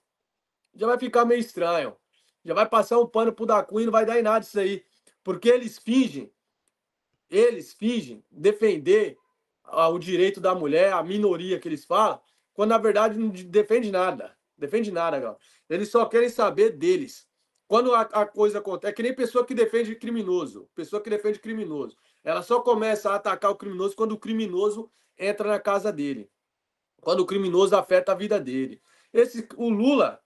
Já vai ficar meio estranho. Já vai passar um pano pro da Cunha e não vai dar em nada isso aí. Porque eles fingem eles fingem defender ah, o direito da mulher, a minoria que eles falam, quando na verdade não defende nada. Defende nada, galera. Eles só querem saber deles. Quando a, a coisa acontece, é que nem pessoa que defende criminoso. Pessoa que defende criminoso. Ela só começa a atacar o criminoso quando o criminoso entra na casa dele. Quando o criminoso afeta a vida dele. Esse, o Lula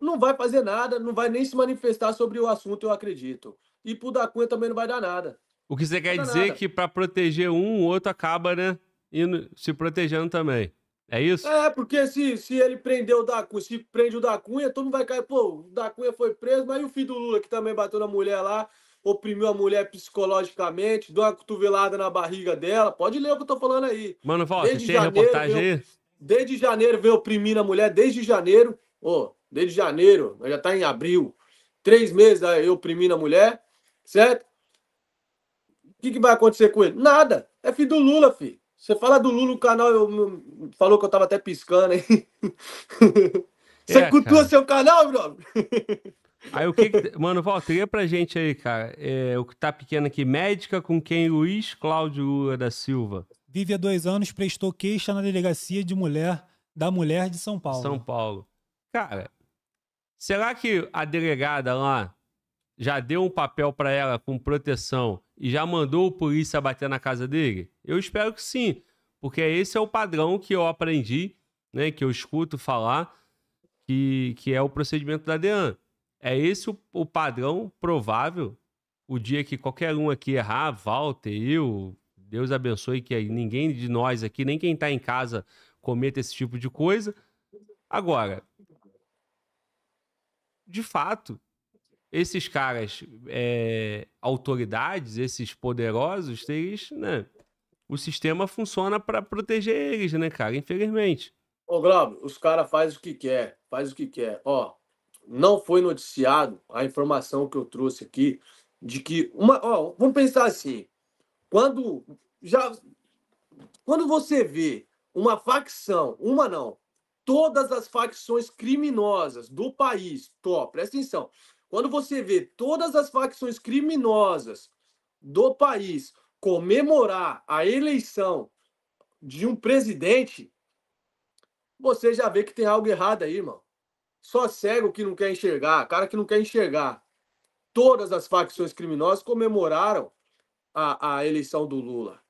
não vai fazer nada, não vai nem se manifestar sobre o assunto, eu acredito. E pro da Cunha também não vai dar nada. O que você quer dizer é nada. que para proteger um, o outro acaba, né, indo, se protegendo também. É isso? É, porque se, se ele prendeu o da Cunha, se prende o da Cunha, todo mundo vai cair, pô, o da Cunha foi preso, mas e o filho do Lula que também bateu na mulher lá, oprimiu a mulher psicologicamente, deu uma cotovelada na barriga dela. Pode ler o que eu tô falando aí. Mano, volta. desde tem janeiro, reportagem veio, aí? Desde janeiro veio oprimir a mulher, desde janeiro, ô, oh, desde janeiro, já tá em abril, três meses aí oprimindo a mulher, certo? O que, que, vai acontecer com ele? Nada. É filho do Lula, filho. Você fala do Lula, o canal eu, eu, falou que eu tava até piscando aí. Você é, cultua cara. seu canal, brother? Aí o que, que... Mano, volta, pra gente aí, cara. É, o que tá pequeno aqui, médica com quem Luiz Cláudio Lula da Silva. Vive há dois anos, prestou queixa na delegacia de mulher da mulher de São Paulo. São Paulo. Cara, será que a delegada lá já deu um papel para ela com proteção e já mandou o polícia bater na casa dele? Eu espero que sim, porque esse é o padrão que eu aprendi, né, que eu escuto falar, que, que é o procedimento da DEAN. É esse o, o padrão provável, o dia que qualquer um aqui errar, Walter, eu, Deus abençoe que ninguém de nós aqui, nem quem está em casa, cometa esse tipo de coisa. Agora, de fato, esses caras, é, autoridades, esses poderosos, eles, né? O sistema funciona para proteger eles, né, cara? Infelizmente. Ô, Glauber, os caras fazem o que quer, faz o que quer. Ó, não foi noticiado a informação que eu trouxe aqui de que uma, ó, vamos pensar assim, quando já quando você vê uma facção, uma não, todas as facções criminosas do país, top, presta atenção, quando você vê todas as facções criminosas do país comemorar a eleição de um presidente, você já vê que tem algo errado aí, irmão. Só cego que não quer enxergar, cara que não quer enxergar. Todas as facções criminosas comemoraram a, a eleição do Lula.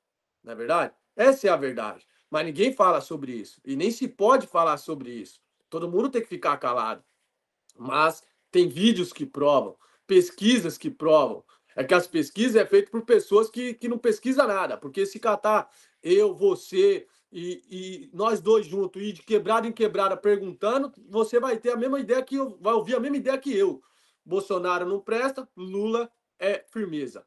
Não é verdade? Essa é a verdade. Mas ninguém fala sobre isso. E nem se pode falar sobre isso. Todo mundo tem que ficar calado. Mas tem vídeos que provam, pesquisas que provam. É que as pesquisas é feito por pessoas que, que não pesquisa nada, porque se catar eu, você e, e nós dois juntos, e de quebrada em quebrada perguntando, você vai ter a mesma ideia que eu, vai ouvir a mesma ideia que eu. Bolsonaro não presta, Lula é firmeza.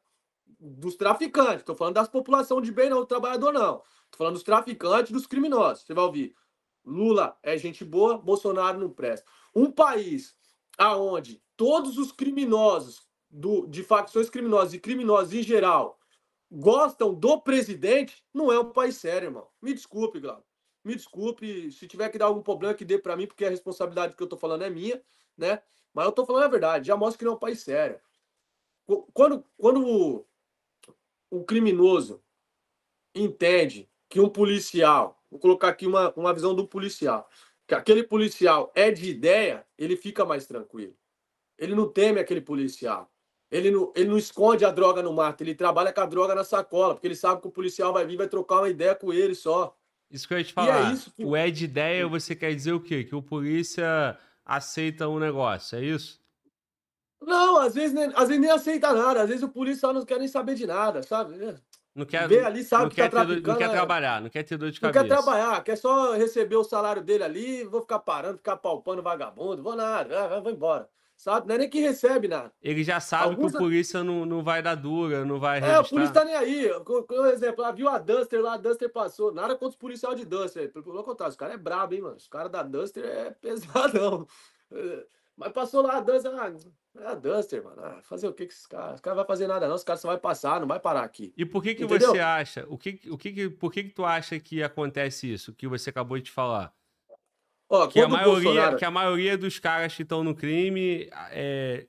Dos traficantes, estou falando das população de bem, não do trabalhador, não. Estou falando dos traficantes, dos criminosos. Você vai ouvir. Lula é gente boa, Bolsonaro não presta. Um país aonde todos os criminosos do, de facções criminosas e criminosos em geral gostam do presidente, não é um país sério, irmão. Me desculpe, Glauco. Me desculpe. Se tiver que dar algum problema, que dê para mim, porque a responsabilidade que eu tô falando é minha, né? Mas eu tô falando a verdade. Já mostra que não é um país sério. Quando, quando o, o criminoso entende que um policial, vou colocar aqui uma, uma visão do policial, que aquele policial é de ideia, ele fica mais tranquilo. Ele não teme aquele policial. Ele não, ele não esconde a droga no mato, ele trabalha com a droga na sacola, porque ele sabe que o policial vai vir vai trocar uma ideia com ele só. Isso que eu ia te é falar. É que... O é de ideia, você quer dizer o quê? Que o polícia aceita um negócio, é isso? Não, às vezes, nem, às vezes nem aceita nada, às vezes o policial não quer nem saber de nada, sabe? Não quer, vê ali, sabe não que tá quer tá Não quer é. trabalhar, não quer ter dor de cabeça. Não quer trabalhar, quer só receber o salário dele ali, vou ficar parando, ficar palpando vagabundo, vou nada, ah, ah, vou embora. Sabe? Não é nem que recebe nada. Ele já sabe Alguns... que o polícia não, não vai dar dura, não vai registrar. É, o polícia tá nem aí. Por exemplo, viu a Duster lá, a Duster passou. Nada contra os policial de Duster. Pelo contrário, os caras é brabo, hein, mano? Os caras da Duster é pesadão. Eh, mas passou lá a Duster, ah, é ah, a Duster, mano. Ah, fazer o que com esses caras? Os caras não vão fazer nada, não. Os caras só vão passar, não vai parar aqui. E por que que você acha? O que, o que por que que tu acha que acontece isso? Que você acabou de falar? Ó, que, a maioria, Bolsonaro... que a maioria dos caras que estão no crime, é...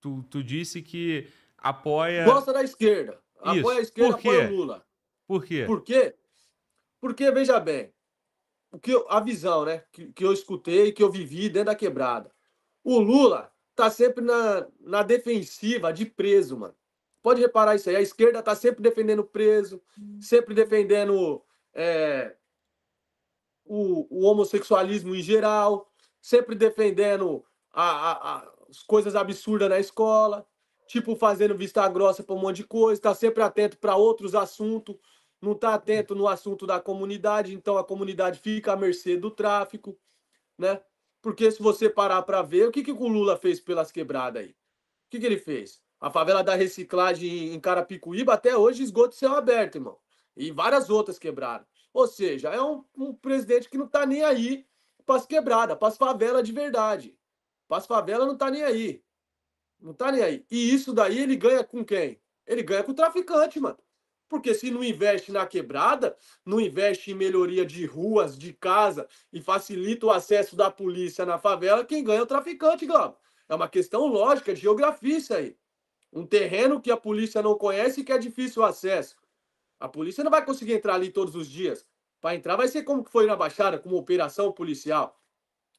tu, tu disse que apoia... Gosta da esquerda. Isso. Apoia a esquerda, apoia o Lula. Por quê? Por quê? Porque, veja bem, o que eu, a visão né, que, que eu escutei, que eu vivi dentro da quebrada. O Lula tá sempre na, na defensiva de preso, mano. Pode reparar isso aí. A esquerda tá sempre defendendo preso, hum. sempre defendendo é, o, o homossexualismo em geral, sempre defendendo a, a, a, as coisas absurdas na escola, tipo fazendo vista grossa para um monte de coisa, tá sempre atento para outros assuntos, não tá atento no assunto da comunidade, então a comunidade fica à mercê do tráfico, né? Porque se você parar para ver, o que, que o Lula fez pelas quebradas aí? O que, que ele fez? A favela da reciclagem em Carapicuíba até hoje esgoto céu aberto, irmão. E várias outras quebraram Ou seja, é um, um presidente que não tá nem aí para as quebradas, para as favelas de verdade. Para as favelas não tá nem aí. Não tá nem aí. E isso daí ele ganha com quem? Ele ganha com o traficante, mano. Porque se não investe na quebrada, não investe em melhoria de ruas, de casa e facilita o acesso da polícia na favela, quem ganha é o traficante, Glauco. É uma questão lógica, é geografia isso aí. Um terreno que a polícia não conhece e que é difícil o acesso. A polícia não vai conseguir entrar ali todos os dias. Para entrar vai ser como foi na Baixada, com uma operação policial.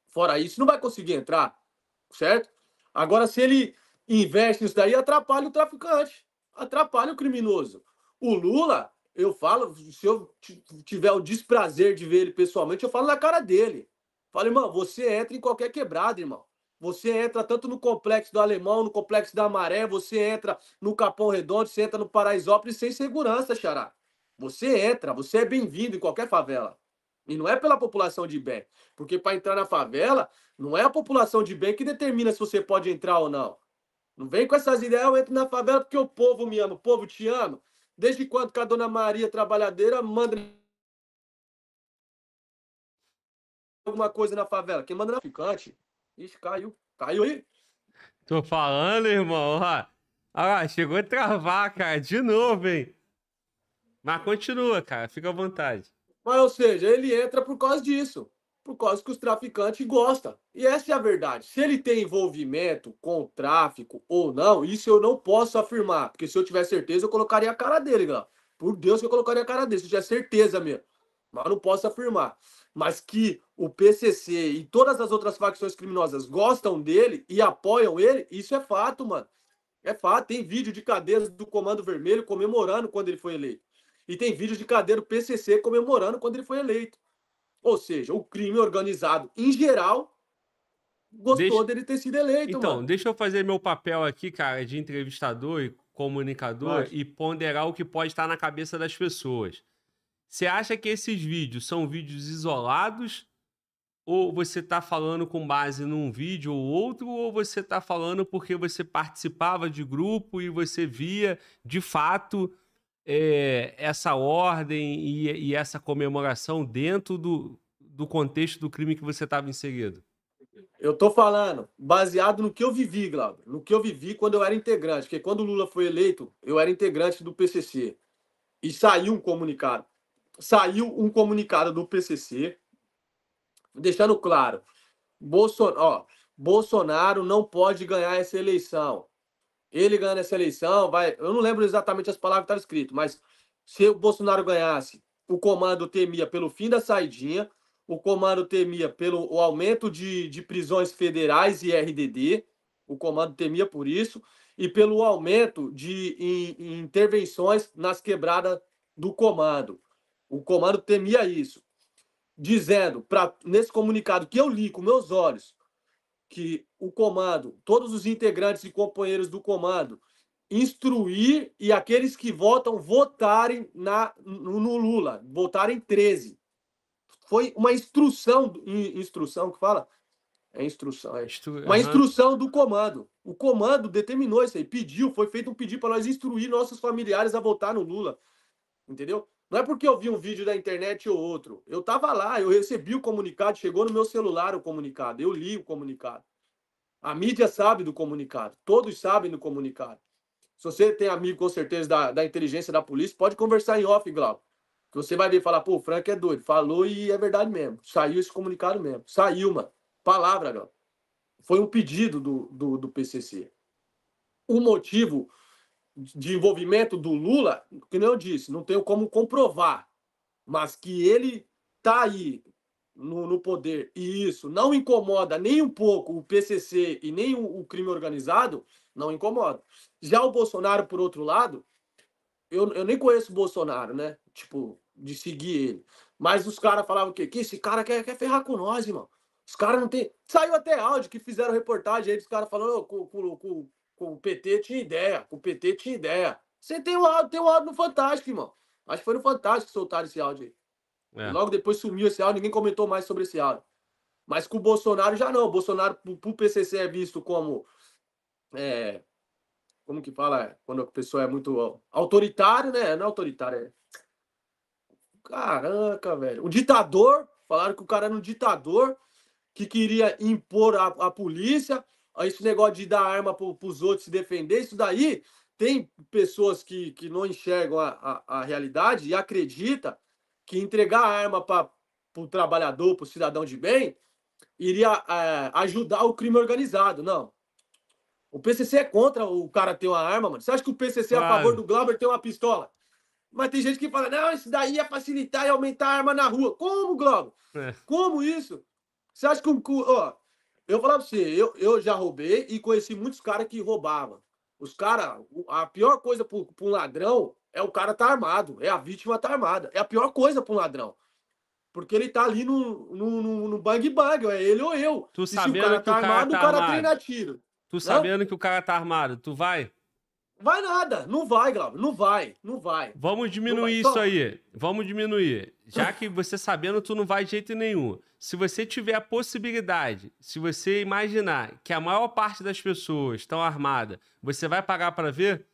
Fora isso, não vai conseguir entrar, certo? Agora, se ele investe isso daí, atrapalha o traficante, atrapalha o criminoso. O Lula, eu falo, se eu tiver o desprazer de ver ele pessoalmente, eu falo na cara dele. Falo, irmão, você entra em qualquer quebrada, irmão. Você entra tanto no complexo do Alemão, no complexo da Maré, você entra no Capão Redondo, você entra no Paraisópolis sem segurança, xará. Você entra, você é bem-vindo em qualquer favela. E não é pela população de bem. Porque para entrar na favela, não é a população de bem que determina se você pode entrar ou não. Não vem com essas ideias, ah, eu entro na favela porque o povo me ama, o povo te ama. Desde quando que a dona Maria trabalhadeira manda alguma coisa na favela? Quem manda na ficante? Ixi, caiu. Caiu aí? Tô falando, irmão. Olha chegou a travar, cara. De novo, hein? Mas continua, cara. Fica à vontade. Mas, ou seja, ele entra por causa disso por causa que os traficantes gostam. E essa é a verdade. Se ele tem envolvimento com tráfico ou não, isso eu não posso afirmar. Porque se eu tiver certeza, eu colocaria a cara dele, galera. Por Deus que eu colocaria a cara dele, se eu tiver certeza mesmo. Mas não posso afirmar. Mas que o PCC e todas as outras facções criminosas gostam dele e apoiam ele, isso é fato, mano. É fato. Tem vídeo de cadeiras do Comando Vermelho comemorando quando ele foi eleito. E tem vídeo de cadeira do PCC comemorando quando ele foi eleito. Ou seja, o crime organizado, em geral, gostou deixa... dele ter sido eleito. Então, mano. deixa eu fazer meu papel aqui, cara, de entrevistador e comunicador e ponderar o que pode estar na cabeça das pessoas. Você acha que esses vídeos são vídeos isolados? Ou você está falando com base num vídeo ou outro, ou você está falando porque você participava de grupo e você via de fato é, essa ordem e, e, essa comemoração dentro do, do contexto do crime que você estava inserido? Eu estou falando baseado no que eu vivi, Glauber, no que eu vivi quando eu era integrante, porque quando o Lula foi eleito, eu era integrante do PCC. E saiu um comunicado. Saiu um comunicado do PCC, deixando claro: Bolson... Ó, Bolsonaro não pode ganhar essa eleição ele ganhando essa eleição, vai. Eu não lembro exatamente as palavras que estavam escritas, mas se o Bolsonaro ganhasse, o comando temia pelo fim da saidinha, o comando temia pelo aumento de, de prisões federais e RDD, o comando temia por isso, e pelo aumento de intervenções nas quebradas do comando. O comando temia isso, dizendo, pra, nesse comunicado que eu li com meus olhos, que o comando, todos os integrantes e companheiros do comando, instruir e aqueles que votam votarem na, no Lula, votarem 13. Foi uma instrução, instrução que fala? É instrução, é. Instru... Uma uhum. instrução do comando. O comando determinou isso aí, pediu, foi feito um pedido para nós instruir nossos familiares a votar no Lula. Entendeu? Não é porque eu vi um vídeo da internet ou outro. Eu estava lá, eu recebi o comunicado, chegou no meu celular o comunicado, eu li o comunicado. A mídia sabe do comunicado, todos sabem do comunicado. Se você tem amigo, com certeza, da, da inteligência da polícia, pode conversar em off, Glauco. Que você vai ver falar, pô, o Frank é doido. Falou e é verdade mesmo. Saiu esse comunicado mesmo. Saiu, mano. Palavra, Glauco. Foi um pedido do, do, do PCC. O motivo de envolvimento do Lula, que nem eu disse, não tenho como comprovar, mas que ele está aí no, no, poder e isso não incomoda nem um pouco o PCC e nem o, o, crime organizado, não incomoda. Já o Bolsonaro, por outro lado, eu, eu nem conheço o Bolsonaro, né? Tipo, de seguir ele. Mas os caras falavam o quê? Que esse cara quer, quer ferrar com nós, irmão. Os caras não tem. Saiu até áudio que fizeram reportagem aí dos caras falando oh, com, com, com com o PT tinha ideia, com o PT tinha ideia. Você tem um áudio, tem um áudio no Fantástico, irmão. Acho que foi no Fantástico que soltaram esse áudio aí. É. Logo depois sumiu esse áudio, ninguém comentou mais sobre esse áudio. Mas com o Bolsonaro já não. O Bolsonaro, pro PCC, é visto como. É, como que fala? Quando a pessoa é muito autoritário, né? Não é autoritário, é. Caraca, velho. O ditador, falaram que o cara era um ditador que queria impor a, a polícia, esse negócio de dar arma para os outros se defender, isso daí tem pessoas que, que não enxergam a, a, a realidade e acredita que entregar arma para o trabalhador, para o cidadão de bem, iria é, ajudar o crime organizado. Não. O PCC é contra o cara ter uma arma, mano. Você acha que o PCC é a favor do Glauber ter uma pistola? Mas tem gente que fala, não, isso daí é facilitar e aumentar a arma na rua. Como, Globo É. Como isso? Você acha que um... Ó, eu falava pra você, eu, eu já roubei e conheci muitos caras que roubavam. Os caras, a pior coisa pra um ladrão é o cara tá armado, é a vítima tá armada. É a pior coisa pra um ladrão. Porque ele tá ali no, no, no, no bang bang, é ele ou eu. Tu e sabendo se o cara que tá o cara armado, tá o cara armado. treina tiro. Tu sabendo que o cara tá armado, tu vai? Vai nada, não vai, Glauber, não vai, não vai. Vamos diminuir vai. isso aí, vamos diminuir já que você sabendo, tu não vai de jeito nenhum. Se você tiver a possibilidade, se você imaginar que a maior parte das pessoas estão armada, você vai pagar para ver?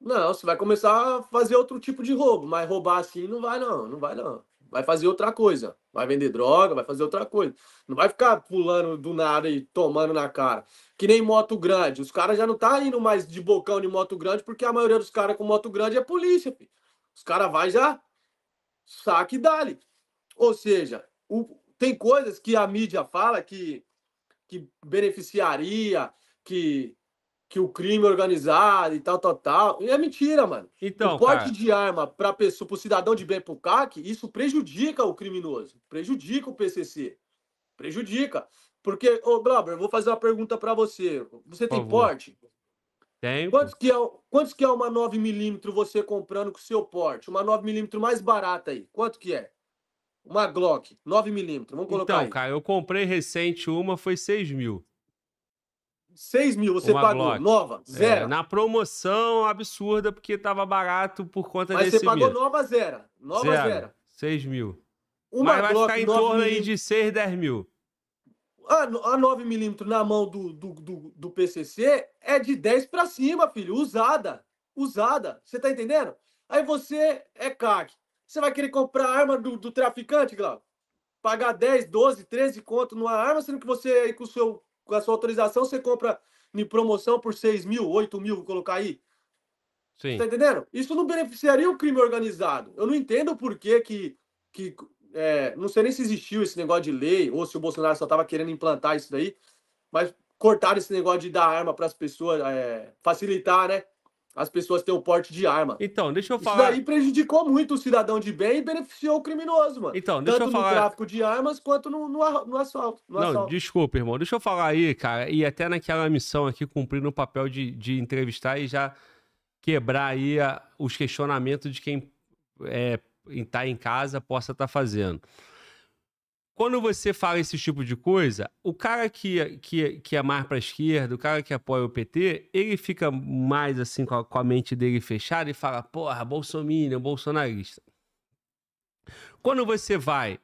Não, você vai começar a fazer outro tipo de roubo, mas roubar assim não vai não, não vai não. Vai fazer outra coisa, vai vender droga, vai fazer outra coisa. Não vai ficar pulando do nada e tomando na cara. Que nem moto grande, os caras já não tá indo mais de bocão de moto grande, porque a maioria dos caras com moto grande é polícia, filho. Os caras vai já saque dali. Ou seja, o, tem coisas que a mídia fala que, que beneficiaria, que, que o crime organizado e tal, tal, tal. E é mentira, mano. Então, o porte cara... de arma para pessoa, para o cidadão de bem, para o CAC, isso prejudica o criminoso, prejudica o PCC, prejudica. Porque, ô, Glauber, eu vou fazer uma pergunta para você. Você tem porte? Tenho. Quantos que, é, quantos que é uma 9mm você comprando com o seu porte? Uma 9mm mais barata aí. Quanto que é? Uma Glock, 9mm. Vamos colocar então, aí. Então, cara, eu comprei recente uma, foi 6 mil. 6 mil você uma pagou, Glock. nova, é, zero. É, na promoção absurda, porque tava barato por conta Mas desse Mas você pagou mil. nova, zero. Nova, zero. zero. 6 mil. Uma Mas Glock, vai ficar em torno aí de 6, 10 mil a, 9mm na mão do, do, do, do PCC é de 10 para cima, filho, usada. Usada. Você tá entendendo? Aí você é CAC. Você vai querer comprar a arma do, do traficante, Glauco? Pagar 10, 12, 13 conto numa arma, sendo que você aí com, seu, com a sua autorização você compra em promoção por 6 mil, 8 mil, vou colocar aí. Sim. Tá entendendo? Isso não beneficiaria o crime organizado. Eu não entendo por que, que, que é, não sei nem se existiu esse negócio de lei ou se o Bolsonaro só estava querendo implantar isso daí, mas cortaram esse negócio de dar arma para as pessoas, é, facilitar, né? As pessoas terem o porte de arma. Então, deixa eu falar. Isso daí prejudicou muito o cidadão de bem e beneficiou o criminoso, mano. Então, deixa Tanto eu falar. Tanto no tráfico de armas quanto no, no, no assalto. No não, assalto. desculpa, irmão. Deixa eu falar aí, cara. E até naquela missão aqui, cumprindo o papel de, de entrevistar e já quebrar aí a, os questionamentos de quem é, estar tá em casa possa estar tá fazendo. Quando você fala esse tipo de coisa, o cara que, é, que, é, que é mais para a esquerda, o cara que apoia o PT, ele fica mais assim com a, com a mente dele fechada e fala, porra, bolsominion, bolsonarista. Quando você vai,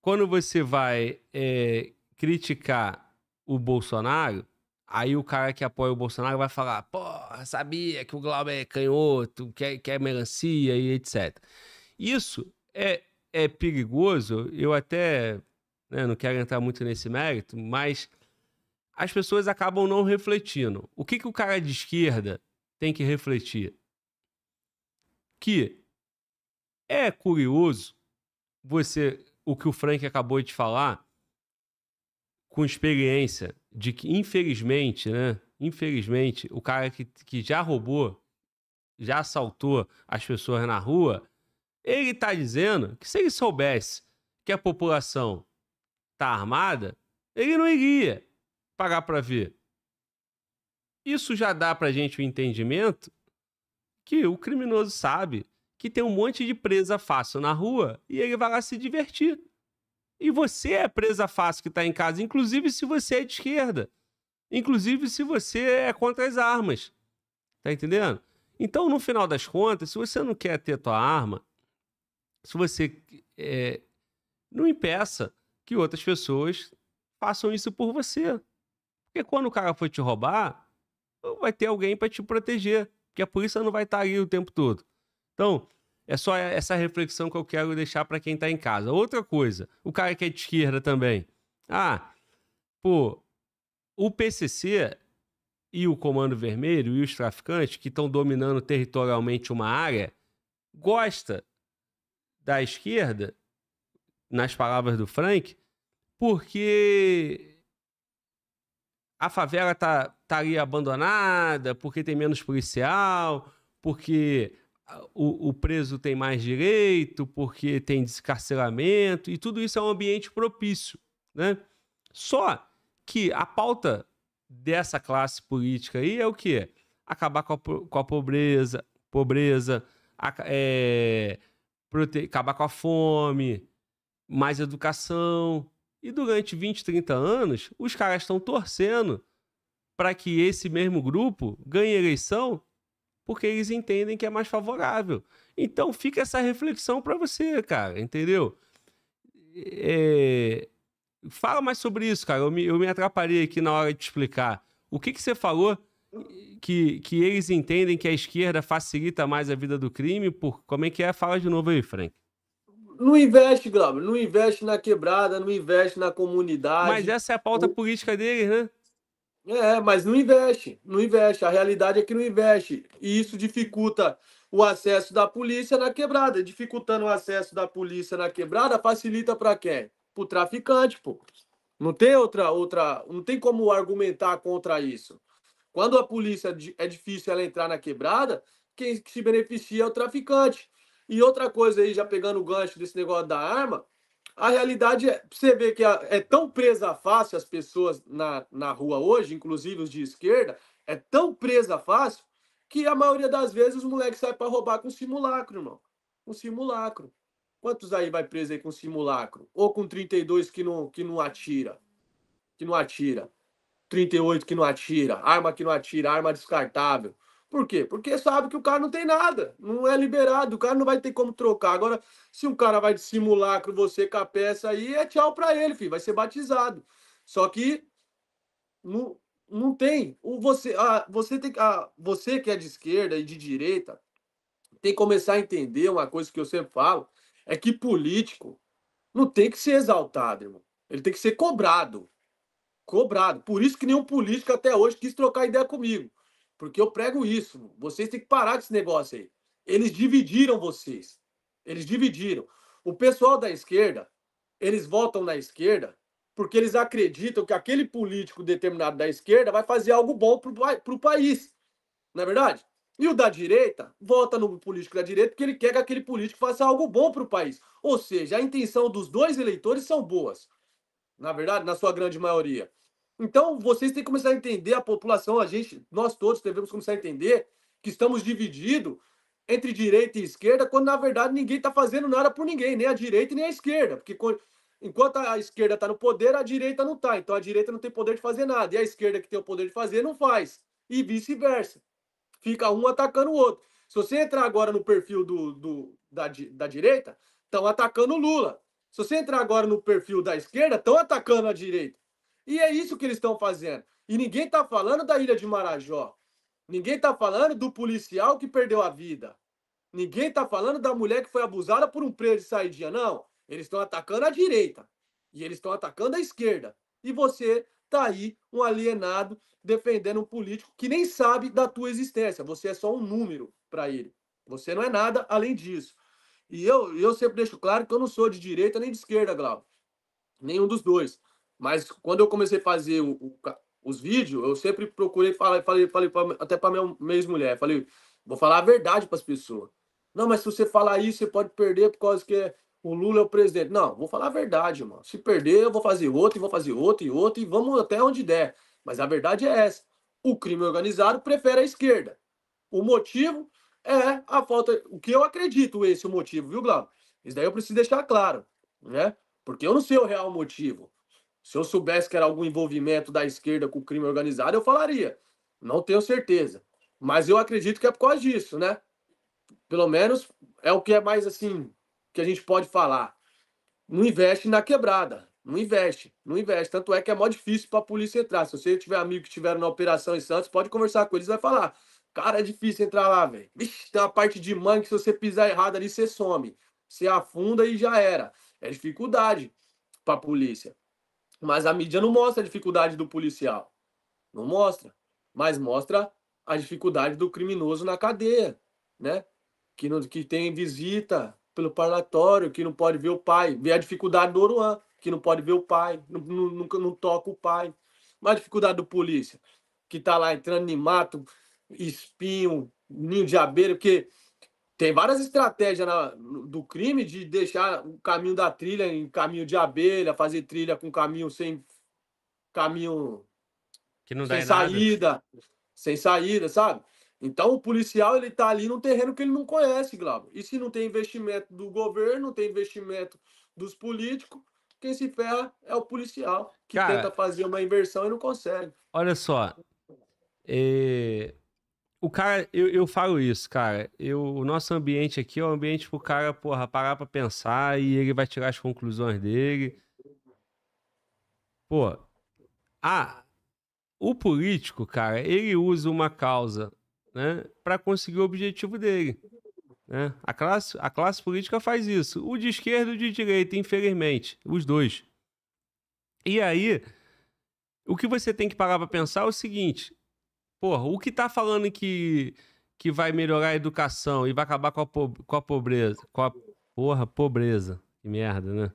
quando você vai é, criticar o Bolsonaro, Aí o cara que apoia o Bolsonaro vai falar: porra, sabia que o Glauber é canhoto, quer melancia e etc. Isso é, é perigoso, eu até né, não quero entrar muito nesse mérito, mas as pessoas acabam não refletindo. O que, que o cara de esquerda tem que refletir? Que é curioso você, o que o Frank acabou de falar, com experiência, de que, infelizmente, né? Infelizmente, o cara que, que já roubou, já assaltou as pessoas na rua, ele está dizendo que se ele soubesse que a população está armada, ele não iria pagar para ver. Isso já dá para gente o entendimento que o criminoso sabe que tem um monte de presa fácil na rua e ele vai lá se divertir. E você é presa fácil que está em casa, inclusive se você é de esquerda, inclusive se você é contra as armas. Tá entendendo? Então, no final das contas, se você não quer ter tua arma, se você é, não impeça que outras pessoas façam isso por você. Porque quando o cara for te roubar, vai ter alguém para te proteger, porque a polícia não vai estar tá aí o tempo todo. Então, é só essa reflexão que eu quero deixar para quem está em casa. Outra coisa, o cara que é de esquerda também. Ah, pô, o PCC e o Comando Vermelho e os traficantes que estão dominando territorialmente uma área gosta da esquerda, nas palavras do Frank, porque a favela tá, tá ali abandonada, porque tem menos policial, porque o, o, preso tem mais direito, porque tem descarceramento, e tudo isso é um ambiente propício. Né? Só que a pauta dessa classe política aí é o quê? Acabar com a, com a pobreza, pobreza, a, é, prote... acabar com a fome, mais educação. E durante 20, 30 anos, os caras estão torcendo para que esse mesmo grupo ganhe eleição porque eles entendem que é mais favorável. Então fica essa reflexão para você, cara, entendeu? É... Fala mais sobre isso, cara. Eu me, eu me atrapalhei aqui na hora de explicar. O que, que você falou que, que eles entendem que a esquerda facilita mais a vida do crime? Por, como é que é? Fala de novo aí, Frank. Não investe, Glauber, não investe na quebrada, não investe na comunidade. Mas essa é a pauta o... política deles, né? É, mas não investe, não investe. A realidade é que não investe. E isso dificulta o acesso da polícia na quebrada. Dificultando o acesso da polícia na quebrada, facilita para quem? Para o traficante, pô. Não tem outra, outra. Não tem como argumentar contra isso. Quando a polícia é difícil ela entrar na quebrada, quem se beneficia é o traficante. E outra coisa aí, já pegando o gancho desse negócio da arma, a realidade é, você vê que é tão presa fácil as pessoas na, na rua hoje, inclusive os de esquerda, é tão presa fácil que a maioria das vezes os moleques saem para roubar com simulacro, irmão. Com simulacro. Quantos aí vai preso aí com simulacro? Ou com 32 que não, que não atira? Que não atira. 38 que não atira, arma que não atira, arma descartável. Por quê? Porque sabe que o cara não tem nada, não é liberado, o cara não vai ter como trocar. Agora, se o cara vai simular com você com a peça aí, é tchau para ele, filho, vai ser batizado. Só que não, não tem. O você, a, você, tem a, você que é de esquerda e de direita tem que começar a entender uma coisa que eu sempre falo: é que político não tem que ser exaltado, irmão. Ele tem que ser cobrado cobrado. Por isso que nenhum político até hoje quis trocar ideia comigo. Porque eu prego isso. Vocês têm que parar desse negócio aí. Eles dividiram vocês. Eles dividiram. O pessoal da esquerda, eles votam na esquerda porque eles acreditam que aquele político determinado da esquerda vai fazer algo bom para o país. Não é verdade? E o da direita vota no político da direita porque ele quer que aquele político faça algo bom para o país. Ou seja, a intenção dos dois eleitores são boas na verdade, na sua grande maioria. Então, vocês têm que começar a entender, a população, a gente, nós todos devemos começar a entender que estamos divididos entre direita e esquerda, quando na verdade ninguém está fazendo nada por ninguém, nem a direita nem a esquerda. Porque enquanto a esquerda está no poder, a direita não está. Então a direita não tem poder de fazer nada. E a esquerda que tem o poder de fazer não faz. E vice-versa. Fica um atacando o outro. Se você entrar agora no perfil do, do da, da direita, estão atacando o Lula. Se você entrar agora no perfil da esquerda, estão atacando a direita. E é isso que eles estão fazendo. E ninguém está falando da ilha de Marajó. Ninguém está falando do policial que perdeu a vida. Ninguém está falando da mulher que foi abusada por um preso de saidinha. Não. Eles estão atacando a direita. E eles estão atacando a esquerda. E você está aí, um alienado, defendendo um político que nem sabe da tua existência. Você é só um número para ele. Você não é nada além disso. E eu, eu sempre deixo claro que eu não sou de direita nem de esquerda, Glau. Nenhum dos dois. Mas quando eu comecei a fazer o, o, os vídeos, eu sempre procurei falar, falei, falei pra, até para minha ex-mulher, falei, vou falar a verdade para as pessoas. Não, mas se você falar isso, você pode perder por causa que é, o Lula é o presidente. Não, vou falar a verdade, mano. Se perder, eu vou fazer outro, e vou fazer outro, e outro, e vamos até onde der. Mas a verdade é essa. O crime organizado prefere a esquerda. O motivo é a falta. O que eu acredito esse o motivo, viu, Glauco? Isso daí eu preciso deixar claro, né? Porque eu não sei o real motivo. Se eu soubesse que era algum envolvimento da esquerda com o crime organizado, eu falaria. Não tenho certeza. Mas eu acredito que é por causa disso, né? Pelo menos é o que é mais assim que a gente pode falar. Não investe na quebrada. Não investe, não investe. Tanto é que é mó difícil para a polícia entrar. Se você tiver amigo que estiver na operação em Santos, pode conversar com eles vai falar. Cara, é difícil entrar lá, velho. tem uma parte de mangue que se você pisar errado ali, você some. Você afunda e já era. É dificuldade pra polícia. Mas a mídia não mostra a dificuldade do policial. Não mostra. Mas mostra a dificuldade do criminoso na cadeia, né? Que, não, que tem visita pelo parlatório, que não pode ver o pai. Vê a dificuldade do Oruan, que não pode ver o pai, não, não, não, não toca o pai. Mas a dificuldade do polícia, que tá lá entrando em mato, espinho, ninho de abelha, porque tem várias estratégias na, do crime de deixar o caminho da trilha em caminho de abelha, fazer trilha com caminho sem caminho que não dá sem saída, nada. sem saída, sabe? Então o policial ele tá ali num terreno que ele não conhece, Glauber. E se não tem investimento do governo, não tem investimento dos políticos, quem se ferra é o policial que Cara, tenta fazer uma inversão e não consegue. Olha só, é o cara, eu, eu falo isso, cara. Eu, o nosso ambiente aqui é um ambiente pro cara, porra, parar pra pensar e ele vai tirar as conclusões dele. Pô, ah, o político, cara, ele usa uma causa, né, para conseguir o objetivo dele. Né? A, classe, a classe política faz isso. O de esquerda e o de direita, infelizmente, os dois. E aí, o que você tem que parar para pensar é o seguinte: Porra, o que tá falando que, que vai melhorar a educação e vai acabar com a, po com a pobreza? Com a porra, pobreza. Que merda, né?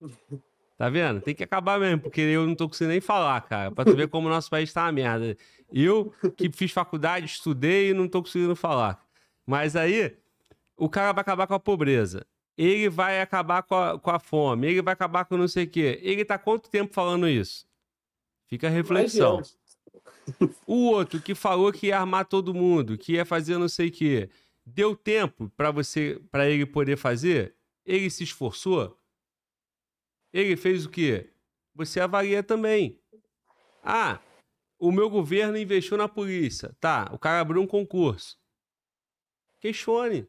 Tá vendo? Tem que acabar mesmo, porque eu não tô conseguindo nem falar, cara. Pra tu ver como o nosso país tá uma merda. Eu, que fiz faculdade, estudei e não tô conseguindo falar. Mas aí, o cara vai acabar com a pobreza. Ele vai acabar com a, com a fome. Ele vai acabar com não sei o quê. Ele tá quanto tempo falando isso? Fica a reflexão. O outro que falou que ia armar todo mundo, que ia fazer não sei o quê. Deu tempo para você, para ele poder fazer? Ele se esforçou? Ele fez o quê? Você avalia também. Ah, o meu governo investiu na polícia. Tá, o cara abriu um concurso. Questione.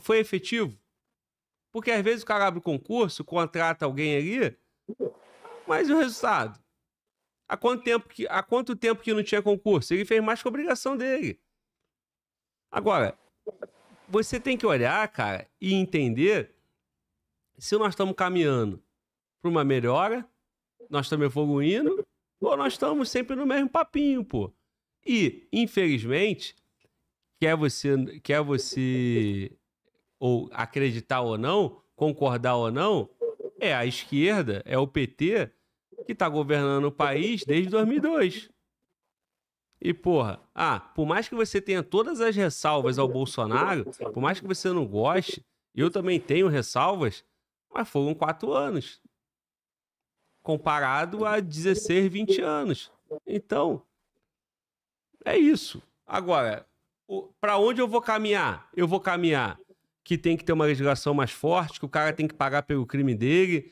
Foi efetivo? Porque às vezes o cara abre o concurso, contrata alguém ali, mas o resultado? Há quanto tempo que, há quanto tempo que não tinha concurso? Ele fez mais que a obrigação dele. Agora, você tem que olhar, cara, e entender se nós estamos caminhando para uma melhora, nós estamos evoluindo, ou nós estamos sempre no mesmo papinho, pô. E, infelizmente, quer você, quer você ou acreditar ou não, concordar ou não, é a esquerda, é o PT que está governando o país desde 2002. E, porra, ah, por mais que você tenha todas as ressalvas ao Bolsonaro, por mais que você não goste, eu também tenho ressalvas, mas foram quatro anos. Comparado a 16, 20 anos. Então, é isso. Agora, para onde eu vou caminhar? Eu vou caminhar que tem que ter uma legislação mais forte, que o cara tem que pagar pelo crime dele,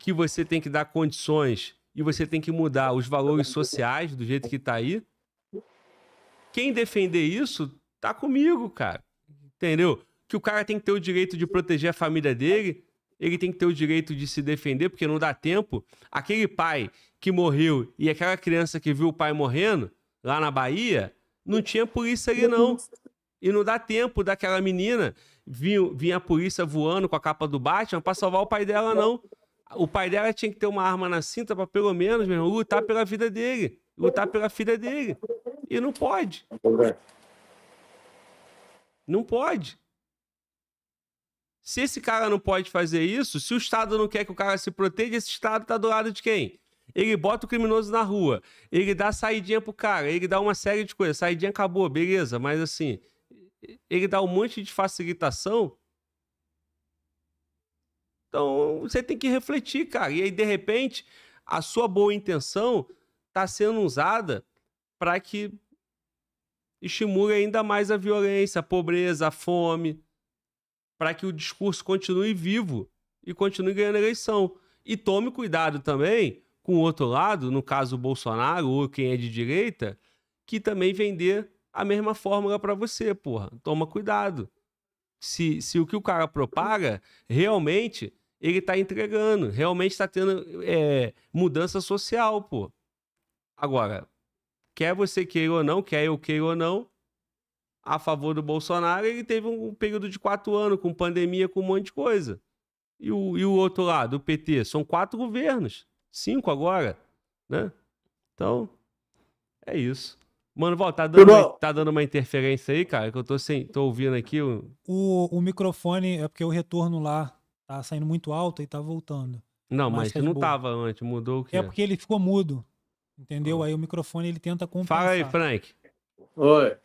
que você tem que dar condições e você tem que mudar os valores sociais do jeito que está aí. Quem defender isso tá comigo, cara. Entendeu? Que o cara tem que ter o direito de proteger a família dele, ele tem que ter o direito de se defender, porque não dá tempo. Aquele pai que morreu e aquela criança que viu o pai morrendo lá na Bahia, não tinha polícia ali, não. E não dá tempo daquela menina vir, vir a polícia voando com a capa do Batman para salvar o pai dela, não. O pai dela tinha que ter uma arma na cinta para pelo menos meu, lutar pela vida dele, lutar pela filha dele. E não pode. Não pode. Se esse cara não pode fazer isso, se o Estado não quer que o cara se proteja, esse Estado tá do lado de quem? Ele bota o criminoso na rua, ele dá saidinha pro cara, ele dá uma série de coisas. Saidinha acabou, beleza, mas assim, ele dá um monte de facilitação então, você tem que refletir, cara. E aí, de repente, a sua boa intenção está sendo usada para que estimule ainda mais a violência, a pobreza, a fome, para que o discurso continue vivo e continue ganhando eleição. E tome cuidado também com o outro lado, no caso o Bolsonaro ou quem é de direita, que também vender a mesma fórmula para você, porra. Toma cuidado. Se, se o que o cara propaga realmente ele está entregando. Realmente está tendo é, mudança social, pô. Agora, quer você queira ou não, quer eu queira ou não, a favor do Bolsonaro, ele teve um período de quatro anos com pandemia, com um monte de coisa. E o, e o outro lado, o PT, são quatro governos, cinco agora, né? Então, é isso. Mano, Val, tá dando, uma, tá dando uma interferência aí, cara, que eu tô, sem, tô ouvindo aqui. O, o microfone, é porque o retorno lá Tá saindo muito alto e tá voltando. Não, mas, tá não boa. tava antes, mudou o quê? É porque ele ficou mudo. Entendeu? Ah. Aí o microfone ele tenta compensar. Fala aí, Frank. Oi.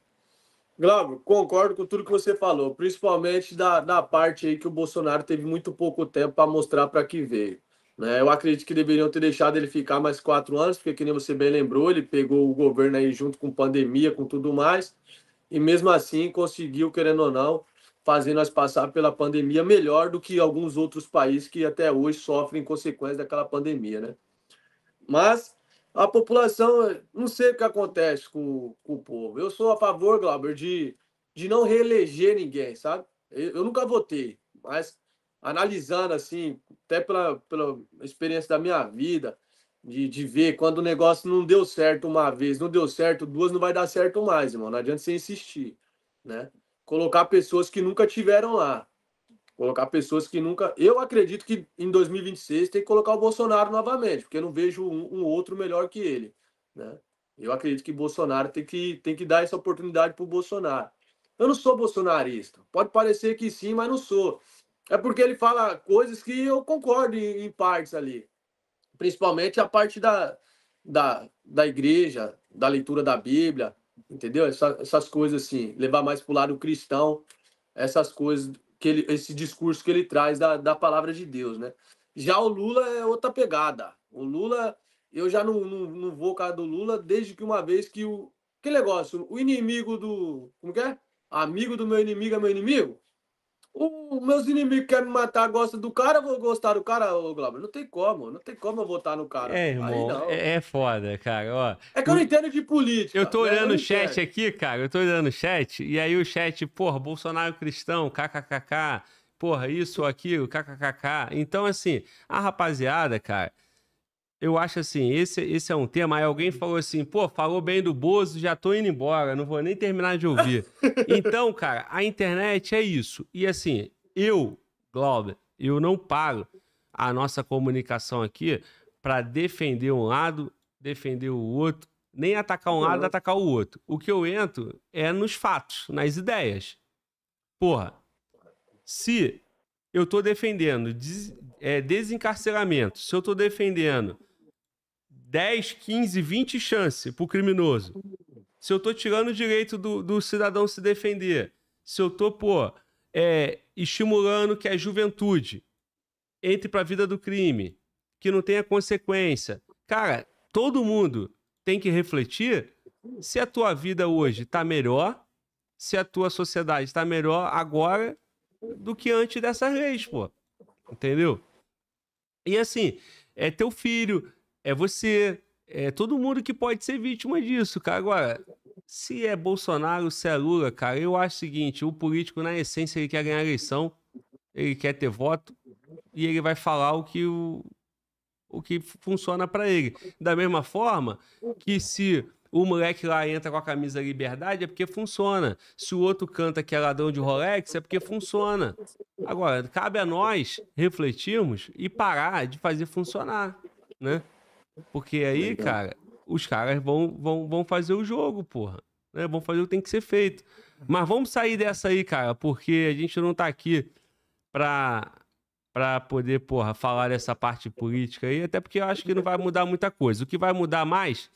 Glauber, concordo com tudo que você falou, principalmente da, da parte aí que o Bolsonaro teve muito pouco tempo para mostrar para que veio. Né? Eu acredito que deveriam ter deixado ele ficar mais quatro anos, porque, que nem você bem lembrou, ele pegou o governo aí junto com pandemia, com tudo mais, e mesmo assim conseguiu, querendo ou não, fazendo nós passar pela pandemia melhor do que alguns outros países que até hoje sofrem consequências daquela pandemia, né? Mas a população, não sei o que acontece com, com o povo. Eu sou a favor, Glauber, de, de não reeleger ninguém, sabe? Eu, eu nunca votei, mas analisando assim, até pela, pela experiência da minha vida, de, de ver quando o negócio não deu certo uma vez, não deu certo duas, não vai dar certo mais, irmão. Não adianta você insistir, né? colocar pessoas que nunca tiveram lá. Colocar pessoas que nunca. Eu acredito que em 2026 tem que colocar o Bolsonaro novamente, porque eu não vejo um, um outro melhor que ele. Né? Eu acredito que Bolsonaro tem que, tem que dar essa oportunidade para o Bolsonaro. Eu não sou bolsonarista. Pode parecer que sim, mas não sou. É porque ele fala coisas que eu concordo em, em partes ali. Principalmente a parte da, da, da igreja, da leitura da Bíblia, entendeu? Essa, essas coisas assim, levar mais para o lado cristão, essas coisas que ele, esse discurso que ele traz da, da palavra de Deus, né? Já o Lula é outra pegada. O Lula, eu já não, não, não vou cara do Lula desde que uma vez que o que negócio, o inimigo do, como que é? Amigo do meu inimigo é meu inimigo. O meus inimigos querem me matar, gosta do cara, vou gostar do cara, ô Glauber. Não tem como, não tem como eu votar no cara. É, irmão, é, é foda, cara. Ó, é que eu não entendo de política. Eu tô é, olhando o chat entendo. aqui, cara, eu tô olhando o chat, e aí o chat, porra, Bolsonaro cristão, kkkk, porra, isso, aquilo, kkkk. Então, assim, a rapaziada, cara, eu acho assim, esse, esse é um tema. Aí alguém uhum. falou assim, pô, falou bem do Bozo, já tô indo embora, não vou nem terminar de ouvir. então, cara, a internet é isso. E assim, eu, Glauber, eu não paro a nossa comunicação aqui para defender um lado, defender o outro, nem atacar um lado, uhum. atacar o outro. O que eu entro é nos fatos, nas ideias. Porra, se eu tô defendendo des, é, desencarceramento, se eu tô defendendo 10, 15, 20 chances pro criminoso. Se eu tô tirando o direito do, do cidadão se defender, se eu tô, pô, é, estimulando que a juventude entre pra vida do crime, que não tenha consequência. Cara, todo mundo tem que refletir se a tua vida hoje tá melhor, se a tua sociedade tá melhor agora do que antes dessas leis, pô. Entendeu? E assim, é teu filho, é você, é todo mundo que pode ser vítima disso, cara. Agora, se é Bolsonaro, se é Lula, cara, eu acho o seguinte: o político, na essência, ele quer ganhar a eleição, ele quer ter voto e ele vai falar o que, o, o que funciona para ele. Da mesma forma que se o moleque lá entra com a camisa liberdade é porque funciona. Se o outro canta que é ladrão de Rolex é porque funciona. Agora, cabe a nós refletirmos e parar de fazer funcionar, né? Porque tá aí, Legal. cara, os caras vão, vão, vão fazer o jogo, porra. Né? Vão fazer o que tem que ser feito. Mas vamos sair dessa aí, cara, porque a gente não tá aqui pra, pra poder, porra, falar dessa parte política aí, até porque eu acho que não vai mudar muita coisa. O que vai mudar mais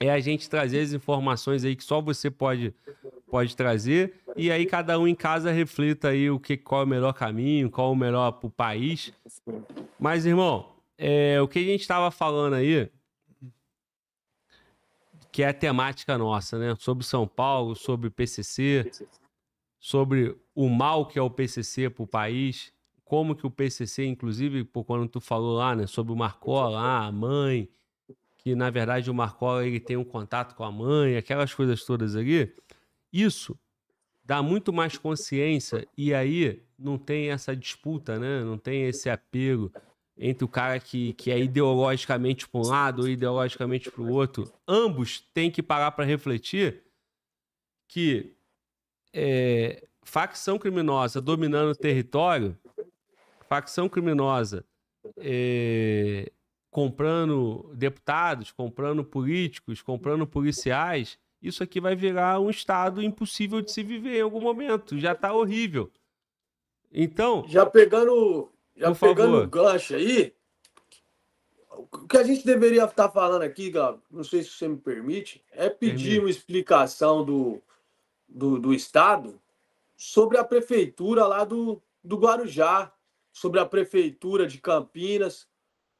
é a gente trazer as informações aí que só você pode, pode trazer, e aí cada um em casa reflita aí o que, qual é o melhor caminho, qual é o melhor pro país. Mas, irmão, é, o que a gente estava falando aí, que é a temática nossa, né? Sobre São Paulo, sobre PCC, sobre o mal que é o PCC para o país, como que o PCC, inclusive, por quando tu falou lá, né? Sobre o Marcola, lá, ah, a mãe, que na verdade o Marcola ele tem um contato com a mãe, aquelas coisas todas ali. Isso dá muito mais consciência e aí não tem essa disputa, né? Não tem esse apego entre o cara que, que é ideologicamente para um lado ou ideologicamente para o outro, ambos têm que parar para refletir que é, facção criminosa dominando o território, facção criminosa é, comprando deputados, comprando políticos, comprando policiais, isso aqui vai virar um estado impossível de se viver em algum momento. Já está horrível. Então. Já pegando já Por pegando favor. o gancho aí, o que a gente deveria estar tá falando aqui, Gabo, não sei se você me permite, é pedir uma explicação do, do, do Estado sobre a prefeitura lá do, do Guarujá, sobre a prefeitura de Campinas,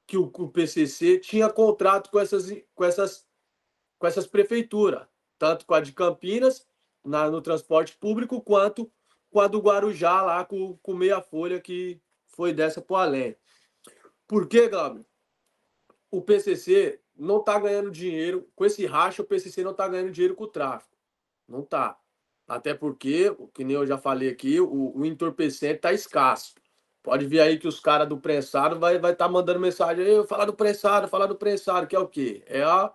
que o, o PCC tinha contrato com essas, com essas, com essas prefeituras, tanto com a de Campinas, na, no transporte público, quanto com a do Guarujá, lá com, com meia folha que, foi dessa o além. Por quê, Glauber? O PCC não está ganhando dinheiro com esse racha, o PCC não está ganhando dinheiro com o tráfico. Não está. Até porque, que nem eu já falei aqui, o, o entorpecente está escasso. Pode ver aí que os caras do prensado vai estar vai tá mandando mensagem, eu falar do prensado, falar do prensado, que é o quê? É a,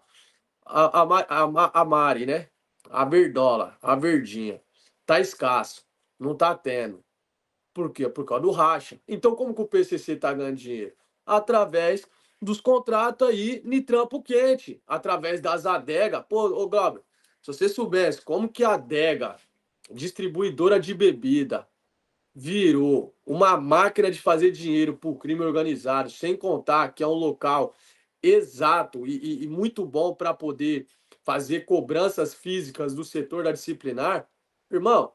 a, a, a, a Mari, né? A verdola, a verdinha. Tá escasso, não tá tendo. Por quê? Por causa do racha. Então, como que o PCC está ganhando dinheiro? Através dos contratos aí de trampo quente, através das adegas. Pô, ô Gabriel, se você soubesse como que a adega, distribuidora de bebida, virou uma máquina de fazer dinheiro por crime organizado, sem contar que é um local exato e, e, e muito bom para poder fazer cobranças físicas do setor da disciplinar, irmão,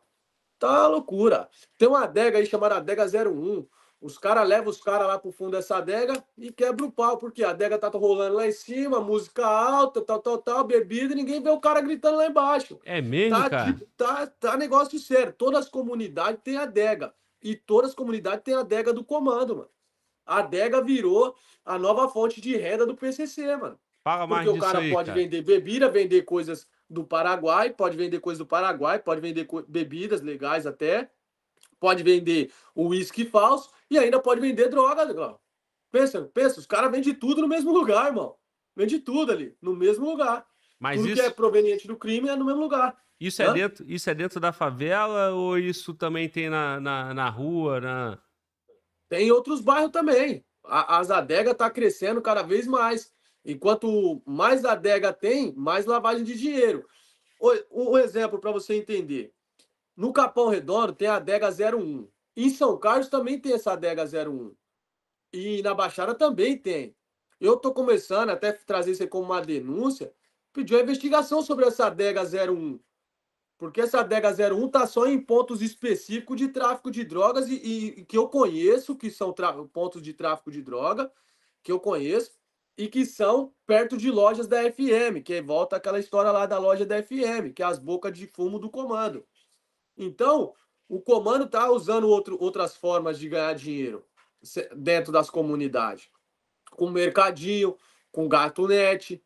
Tá loucura. Tem uma adega aí chamada Adega 01. Os caras levam os caras lá pro fundo dessa adega e quebra o pau, porque a adega tá rolando lá em cima, música alta, tal, tal, tal, bebida, e ninguém vê o cara gritando lá embaixo. É mesmo, tá, cara? Tipo, tá, tá negócio sério. Todas as comunidades têm adega. E todas as comunidades têm adega do comando, mano. A adega virou a nova fonte de renda do PCC, mano. Fala mais Porque o cara aí, pode cara. vender bebida, vender coisas do Paraguai, pode vender coisas do Paraguai, pode vender bebidas legais até, pode vender uísque falso e ainda pode vender droga, legal. Pensa, pensa, os caras vendem tudo no mesmo lugar, irmão. Vende tudo ali, no mesmo lugar. Mas tudo isso... que é proveniente do crime é no mesmo lugar. Isso é, dentro, isso é dentro da favela ou isso também tem na, na, na rua? Na... Tem outros bairros também. A, as adegas tá crescendo cada vez mais. Enquanto mais adega tem, mais lavagem de dinheiro. Um exemplo para você entender. No Capão Redondo tem a adega 01. Em São Carlos também tem essa adega 01. E na Baixada também tem. Eu estou começando, até trazer isso como uma denúncia, pedir uma investigação sobre essa adega 01. Porque essa adega 01 está só em pontos específicos de tráfico de drogas e, e que eu conheço, que são pontos de tráfico de droga, que eu conheço e que são perto de lojas da FM, que volta aquela história lá da loja da FM, que é as bocas de fumo do comando. Então, o comando está usando outro, outras formas de ganhar dinheiro dentro das comunidades, com mercadinho, com gato net,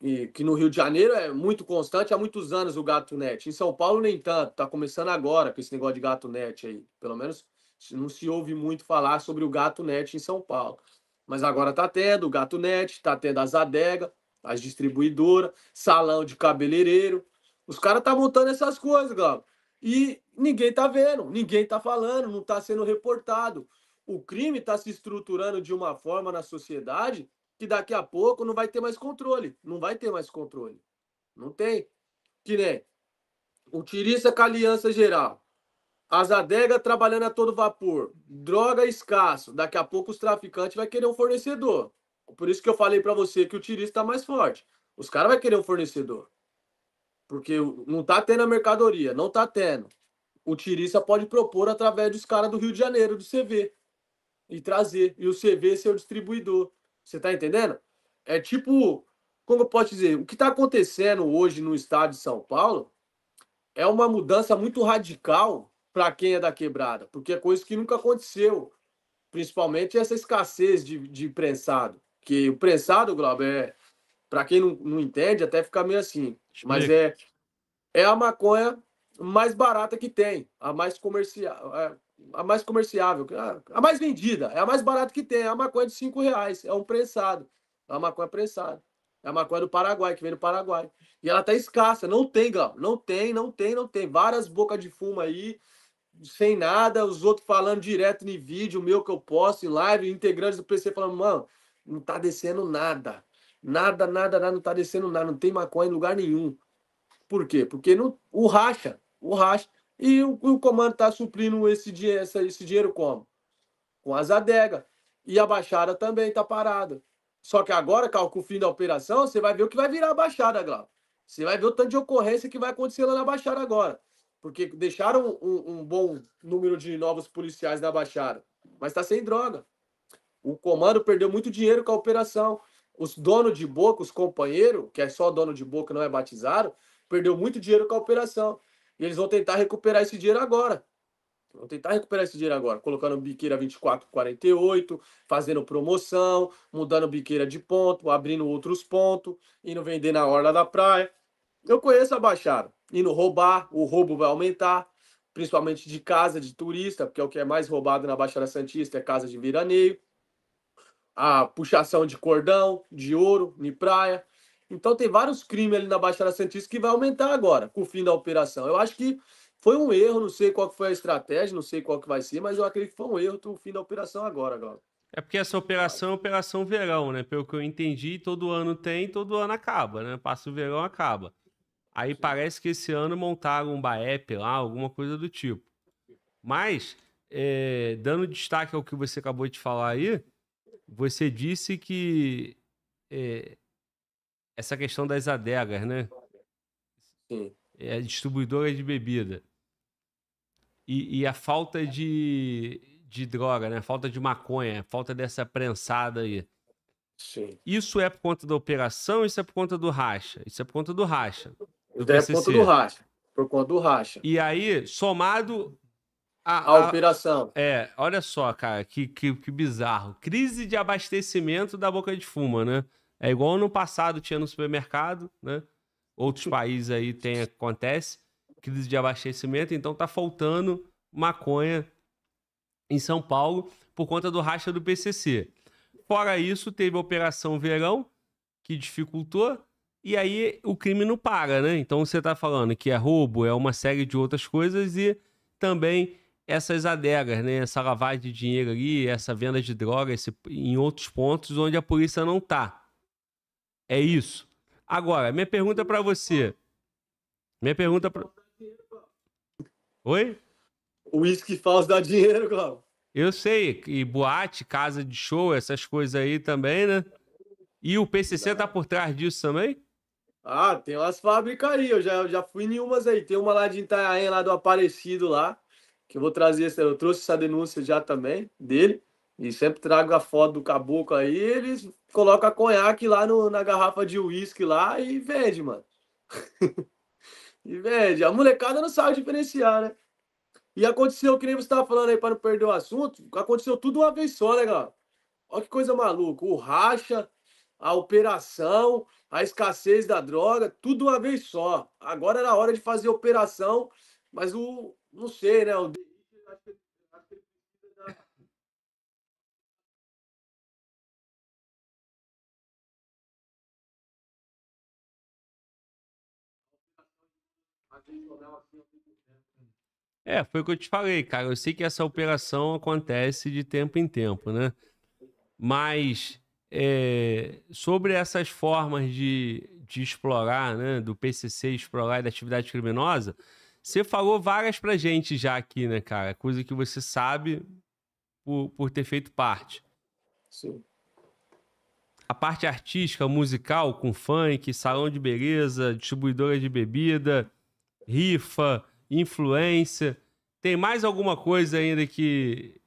e que no Rio de Janeiro é muito constante há muitos anos o gato net. Em São Paulo nem tanto, está começando agora com esse negócio de gato net aí, pelo menos não se ouve muito falar sobre o gato net em São Paulo. Mas agora tá tendo o Gato Net, tá tendo as adega, as distribuidoras, salão de cabeleireiro. Os caras tá montando essas coisas, Galo. E ninguém tá vendo, ninguém tá falando, não tá sendo reportado. O crime está se estruturando de uma forma na sociedade que daqui a pouco não vai ter mais controle. Não vai ter mais controle. Não tem. Que nem o tirista com a aliança geral. As adegas trabalhando a todo vapor, droga escasso. Daqui a pouco os traficantes vai querer um fornecedor. Por isso que eu falei para você que o tirista está mais forte. Os caras vai querer um fornecedor. Porque não tá tendo a mercadoria, não tá tendo. O tirista pode propor através dos caras do Rio de Janeiro, do CV. E trazer. E o CV é ser o distribuidor. Você tá entendendo? É tipo, como eu posso dizer, o que tá acontecendo hoje no estado de São Paulo é uma mudança muito radical para quem é da quebrada, porque é coisa que nunca aconteceu, principalmente essa escassez de, de prensado, que o prensado, Glauber, é, para quem não, não entende, até fica meio assim, mas é, é a maconha mais barata que tem, a mais comercial, a mais comerciável, a mais vendida, é a mais barata que tem, é a maconha de 5 reais, é um prensado, é maconha prensada, é a maconha do Paraguai, que vem do Paraguai, e ela tá escassa, não tem, Glau, não tem, não tem, não tem, várias bocas de fumo aí, sem nada, os outros falando direto em vídeo, o meu que eu posto em live, integrantes do PC falando, mano, não tá descendo nada. Nada, nada, nada, não tá descendo nada, não tem maconha em lugar nenhum. Por quê? Porque não, o racha, o racha. E o, o comando tá suprindo esse, essa, esse dinheiro como? Com as adegas. E a baixada também tá parada. Só que agora, Cal, com o fim da operação, você vai ver o que vai virar a baixada, Glau. Você vai ver o tanto de ocorrência que vai acontecer lá na baixada agora porque deixaram um, um bom número de novos policiais na Baixada, mas está sem droga. O comando perdeu muito dinheiro com a operação. Os donos de boca, os companheiros, que é só dono de boca, não é batizado, perdeu muito dinheiro com a operação. E eles vão tentar recuperar esse dinheiro agora. Vão tentar recuperar esse dinheiro agora, colocando biqueira 24,48, fazendo promoção, mudando biqueira de ponto, abrindo outros pontos, indo vender na orla da praia. Eu conheço a Baixada indo roubar, o roubo vai aumentar, principalmente de casa de turista, porque é o que é mais roubado na Baixada Santista é casa de veraneio, a puxação de cordão, de ouro, de praia. Então tem vários crimes ali na Baixada Santista que vai aumentar agora, com o fim da operação. Eu acho que foi um erro, não sei qual foi a estratégia, não sei qual que vai ser, mas eu acredito que foi um erro o fim da operação agora, É porque essa operação é operação verão, né? Pelo que eu entendi, todo ano tem, todo ano acaba, né? Passa o verão, acaba. Aí Sim. parece que esse ano montaram um BAEP lá, alguma coisa do tipo. Mas, é, dando destaque ao que você acabou de falar aí, você disse que é, essa questão das adegas, né? Sim. É, distribuidora de bebida. E, e, a falta de, de droga, né? A falta de maconha, a falta dessa prensada aí. Sim. Isso é por conta da operação, isso é por conta do racha. Isso é por conta do racha por conta do racha. Por conta do racha. E aí, somado a, a, a operação. É, olha só, cara, que, que, que bizarro. Crise de abastecimento da boca de fuma, né? É igual no passado tinha no supermercado, né? Outros países aí tem, acontece crise de abastecimento, então tá faltando maconha em São Paulo por conta do racha do PCC. Fora isso, teve a Operação Verão, que dificultou, e aí o crime não paga, né? Então você está falando que é roubo, é uma série de outras coisas e também essas adegas, né? Essa lavagem de dinheiro ali, essa venda de droga esse, em outros pontos onde a polícia não tá. É isso. Agora, minha pergunta para você. Minha pergunta para Oi? O uísque falso dá dinheiro, Cláudio. Eu sei, e boate, casa de show, essas coisas aí também, né? E o PCC tá por trás disso também? Ah, tem umas fábricas aí, eu já, já fui em umas aí. Tem uma lá de Itanhaém, lá do Aparecido lá, que eu vou trazer, eu trouxe essa denúncia já também dele, e sempre trago a foto do caboclo aí, eles colocam conhaque lá no, na garrafa de uísque lá e vende, mano. e vende. A molecada não sabe diferenciar, né? E aconteceu, que nem você estava falando aí, para não perder o assunto, aconteceu tudo uma vez só, né, galera? Olha que coisa maluca. O Racha, a operação, a escassez da droga, tudo uma vez só. Agora era hora de fazer operação, mas o. Não sei, né? O... É, foi o que eu te falei, cara. Eu sei que essa operação acontece de tempo em tempo, né? Mas é, sobre essas formas de, de explorar, né, do PCC explorar e da atividade criminosa, você falou várias para gente já aqui, né, cara? Coisa que você sabe por, por ter feito parte. Sim. A parte artística, musical, com funk, salão de beleza, distribuidora de bebida, rifa, influência. Tem mais alguma coisa ainda que,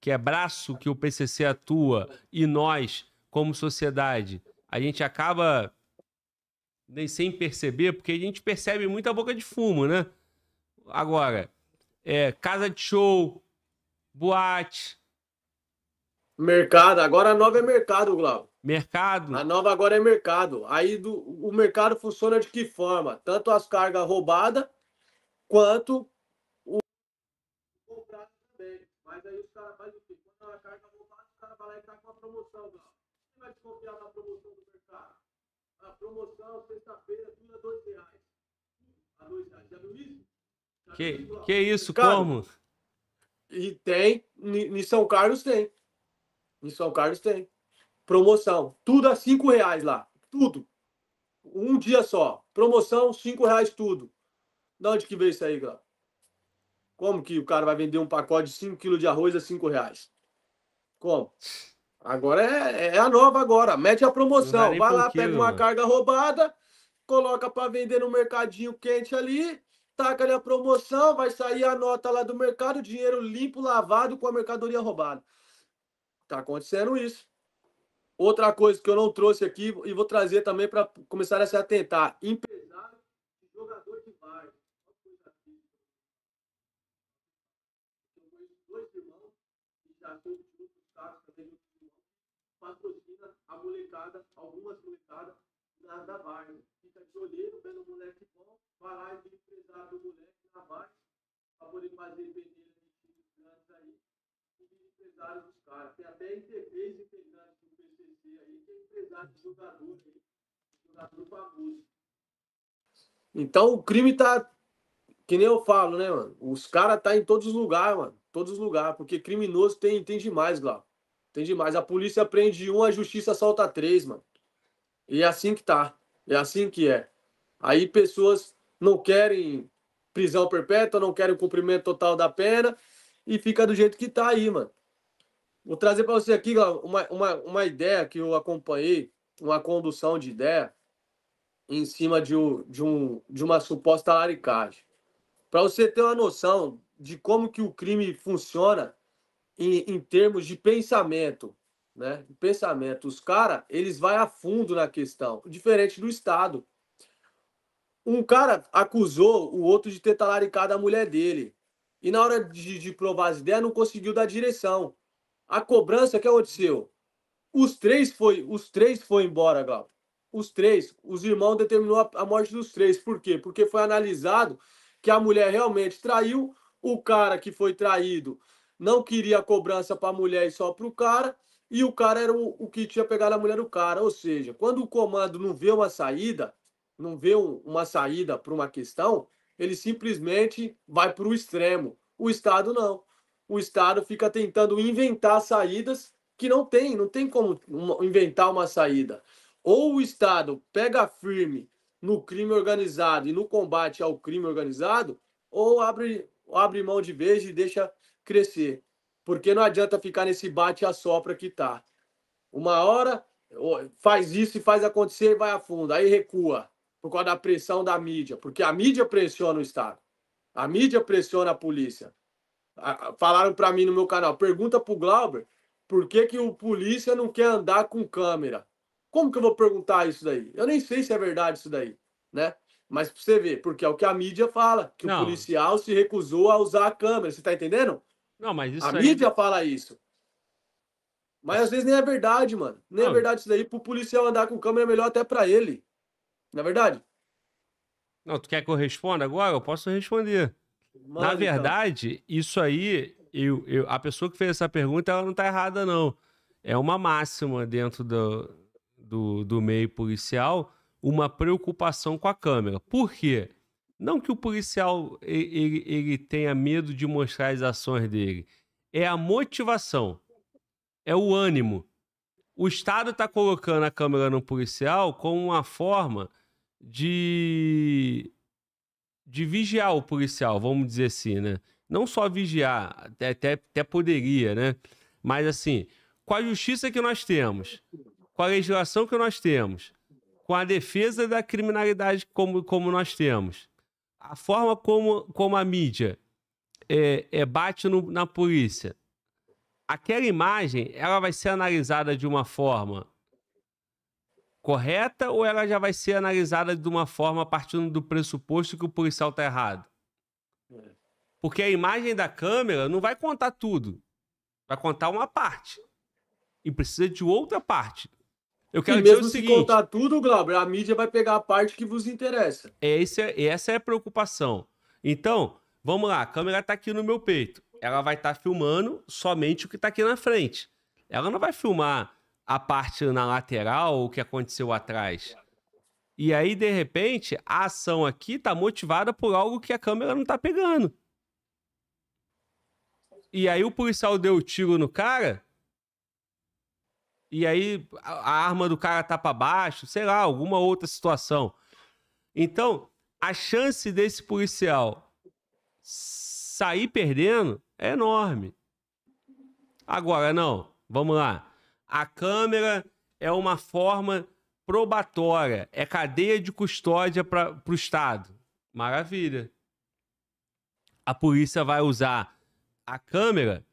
que é braço que o PCC atua e nós como sociedade, a gente acaba nem sem perceber, porque a gente percebe muita boca de fumo, né? Agora, é, casa de show, boate. Mercado, agora a nova é mercado, Glau. Mercado. A nova agora é mercado. Aí do, o mercado funciona de que forma? Tanto as cargas roubadas, quanto o Mas aí os caras fazem o quê? Quando a carga roubada, os caras vão lá e tá com a promoção, Glau vai desconfiar da promoção do mercado? A promoção, sexta-feira, reais. A reais. Já viu isso? Já que, viu que isso? Cara, como? E tem, em São Carlos tem. Em São Carlos tem. Promoção. Tudo a cinco reais lá. Tudo. Um dia só. Promoção, cinco reais tudo. De onde que veio isso aí, cara? Como que o cara vai vender um pacote de 5 kg de arroz a 5 reais? Como? Agora é, é, é a nova agora. Mete a promoção. Vai lá, pega uma carga roubada, coloca para vender no mercadinho quente ali, taca ali a promoção, vai sair a nota lá do mercado, dinheiro limpo, lavado com a mercadoria roubada. Tá acontecendo isso. Outra coisa que eu não trouxe aqui e vou trazer também para começar a se atentar. Empresário e jogador de bar. Dois irmãos já patrocina a molecada, algumas molecadas na, da Varne. Fica de olheiro pelo moleque bom, vai lá e empresário do moleque na Varne, para poder fazer peneira de times grandes aí, e de empresário dos caras. Tem até três empresários do PCC aí, que é empresário de jogador aí, jogador famoso. Então o crime tá. Que nem eu falo, né, mano? Os caras tá em todos os lugares, mano. Todos os lugares. Porque criminoso tem, tem demais, Glauco. Tem demais. A polícia prende um, a justiça solta três, mano. E é assim que tá. É assim que é. Aí pessoas não querem prisão perpétua, não querem o cumprimento total da pena e fica do jeito que tá aí, mano. Vou trazer para você aqui uma, uma, uma ideia que eu acompanhei, uma condução de ideia em cima de, um, de, um, de uma suposta laricagem. Para você ter uma noção de como que o crime funciona em, em termos de pensamento, né? Pensamento. Os caras, eles vai a fundo na questão, diferente do Estado. Um cara acusou o outro de ter talaricado a mulher dele. E na hora de, de provar as ideias, não conseguiu dar direção. A cobrança que aconteceu? Os três foi, os três foi embora, gal. Os três, os irmãos determinou a, a morte dos três. Por quê? Porque foi analisado que a mulher realmente traiu, o cara que foi traído não queria a cobrança para a mulher e só para o cara, e o cara era o, o que tinha pegado a mulher do cara. Ou seja, quando o comando não vê uma saída, não vê um, uma saída para uma questão, ele simplesmente vai para o extremo. O Estado não. O Estado fica tentando inventar saídas que não tem, não tem como inventar uma saída. Ou o Estado pega firme no crime organizado e no combate ao crime organizado, ou abre, abre mão de vez e deixa crescer. Porque não adianta ficar nesse bate a sopra que tá. Uma hora faz isso e faz acontecer e vai a fundo, aí recua por causa da pressão da mídia, porque a mídia pressiona o Estado. A mídia pressiona a polícia. Falaram para mim no meu canal, pergunta pro Glauber, por que que o polícia não quer andar com câmera? Como que eu vou perguntar isso daí? Eu nem sei se é verdade isso daí, né? Mas pra você ver, porque é o que a mídia fala, que não. o policial se recusou a usar a câmera, você tá entendendo? Não, mas isso A aí... mídia fala isso. Mas às vezes nem é verdade, mano. Nem é não. é verdade isso daí. Pro policial andar com câmera é melhor até para ele. Na é verdade? Não, tu quer que eu responda agora? Eu posso responder. Mano, Na então. verdade, então. isso aí, eu, eu, a pessoa que fez essa pergunta, ela não tá errada, não. É uma máxima dentro do, do, do meio policial, uma preocupação com a câmera. Por quê? Não que o policial ele, ele tenha medo de mostrar as ações dele. É a motivação. É o ânimo. O Estado está colocando a câmera no policial como uma forma de, de vigiar o policial, vamos dizer assim, né? Não só vigiar, até, até, até poderia, né? Mas assim, com a justiça que nós temos, com a legislação que nós temos, com a defesa da criminalidade como, como nós temos, a forma como, como a mídia é, é bate no, na polícia, aquela imagem ela vai ser analisada de uma forma correta ou ela já vai ser analisada de uma forma partindo do pressuposto que o policial está errado? Porque a imagem da câmera não vai contar tudo, vai contar uma parte e precisa de outra parte. Eu quero e dizer o seguinte, contar tudo, Glauber, a mídia vai pegar a parte que vos interessa. É esse é, essa é a preocupação. Então, vamos lá, a câmera está aqui no meu peito. Ela vai estar tá filmando somente o que está aqui na frente. Ela não vai filmar a parte na lateral, o que aconteceu atrás. E aí, de repente, a ação aqui está motivada por algo que a câmera não está pegando. E aí o policial deu o tiro no cara e aí a arma do cara tá para baixo, sei lá, alguma outra situação. Então, a chance desse policial sair perdendo é enorme. Agora, não, vamos lá. A câmera é uma forma probatória, é cadeia de custódia para o Estado. Maravilha. A polícia vai usar a câmera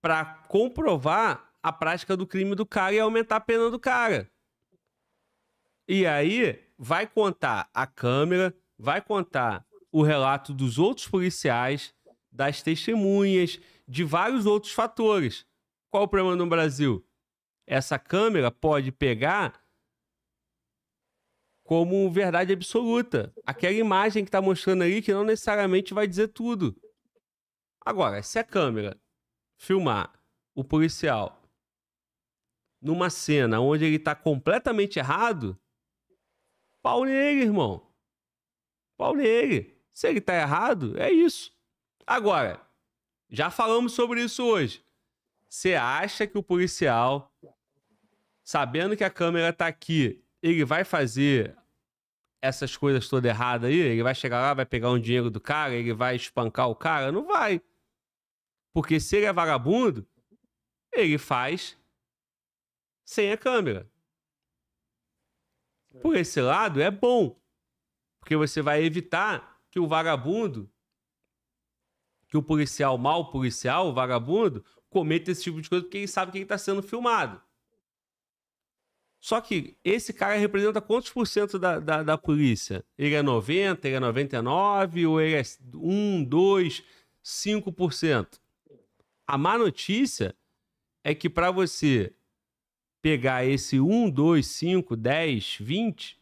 para comprovar a prática do crime do cara e aumentar a pena do cara. E aí vai contar a câmera, vai contar o relato dos outros policiais, das testemunhas, de vários outros fatores. Qual o problema no Brasil? Essa câmera pode pegar como verdade absoluta. Aquela imagem que está mostrando aí, que não necessariamente vai dizer tudo. Agora, se a câmera filmar o policial numa cena onde ele tá completamente errado, pau nele, irmão. Pau nele. Se ele tá errado, é isso. Agora, já falamos sobre isso hoje. Você acha que o policial, sabendo que a câmera tá aqui, ele vai fazer essas coisas todas erradas aí? Ele vai chegar lá, vai pegar um dinheiro do cara, ele vai espancar o cara? Não vai. Porque se ele é vagabundo, ele faz sem a câmera. Por esse lado é bom, porque você vai evitar que o vagabundo, que o policial mal policial, o vagabundo, cometa esse tipo de coisa porque ele sabe que ele está sendo filmado. Só que esse cara representa quantos por cento da, da, da, polícia? Ele é 90, ele é 99 ou ele é 1, 2, 5%? A má notícia é que para você pegar esse 1, 2, 5, 10, 20,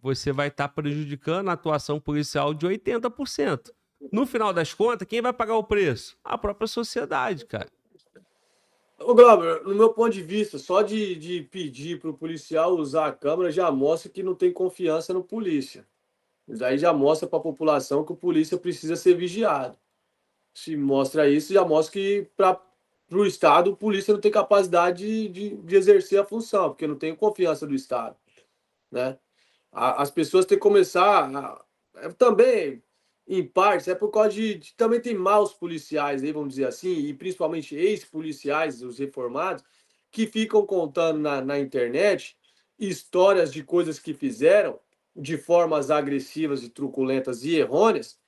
você vai estar tá prejudicando a atuação policial de 80%. No final das contas, quem vai pagar o preço? A própria sociedade, cara. Ô, Glauber, no meu ponto de vista, só de, de pedir para o policial usar a câmera já mostra que não tem confiança no polícia. Daí já mostra para a população que o polícia precisa ser vigiado. Se mostra isso, já mostra que para para o Estado, a polícia não tem capacidade de, de, de, exercer a função, porque não tem confiança do Estado. Né? A, as pessoas têm que começar. A, é, também, em parte, é por causa de, de, Também tem maus policiais, aí, vamos dizer assim, e principalmente ex-policiais, os reformados, que ficam contando na, na internet histórias de coisas que fizeram de formas agressivas e truculentas e errôneas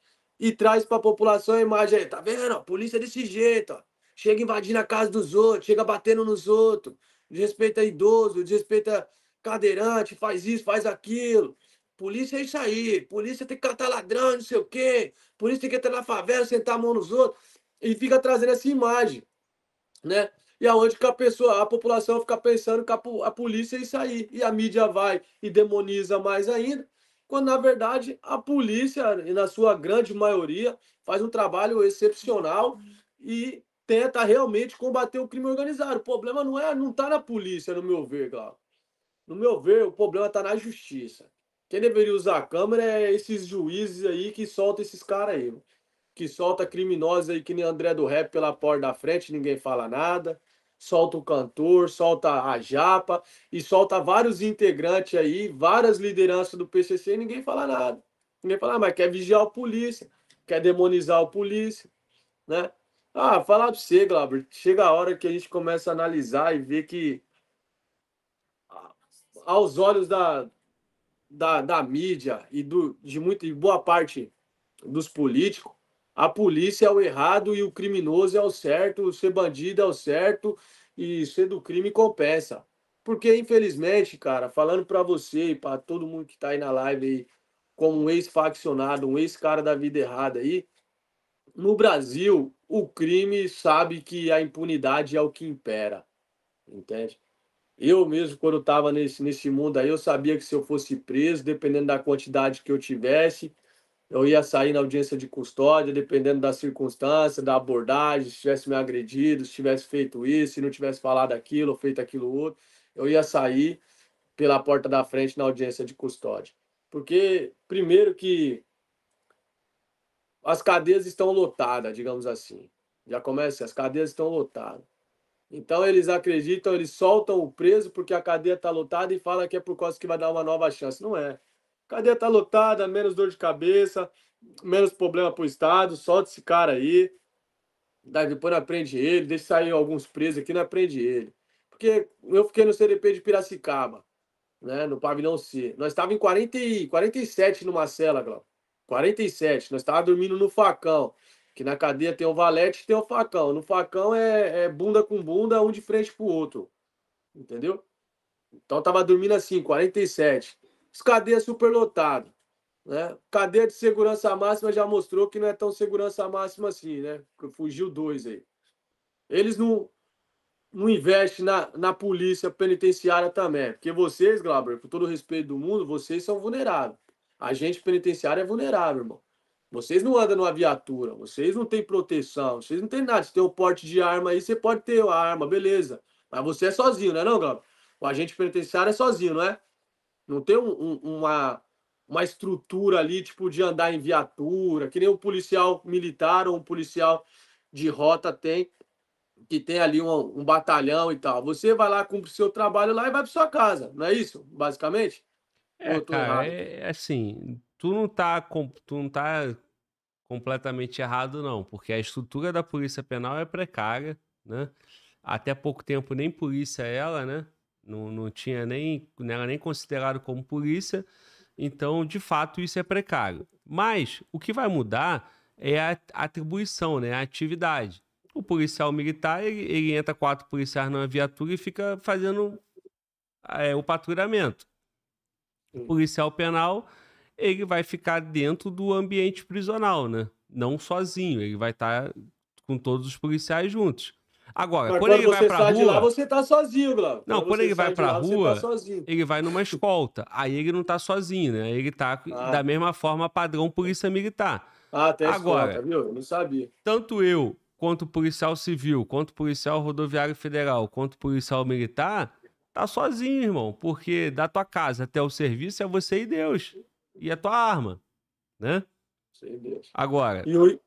e traz para a população a imagem, tá vendo? A polícia é desse jeito, ó chega invadindo a casa dos outros, chega batendo nos outros, desrespeita idoso, desrespeita cadeirante, faz isso, faz aquilo. Polícia é isso aí, polícia tem que catar ladrão, não sei o quê, polícia tem que entrar na favela, sentar a mão nos outros, e fica trazendo essa imagem, né? E aonde que a pessoa, a população fica pensando que a, polícia é isso aí, e a mídia vai e demoniza mais ainda, quando na verdade a polícia, na sua grande maioria, faz um trabalho excepcional e tenta realmente combater o crime organizado. O problema não é, não está na polícia, no meu ver, Glauco. No meu ver, o problema está na justiça. Quem deveria usar a câmera é esses juízes aí que soltam esses caras aí, que solta criminosos aí que nem André do Rap pela porta da frente, ninguém fala nada. Solta o cantor, solta a japa e solta vários integrantes aí, várias lideranças do PCC e ninguém fala nada. Ninguém fala, ah, mas quer vigiar o polícia, quer demonizar o polícia, né? Ah, falar para você, Glauber, chega a hora que a gente começa a analisar e ver que, ah, aos olhos da, da, da mídia e do, de, muito, boa parte dos políticos, a polícia é o errado e o criminoso é o certo, ser bandido é o certo e ser do crime compensa. Porque, infelizmente, cara, falando para você e para todo mundo que tá aí na live aí, como um ex-faccionado, um ex-cara da vida errada aí, no Brasil, o crime sabe que a impunidade é o que impera, entende? Eu mesmo, quando estava nesse, nesse mundo aí, eu sabia que se eu fosse preso, dependendo da quantidade que eu tivesse, eu ia sair na audiência de custódia, dependendo da circunstância, da abordagem, se tivesse me agredido, se tivesse feito isso, se não tivesse falado aquilo, ou feito aquilo outro, eu ia sair pela porta da frente na audiência de custódia. Porque, primeiro que as cadeias estão lotadas, digamos assim. Já começa, as cadeias estão lotadas. Então eles acreditam, eles soltam o preso porque a cadeia está lotada e fala que é por causa que vai dar uma nova chance. Não é. A cadeia está lotada, menos dor de cabeça, menos problema para o Estado, solta esse cara aí. Daí depois não aprende ele, deixa sair alguns presos aqui, não aprende ele. Porque eu fiquei no CDP de Piracicaba, né, no pavilhão C. Nós estávamos em 40 e, 47 numa cela, Glauco. 47. Nós estávamos dormindo no facão. Que na cadeia tem o valete e tem o facão. No facão é, é bunda com bunda, um de frente pro outro. Entendeu? Então tava dormindo assim, 47. Os cadeias superlotados. Né? Cadeia de segurança máxima já mostrou que não é tão segurança máxima assim, né? Fugiu dois aí. Eles não, não investem na, na polícia penitenciária também. Porque vocês, Glauber, com todo o respeito do mundo, vocês são vulneráveis. Agente penitenciário é vulnerável, irmão. Vocês não andam numa viatura, vocês não têm proteção, vocês não têm nada. Se tem um porte de arma aí, você pode ter a arma, beleza. Mas você é sozinho, não é não, Glauber? O agente penitenciário é sozinho, não é? Não tem um, um, uma, uma estrutura ali, tipo, de andar em viatura, que nem um policial militar ou um policial de rota tem, que tem ali um, um batalhão e tal. Você vai lá, cumpre o seu trabalho lá e vai para sua casa, não é isso, basicamente? É, cara, é, é, assim, tu não tá, tu não tá completamente errado não, porque a estrutura da polícia penal é precária, né? Até pouco tempo nem polícia ela, né? Não, não tinha nem, não era nem considerado como polícia. Então, de fato, isso é precário. Mas o que vai mudar é a atribuição, né? A atividade. O policial militar, ele, ele entra quatro policiais numa viatura e fica fazendo é, o patrulhamento. Sim. policial penal, ele vai ficar dentro do ambiente prisional, né? Não sozinho, ele vai estar tá com todos os policiais juntos. Agora, quando, quando, ele vai a rua. Lá, você tá sozinho, Glauco. Não, quando, quando ele vai para a tá rua, tá ele vai numa escolta. Aí ele não tá sozinho, né? Ele tá ah. da mesma forma padrão polícia militar. Ah, até Agora, escolta, viu? Eu não sabia. Tanto eu, quanto policial civil, quanto policial rodoviário federal, quanto policial militar, tá sozinho, irmão, porque da tua casa até o serviço é você e Deus. E a é tua arma, né? Sem Deus. Agora. E, o...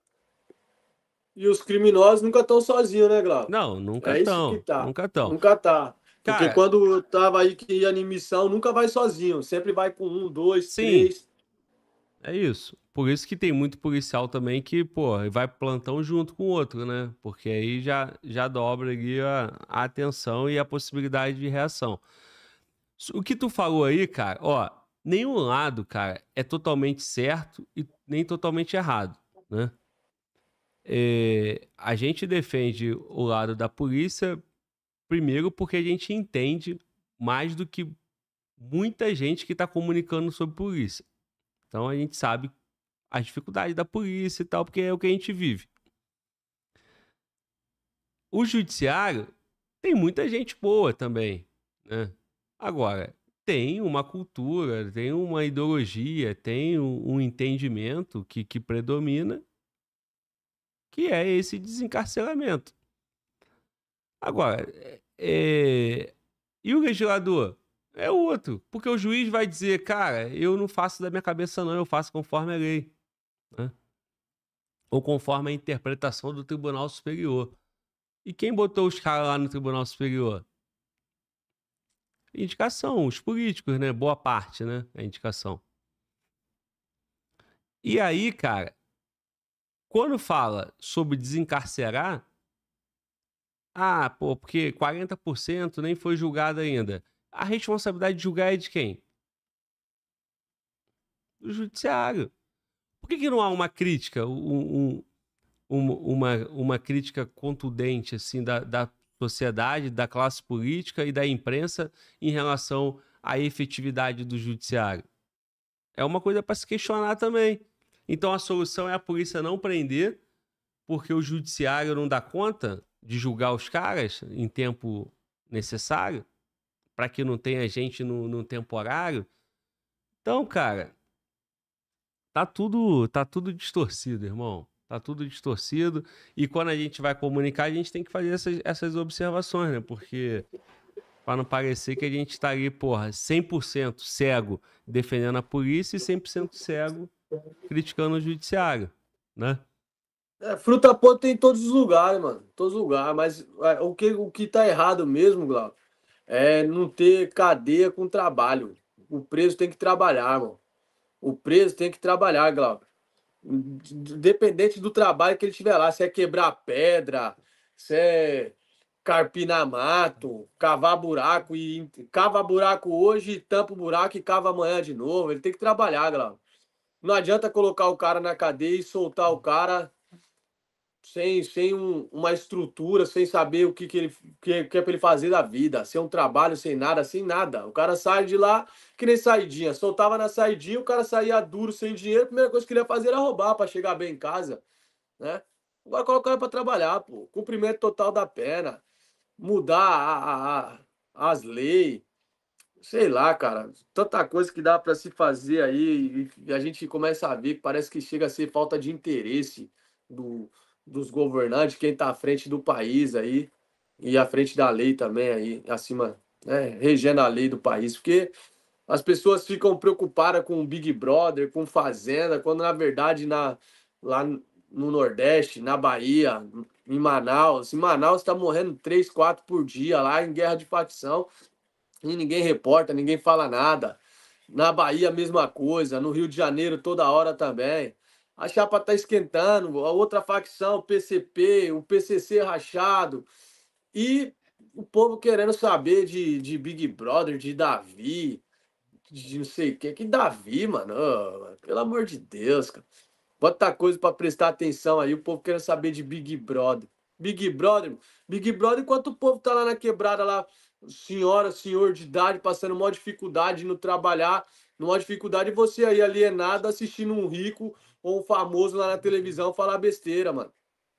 e os criminosos nunca estão sozinhos, né, Glauco? Não, nunca estão. É tá. Nunca estão. Nunca tá. Cara... Porque quando eu tava aí que ia em missão, nunca vai sozinho. Sempre vai com um, dois, Sim. três. É isso. Por isso que tem muito policial também que, pô, vai plantão junto com o outro, né? Porque aí já, já dobra ali a, a atenção e a possibilidade de reação. O que tu falou aí, cara, ó, nenhum lado, cara, é totalmente certo e nem totalmente errado, né? É, a gente defende o lado da polícia, primeiro, porque a gente entende mais do que muita gente que está comunicando sobre polícia. Então a gente sabe as dificuldades da polícia e tal, porque é o que a gente vive. O judiciário tem muita gente boa também, né? Agora, tem uma cultura, tem uma ideologia, tem um, entendimento que, que predomina, que é esse desencarceramento. Agora, é, é... e o legislador? É outro, porque o juiz vai dizer, cara, eu não faço da minha cabeça não, eu faço conforme a lei né? ou conforme a interpretação do Tribunal Superior. E quem botou os caras lá no Tribunal Superior? Indicação, os políticos, né? Boa parte, né? A é indicação. E aí, cara, quando fala sobre desencarcerar, ah, pô, porque 40% nem foi julgado ainda. A responsabilidade de julgar é de quem? Do judiciário que, que não há uma crítica, um, um, uma, uma crítica contundente assim da, da sociedade, da classe política e da imprensa em relação à efetividade do judiciário? É uma coisa para se questionar também. Então a solução é a polícia não prender, porque o judiciário não dá conta de julgar os caras em tempo necessário, para que não tenha gente no, no temporário. Então, cara, tá tudo, tá tudo distorcido, irmão. Tá tudo distorcido. E quando a gente vai comunicar, a gente tem que fazer essas, essas observações, né? Porque para não parecer que a gente está ali, porra, 100% cego defendendo a polícia e 100% cego criticando o judiciário, né? É, fruta podre tem em todos os lugares, mano. Todos os lugares. Mas é, o, que, o que tá errado mesmo, Glauco, é não ter cadeia com trabalho. O preso tem que trabalhar, mano. O preso tem que trabalhar, Glauber. Independente do trabalho que ele tiver lá, se é quebrar pedra, se é carpinar mato, cavar buraco e cava buraco hoje, tampa o buraco e cava amanhã de novo. Ele tem que trabalhar, Glauber. Não adianta colocar o cara na cadeia e soltar o cara sem, sem um, uma estrutura, sem saber o que, que, ele, que, que é para ele fazer da vida, sem um trabalho, sem nada, sem nada. O cara sai de lá que nem saidinha. Soltava na saidinha, o cara saía duro, sem dinheiro. A primeira coisa que ele ia fazer era roubar para chegar bem em casa, né? Agora colocar para trabalhar, pô. Cumprimento total da pena. Mudar a, a, a, as leis. Sei lá, cara. Tanta coisa que dá para se fazer aí. E a gente começa a ver que parece que chega a ser falta de interesse do dos governantes, quem está à frente do país aí e à frente da lei também aí, acima, né, regendo a lei do país, porque as pessoas ficam preocupadas com o Big Brother, com fazenda, quando na verdade na lá no Nordeste, na Bahia, em Manaus, em Manaus está morrendo três, quatro por dia lá em guerra de facção e ninguém reporta, ninguém fala nada. Na Bahia, mesma coisa. No Rio de Janeiro, toda hora também a chapa está esquentando, a outra facção, o PCP, o PCC rachado, e o povo querendo saber de, de Big Brother, de Davi, de não sei o que. Que Davi, mano? Oh, pelo amor de Deus, cara. Bota coisa para prestar atenção aí, o povo querendo saber de Big Brother. Big Brother, Big Brother, enquanto o povo tá lá na quebrada lá, senhora, senhor de idade, passando maior dificuldade no trabalhar, numa dificuldade, você aí alienado assistindo um rico ou um famoso lá na televisão falar besteira, mano.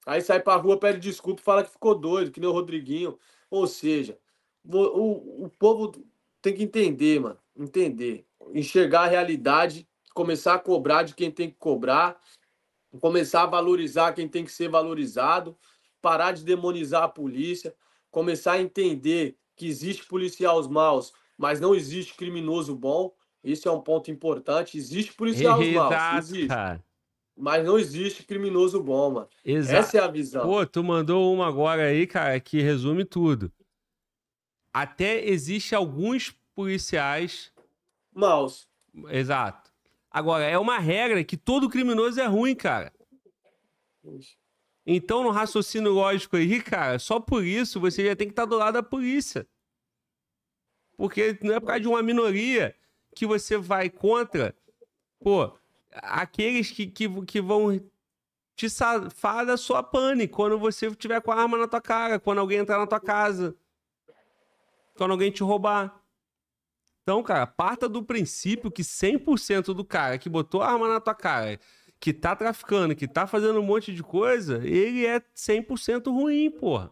Aí sai pra rua, pede desculpa, fala que ficou doido, que nem o Rodriguinho. Ou seja, o, o, o povo tem que entender, mano. Entender. Enxergar a realidade, começar a cobrar de quem tem que cobrar, começar a valorizar quem tem que ser valorizado, parar de demonizar a polícia, começar a entender que existe policiais maus, mas não existe criminoso bom. Isso é um ponto importante. Existe policiais maus. Existe mas não existe criminoso bom, mano. Essa é a visão. Pô, tu mandou uma agora aí, cara, que resume tudo. Até existe alguns policiais maus. Exato. Agora, é uma regra que todo criminoso é ruim, cara. Então, no raciocínio lógico aí, cara, só por isso você já tem que estar tá do lado da polícia. Porque não é por causa de uma minoria que você vai contra. Pô, aqueles que, que, que vão te safar da sua pane quando você tiver com a arma na tua cara, quando alguém entrar na tua casa, quando alguém te roubar. Então, cara, parta do princípio que 100% do cara que botou a arma na tua cara, que tá traficando, que tá fazendo um monte de coisa, ele é 100% ruim, porra.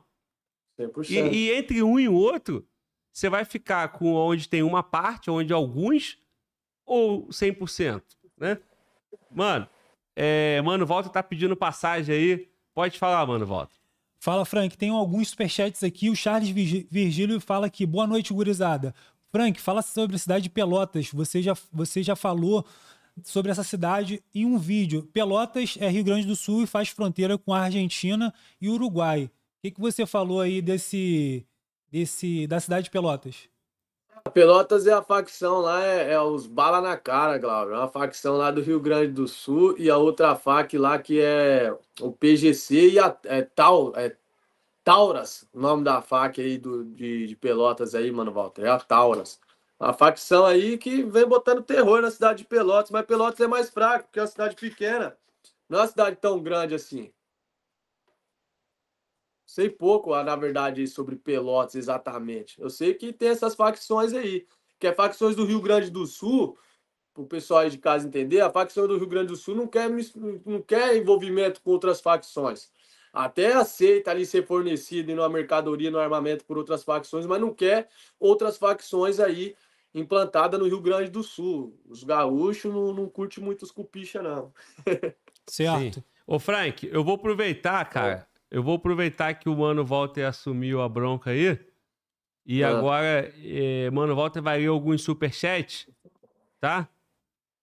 100%. E, e entre um e outro, você vai ficar com onde tem uma parte, onde alguns, ou 100%, né? Mano, é, Mano Walter tá pedindo passagem aí. Pode falar, Mano Walter. Fala, Frank. Tem alguns superchats aqui. O Charles Virgílio fala que boa noite, gurizada. Frank, fala sobre a cidade de Pelotas. Você já, você já falou sobre essa cidade em um vídeo. Pelotas é Rio Grande do Sul e faz fronteira com a Argentina e Uruguai. O que, que você falou aí desse, desse da cidade de Pelotas? A Pelotas é a facção lá, é, é os bala na cara, Glauber. É uma facção lá do Rio Grande do Sul e a outra fac lá que é o PGC e a é, Tal, é, Tauras, o nome da fac aí do, de, de Pelotas aí, mano, Walter. É a Tauras. Uma facção aí que vem botando terror na cidade de Pelotas, mas Pelotas é mais fraco, porque é uma cidade pequena. Não é uma cidade tão grande assim sei pouco, ah, na verdade, sobre Pelotas exatamente. Eu sei que tem essas facções aí, que é facções do Rio Grande do Sul, para o pessoal aí de casa entender, a facção do Rio Grande do Sul não quer, não quer envolvimento com outras facções. Até aceita ali ser fornecido em uma mercadoria, no armamento por outras facções, mas não quer outras facções aí implantada no Rio Grande do Sul. Os gaúchos não, não curtem muito os cupichas não. Certo. Sim. Ô, Frank, eu vou aproveitar, cara, eu vou aproveitar que o Mano Walter assumiu a bronca aí. E ah. agora, eh, Mano Walter, vai algum alguns superchats, tá?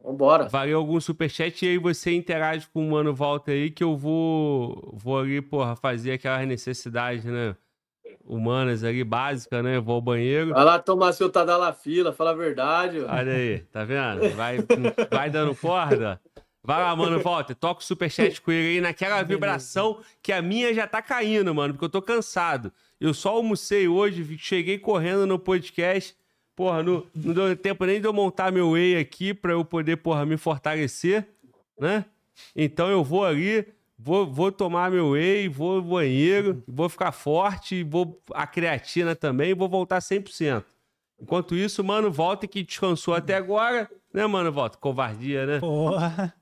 Vambora. Vai algum superchat e aí você interage com o Mano Walter aí que eu vou, vou ali, porra, fazer aquelas necessidades, né? Humanas ali, básica, né? Vou ao banheiro. Vai lá tomar seu tadalafila, fala a verdade. Olha aí, tá vendo? Vai, vai dando corda. Vai lá, mano, volta. Toca o superchat com ele aí naquela vibração que a minha já tá caindo, mano, porque eu tô cansado. Eu só almocei hoje, cheguei correndo no podcast. Porra, não, não deu tempo nem de eu montar meu whey aqui pra eu poder, porra, me fortalecer, né? Então eu vou ali, vou, vou tomar meu whey, vou ao banheiro, vou ficar forte, vou a creatina também, vou voltar 100%. Enquanto isso, mano, volta que descansou até agora, né, mano, volta? Covardia, né? Porra.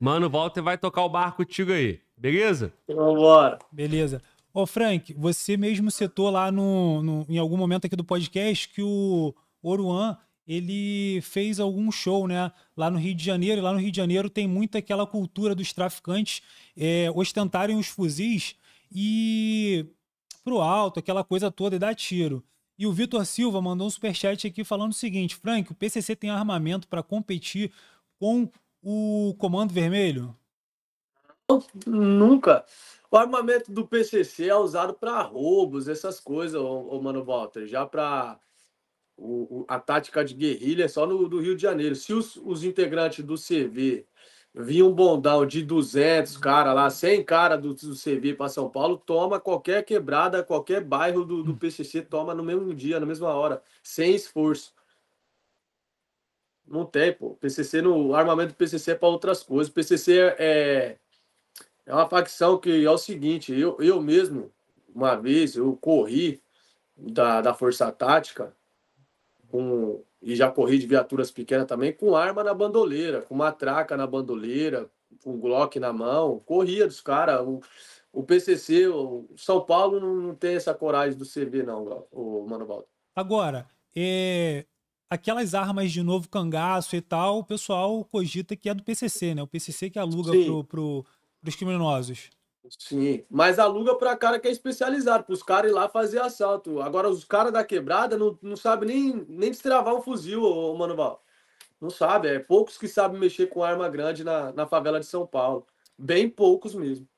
Mano, volta e vai tocar o barco contigo aí. Beleza? Vambora. Beleza. Ô, Frank, você mesmo citou lá no, no, em algum momento aqui do podcast que o Oruan ele fez algum show, né? Lá no Rio de Janeiro. E lá no Rio de Janeiro tem muito aquela cultura dos traficantes é, ostentarem os fuzis e pro alto, aquela coisa toda e dar tiro. E o Vitor Silva mandou um superchat aqui falando o seguinte: Frank, o PCC tem armamento para competir com o Comando Vermelho? Nunca. O armamento do PCC é usado para roubos, essas coisas, ô, ô mano Walter. Já para a tática de guerrilha é só no do Rio de Janeiro. Se os, os integrantes do CV vinha um bondão de 200 cara lá, 100 cara do, do CV para São Paulo, toma qualquer quebrada, qualquer bairro do, do PCC, toma no mesmo dia, na mesma hora, sem esforço. Não tem, pô. PCC no o armamento do PCC é para outras coisas. O PCC é, é, é uma facção que é o seguinte, eu, eu mesmo uma vez eu corri da, da força tática com e já corri de viaturas pequenas também com arma na bandoleira, com matraca na bandoleira, com Glock na mão, corria dos caras. O, o PCC, o São Paulo não, não tem essa coragem do CV não, o Mano Baldo. Agora, é, aquelas armas de novo cangaço e tal, o pessoal cogita que é do PCC, né? O PCC que aluga pro, pro, pros criminosos. Sim, mas aluga para cara que é especializado, para os caras ir lá fazer assalto. Agora, os caras da quebrada não, não sabem nem, nem destravar um fuzil, ô, Manoval. Não sabe, é poucos que sabem mexer com arma grande na, na favela de São Paulo. Bem poucos mesmo.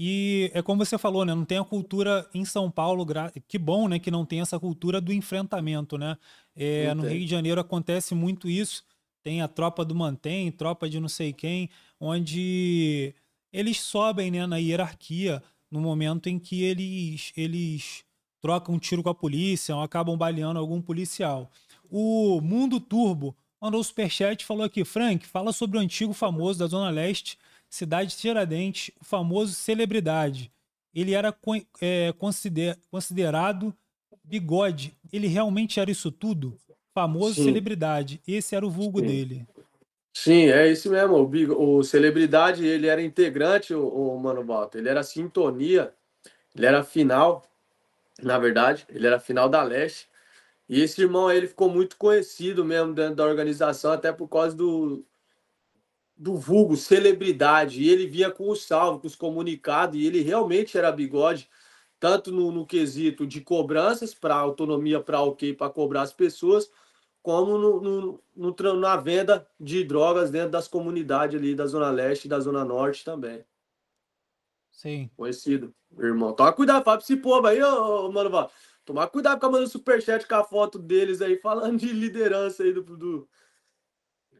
E é como você falou, né? Não tem a cultura em São Paulo, gra... que bom, né? Que não tem essa cultura do enfrentamento, né? É, no Rio de Janeiro acontece muito isso. Tem a tropa do mantém, tropa de não sei quem, onde eles sobem né, na hierarquia no momento em que eles, eles trocam um tiro com a polícia ou acabam baleando algum policial. O Mundo Turbo mandou o superchat e falou aqui: Frank, fala sobre o antigo famoso da Zona Leste, cidade de Tiradentes, o famoso celebridade. Ele era é, consider, considerado Bigode, ele realmente era isso tudo? Famoso Sim. celebridade. Esse era o vulgo Sim. dele. Sim, é isso mesmo. O, Big, o celebridade, ele era integrante, o, o Mano Balta. Ele era sintonia, ele era final, na verdade, ele era final da Leste. E esse irmão aí, ele ficou muito conhecido mesmo dentro da organização, até por causa do, do vulgo, celebridade. E ele vinha com o salvo, com os comunicados, e ele realmente era bigode tanto no, no quesito de cobranças para autonomia para o OK, para cobrar as pessoas, como no, no, no, na venda de drogas dentro das comunidades ali da Zona Leste e da Zona Norte também. Sim. Conhecido, irmão. Toma cuidado, fala pra esse povo aí, ô, mano. Vá. Tomar cuidado com a mandando superchat com a foto deles aí, falando de liderança aí do. do...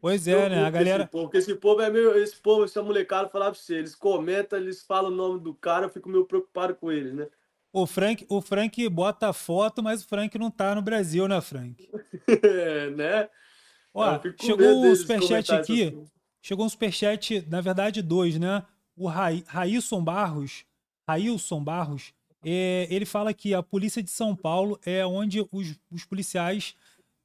Pois é, né? A galera. Esse povo, porque esse povo é meio. Esse povo, essa molecada, falar pra você. Eles comentam, eles falam o nome do cara, eu fico meio preocupado com eles, né? O Frank, o Frank bota foto, mas o Frank não tá no Brasil, né, Frank? é, né? Ó, chegou um superchat aqui. Assim. Chegou um superchat, na verdade, dois, né? O Ra Raílson Barros. Raílson Barros. É, ele fala que a polícia de São Paulo é onde os, os policiais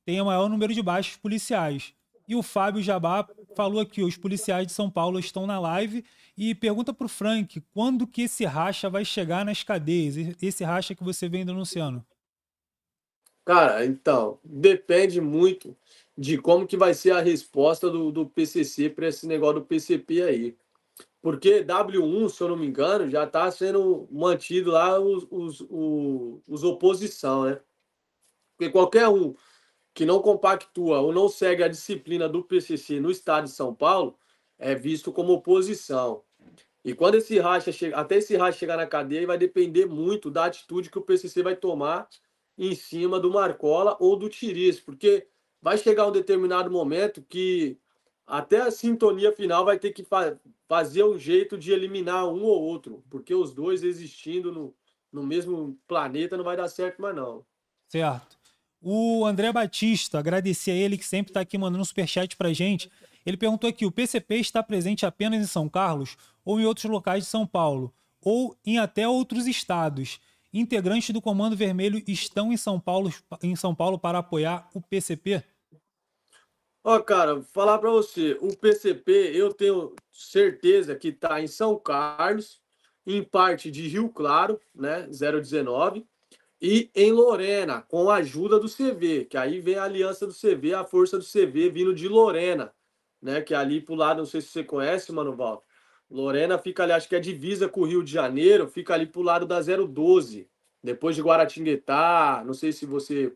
têm o maior número de baixos policiais. E o Fábio Jabá falou aqui: os policiais de São Paulo estão na live e pergunta para o Frank quando que esse racha vai chegar nas cadeias, esse racha que você vem denunciando. Cara, então, depende muito de como que vai ser a resposta do, do PCC para esse negócio do PCP aí. Porque W1, se eu não me engano, já está sendo mantido lá os, os, os, os oposição, né? Porque qualquer um que não compactua ou não segue a disciplina do PCC no estado de São Paulo é visto como oposição. E quando esse racha chega, até esse racha chegar na cadeia, vai depender muito da atitude que o PCC vai tomar em cima do Marcola ou do Tiris, porque vai chegar um determinado momento que até a sintonia final vai ter que fa fazer um jeito de eliminar um ou outro, porque os dois existindo no, no mesmo planeta não vai dar certo mais não. Certo. O André Batista, agradecer a ele que sempre está aqui mandando um superchat para gente. Ele perguntou aqui: o PCP está presente apenas em São Carlos ou em outros locais de São Paulo? Ou em até outros estados? Integrantes do Comando Vermelho estão em São Paulo, em São Paulo para apoiar o PCP? Ó, oh, cara, falar para você, o PCP eu tenho certeza que está em São Carlos, em parte de Rio Claro, né, 019, e em Lorena, com a ajuda do CV, que aí vem a aliança do CV, a força do CV vindo de Lorena, né? Que é ali pro lado, não sei se você conhece, mano, Walter. Lorena fica ali, acho que é divisa com o Rio de Janeiro, fica ali pro lado da 012, depois de Guaratinguetá, não sei se você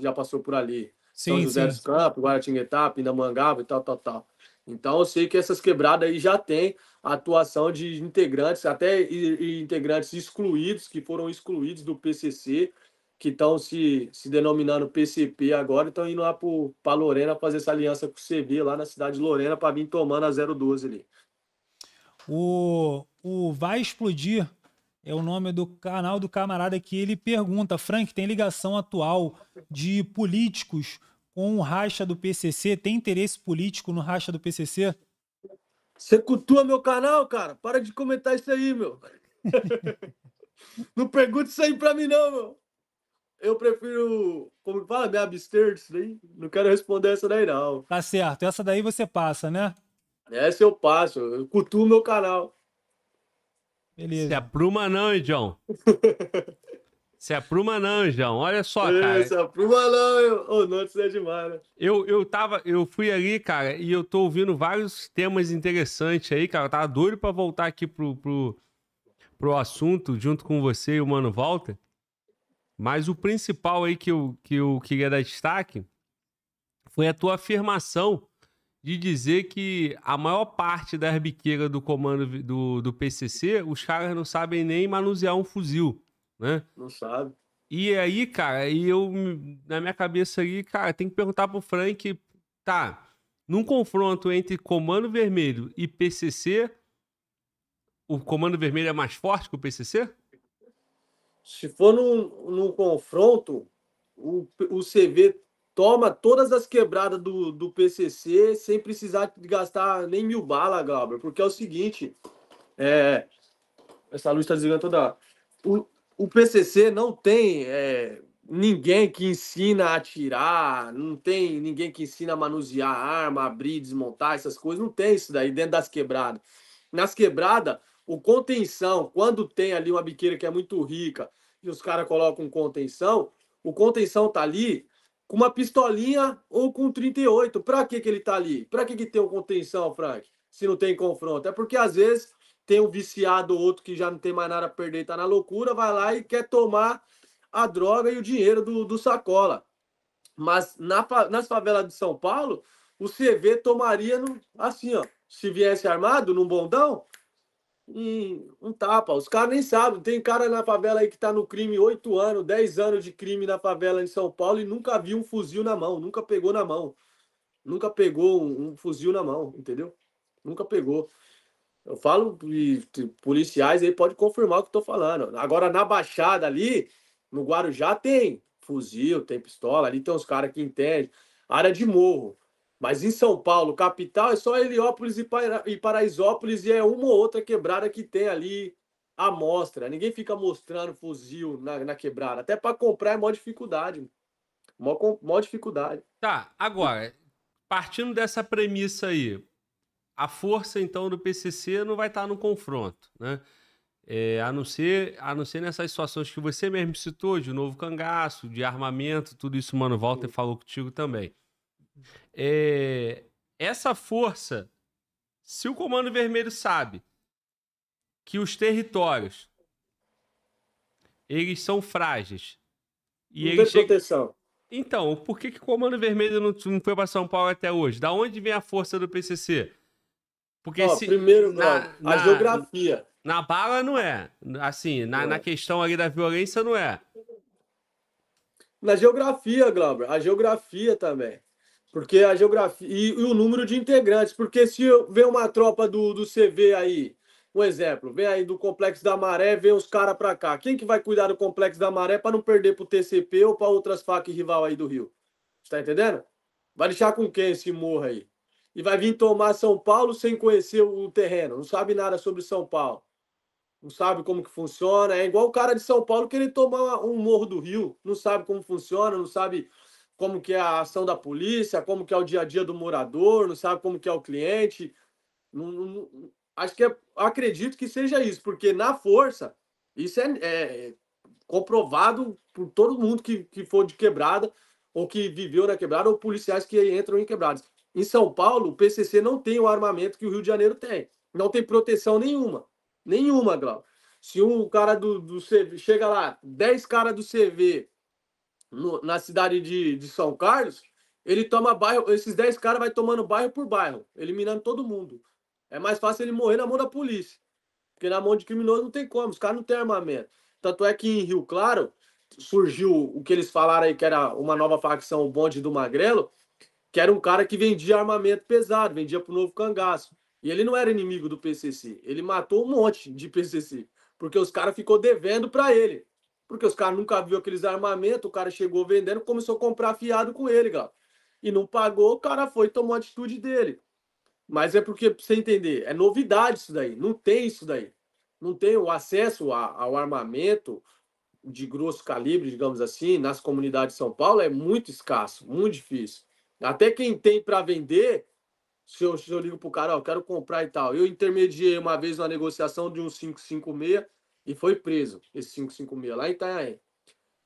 já passou por ali. Sim, São José sim. dos Campos, Guaratinguetá, Pindamangaba e tal, tal, tal. Então eu sei que essas quebradas aí já tem atuação de integrantes, até integrantes excluídos, que foram excluídos do PCC, que estão se, se denominando PCP agora, estão indo lá para Lorena fazer essa aliança com o CB lá na cidade de Lorena para vir tomando a 012 ali. O, o Vai Explodir é o nome do canal do camarada que ele pergunta, Frank, tem ligação atual de políticos com o racha do PCC? Tem interesse político no racha do PCC? Você cultua meu canal, cara? Para de comentar isso aí, meu. não pergunte isso aí pra mim, não, meu. Eu prefiro, como fala, me abster disso aí. Não quero responder essa daí, não. Tá certo. Essa daí você passa, né? Essa eu passo. Eu cultuo meu canal. Beleza. É bruma, não, hein, John? É apruma não, João. Olha só, cara. É apruma não. Eu... o não, é demais, né? Eu, eu, tava, eu fui ali, cara, e eu tô ouvindo vários temas interessantes aí, cara. Eu tava doido pra voltar aqui pro, pro, pro assunto, junto com você e o Mano Walter. Mas o principal aí que eu, que eu queria dar destaque foi a tua afirmação de dizer que a maior parte da biqueiras do comando do, do PCC, os caras não sabem nem manusear um fuzil né? Não sabe. E aí, cara, e eu na minha cabeça aí, cara, tem que perguntar pro Frank, tá? Num confronto entre Comando Vermelho e PCC, o Comando Vermelho é mais forte que o PCC? Se for num, num confronto, o, o CV toma todas as quebradas do, do PCC sem precisar gastar nem mil balas, Glauber. Porque é o seguinte, é... essa luz está desligando toda hora. O, o PCC não tem é, ninguém que ensina a atirar, não tem ninguém que ensina a manusear arma, abrir, desmontar, essas coisas. Não tem isso daí dentro das quebradas. Nas quebradas, o contenção, quando tem ali uma biqueira que é muito rica e os caras colocam contenção, o contenção tá ali com uma pistolinha ou com 38. Pra que que ele tá ali? Pra que que tem o um contenção, Frank? Se não tem confronto? É porque às vezes tem um viciado ou outro que já não tem mais nada a perder, tá na loucura, vai lá e quer tomar a droga e o dinheiro do, do sacola. Mas na, nas favelas de São Paulo, o CV tomaria no, assim, ó. Se viesse armado num bondão, um, um tapa. Os caras nem sabem. Tem cara na favela aí que tá no crime oito anos, dez anos de crime na favela em São Paulo e nunca viu um fuzil na mão, nunca pegou na mão. Nunca pegou um, um fuzil na mão, entendeu? Nunca pegou. Eu falo, e policiais aí pode confirmar o que estou falando. Agora, na Baixada ali, no Guarujá tem fuzil, tem pistola, ali tem uns caras que entendem. Área de morro. Mas em São Paulo, capital, é só Heliópolis e, Para... e Paraisópolis e é uma ou outra quebrada que tem ali a mostra. Ninguém fica mostrando fuzil na, na quebrada. Até para comprar é maior dificuldade. Mó, mó dificuldade. Tá, agora, partindo dessa premissa aí, a força, então, do PCC não vai estar tá no confronto, né? É, a, não ser, a não ser nessas situações que você mesmo citou, de novo cangaço, de armamento, tudo isso Mano Walter falou contigo também. É, essa força, se o Comando Vermelho sabe que os territórios eles são frágeis. E não eles tem proteção. Então, por que, que o Comando Vermelho não, não foi para São Paulo até hoje? Da onde vem a força do PCC? Porque Ó, se. Primeiro, na, na, geografia. Na bala não é. Assim, na, na questão ali da violência não é. Na geografia, Glauber. A geografia também. Porque a geografia. E, e o número de integrantes. Porque se vem uma tropa do, do CV aí, um exemplo, vem aí do Complexo da Maré, vem os caras pra cá. Quem que vai cuidar do Complexo da Maré para não perder pro TCP ou para outras facas rival aí do Rio? Você tá entendendo? Vai deixar com quem esse morro aí? e vai vir tomar São Paulo sem conhecer o terreno, não sabe nada sobre São Paulo, não sabe como que funciona. É igual o cara de São Paulo querer tomar um morro do Rio, não sabe como funciona, não sabe como que é a ação da polícia, como que é o dia a dia do morador, não sabe como que é o cliente. Não, não, acho que é, acredito que seja isso, porque na força isso é, é comprovado por todo mundo que, que for de quebrada ou que viveu na quebrada ou policiais que entram em quebradas em São Paulo, o PCC não tem o armamento que o Rio de Janeiro tem. Não tem proteção nenhuma. Nenhuma, Glau. Se um cara do, do CV, chega lá, 10 caras do CV no, na cidade de, de São Carlos, ele toma bairro, esses 10 caras vai tomando bairro por bairro, eliminando todo mundo. É mais fácil ele morrer na mão da polícia. Porque na mão de criminoso não tem como, os caras não têm armamento. Tanto é que em Rio Claro surgiu o que eles falaram aí que era uma nova facção, o bonde do Magrelo que era um cara que vendia armamento pesado, vendia para o novo cangaço. E ele não era inimigo do PCC, ele matou um monte de PCC, porque os caras ficou devendo para ele. Porque os caras nunca viu aqueles armamentos, o cara chegou vendendo, começou a comprar fiado com ele, galera. E não pagou, o cara foi tomou a atitude dele. Mas é porque, pra você entender, é novidade isso daí, não tem isso daí. Não tem o acesso a, ao armamento de grosso calibre, digamos assim, nas comunidades de São Paulo é muito escasso, muito difícil. Até quem tem para vender, se eu, se eu ligo pro cara, ó, quero comprar e tal. Eu intermediei uma vez uma negociação de um 556 e foi preso, esse 556, lá em Itanhaém.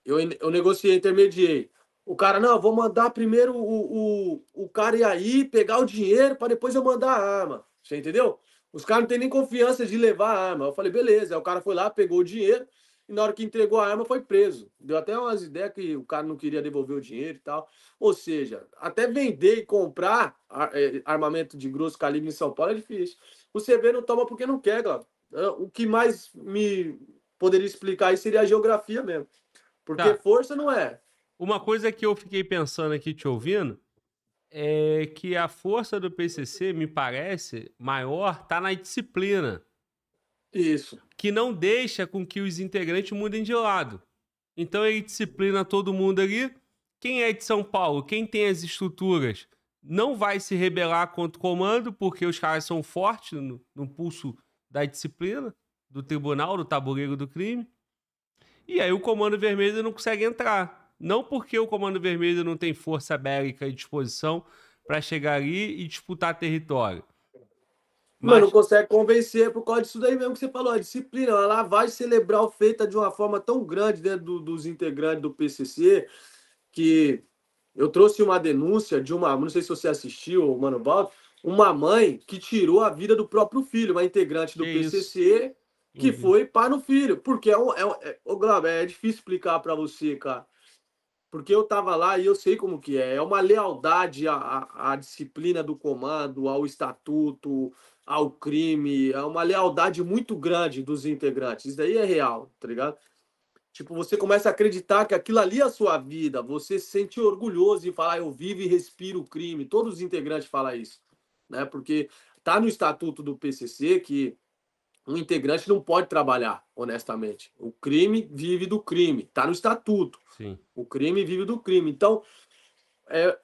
Eu, eu negociei, intermediei. O cara, não, vou mandar primeiro o, o, o cara ir aí, pegar o dinheiro, para depois eu mandar a arma. Você entendeu? Os caras não têm nem confiança de levar a arma. Eu falei, beleza. Aí o cara foi lá, pegou o dinheiro, e na hora que entregou a arma foi preso. Deu até umas ideias que o cara não queria devolver o dinheiro e tal. Ou seja, até vender e comprar é, armamento de grosso calibre em São Paulo é difícil. O CV não toma porque não quer, cara. O que mais me poderia explicar aí seria a geografia mesmo. Porque tá. força não é. Uma coisa que eu fiquei pensando aqui te ouvindo é que a força do PCC, me parece, maior tá na disciplina isso. Que não deixa com que os integrantes mudem de lado. Então ele disciplina todo mundo ali. Quem é de São Paulo, quem tem as estruturas, não vai se rebelar contra o comando, porque os caras são fortes no, no pulso da disciplina, do tribunal, do tabuleiro do crime. E aí o comando vermelho não consegue entrar. Não porque o comando vermelho não tem força bélica e disposição para chegar ali e disputar território mas... não consegue convencer por causa disso daí mesmo que você falou, a disciplina, a vai celebrar feita de uma forma tão grande dentro do, dos integrantes do PCC, que eu trouxe uma denúncia de uma, não sei se você assistiu, Mano Baldo, uma mãe que tirou a vida do próprio filho, uma integrante do que PCC, isso? que uhum. foi pai no filho, porque é, um, é, é, é, é difícil explicar para você, cara porque eu estava lá e eu sei como que é. É uma lealdade à, à, à, disciplina do comando, ao estatuto, ao crime, a uma lealdade muito grande dos integrantes. Isso daí é real, tá ligado? Tipo, você começa a acreditar que aquilo ali é a sua vida, você se sente orgulhoso e falar, ah, eu vivo e respiro o crime. Todos os integrantes falam isso, né? Porque tá no estatuto do PCC que um integrante não pode trabalhar, honestamente. O crime vive do crime, tá no estatuto. Sim. O crime vive do crime. Então, é,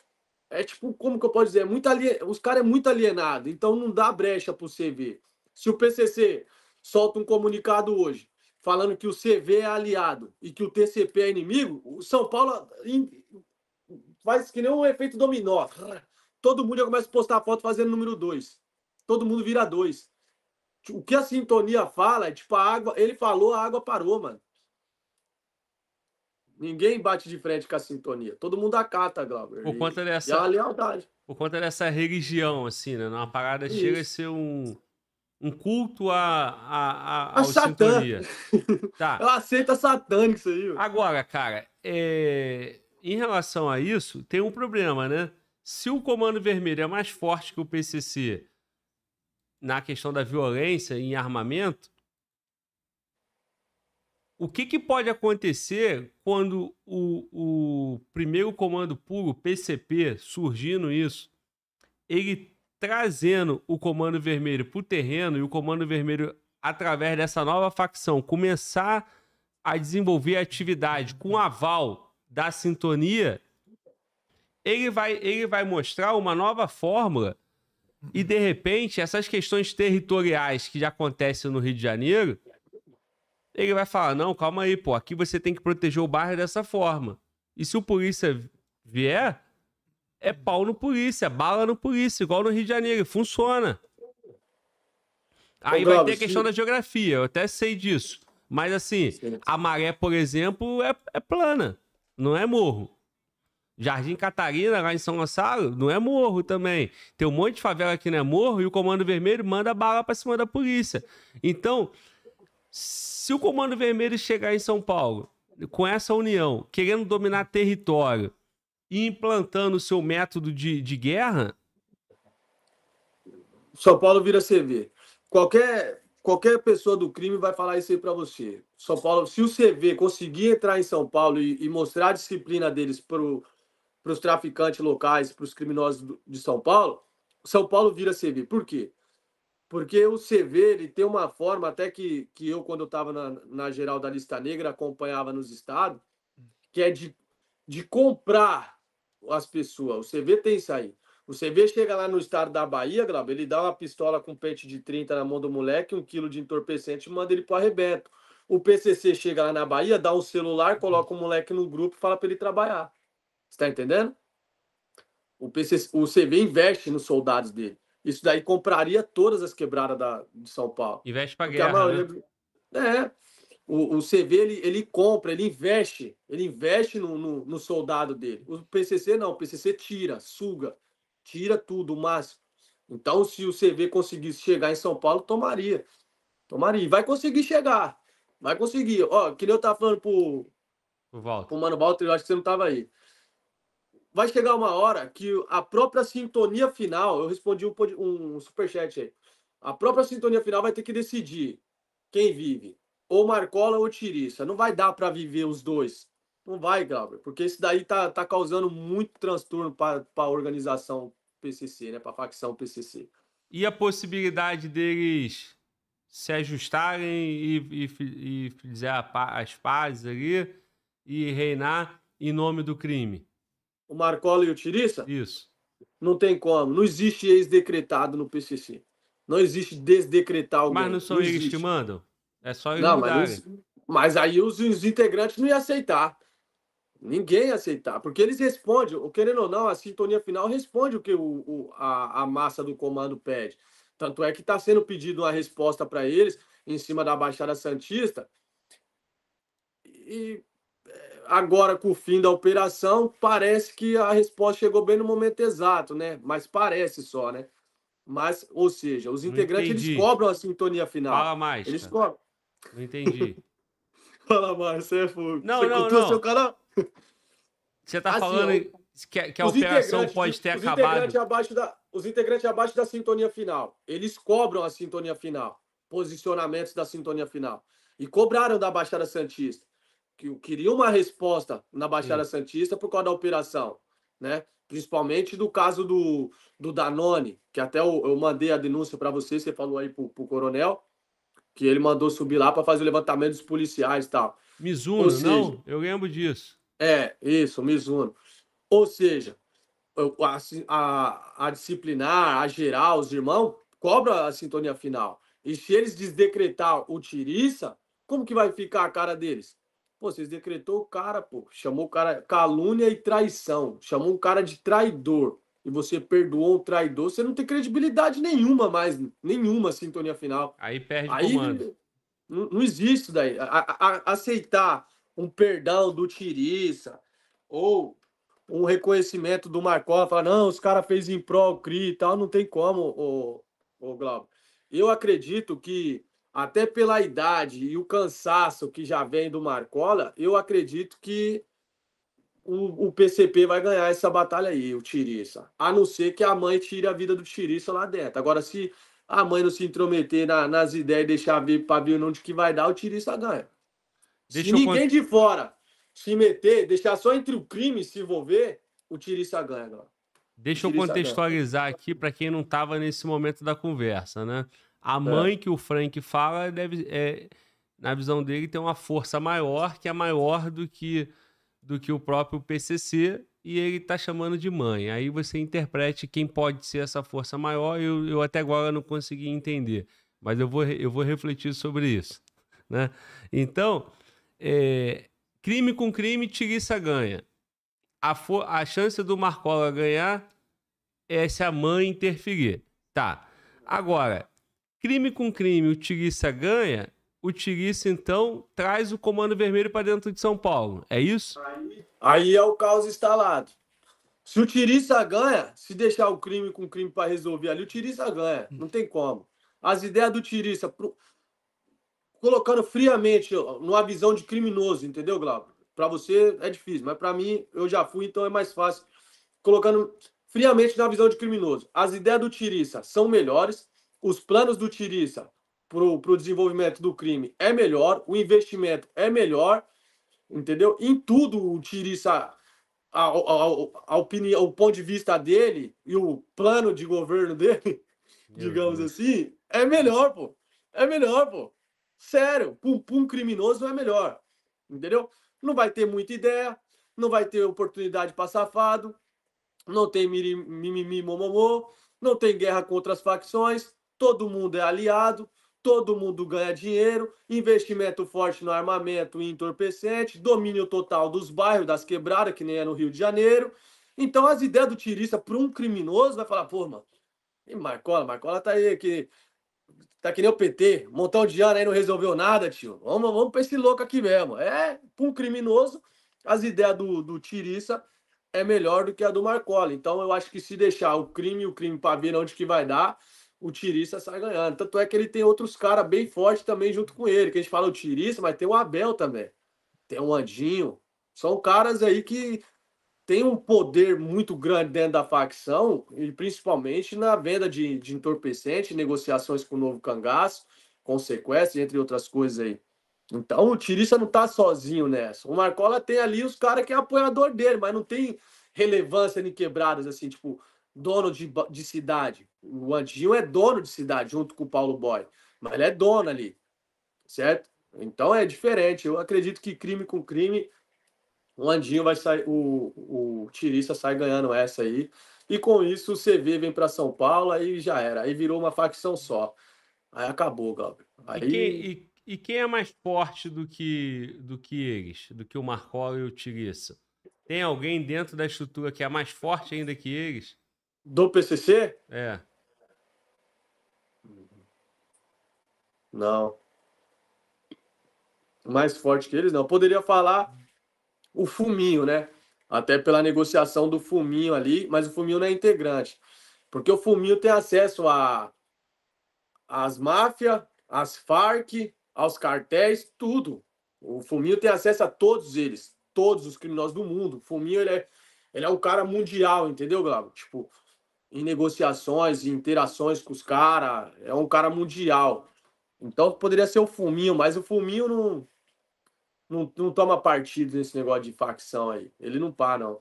é tipo, como que eu posso dizer? É muito alien... Os caras é muito alienado, então não dá brecha pro CV. Se o PCC solta um comunicado hoje falando que o CV é aliado e que o TCP é inimigo, o São Paulo faz que nem um efeito dominó. Todo mundo já começa a postar foto fazendo número dois. Todo mundo vira dois. O que a sintonia fala é tipo, a água. Ele falou, a água parou, mano. Ninguém bate de frente com a sintonia. Todo mundo acata, Glauber. O quanto dessa. é essa... E a lealdade. O quanto dessa é essa religião, assim, né? Uma parada Isso. chega a ser um, um culto a, a, a, a Satã. tá. Ela aceita satânico isso aí. Mano. Agora, cara, é... em relação a isso, tem um problema, né? Se o Comando Vermelho é mais forte que o PCC na questão da violência em armamento, o que, que pode acontecer quando o, o primeiro comando puro, PCP, surgindo isso, ele trazendo o comando vermelho para o terreno e o comando vermelho, através dessa nova facção, começar a desenvolver atividade com aval da sintonia, ele vai, ele vai mostrar uma nova fórmula e, de repente, essas questões territoriais que já acontecem no Rio de Janeiro, ele vai falar: não, calma aí, pô, aqui você tem que proteger o bairro dessa forma. E se o polícia vier, é pau no polícia, é bala no polícia, igual no Rio de Janeiro, funciona. Aí vai ter a questão da geografia, eu até sei disso. Mas assim, a maré, por exemplo, é, é plana, não é morro. Jardim Catarina, lá em São Gonçalo, não é morro também. Tem um monte de favela que não é morro e o Comando Vermelho manda bala pra cima da polícia. Então, se o Comando Vermelho chegar em São Paulo com essa união, querendo dominar território e implantando o seu método de, de guerra. São Paulo vira CV. Qualquer, qualquer pessoa do crime vai falar isso aí para você. São Paulo, se o CV conseguir entrar em São Paulo e, e mostrar a disciplina deles para os traficantes locais, para os criminosos de São Paulo, São Paulo vira CV. Por quê? porque o CV ele tem uma forma, até que, que eu, quando eu estava na, na geral da lista negra, acompanhava nos estados, que é de, de comprar as pessoas. O CV tem isso aí. O CV chega lá no estado da Bahia, Glauber, ele dá uma pistola com pente de 30 na mão do moleque, um quilo de entorpecente e manda ele o arrebento. O PCC chega lá na Bahia, dá um celular, coloca o moleque no grupo fala para ele trabalhar. Você está entendendo? O, PCC, o CV investe nos soldados dele. Isso daí compraria todas as quebradas da, de São Paulo. Investe para guerra. Maioria... Né? É. O, o CV ele, ele compra, ele investe, ele investe no, no, no, soldado dele. O PCC não, o PCC tira, suga, tira tudo, o máximo. Então, se o CV conseguisse chegar em São Paulo, tomaria. Tomaria. Vai conseguir chegar. Vai conseguir. Ó, que nem eu tava falando pro, o Walter. pro Mano Walter, eu acho que você não tava aí vai chegar uma hora que a própria sintonia final, eu respondi um, um superchat aí, a própria sintonia final vai ter que decidir quem vive, ou Marcola ou Tirissa. Não vai dar para viver os dois. Não vai, Glauber, porque isso daí tá, tá causando muito transtorno para a organização PCC, né, para a facção PCC. E a possibilidade deles se ajustarem e, e, e fizer a, as pazes ali e reinar em nome do crime? o Marcola e o Tirissa? Isso. Não tem como. Não existe ex-decretado no PCC. Não existe desdecretar alguém. Mas não são não eles que mandam? É só eles não, Mas, mas aí os, os, integrantes não iam aceitar. Ninguém ia aceitar. Porque eles respondem, querendo ou não, a sintonia final responde o que o, o a, a massa do comando pede. Tanto é que está sendo pedido uma resposta para eles em cima da Baixada Santista. E agora com o fim da operação, parece que a resposta chegou bem no momento exato, né? Mas parece só, né? Mas, ou seja, os integrantes eles cobram a sintonia final. Fala mais. Eles cara. cobram. Não entendi. Fala mais, você é fogo. Não, você não, não. Seu canal? Você tá assim, falando que, que a operação pode ter os acabado. Abaixo da, os integrantes abaixo da sintonia final. Eles cobram a sintonia final. Posicionamentos da sintonia final. E cobraram da Baixada Santista que queria uma resposta na Baixada Sim. Santista por causa da operação, né? Principalmente do caso do, do Danone, que até eu, eu mandei a denúncia para você, você falou aí para o coronel, que ele mandou subir lá para fazer o levantamento dos policiais e tal. Mizuno, seja, não? Eu lembro disso. É, isso, Mizuno. Ou seja, a, a, a, disciplinar, a geral, os irmãos, cobra a sintonia final. E se eles desdecretar o Tiriça, como que vai ficar a cara deles? Pô, vocês decretou o cara, pô. Chamou o cara calúnia e traição. Chamou o cara de traidor. E você perdoou o traidor, você não tem credibilidade nenhuma mais, nenhuma sintonia final. Aí perde Aí, comando. Não, não existe isso daí. A, a, a, aceitar um perdão do Tiriça ou um reconhecimento do Marcola, falar, não, os caras fez em pró o CRI e tal, não tem como, o, o Glauber. Eu acredito que até pela idade e o cansaço que já vem do Marcola, eu acredito que o, o PCP vai ganhar essa batalha aí, o Tiriça. A não ser que a mãe tire a vida do Tiriça lá dentro. Agora, se a mãe não se intrometer na, nas ideias e deixar ver para ver onde que vai dar, o Tiriça ganha. Deixa se ninguém cont... de fora se meter, deixar só entre o crime se envolver, o Tiriça ganha agora. Deixa eu contextualizar ganha. aqui para quem não estava nesse momento da conversa, né? A é. mãe é. que o Frank fala deve, é, na visão dele, tem uma força maior, que é maior do que, do que o próprio PCC, e ele está chamando de mãe. Aí você interprete quem pode ser essa força maior, eu, eu até agora não consegui entender, mas eu vou, eu vou refletir sobre isso. Né? Então, é, crime com crime, Tirissa ganha. A, for, a chance do Marcola ganhar é se a mãe interferir. Tá. Agora, Crime com crime, o Tiriça ganha, o Tiriça então traz o Comando Vermelho para dentro de São Paulo. É isso? Aí, aí é o caos instalado. Se o Tiriça ganha, se deixar o crime com crime para resolver ali, o Tiriça ganha. Não tem como. As ideias do Tiriça pro... colocando friamente, numa visão de criminoso, entendeu, Glauco? Para você é difícil, mas para mim, eu já fui, então é mais fácil. Colocando friamente na visão de criminoso. As ideias do Tiriça são melhores, os planos do Tirissa para o desenvolvimento do crime é melhor, o investimento é melhor, entendeu? Em tudo, o Tirissa, a, a, a opinião, o ponto de vista dele e o plano de governo dele, digamos uhum. assim, é melhor, pô. É melhor, pô. Sério, para um criminoso é melhor, entendeu? Não vai ter muita ideia, não vai ter oportunidade para safado, não tem mimimi, momomô, não tem guerra contra as facções, todo mundo é aliado, todo mundo ganha dinheiro, investimento forte no armamento e entorpecente, domínio total dos bairros, das quebradas, que nem é no Rio de Janeiro. Então, as ideias do tirista para um criminoso vai falar, pô, mano, e Marcola, Marcola tá aí que tá que nem o PT, montão de ano aí não resolveu nada, tio. Vamos, vamos para esse louco aqui mesmo. É, para um criminoso, as ideias do, do é melhor do que a do Marcola. Então, eu acho que se deixar o crime, o crime para ver onde que vai dar, o Tirista sai ganhando. Tanto é que ele tem outros caras bem fortes também junto com ele, que a gente fala o Tirista, mas tem o Abel também, tem o Andinho. São caras aí que tem um poder muito grande dentro da facção, e principalmente na venda de, de entorpecente, negociações com o novo cangaço, com sequestro, entre outras coisas aí. Então o Tirista não tá sozinho nessa. O Marcola tem ali os caras que é apoiador dele, mas não tem relevância em quebradas, assim, tipo, dono de, de cidade. O Andinho é dono de cidade, junto com o Paulo Boy. Mas ele é dono ali, certo? Então é diferente. Eu acredito que crime com crime, o Andinho vai sair, o, o Tirista sai ganhando essa aí. E com isso o CV vem para São Paulo e já era. Aí virou uma facção só. Aí acabou, Gabriel. Aí... E, quem, e, e quem é mais forte do que, do que eles? Do que o Marcola e o Tirissa? Tem alguém dentro da estrutura que é mais forte ainda que eles? Do PCC? É. Não. Mais forte que eles, não. Poderia falar o Fuminho, né? Até pela negociação do Fuminho ali, mas o Fuminho não é integrante. Porque o Fuminho tem acesso a as máfias, as Farc, aos cartéis, tudo. O Fuminho tem acesso a todos eles, todos os criminosos do mundo. O Fuminho ele é, ele é um cara mundial, entendeu, Gabo? Tipo, em negociações, em interações com os caras. É um cara mundial. Então poderia ser o Fuminho, mas o Fuminho não, não, não toma partido nesse negócio de facção aí. Ele não pá, não.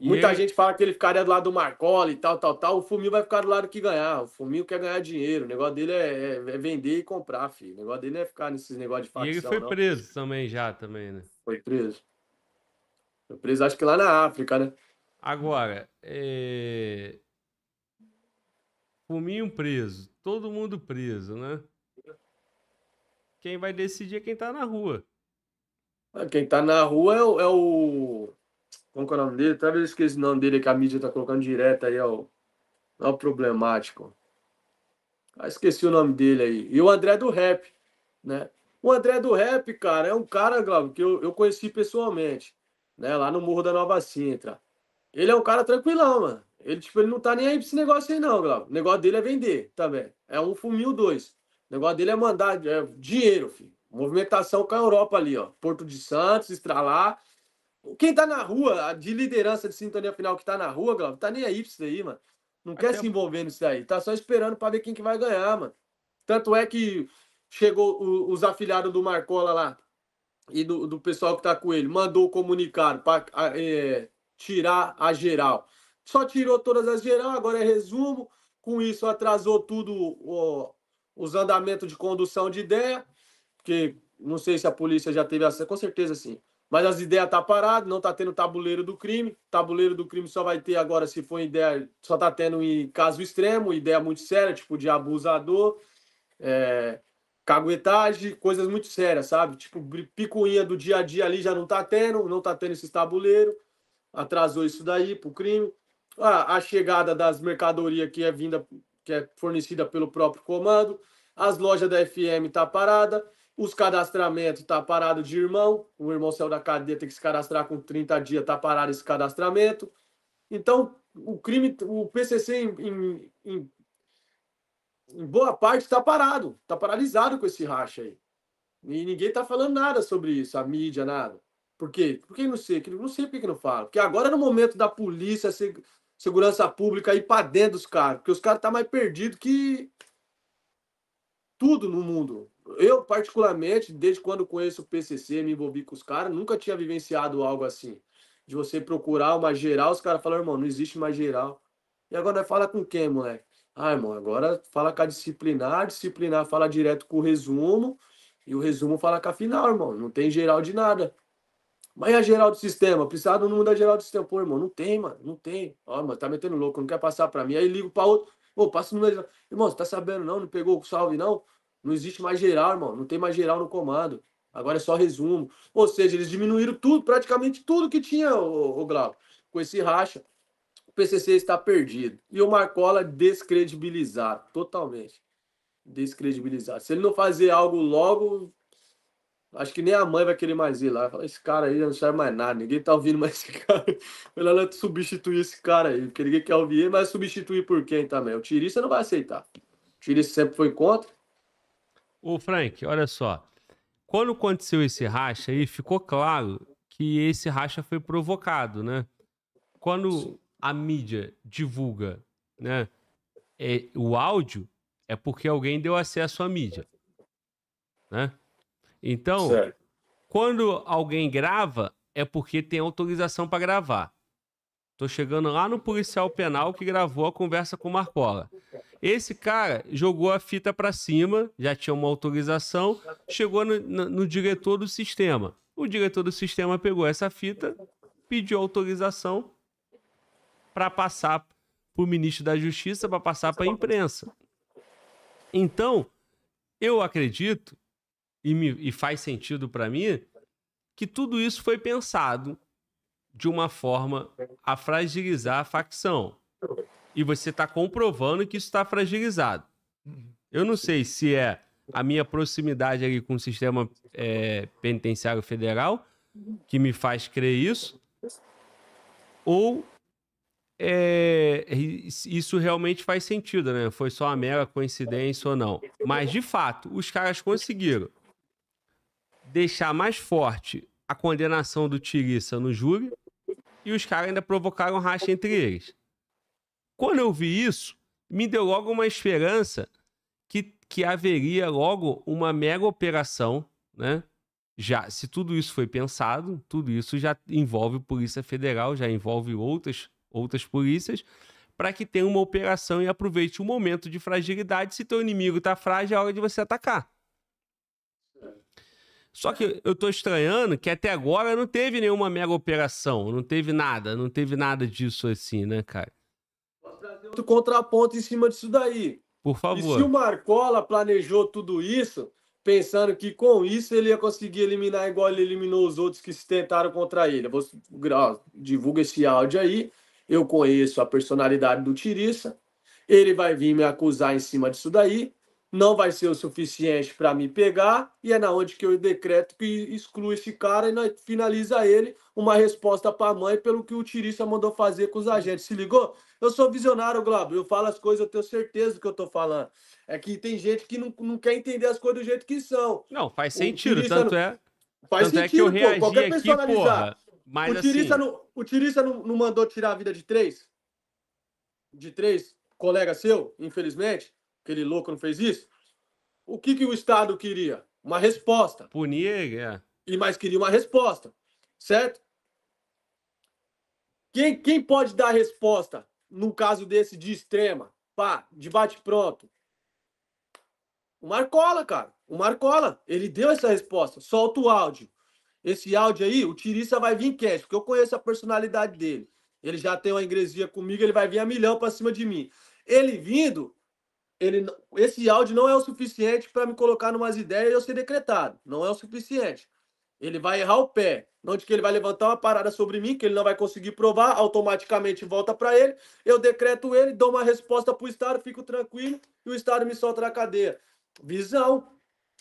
E Muita ele... gente fala que ele ficaria do lado do Marcola e tal, tal, tal. O Fuminho vai ficar do lado que ganhar. O Fuminho quer ganhar dinheiro. O negócio dele é, é, é vender e comprar, filho. O negócio dele é ficar nesses negócios de facção. E ele foi não. preso também já, também, né? Foi preso. Foi preso, acho que lá na África, né? Agora, é... Fuminho preso, todo mundo preso, né? Quem vai decidir é quem tá na rua. Ah, quem tá na rua é o. É o... Como é o nome dele? Talvez eu esqueci o nome dele que a mídia tá colocando direto aí, ó. É não é problemático. Ah, esqueci o nome dele aí. E o André do Rap, né? O André do Rap, cara, é um cara, Glauco, que eu, eu conheci pessoalmente, né? Lá no Morro da Nova Sintra. Ele é um cara tranquilão, mano. Ele, tipo, ele não tá nem aí pra esse negócio aí, não, Glauco. O negócio dele é vender também. É um fumil dois. O negócio dele é mandar é, dinheiro, filho. Movimentação com a Europa ali, ó. Porto de Santos, estralar. Quem tá na rua, de liderança de sintonia final que tá na rua, Glauco, tá nem aí pra isso aí, mano. Não Até quer se envolver nisso daí. Tá só esperando pra ver quem que vai ganhar, mano. Tanto é que chegou o, os afiliados do Marcola lá e do, do pessoal que tá com ele. Mandou o comunicado pra é, tirar a geral só tirou todas as geral, agora é resumo. Com isso, atrasou tudo ó, os andamentos de condução de ideia, porque não sei se a polícia já teve acesso, com certeza sim. Mas as ideias estão tá paradas, não está tendo tabuleiro do crime. Tabuleiro do crime só vai ter agora se for ideia, só está tendo em caso extremo, ideia muito séria, tipo de abusador, é, caguetagem, coisas muito sérias, sabe? Tipo, picuinha do dia a dia ali já não está tendo, não está tendo esses tabuleiros. Atrasou isso daí pro crime a, a chegada das mercadorias que é vinda, que é fornecida pelo próprio comando, as lojas da FM tá parada, os cadastramentos tá parado de irmão, o irmão céu da cadeia, tem que se cadastrar com 30 dias, tá parado esse cadastramento. Então, o crime, o PCC em, em, em boa parte está parado, está paralisado com esse racha aí. E ninguém está falando nada sobre isso, a mídia, nada. Por quê? Por que não sei? Não sei por que não fala. Porque agora, no momento da polícia, segurança pública aí para dentro dos caras, porque os caras estão tá mais perdidos que tudo no mundo. Eu, particularmente, desde quando conheço o PCC, me envolvi com os caras, nunca tinha vivenciado algo assim. De você procurar uma geral, os caras falam, irmão, não existe mais geral. E agora fala com quem, moleque? Ah, irmão, agora fala com a disciplinar, a disciplinar fala direto com o resumo, e o resumo fala com a final, irmão. Não tem geral de nada. Mas e a geral do sistema? Precisava do número da geral do sistema. Pô, irmão, não tem, mano. Não tem. Ó, mano, tá metendo louco, não quer passar pra mim. Aí ligo pra outro. Pô, passa o número. Da... Irmão, você tá sabendo não? Não pegou o salve, não? Não existe mais geral, irmão. Não tem mais geral no comando. Agora é só resumo. Ou seja, eles diminuíram tudo, praticamente tudo que tinha, o, o Glauco. Com esse racha, o PCC está perdido. E o Marcola descredibilizado, totalmente. Descredibilizado. Se ele não fazer algo logo, Acho que nem a mãe vai querer mais ir lá. Fala, esse cara aí não serve mais nada, ninguém tá ouvindo mais esse cara. Melhor ela substituir esse cara aí, porque ninguém quer ouvir ele, mas substituir por quem também? O Tirista não vai aceitar. O Tirista sempre foi contra. Ô, Frank, olha só. Quando aconteceu esse racha aí, ficou claro que esse racha foi provocado, né? Quando a mídia divulga né, é, o áudio, é porque alguém deu acesso à mídia. Né? Então, certo. quando alguém grava, é porque tem autorização para gravar. Tô chegando lá no policial penal que gravou a conversa com o Marcola. Esse cara jogou a fita para cima, já tinha uma autorização, chegou no, no, no, diretor do sistema. O diretor do sistema pegou essa fita, pediu autorização para passar para o ministro da Justiça, para passar para a imprensa. Então, eu acredito e, me, e faz sentido para mim, que tudo isso foi pensado de uma forma a fragilizar a facção. E você está comprovando que isso está fragilizado. Uhum. Eu não sei se é a minha proximidade ali com o sistema é, penitenciário federal que me faz crer isso, ou é, isso realmente faz sentido, né? Foi só uma mera coincidência ou não. Mas, de fato, os caras conseguiram deixar mais forte a condenação do Tirissa no júri e os caras ainda provocaram racha entre eles. Quando eu vi isso, me deu logo uma esperança que, que haveria logo uma mega operação, né? Já, se tudo isso foi pensado, tudo isso já envolve Polícia Federal, já envolve outras, outras polícias, para que tenha uma operação e aproveite o momento de fragilidade. Se teu inimigo está frágil, é hora de você atacar. Só que eu tô estranhando que até agora não teve nenhuma mega operação, não teve nada, não teve nada disso assim, né, cara? Posso trazer outro contraponto em cima disso daí. Por favor. E se o Marcola planejou tudo isso, pensando que com isso ele ia conseguir eliminar igual ele eliminou os outros que se tentaram contra ele. divulga esse áudio aí. Eu conheço a personalidade do Tirissa. Ele vai vir me acusar em cima disso daí não vai ser o suficiente para me pegar, e é na onde que eu decreto que exclui esse cara e nós finaliza ele uma resposta para a mãe pelo que o Tirissa mandou fazer com os agentes. Se ligou? Eu sou visionário, Glauber, eu falo as coisas, eu tenho certeza do que eu tô falando. É que tem gente que não, não quer entender as coisas do jeito que são. Não, faz sentido, tanto não... é... Faz tanto sentido, é que eu pô, qualquer aqui, analisar. Mas o Tirissa, assim... não, o Tirissa não, não mandou tirar a vida de três? De três? Colega seu, infelizmente? aquele louco não fez isso. O que, que o Estado queria? Uma resposta. Punir, é. E mais queria uma resposta, certo? Quem, quem pode dar resposta num caso desse de extrema? Pá, de bate-pronto. O Marcola, cara. O Marcola, ele deu essa resposta. Solta o áudio. Esse áudio aí, o Tirissa vai vir em cash, porque eu conheço a personalidade dele. Ele já tem uma ingresia comigo, ele vai vir a milhão para cima de mim. Ele vindo, ele, esse áudio não é o suficiente para me colocar numas ideias e eu ser decretado. Não é o suficiente. Ele vai errar o pé, onde que ele vai levantar uma parada sobre mim que ele não vai conseguir provar, automaticamente volta para ele, eu decreto ele, dou uma resposta para o Estado, fico tranquilo e o Estado me solta na cadeia. Visão,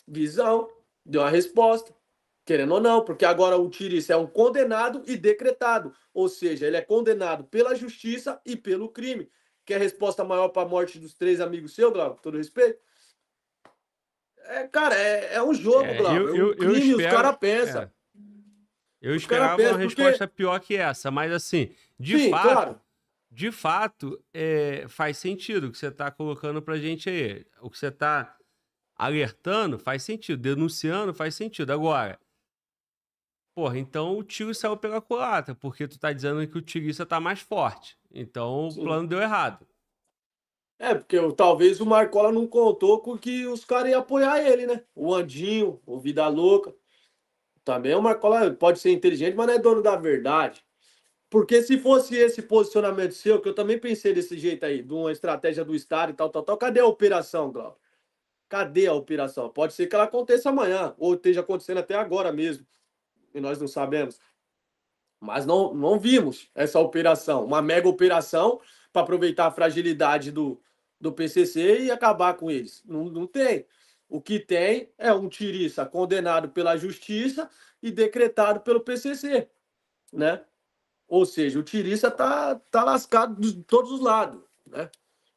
visão, deu uma resposta, querendo ou não, porque agora o Tiris é um condenado e decretado, ou seja, ele é condenado pela justiça e pelo crime. Quer resposta maior para a morte dos três amigos seus, Glauco? Todo respeito. É, cara, é, é um jogo, é, Glauco. É eu, eu, é um crime, espero, os caras pensam. É. Eu os esperava pensa, uma resposta pior que essa, mas assim, de Sim, fato, claro. de fato, é, faz sentido o que você está colocando a gente aí. O que você está alertando faz sentido, denunciando faz sentido. Agora, Porra, então o tiro saiu pela culatra, porque tu tá dizendo que o tirista tá mais forte. Então Sim. o plano deu errado. É, porque talvez o Marcola não contou com que os caras iam apoiar ele, né? O Andinho, o Vida Louca. Também o Marcola pode ser inteligente, mas não é dono da verdade. Porque se fosse esse posicionamento seu, que eu também pensei desse jeito aí, de uma estratégia do Estado e tal, tal, tal, cadê a operação, Glauber? Cadê a operação? Pode ser que ela aconteça amanhã, ou esteja acontecendo até agora mesmo e nós não sabemos. Mas não, não vimos essa operação, uma mega operação para aproveitar a fragilidade do, do PCC e acabar com eles. Não, não tem. O que tem é um tirista condenado pela justiça e decretado pelo PCC, né? Ou seja, o tirista tá, tá lascado de todos os lados, né?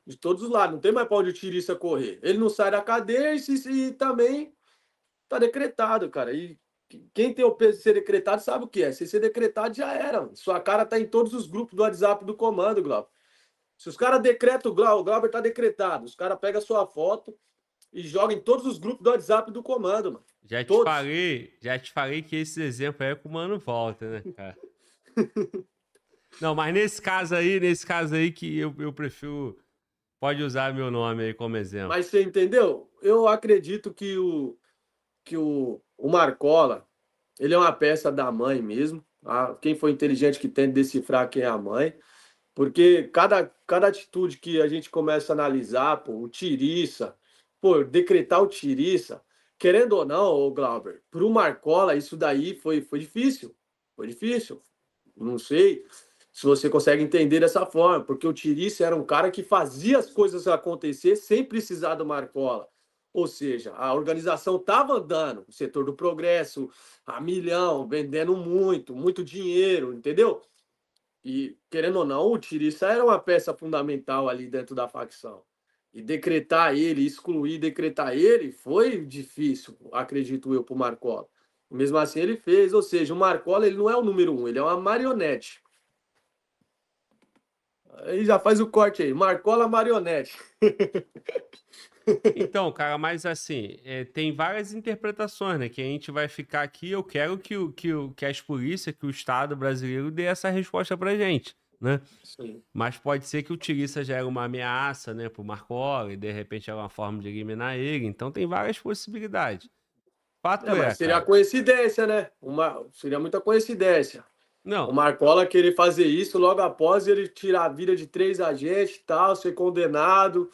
De todos os lados, não tem mais para onde o tirista correr. Ele não sai da cadeia e, e também tá decretado, cara. E quem tem o peso de ser decretado sabe o que é. Se ser decretado, já era. Sua cara tá em todos os grupos do WhatsApp do comando, Glauber. Se os caras decretam o Glauber, o Glauber tá decretado. Os caras pegam sua foto e jogam em todos os grupos do WhatsApp do comando, mano. Já te falei, já te falei que esse exemplo aí é com o mano volta, né, cara? Não, mas nesse caso aí, nesse caso aí que eu, eu prefiro. Pode usar meu nome aí como exemplo. Mas você entendeu? Eu acredito que o. Que o o Marcola, ele é uma peça da mãe mesmo. Tá? Quem foi inteligente que tenta decifrar quem é a mãe. Porque cada, cada atitude que a gente começa a analisar, pô, o Tiriça, pô, decretar o Tiriça, querendo ou não, o Glauber, para o Marcola, isso daí foi, foi difícil. Foi difícil. Não sei se você consegue entender dessa forma, porque o Tiriça era um cara que fazia as coisas acontecer sem precisar do Marcola. Ou seja, a organização estava andando, o setor do progresso, a milhão, vendendo muito, muito dinheiro, entendeu? E, querendo ou não, o Tirissa era uma peça fundamental ali dentro da facção. E decretar ele, excluir, decretar ele, foi difícil, acredito eu, para o Marcola. Mesmo assim, ele fez. Ou seja, o Marcola ele não é o número um, ele é uma marionete. Aí já faz o corte aí. Marcola marionete. Então, cara, mas assim, é, tem várias interpretações, né? Que a gente vai ficar aqui, eu quero que, o, que, o, que as polícias, que o Estado brasileiro dê essa resposta pra gente, né? Sim. Mas pode ser que o Tirissa gere uma ameaça, né, pro Marcola, e de repente alguma é uma forma de eliminar ele. Então tem várias possibilidades. Fato é, é seria cara. coincidência, né? Uma, seria muita coincidência. Não. O Marcola querer fazer isso logo após ele tirar a vida de três agentes e tal, ser condenado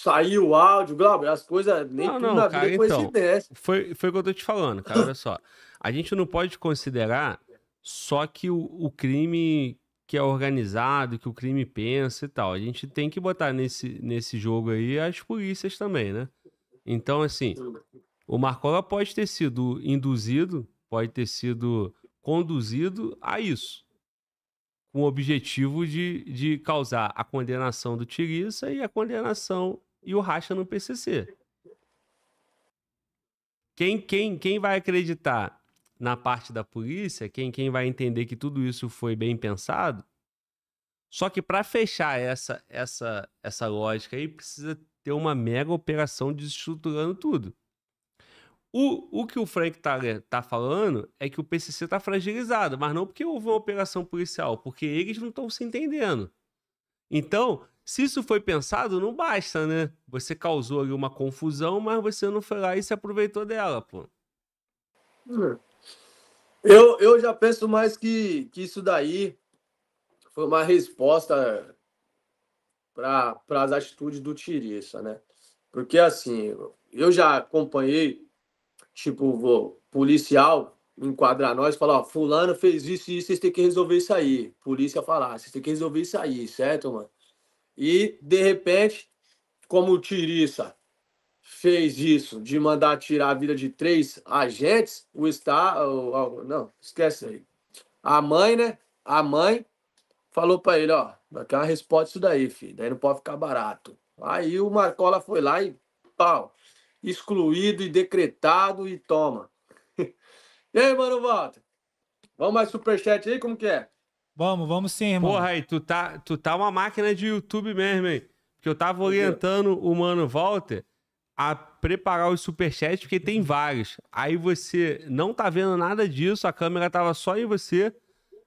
saiu o áudio, Glauber, as coisas nem não, tudo não, na cara, vida é então, coincidência. Então, foi, foi o que eu tô te falando, cara. Olha só. A gente não pode considerar só que o, o crime que é organizado, que o crime pensa e tal. A gente tem que botar nesse, nesse jogo aí as polícias também, né? Então, assim, o Marcola pode ter sido induzido, pode ter sido conduzido a isso, com o objetivo de, de causar a condenação do Tirissa e a condenação e o racha no PCC. Quem, quem, quem vai acreditar na parte da polícia, quem, quem vai entender que tudo isso foi bem pensado, só que para fechar essa, essa, essa lógica aí, precisa ter uma mega operação desestruturando tudo. O, o que o Frank tá, tá falando é que o PCC tá fragilizado, mas não porque houve uma operação policial, porque eles não estão se entendendo. Então, se isso foi pensado, não basta, né? Você causou ali uma confusão, mas você não foi lá e se aproveitou dela, pô. É. Eu, eu já penso mais que, que isso daí foi uma resposta para as atitudes do Tirissa, né? Porque, assim, eu já acompanhei, tipo, vou, policial enquadrar nós e falar, ó, fulano fez isso e isso, vocês têm que resolver isso aí. Polícia falar, ah, vocês têm que resolver isso aí, certo, mano? E, de repente, como o Tirissa fez isso de mandar tirar a vida de três agentes, o Estado. Não, esquece aí. A mãe, né? A mãe falou para ele: ó, vai ter uma resposta isso daí, filho. Daí não pode ficar barato. Aí o Marcola foi lá e pau. Excluído e decretado e toma. e aí, mano, volta. Vamos mais superchat aí? Como que é? Vamos, vamos sim, irmão. Porra, aí, tu tá, tu tá uma máquina de YouTube mesmo, hein? Porque eu tava orientando o Mano Walter a preparar os superchats, porque tem vários. Aí você não tá vendo nada disso, a câmera tava só em você.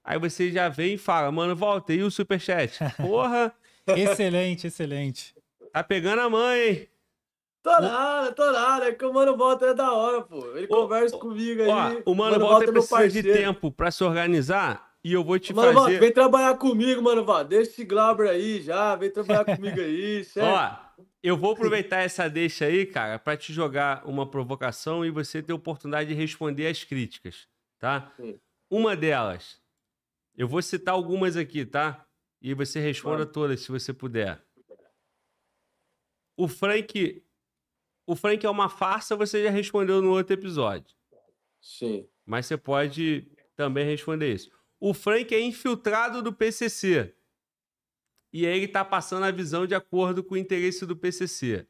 Aí você já vem e fala, Mano Walter, e o superchat? Porra! excelente, excelente. Tá pegando a mãe, hein? Tô nada, tô nada. É que o Mano Walter é da hora, pô. Ele ô, conversa comigo aí. Ó, o Mano, Mano Walter, Walter é precisa de tempo para se organizar. E eu vou te mano, fazer... Mano, vem trabalhar comigo, mano, vá. Deixa esse Glauber aí já, vem trabalhar comigo aí, certo? É Ó, eu vou aproveitar essa deixa aí, cara, para te jogar uma provocação e você ter oportunidade de responder as críticas, tá? Sim. Uma delas, eu vou citar algumas aqui, tá? E você responda todas, se você puder. O Frank... O Frank é uma farsa, você já respondeu no outro episódio. Sim. Mas você pode também responder isso o Frank é infiltrado do PCC. E aí ele está passando a visão de acordo com o interesse do PCC.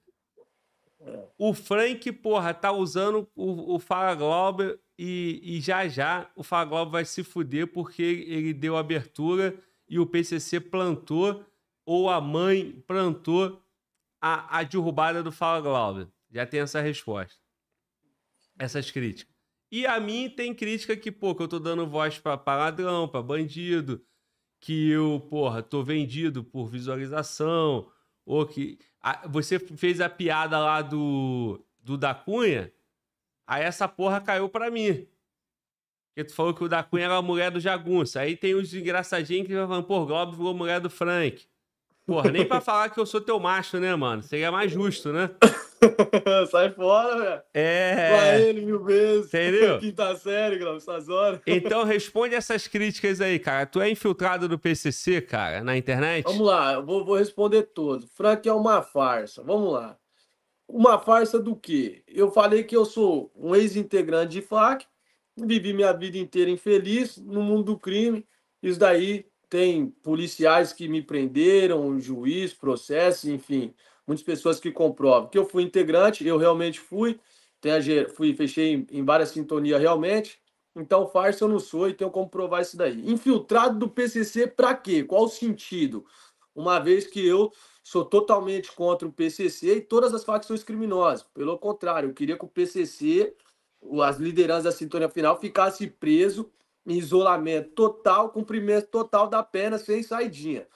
O Frank, porra, tá usando o, o Fala Glauber e, e, já já o Fala Glauber vai se fuder porque ele deu abertura e o PCC plantou ou a mãe plantou a, a derrubada do Fala Glauber. Já tem essa resposta. Essas críticas. E a mim tem crítica que, pô, que eu tô dando voz pra, ladrão, pra bandido, que eu, porra, tô vendido por visualização, ou que. A, você fez a piada lá do, do Da Cunha, aí essa porra caiu pra mim. Porque tu falou que o Da Cunha era a mulher do Jagunço. Aí tem os engraçadinhos que vão falando, pô, Globo virou mulher do Frank. Porra, nem pra falar que eu sou teu macho, né, mano? Seria mais justo, né? Sai fora, velho. É. Pra ele mil vezes. Entendeu? Quinta série, graças essas horas. Então responde essas críticas aí, cara. Tu é infiltrado do PCC, cara, na internet? Vamos lá, eu vou, vou responder todos. Frank é uma farsa. Vamos lá. Uma farsa do quê? Eu falei que eu sou um ex-integrante de FAC, vivi minha vida inteira infeliz no mundo do crime. Isso daí tem policiais que me prenderam, um juiz, processo, enfim muitas pessoas que comprovam que eu fui integrante, eu realmente fui, tenho, fui fechei em, em várias sintonias realmente. Então, farsa eu não sou e tenho como provar isso daí. Infiltrado do PCC para quê? Qual o sentido? Uma vez que eu sou totalmente contra o PCC e todas as facções criminosas. Pelo contrário, eu queria que o PCC, as lideranças da sintonia final, ficasse preso em isolamento total, cumprimento total da pena, sem saidinha.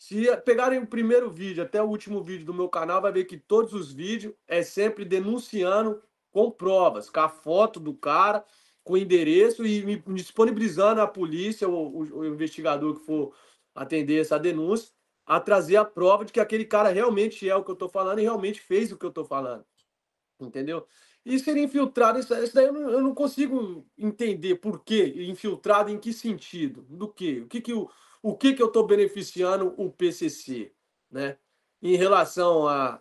Se pegarem o primeiro vídeo até o último vídeo do meu canal, vai ver que todos os vídeos é sempre denunciando com provas, com a foto do cara, com o endereço e me disponibilizando a polícia ou o, investigador que for atender essa denúncia a trazer a prova de que aquele cara realmente é o que eu estou falando e realmente fez o que eu estou falando. Entendeu? E ser infiltrado, isso, isso daí eu não, eu não, consigo entender por quê, infiltrado em que sentido, do quê? O que, que o o que, que eu estou beneficiando o PCC, né? Em relação a...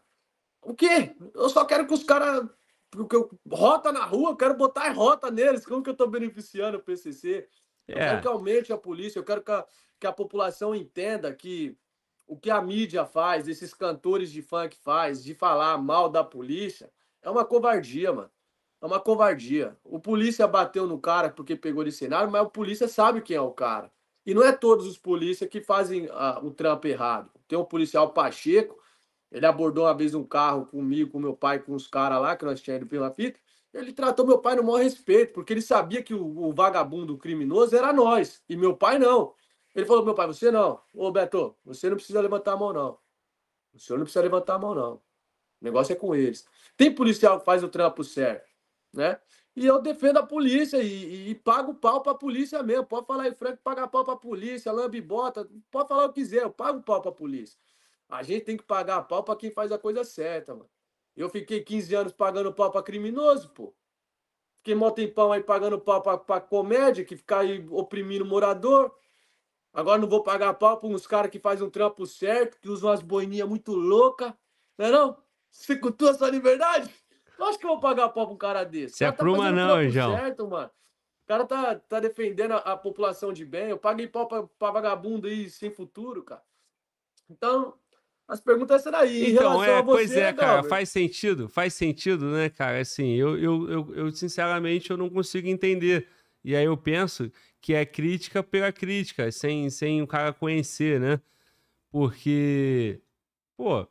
O quê? Eu só quero que os caras... Porque eu rota na rua, eu quero botar rota neles. Como que eu estou beneficiando o PCC? Eu quero é. que aumente a polícia, eu quero que a, que a população entenda que o que a mídia faz, esses cantores de funk faz, de falar mal da polícia, é uma covardia, mano. É uma covardia. O polícia bateu no cara porque pegou de cenário, mas o polícia sabe quem é o cara. E não é todos os polícias que fazem ah, o trampo errado. Tem um policial Pacheco, ele abordou uma vez um carro comigo, com meu pai, com os caras lá, que nós tínhamos ido pela fita. Ele tratou meu pai no maior respeito, porque ele sabia que o, o vagabundo, o criminoso, era nós. E meu pai não. Ele falou: meu pai, você não. Ô, Beto, você não precisa levantar a mão, não. O senhor não precisa levantar a mão, não. O negócio é com eles. Tem policial que faz o trampo certo, né? E eu defendo a polícia e, e, e pago pau pra polícia mesmo. Pode falar aí, Franco, pagar pau pra polícia, lambe bota, pode falar o que quiser, eu pago pau pra polícia. A gente tem que pagar pau pra quem faz a coisa certa, mano. Eu fiquei 15 anos pagando pau pra criminoso, pô. Fiquei mó tempão aí pagando pau pra, comédia, que fica aí oprimindo morador. Agora não vou pagar pau pra uns caras que fazem um trampo certo, que usam umas boininhas muito louca Não é não? Você sua liberdade? acho que eu vou pagar pau pra um cara desse. Você é pruma tá não, João. Certo, mano. O cara tá, tá defendendo a, a população de bem. Eu paguei pau pra, pra vagabundo aí sem futuro, cara. Então, as perguntas serão aí. Então, é, você, pois é, né, cara, Robert. faz sentido, faz sentido, né, cara? Assim, eu, eu, eu, eu, sinceramente eu não consigo entender. E aí eu penso que é crítica pela crítica, sem, sem o cara conhecer, né? Porque, pô,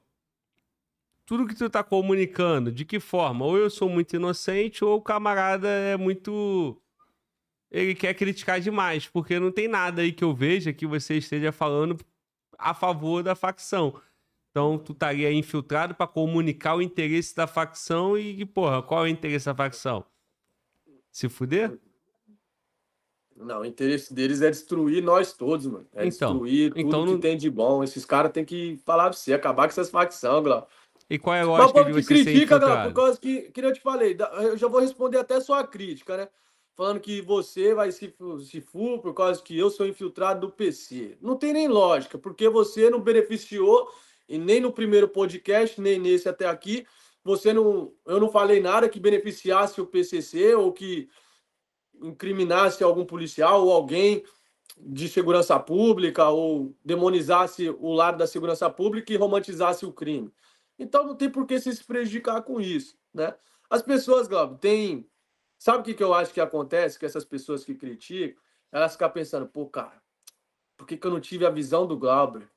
tudo que tu tá comunicando, de que forma? Ou eu sou muito inocente, ou o camarada é muito. Ele quer criticar demais, porque não tem nada aí que eu veja que você esteja falando a favor da facção. Então, tu estaria infiltrado para comunicar o interesse da facção e, porra, qual é o interesse da facção? Se fuder? Não, o interesse deles é destruir nós todos, mano. É então, destruir tudo então, que não... tem de bom. Esses caras têm que falar pra você, acabar com essas facções, Glau. E qual é a lógica Mas o povo que critica, cara, por causa que, que eu te falei, eu já vou responder até sua crítica, né? Falando que você vai se, se for por causa que eu sou infiltrado do PC. Não tem nem lógica, porque você não beneficiou, e nem no primeiro podcast, nem nesse até aqui, você não, eu não falei nada que beneficiasse o PCC ou que incriminasse algum policial ou alguém de segurança pública ou demonizasse o lado da segurança pública e romantizasse o crime. Então não tem por que se prejudicar com isso, né? As pessoas, Glauber, tem... Sabe o que, eu acho que acontece? Que essas pessoas que criticam, elas ficam pensando, pô, cara, por que, que eu não tive a visão do Glauber?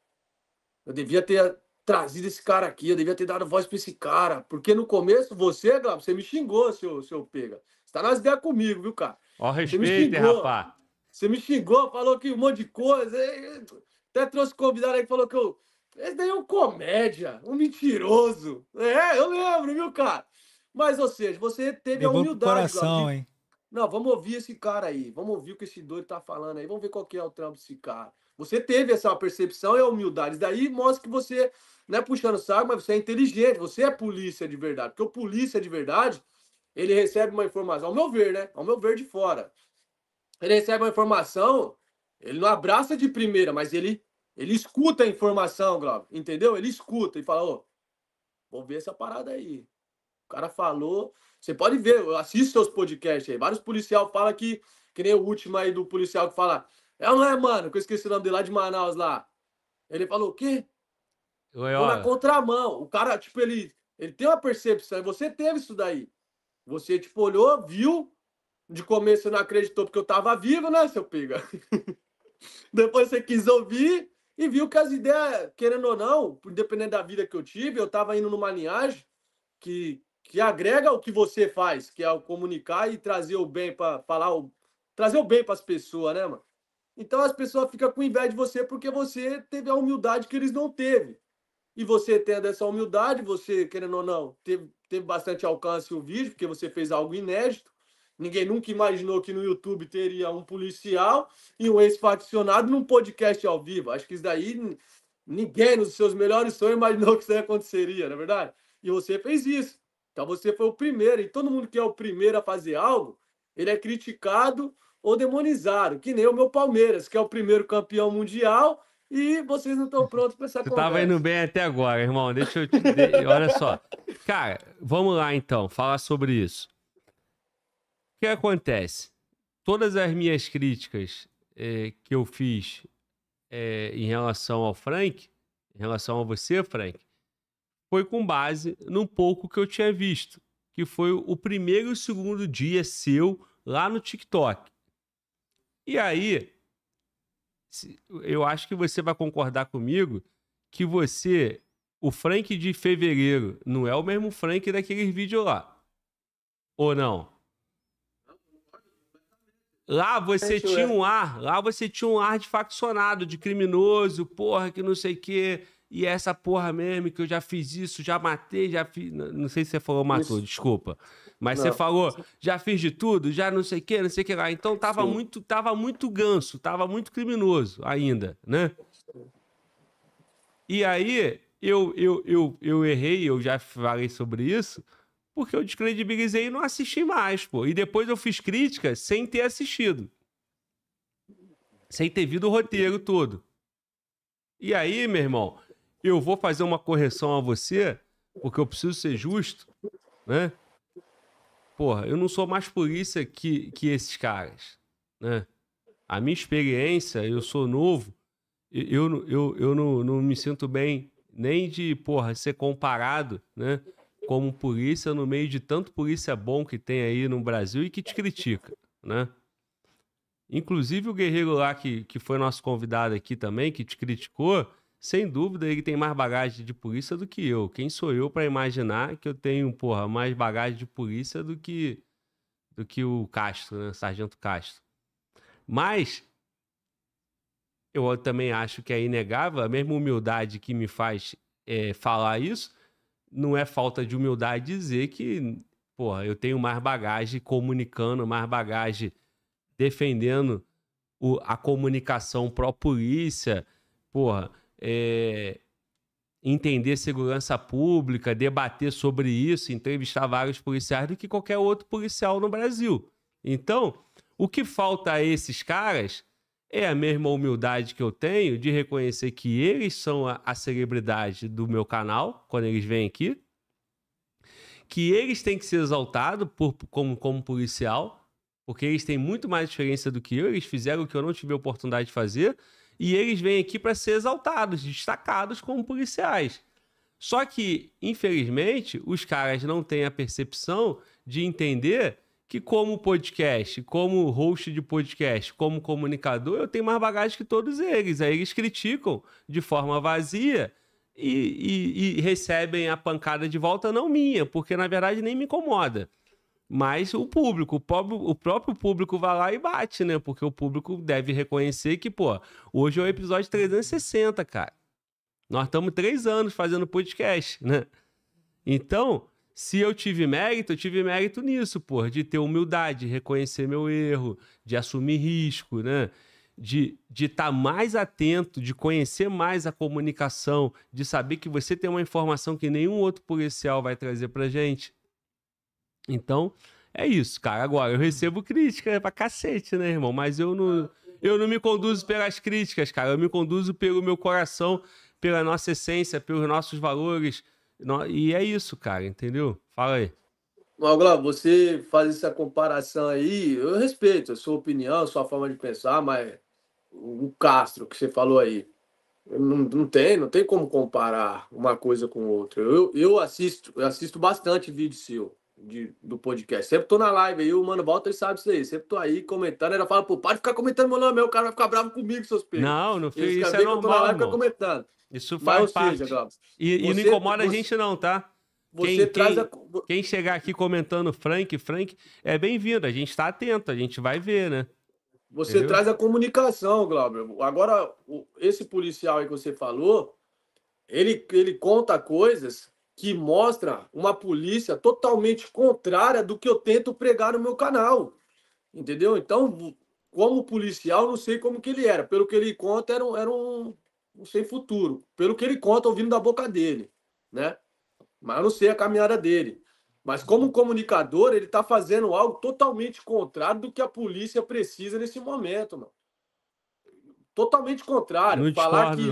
Eu devia ter trazido esse cara aqui, eu devia ter dado voz para esse cara. Porque no começo, você, Glauber, você me xingou, seu, seu pega. Você tá nas ideias comigo, viu, cara? Ó, respeito, rapaz. Você me xingou, falou que um monte de coisa. Até trouxe convidado aí que falou que eu esse daí é um comédia, um mentiroso. É, eu lembro, viu, cara? Mas, ou seja, você teve Levou a humildade. coração, hein? Não, vamos ouvir esse cara aí. Vamos ouvir o que esse doido tá falando aí. Vamos ver qual que é o trampo desse cara. Você teve essa percepção e a humildade. Isso daí mostra que você não é puxando saco, mas você é inteligente. Você é polícia de verdade. Porque o polícia de verdade, ele recebe uma informação, ao meu ver, né? Ao meu ver de fora. Ele recebe uma informação, ele não abraça de primeira, mas ele ele escuta a informação, Glauber, entendeu? Ele escuta e fala, ô, vou ver essa parada aí. O cara falou. Você pode ver, eu assisto seus podcasts aí. Vários policial falam que, que nem o último aí do policial que fala, é ou não é, mano? Que eu esqueci o nome dele lá de Manaus lá. Ele falou, o quê? Foi na contramão. O cara, tipo, ele, ele tem uma percepção. E você teve isso daí. Você, tipo, olhou, viu. De começo não acreditou porque eu tava vivo, né, seu piga? Depois você quis ouvir. E viu que as ideias, querendo ou não, dependendo da vida que eu tive, eu estava indo numa linhagem que, que agrega o que você faz, que é o comunicar e trazer o bem para falar, o, trazer o bem para as pessoas, né, mano? Então as pessoas ficam com inveja de você porque você teve a humildade que eles não teve. E você tendo essa humildade, você, querendo ou não, teve, teve bastante alcance o vídeo, porque você fez algo inédito. Ninguém nunca imaginou que no YouTube teria um policial e um ex-faccionado num podcast ao vivo. Acho que isso daí ninguém nos seus melhores sonhos imaginou que isso aconteceria, não é verdade? E você fez isso. Então você foi o primeiro. E todo mundo que é o primeiro a fazer algo, ele é criticado ou demonizado. Que nem o meu Palmeiras, que é o primeiro campeão mundial e vocês não estão prontos para essa Você conversa. tava indo bem até agora, irmão. Deixa eu te... Olha só. Cara, vamos lá então, falar sobre isso que acontece? Todas as minhas críticas é, que eu fiz é, em relação ao Frank, em relação a você, Frank, foi com base num pouco que eu tinha visto, que foi o primeiro e o segundo dia seu lá no TikTok. E aí, eu acho que você vai concordar comigo que você, o Frank de fevereiro, não é o mesmo Frank daqueles vídeos lá. Ou não? Lá você tinha um ar, lá você tinha um ar de faccionado, de criminoso, porra, que não sei o quê. E é essa porra mesmo, que eu já fiz isso, já matei, já fiz. Não sei se você falou matou, isso. desculpa. Mas não. você falou, já fiz de tudo, já não sei o quê, não sei o que lá. Então tava muito, tava muito ganso, tava muito criminoso ainda, né? E aí eu, eu, eu, eu errei, eu já falei sobre isso porque eu descredibilizei e não assisti mais, pô. E depois eu fiz crítica sem ter assistido. Sem ter visto o roteiro todo. E aí, meu irmão, eu vou fazer uma correção a você, porque eu preciso ser justo, né? Porra, eu não sou mais polícia que, que esses caras, né? A minha experiência, eu sou novo, eu, eu, eu, eu não, não me sinto bem nem de, porra, ser comparado, né? como polícia no meio de tanto polícia bom que tem aí no Brasil e que te critica, né? Inclusive o guerreiro lá que, que foi nosso convidado aqui também, que te criticou, sem dúvida ele tem mais bagagem de polícia do que eu. Quem sou eu para imaginar que eu tenho, porra, mais bagagem de polícia do que do que o Castro, né, Sargento Castro. Mas eu também acho que é inegável a mesma humildade que me faz é, falar isso não é falta de humildade dizer que, porra, eu tenho mais bagagem comunicando, mais bagagem defendendo o, a comunicação pró-polícia, porra, é, entender segurança pública, debater sobre isso, entrevistar vários policiais do que qualquer outro policial no Brasil. Então, o que falta a esses caras é a mesma humildade que eu tenho de reconhecer que eles são a, a celebridade do meu canal, quando eles vêm aqui, que eles têm que ser exaltados por, como, como policial, porque eles têm muito mais experiência do que eu, eles fizeram o que eu não tive a oportunidade de fazer, e eles vêm aqui para ser exaltados, destacados como policiais. Só que, infelizmente, os caras não têm a percepção de entender que como podcast, como host de podcast, como comunicador, eu tenho mais bagagem que todos eles. Aí eles criticam de forma vazia e, e, e recebem a pancada de volta não minha, porque na verdade nem me incomoda. Mas o público, o próprio, o próprio público vai lá e bate, né? Porque o público deve reconhecer que, pô, hoje é o episódio 360, cara. Nós estamos três anos fazendo podcast, né? Então, se eu tive mérito, eu tive mérito nisso, pô, de ter humildade, reconhecer meu erro, de assumir risco, né? De estar tá mais atento, de conhecer mais a comunicação, de saber que você tem uma informação que nenhum outro policial vai trazer pra gente. Então, é isso, cara. Agora, eu recebo crítica pra cacete, né, irmão? Mas eu não, eu não me conduzo pelas críticas, cara. Eu me conduzo pelo meu coração, pela nossa essência, pelos nossos valores, e é isso, cara, entendeu? Fala aí. Agora você faz essa comparação aí, eu respeito a sua opinião, a sua forma de pensar, mas o Castro que você falou aí, não, não tem, não tem como comparar uma coisa com outra. Eu, eu assisto, eu assisto bastante vídeo seu de, do podcast. Sempre tô na live aí, o Mano Walter sabe isso aí. Sempre tô aí comentando. Ela fala, pô, para de ficar comentando meu nome, o cara vai ficar bravo comigo, seus peitos. Não, não fiz isso. É normal, live, comentando. Isso faz Mas, parte. Seja, e, você, e, não incomoda você, a gente não, tá? Quem, quem, a... quem, chegar aqui comentando Frank, Frank, é bem-vindo. A gente está atento, a gente vai ver, né? Você Entendeu? traz a comunicação, Glauber. Agora, esse policial aí que você falou, ele, ele conta coisas que mostra uma polícia totalmente contrária do que eu tento pregar no meu canal. Entendeu? Então, como policial, não sei como que ele era. Pelo que ele conta, era um, era um não sei futuro, pelo que ele conta ouvindo da boca dele, né? Mas eu não sei a caminhada dele. Mas como comunicador, ele está fazendo algo totalmente contrário do que a polícia precisa nesse momento, mano. Totalmente contrário. Não falar discordo,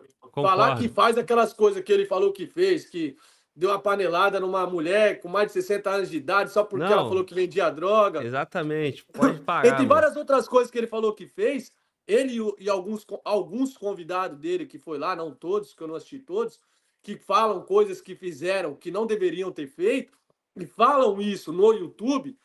que não. falar que faz aquelas coisas que ele falou que fez, que deu uma panelada numa mulher com mais de 60 anos de idade só porque não. ela falou que vendia droga. Exatamente, pode pagar. Entre várias outras coisas que ele falou que fez, ele e alguns, alguns convidados dele que foi lá, não todos, que eu não assisti todos, que falam coisas que fizeram que não deveriam ter feito e falam isso no YouTube,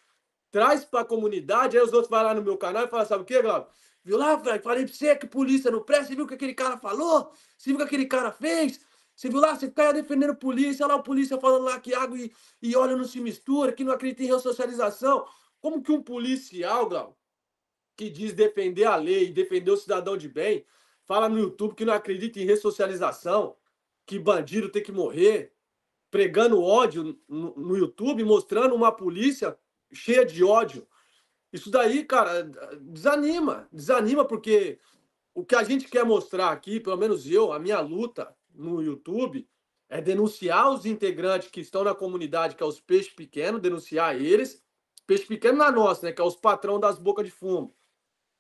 traz para a comunidade, aí os outros vão lá no meu canal e falam, sabe o que, Glauber? Viu lá, velho? Falei pra você que polícia não presta, você viu o que aquele cara falou? Você viu o que aquele cara fez? Você viu lá, você fica defendendo polícia, lá o polícia falando lá que água e, e óleo não se mistura, que não acredita em ressocialização. Como que um policial, Glau, que diz defender a lei, defender o cidadão de bem, fala no YouTube que não acredita em ressocialização, que bandido tem que morrer, pregando ódio no, YouTube, mostrando uma polícia cheia de ódio. Isso daí, cara, desanima, desanima porque o que a gente quer mostrar aqui, pelo menos eu, a minha luta no YouTube é denunciar os integrantes que estão na comunidade, que é os peixes pequenos, denunciar eles, peixe pequeno na é nossa, né, que é os patrão das bocas de fumo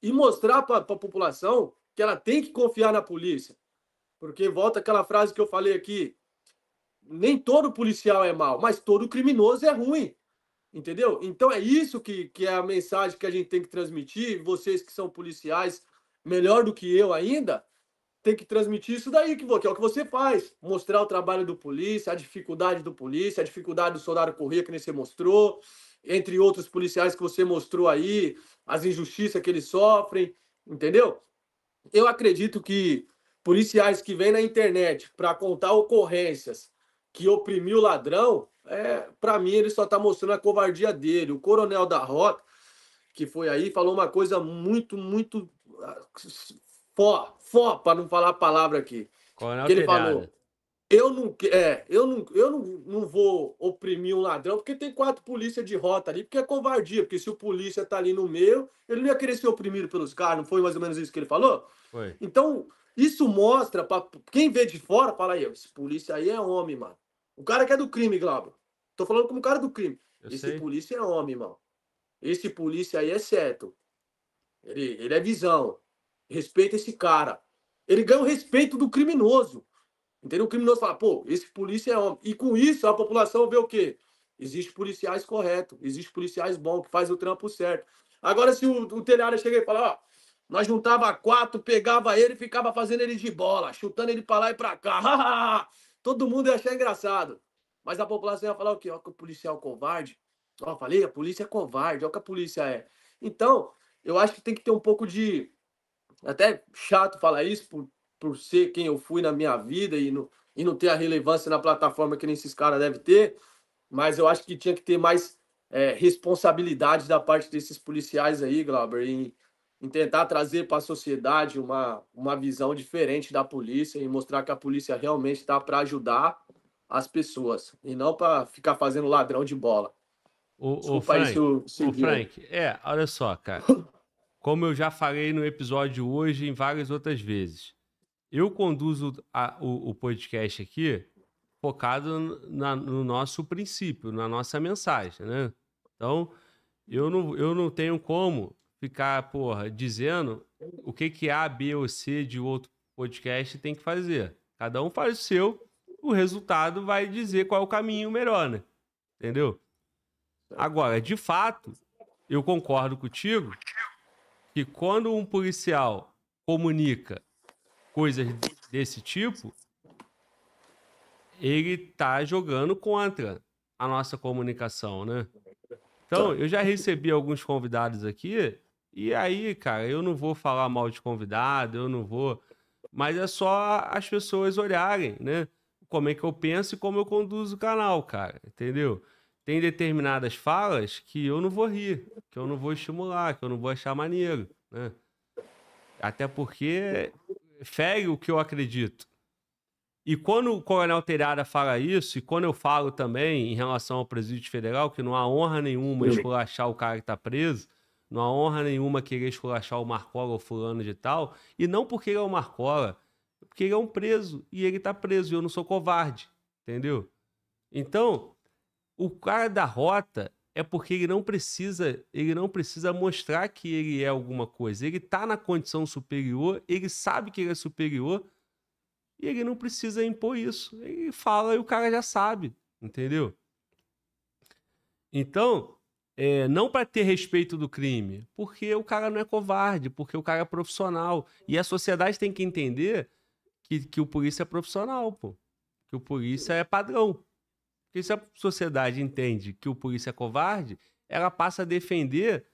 e mostrar para a população que ela tem que confiar na polícia. Porque volta aquela frase que eu falei aqui: nem todo policial é mal, mas todo criminoso é ruim. Entendeu? Então é isso que, que é a mensagem que a gente tem que transmitir. Vocês que são policiais, melhor do que eu ainda, tem que transmitir isso daí, que, que é o que você faz. Mostrar o trabalho do polícia, a dificuldade do polícia, a dificuldade do soldado correr, que nem você mostrou, entre outros policiais que você mostrou aí, as injustiças que eles sofrem, entendeu? Eu acredito que policiais que vêm na internet para contar ocorrências que oprimiu o ladrão, é, para mim ele só está mostrando a covardia dele. O coronel da Rota, que foi aí, falou uma coisa muito, muito fó, ah, fó para não falar a palavra aqui. Coronel que ele Telhada. falou eu não, é, eu não, eu não, não vou oprimir um ladrão, porque tem quatro polícia de rota ali, porque é covardia, porque se o polícia tá ali no meio, ele não ia querer ser oprimido pelos caras, não foi mais ou menos isso que ele falou? Foi. Então, isso mostra, pra, quem vê de fora, fala aí, esse polícia aí é homem, mano. O cara que é do crime, Glauber. Tô falando como cara do crime. Eu esse sei. polícia é homem, mano. Esse polícia aí é certo. Ele, ele é visão. Respeita esse cara. Ele ganha o respeito do criminoso. Entendeu? O criminoso fala, pô, esse polícia é homem. E com isso, a população vê o quê? Existem policiais corretos, existem policiais bons, que fazem o trampo certo. Agora, se o, o telhado chega e fala, ó, nós juntava quatro, pegava ele e ficava fazendo ele de bola, chutando ele para lá e para cá. Todo mundo ia achar engraçado. Mas a população ia falar o quê? Ó, que o policial covarde. Ó, falei, a polícia é covarde, ó, que a polícia é. Então, eu acho que tem que ter um pouco de. Até chato falar isso, por por ser quem eu fui na minha vida e, não e não ter a relevância na plataforma que nem esses caras devem ter, mas eu acho que tinha que ter mais é, responsabilidade da parte desses policiais aí, Glauber, em, em tentar trazer para a sociedade uma, uma visão diferente da polícia e mostrar que a polícia realmente está para ajudar as pessoas e não para ficar fazendo ladrão de bola. O, o Frank, o né? Frank, é, olha só, cara. Como eu já falei no episódio hoje em várias outras vezes, eu conduzo a, o, o, podcast aqui focado na, no nosso princípio, na nossa mensagem, né? Então, eu não, eu não tenho como ficar, porra, dizendo o que que A, B ou C de outro podcast tem que fazer. Cada um faz o seu, o resultado vai dizer qual é o caminho melhor, né? Entendeu? Agora, de fato, eu concordo contigo que quando um policial comunica coisas desse tipo, ele tá jogando contra a nossa comunicação, né? Então, eu já recebi alguns convidados aqui, e aí, cara, eu não vou falar mal de convidado, eu não vou. Mas é só as pessoas olharem, né? Como é que eu penso e como eu conduzo o canal, cara, entendeu? Tem determinadas falas que eu não vou rir, que eu não vou estimular, que eu não vou achar maneiro, né? Até porque fere o que eu acredito. E quando o Coronel Telhada fala isso, e quando eu falo também em relação ao presídio federal, que não há honra nenhuma esculachar o cara que está preso, não há honra nenhuma querer esculachar o Marcola ou fulano de tal, e não porque ele é o Marcola, é porque ele é um preso, e ele está preso, e eu não sou covarde, entendeu? Então, o cara da rota, é porque ele não precisa, ele não precisa mostrar que ele é alguma coisa. Ele está na condição superior, ele sabe que ele é superior e ele não precisa impor isso. Ele fala e o cara já sabe, entendeu? Então, é, não para ter respeito do crime, porque o cara não é covarde, porque o cara é profissional. E a sociedade tem que entender que, que o polícia é profissional, pô. Que o polícia é padrão. Porque se a sociedade entende que o polícia é covarde, ela passa a defender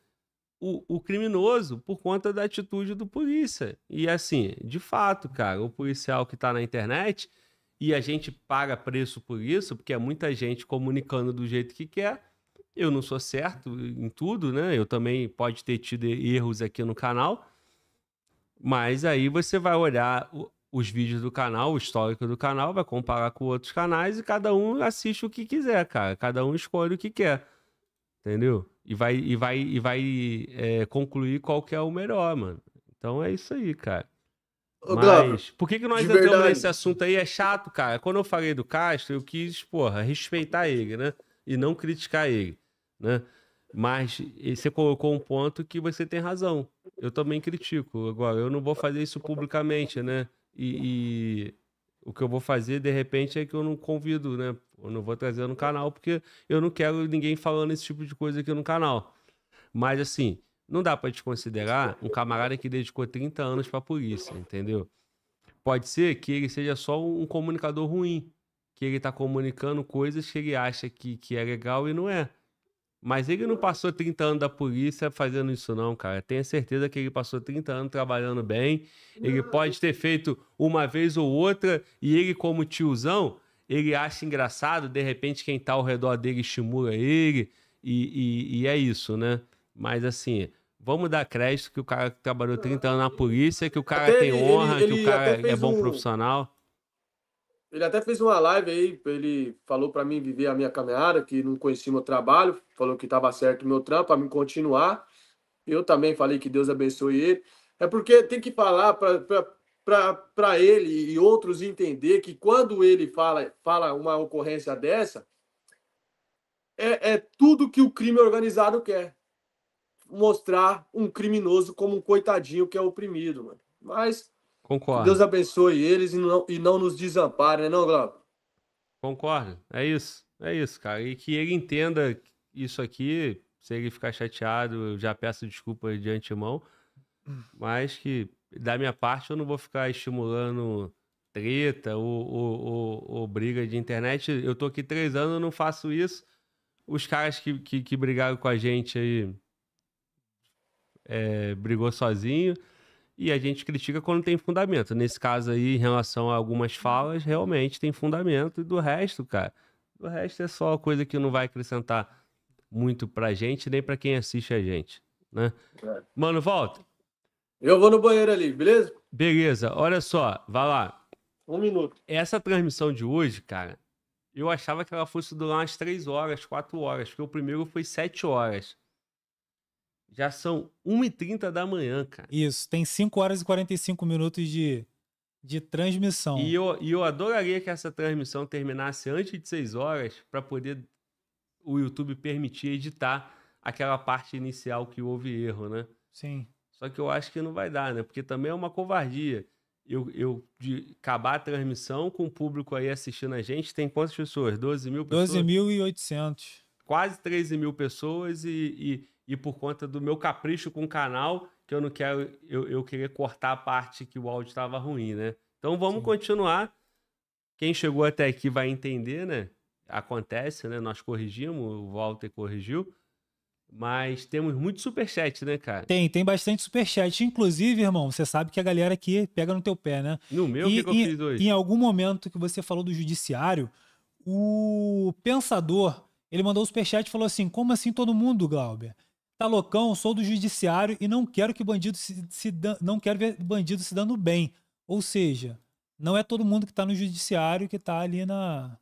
o, o, criminoso por conta da atitude do polícia. E assim, de fato, cara, o policial que está na internet e a gente paga preço por isso, porque é muita gente comunicando do jeito que quer. Eu não sou certo em tudo, né? Eu também pode ter tido erros aqui no canal. Mas aí você vai olhar os vídeos do canal, o histórico do canal, vai comparar com outros canais e cada um assiste o que quiser, cara. Cada um escolhe o que quer. Entendeu? E vai, e vai, e vai é, concluir qual que é o melhor, mano. Então é isso aí, cara. Ô, Mas por que, que nós entramos verdade. nesse assunto aí? É chato, cara. Quando eu falei do Castro, eu quis, porra, respeitar ele, né? E não criticar ele, né? Mas você colocou um ponto que você tem razão. Eu também critico. Agora, eu não vou fazer isso publicamente, né? e, e o que eu vou fazer de repente é que eu não convido, né? Eu não vou trazer no canal porque eu não quero ninguém falando esse tipo de coisa aqui no canal. Mas assim, não dá para desconsiderar um camarada que dedicou 30 anos para polícia, entendeu? Pode ser que ele seja só um comunicador ruim, que ele tá comunicando coisas que ele acha que, que é legal e não é. Mas ele não passou 30 anos da polícia fazendo isso, não, cara. Tenha certeza que ele passou 30 anos trabalhando bem. Ele pode ter feito uma vez ou outra, e ele, como tiozão, ele acha engraçado, de repente, quem tá ao redor dele estimula ele, e, e, e é isso, né? Mas assim, vamos dar crédito que o cara que trabalhou 30 anos na polícia, que o cara até tem ele, honra, ele, que o cara é bom um... profissional. Ele até fez uma live aí, ele falou para mim viver a minha caminhada, que não conhecia meu trabalho, falou que estava certo o meu trampo, para mim continuar. Eu também falei que Deus abençoe ele. É porque tem que falar para ele e outros entender que quando ele fala, fala uma ocorrência dessa, é, é tudo que o crime organizado quer. Mostrar um criminoso como um coitadinho que é oprimido, mano. Mas Concordo. Que Deus abençoe eles e não, e não nos desampare, né, não, Glauco? Concordo. É isso. É isso, cara. E que ele entenda isso aqui. Se ele ficar chateado, eu já peço desculpa de antemão. Mas que, da minha parte, eu não vou ficar estimulando treta ou, ou, ou, ou briga de internet. Eu tô aqui três anos, eu não faço isso. Os caras que, que, que brigaram com a gente aí é, brigou sozinho. E a gente critica quando tem fundamento. Nesse caso aí, em relação a algumas falas, realmente tem fundamento. E do resto, cara, do resto é só coisa que não vai acrescentar muito pra gente, nem pra quem assiste a gente, né? É. Mano, volta. Eu vou no banheiro ali, beleza? Beleza, olha só, vai lá. Um minuto. Essa transmissão de hoje, cara, eu achava que ela fosse durar umas 3 horas, 4 horas, porque o primeiro foi 7 horas. Já são 1h30 da manhã, cara. Isso, tem 5 horas e 45 minutos de, de transmissão. E eu, e eu adoraria que essa transmissão terminasse antes de 6 horas para poder o YouTube permitir editar aquela parte inicial que houve erro, né? Sim. Só que eu acho que não vai dar, né? Porque também é uma covardia. Eu, eu de acabar a transmissão com o público aí assistindo a gente, tem quantas pessoas? 12 mil pessoas? 12.800. Quase 13 mil pessoas e, e e por conta do meu capricho com o canal, que eu não quero, eu, eu queria cortar a parte que o áudio estava ruim, né? Então vamos Sim. continuar. Quem chegou até aqui vai entender, né? Acontece, né? Nós corrigimos, o Walter corrigiu. Mas temos muito superchat, né, cara? Tem, tem bastante superchat. Inclusive, irmão, você sabe que a galera aqui pega no teu pé, né? No meu, e, que, que eu fiz hoje? Em algum momento que você falou do judiciário, o pensador, ele mandou o superchat e falou assim, como assim todo mundo, Glauber? Tá loucão, sou do judiciário e não quero que bandido se, se não quero ver bandido se dando bem. Ou seja, não é todo mundo que tá no judiciário que tá ali na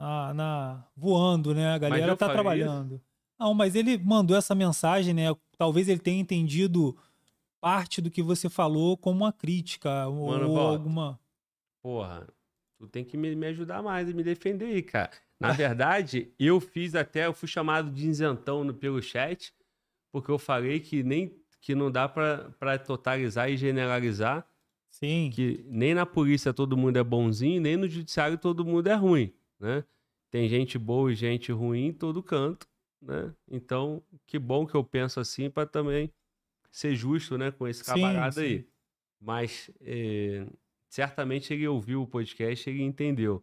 na, na voando, né? A galera tá trabalhando. Isso. Não, mas ele mandou essa mensagem, né? Talvez ele tenha entendido parte do que você falou como uma crítica Mano, ou alguma. Porra, tu tem que me, me ajudar mais e me defender aí, cara. Na verdade, eu fiz até, eu fui chamado de isentão no, pelo chat, porque eu falei que nem que não dá para totalizar e generalizar. Sim. Que nem na polícia todo mundo é bonzinho, nem no judiciário todo mundo é ruim, né? Tem gente boa e gente ruim em todo canto, né? Então, que bom que eu penso assim para também ser justo, né, com esse camarada sim, aí. Mas é, certamente ele ouviu o podcast, ele entendeu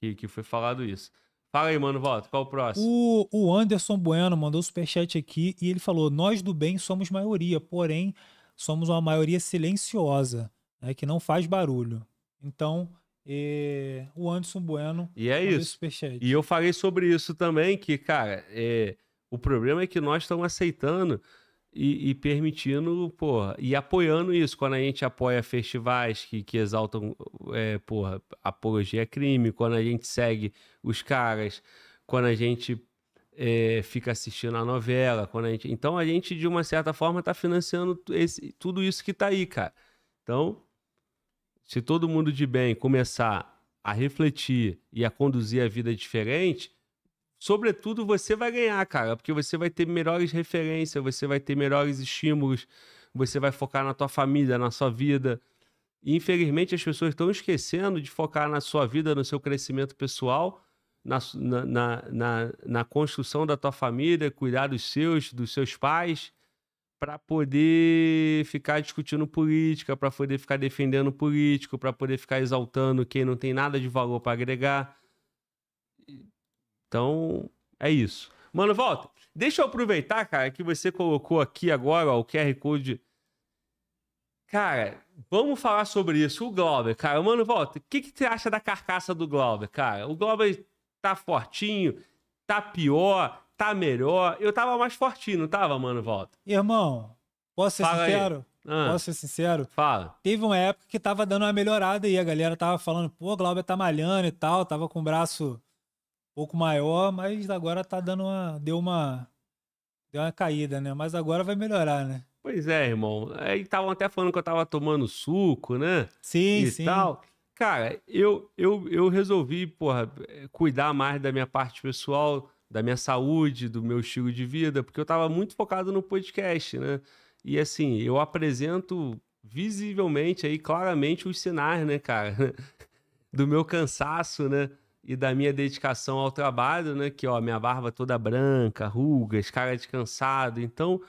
que, que foi falado isso. Fala aí, mano, volta. Qual o próximo? O, o Anderson Bueno mandou superchat aqui e ele falou: Nós do bem somos maioria, porém somos uma maioria silenciosa, né, que não faz barulho. Então, é, o Anderson Bueno. E é isso. E eu falei sobre isso também, que, cara, é, o problema é que nós estamos aceitando e, e, permitindo, porra, e apoiando isso. Quando a gente apoia festivais que, que exaltam, é, porra, apologia é crime, quando a gente segue os caras, quando a gente é, fica assistindo a novela, quando a gente... Então a gente, de uma certa forma, está financiando esse, tudo isso que está aí, cara. Então, se todo mundo de bem começar a refletir e a conduzir a vida diferente, sobretudo, você vai ganhar, cara, porque você vai ter melhores referências, você vai ter melhores estímulos, você vai focar na tua família, na sua vida. E, infelizmente, as pessoas estão esquecendo de focar na sua vida, no seu crescimento pessoal, na, na, na, na construção da tua família, cuidar dos seus, dos seus pais, para poder ficar discutindo política, para poder ficar defendendo político, para poder ficar exaltando quem não tem nada de valor para agregar então, é isso. Mano, volta. Deixa eu aproveitar, cara, que você colocou aqui agora ó, o QR Code. Cara, vamos falar sobre isso. O Glauber, cara, mano, volta. O que, que você acha da carcaça do Glauber, cara? O Glauber tá fortinho, tá pior, tá melhor. Eu tava mais fortinho, não tava, mano, volta? Irmão, posso ser Fala sincero? Ah. posso ser sincero? Fala. Teve uma época que tava dando uma melhorada aí. A galera tava falando, pô, Glauber tá malhando e tal. Tava com o braço pouco maior, mas agora tá dando uma. Deu uma. Deu uma caída, né? Mas agora vai melhorar, né? Pois é, irmão. Aí estavam até falando que eu tava tomando suco, né? Sim, e sim. Tal. Cara, eu, eu, eu resolvi, porra, eh, cuidar mais da minha parte pessoal, da minha saúde, do meu estilo de vida, porque eu tava muito focado no podcast, né? E assim, eu apresento visivelmente aí, claramente, os sinais, né, cara? Do meu cansaço, né? e da minha dedicação ao trabalho, né? Que, ó, minha barba toda branca, rugas, cara de cansado. Então,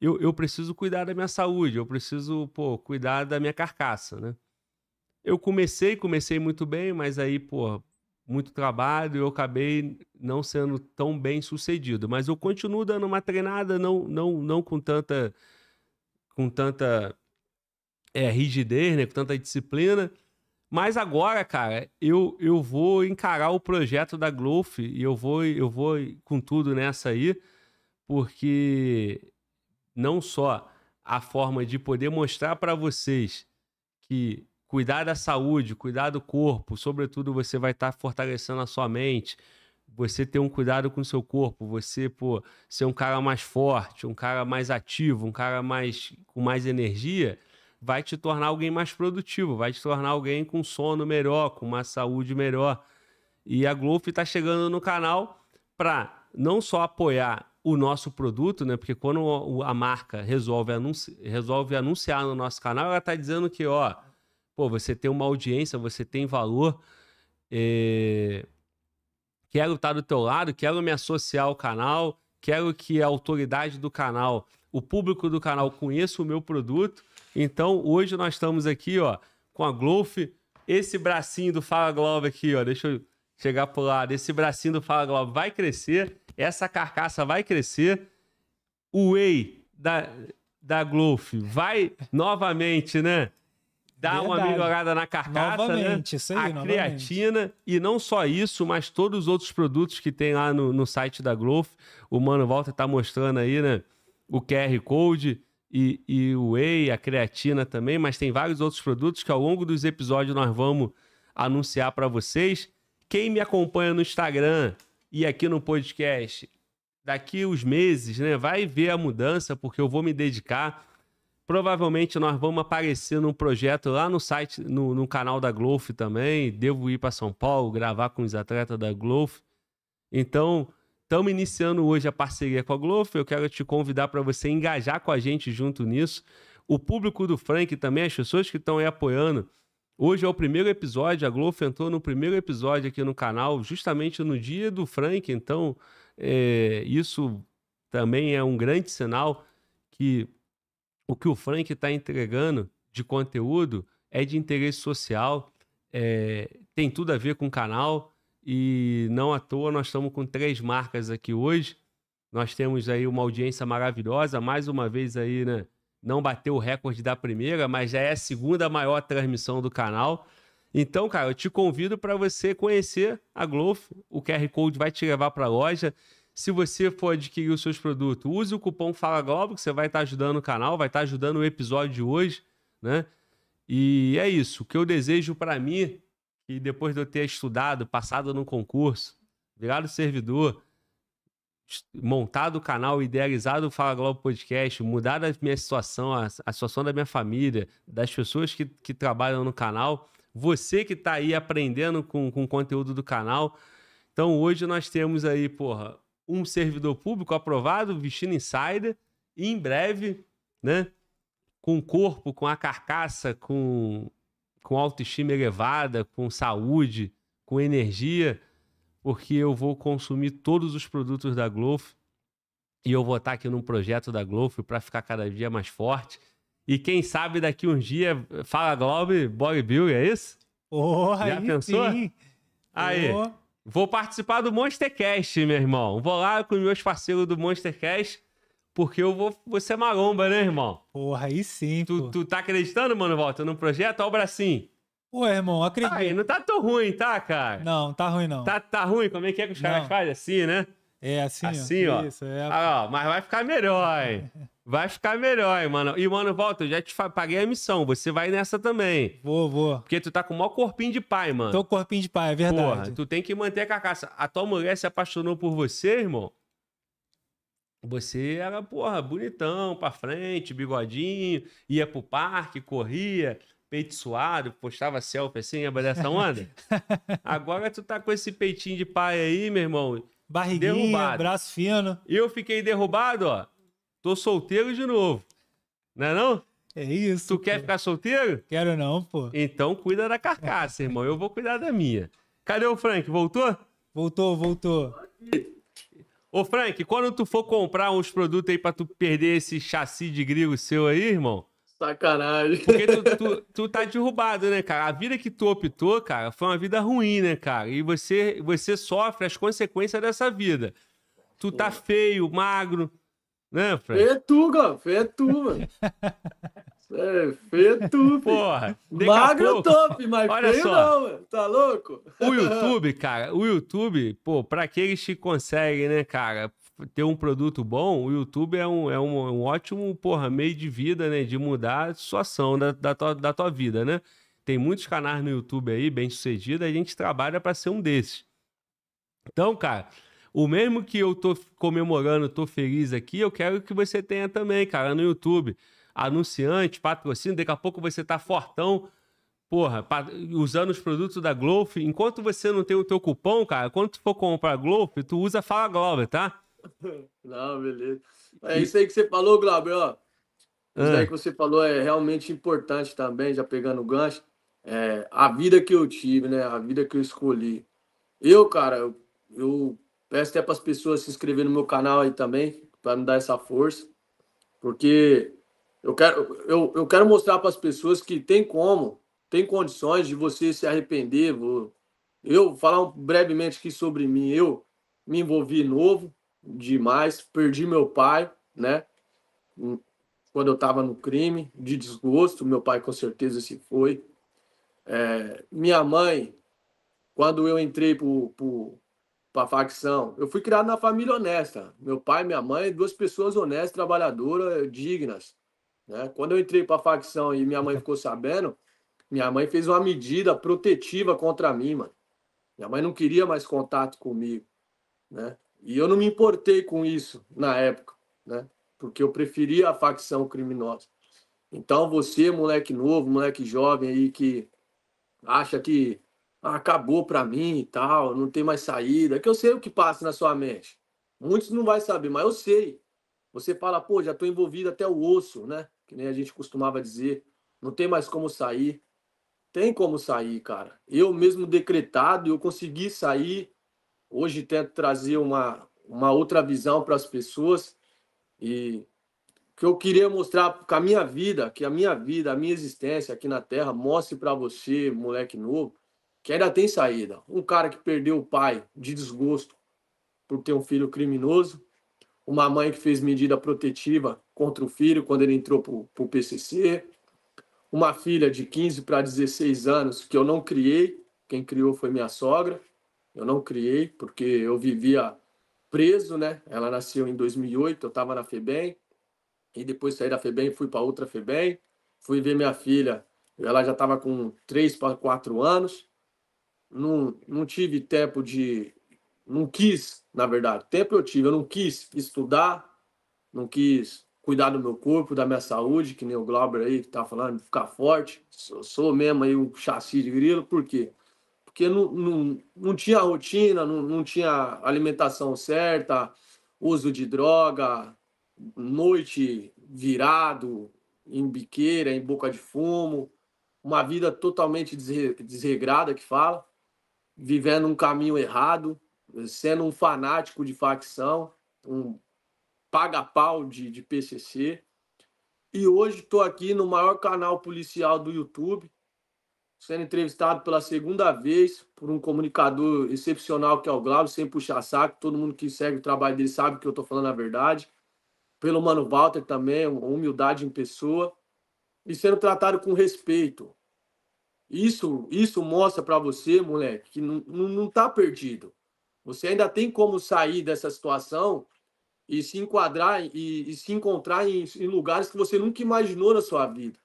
eu, eu preciso cuidar da minha saúde, eu preciso, pô, cuidar da minha carcaça, né? Eu comecei, comecei muito bem, mas aí, pô, muito trabalho e eu acabei não sendo tão bem sucedido. Mas eu continuo dando uma treinada, não, não, não com tanta, com tanta é, rigidez, né? com tanta disciplina, mas agora, cara, eu, eu vou encarar o projeto da Growth e eu vou, eu vou com tudo nessa aí, porque não só a forma de poder mostrar para vocês que cuidar da saúde, cuidar do corpo, sobretudo você vai estar tá fortalecendo a sua mente, você ter um cuidado com o seu corpo, você pô, ser um cara mais forte, um cara mais ativo, um cara mais com mais energia, vai te tornar alguém mais produtivo, vai te tornar alguém com sono melhor, com uma saúde melhor. E a Glof está chegando no canal para não só apoiar o nosso produto, né? Porque quando a marca resolve, anunci... resolve anunciar no nosso canal, ela está dizendo que, ó, pô, você tem uma audiência, você tem valor. É... Quero estar tá do teu lado, quero me associar ao canal, quero que a autoridade do canal, o público do canal conheça o meu produto então, hoje nós estamos aqui, ó, com a Glofe, esse bracinho do Fala Globo aqui, ó, deixa eu chegar pro lado, esse bracinho do Fala Globo vai crescer, essa carcaça vai crescer, o whey da, da Glofe vai novamente, né? Dá Verdade. uma melhorada na carcaça, né? novamente, né? isso aí, a novamente. creatina e não só isso, mas todos os outros produtos que tem lá no, no site da Glof. O Mano Walter tá mostrando aí, né? O QR Code e, e o whey, a creatina também, mas tem vários outros produtos que ao longo dos episódios nós vamos anunciar para vocês. Quem me acompanha no Instagram e aqui no podcast, daqui os meses, né, vai ver a mudança porque eu vou me dedicar. Provavelmente nós vamos aparecer num projeto lá no site, no, no canal da Glof também. Devo ir para São Paulo gravar com os atletas da Glof. Então, Estamos iniciando hoje a parceria com a Globo. Eu quero te convidar para você engajar com a gente junto nisso. O público do Frank também, as pessoas que estão aí apoiando. Hoje é o primeiro episódio, a Globo entrou no primeiro episódio aqui no canal, justamente no dia do Frank. Então, é, isso também é um grande sinal que o que o Frank está entregando de conteúdo é de interesse social, é, tem tudo a ver com o canal. E não à toa, nós estamos com três marcas aqui hoje. Nós temos aí uma audiência maravilhosa, mais uma vez aí, né? Não bateu o recorde da primeira, mas já é a segunda maior transmissão do canal. Então, cara, eu te convido para você conhecer a Glow. O QR Code vai te levar para a loja. Se você for adquirir os seus produtos, use o cupom Fala Globo, que você vai estar tá ajudando o canal, vai estar tá ajudando o episódio de hoje, né? E é isso. O que eu desejo para mim e depois de eu ter estudado, passado num concurso, virado servidor, montado o canal, idealizado o Fala Globo Podcast, mudado a minha situação, a, a situação da minha família, das pessoas que, que trabalham no canal, você que está aí aprendendo com, com o conteúdo do canal. Então hoje nós temos aí, porra, um servidor público aprovado, vestindo insider, e em breve, né? Com o corpo, com a carcaça, com com autoestima elevada, com saúde, com energia, porque eu vou consumir todos os produtos da Glow e eu vou estar aqui num projeto da Glow para ficar cada dia mais forte. E quem sabe daqui uns dias, fala boy, bodybuilding, é isso? Oh, Já aí pensou? Sim. Aí, oh. vou participar do Monstercast, meu irmão. Vou lá com meus parceiros do Monstercast porque eu vou, vou ser maromba, né, irmão? Porra, aí sim. Tu, pô. tu tá acreditando, mano, volta no projeto? Olha o bracinho. Ué, irmão, acredito. Aí, não tá tão ruim, tá, cara? Não, tá ruim não. Tá, tá ruim? Como é que é que os caras fazem? Assim, né? É, assim, assim ó. Isso, é... Ah, ó. Mas vai ficar melhor, hein? Vai ficar melhor, hein, mano. E, mano, volta, eu já te paguei a missão. Você vai nessa também. Vou, vou. Porque tu tá com o maior corpinho de pai, mano. Tô corpinho de pai, é verdade. Porra, tu tem que manter a carcaça. A tua mulher se apaixonou por você, irmão. Você era, porra, bonitão, pra frente, bigodinho, ia pro parque, corria, peito suado, postava selfie assim, lembra dessa onda? Agora tu tá com esse peitinho de pai aí, meu irmão. Barriguinha, derrubado. braço fino. Eu fiquei derrubado, ó. Tô solteiro de novo. Não é não? É isso. Tu pô. quer ficar solteiro? Quero não, pô. Então cuida da carcaça, irmão. Eu vou cuidar da minha. Cadê o Frank? Voltou? Voltou, voltou. Ô, Frank, quando tu for comprar uns produtos aí pra tu perder esse chassi de grego seu aí, irmão. Sacanagem. Porque tu, tu, tu, tá derrubado, né, cara? A vida que tu optou, cara, foi uma vida ruim, né, cara? E você, você sofre as consequências dessa vida. Tu tá feio, magro, né, Frank? É tu, cara. é tu, mano. É, feito Porra. Magro pouco, top, mas olha feio só, não, tá louco? O YouTube, cara, o YouTube, pô, pra aqueles que conseguem, né, cara, ter um produto bom, o YouTube é um, é um, é um ótimo, porra, meio de vida, né, de mudar a situação da, da, tua, da tua vida, né? Tem muitos canais no YouTube aí, bem-sucedido, a gente trabalha para ser um desses. Então, cara, o mesmo que eu tô comemorando, tô feliz aqui, eu quero que você tenha também, cara, no YouTube anunciante, patrocínio, daqui a pouco você tá fortão, porra, usando os produtos da Glof. Enquanto você não tem o teu cupom, cara, quando tu for comprar Glof, tu usa Fala Glover, tá? Não, beleza. É isso aí que você falou, Glauber, ó. Isso ah. aí que você falou é realmente importante também, já pegando o gancho. É, a vida que eu tive, né? A vida que eu escolhi. Eu, cara, eu, eu peço até para as pessoas se inscreverem no meu canal aí também, para me dar essa força. Porque eu quero, eu, eu quero mostrar para as pessoas que tem como, tem condições de você se arrepender. Vou, eu falar brevemente aqui sobre mim. Eu me envolvi novo demais, perdi meu pai, né? Hum, quando eu estava no crime, de desgosto, meu pai com certeza se foi. É, minha mãe, quando eu entrei para a facção, eu fui criado na família honesta. Meu pai e minha mãe, duas pessoas honestas, trabalhadoras, dignas. Né? Quando eu entrei para a facção e minha mãe ficou sabendo, minha mãe fez uma medida protetiva contra mim, mano. Minha mãe não queria mais contato comigo, né? E eu não me importei com isso na época, né? Porque eu preferia a facção criminosa. Então você, moleque novo, moleque jovem aí que acha que ah, acabou para mim e tal, não tem mais saída, é que eu sei o que passa na sua mente. Muitos não vai saber, mas eu sei. Você fala, pô, já tô envolvido até o osso, né? que nem a gente costumava dizer, não tem mais como sair. Tem como sair, cara. Eu mesmo decretado, eu consegui sair. Hoje tento trazer uma, uma outra visão para as pessoas e que eu queria mostrar com a minha vida, que a minha vida, a minha existência aqui na Terra mostre para você, moleque novo, que ainda tem saída. Um cara que perdeu o pai de desgosto por ter um filho criminoso, uma mãe que fez medida protetiva contra o filho quando ele entrou para o PCC, uma filha de 15 para 16 anos que eu não criei, quem criou foi minha sogra, eu não criei porque eu vivia preso, né? Ela nasceu em 2008, eu estava na FEBEM, e depois saí da FEBEM fui para outra FEBEM, fui ver minha filha, ela já estava com 3 para 4 anos, não, não tive tempo de, não quis, na verdade, tempo eu tive, eu não quis estudar, não quis cuidar do meu corpo, da minha saúde, que nem o Glauber aí que tá falando, ficar forte, sou, sou mesmo aí um chassi de grilo, por quê? Porque não, não, não tinha rotina, não, não tinha alimentação certa, uso de droga, noite virado, em biqueira, em boca de fumo, uma vida totalmente desregrada que fala, vivendo um caminho errado, sendo um fanático de facção, um paga-pau de, de PCC. E hoje estou aqui no maior canal policial do YouTube, sendo entrevistado pela segunda vez por um comunicador excepcional que é o Glauber, sem puxar saco. Todo mundo que segue o trabalho dele sabe que eu estou falando a verdade. Pelo Mano Walter também, humildade em pessoa. E sendo tratado com respeito. Isso, isso mostra para você, moleque, que não, não tá perdido. Você ainda tem como sair dessa situação e se enquadrar e, e se encontrar em, em, lugares que você nunca imaginou na sua vida,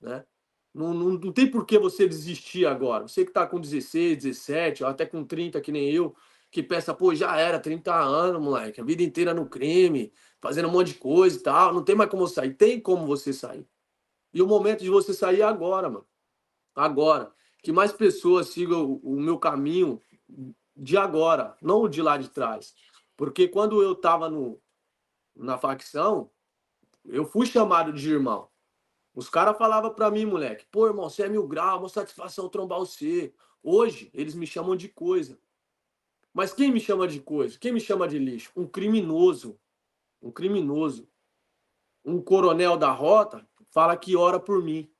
né? Não, não, não tem por que você desistir agora. Você que está com 16, 17, até com 30, que nem eu, que pensa, pô, já era, 30 anos, moleque, a vida inteira no crime, fazendo um monte de coisa e tal, não tem mais como sair. Tem como você sair. E o momento de você sair é agora, mano. Agora. Que mais pessoas sigam o, o meu caminho de agora, não o de lá de trás. Porque quando eu estava na facção, eu fui chamado de irmão. Os caras falavam para mim, moleque, pô, irmão, você é mil graus, uma satisfação trombar você. Hoje, eles me chamam de coisa. Mas quem me chama de coisa? Quem me chama de lixo? Um criminoso. Um criminoso. Um coronel da rota fala que ora por mim.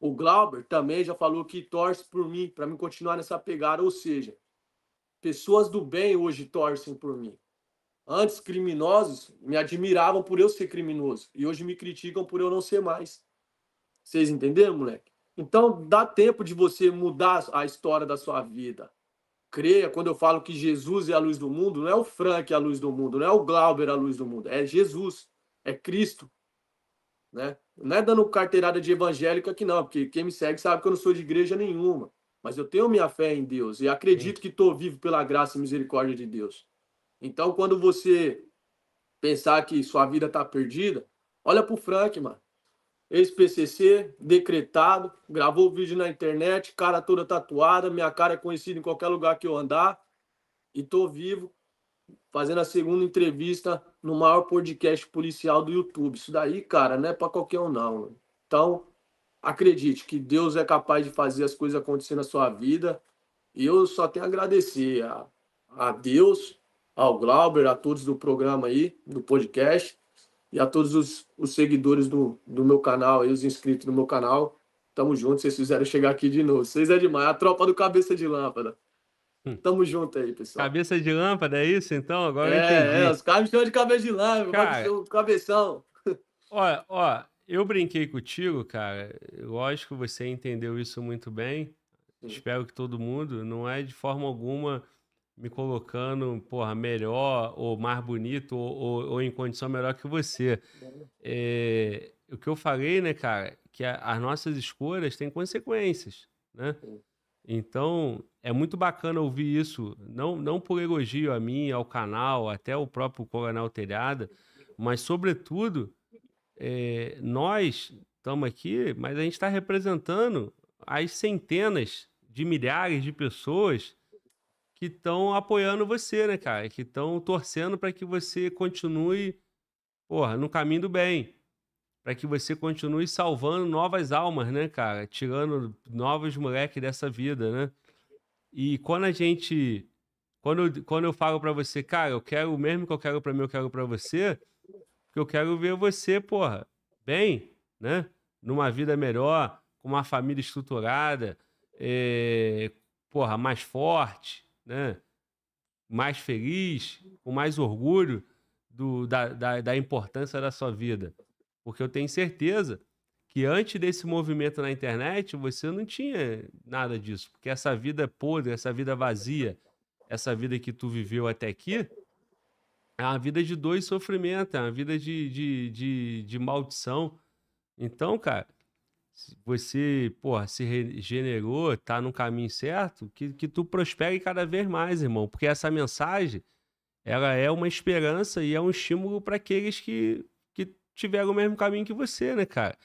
O Glauber também já falou que torce por mim, para me continuar nessa pegada. Ou seja, Pessoas do bem hoje torcem por mim. Antes, criminosos me admiravam por eu ser criminoso e hoje me criticam por eu não ser mais. Vocês entenderam, moleque? Então, dá tempo de você mudar a história da sua vida. Creia, quando eu falo que Jesus é a luz do mundo, não é o Frank é a luz do mundo, não é o Glauber é a luz do mundo, é Jesus, é Cristo. Né? Não é dando carteirada de evangélico aqui, não, porque quem me segue sabe que eu não sou de igreja nenhuma mas eu tenho minha fé em Deus e acredito Sim. que estou vivo pela graça e misericórdia de Deus. Então, quando você pensar que sua vida está perdida, olha para o Frank, mano. Ex-PCC, decretado, gravou vídeo na internet, cara toda tatuada, minha cara é conhecida em qualquer lugar que eu andar, e estou vivo, fazendo a segunda entrevista no maior podcast policial do YouTube. Isso daí, cara, não é para qualquer um, não. Então, acredite que Deus é capaz de fazer as coisas acontecer na sua vida. E eu só tenho a agradecer a, a Deus, ao Glauber, a todos do programa aí, do podcast, e a todos os, os seguidores do, do meu canal e os inscritos do meu canal. Tamo junto, vocês fizeram chegar aqui de novo. Vocês é demais, a tropa do Cabeça de Lâmpada. Hum. Tamo junto aí, pessoal. Cabeça de lâmpada, é isso? Então, agora é, eu entendi. É, os caras me chamam de cabeça de lâmpada, Cara... cabeção. Olha, ó, eu brinquei contigo, cara. Lógico que você entendeu isso muito bem. Sim. Espero que todo mundo. Não é de forma alguma me colocando, porra, melhor ou mais bonito ou, ou, ou em condição melhor que você. É, o que eu falei, né, cara, que a, as nossas escolhas têm consequências, né? Então, é muito bacana ouvir isso, não, não por elogio a mim, ao canal, até o próprio Coronel Telhada, mas, sobretudo, é, nós estamos aqui, mas a gente está representando as centenas de milhares de pessoas que estão apoiando você, né, cara? Que estão torcendo para que você continue, porra, no caminho do bem. Para que você continue salvando novas almas, né, cara? Tirando novos moleques dessa vida, né? E quando a gente. Quando, quando eu falo para você, cara, eu quero o mesmo que eu quero para mim, eu quero para você porque eu quero ver você, porra, bem, né? Numa vida melhor, com uma família estruturada, é, porra, mais forte, né? Mais feliz, com mais orgulho do, da, da, da importância da sua vida. Porque eu tenho certeza que antes desse movimento na internet, você não tinha nada disso, porque essa vida podre, essa vida vazia, essa vida que tu viveu até aqui, é uma vida de dor e sofrimento, é uma vida de, de, de, de maldição. Então, cara, você, porra, se regenerou, tá no caminho certo, que, que tu prospere cada vez mais, irmão. Porque essa mensagem, ela é uma esperança e é um estímulo para aqueles que, que tiveram o mesmo caminho que você, né, cara?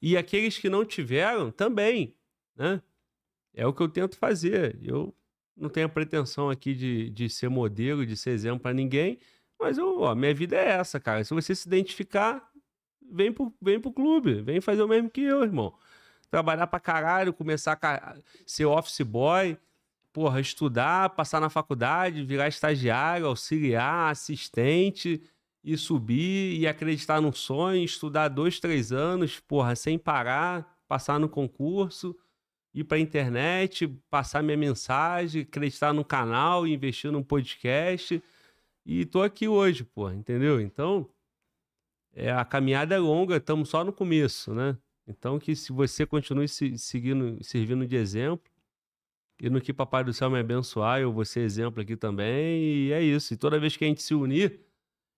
E aqueles que não tiveram também, né? É o que eu tento fazer. Eu não tenho a pretensão aqui de, de ser modelo, de ser exemplo para ninguém, mas eu, ó, minha vida é essa, cara. Se você se identificar, vem pro, vem pro clube, vem fazer o mesmo que eu, irmão. Trabalhar pra caralho, começar a ser office boy, porra, estudar, passar na faculdade, virar estagiário, auxiliar, assistente e subir e acreditar no sonho, estudar dois, três anos, porra, sem parar, passar no concurso, ir pra internet, passar minha mensagem, acreditar no canal, investir num podcast e tô aqui hoje, pô, entendeu? Então, é, a caminhada é longa, estamos só no começo, né? Então, que se você continue se, seguindo, servindo de exemplo, e no que Papai do Céu me abençoar, eu vou ser exemplo aqui também, e é isso. E toda vez que a gente se unir,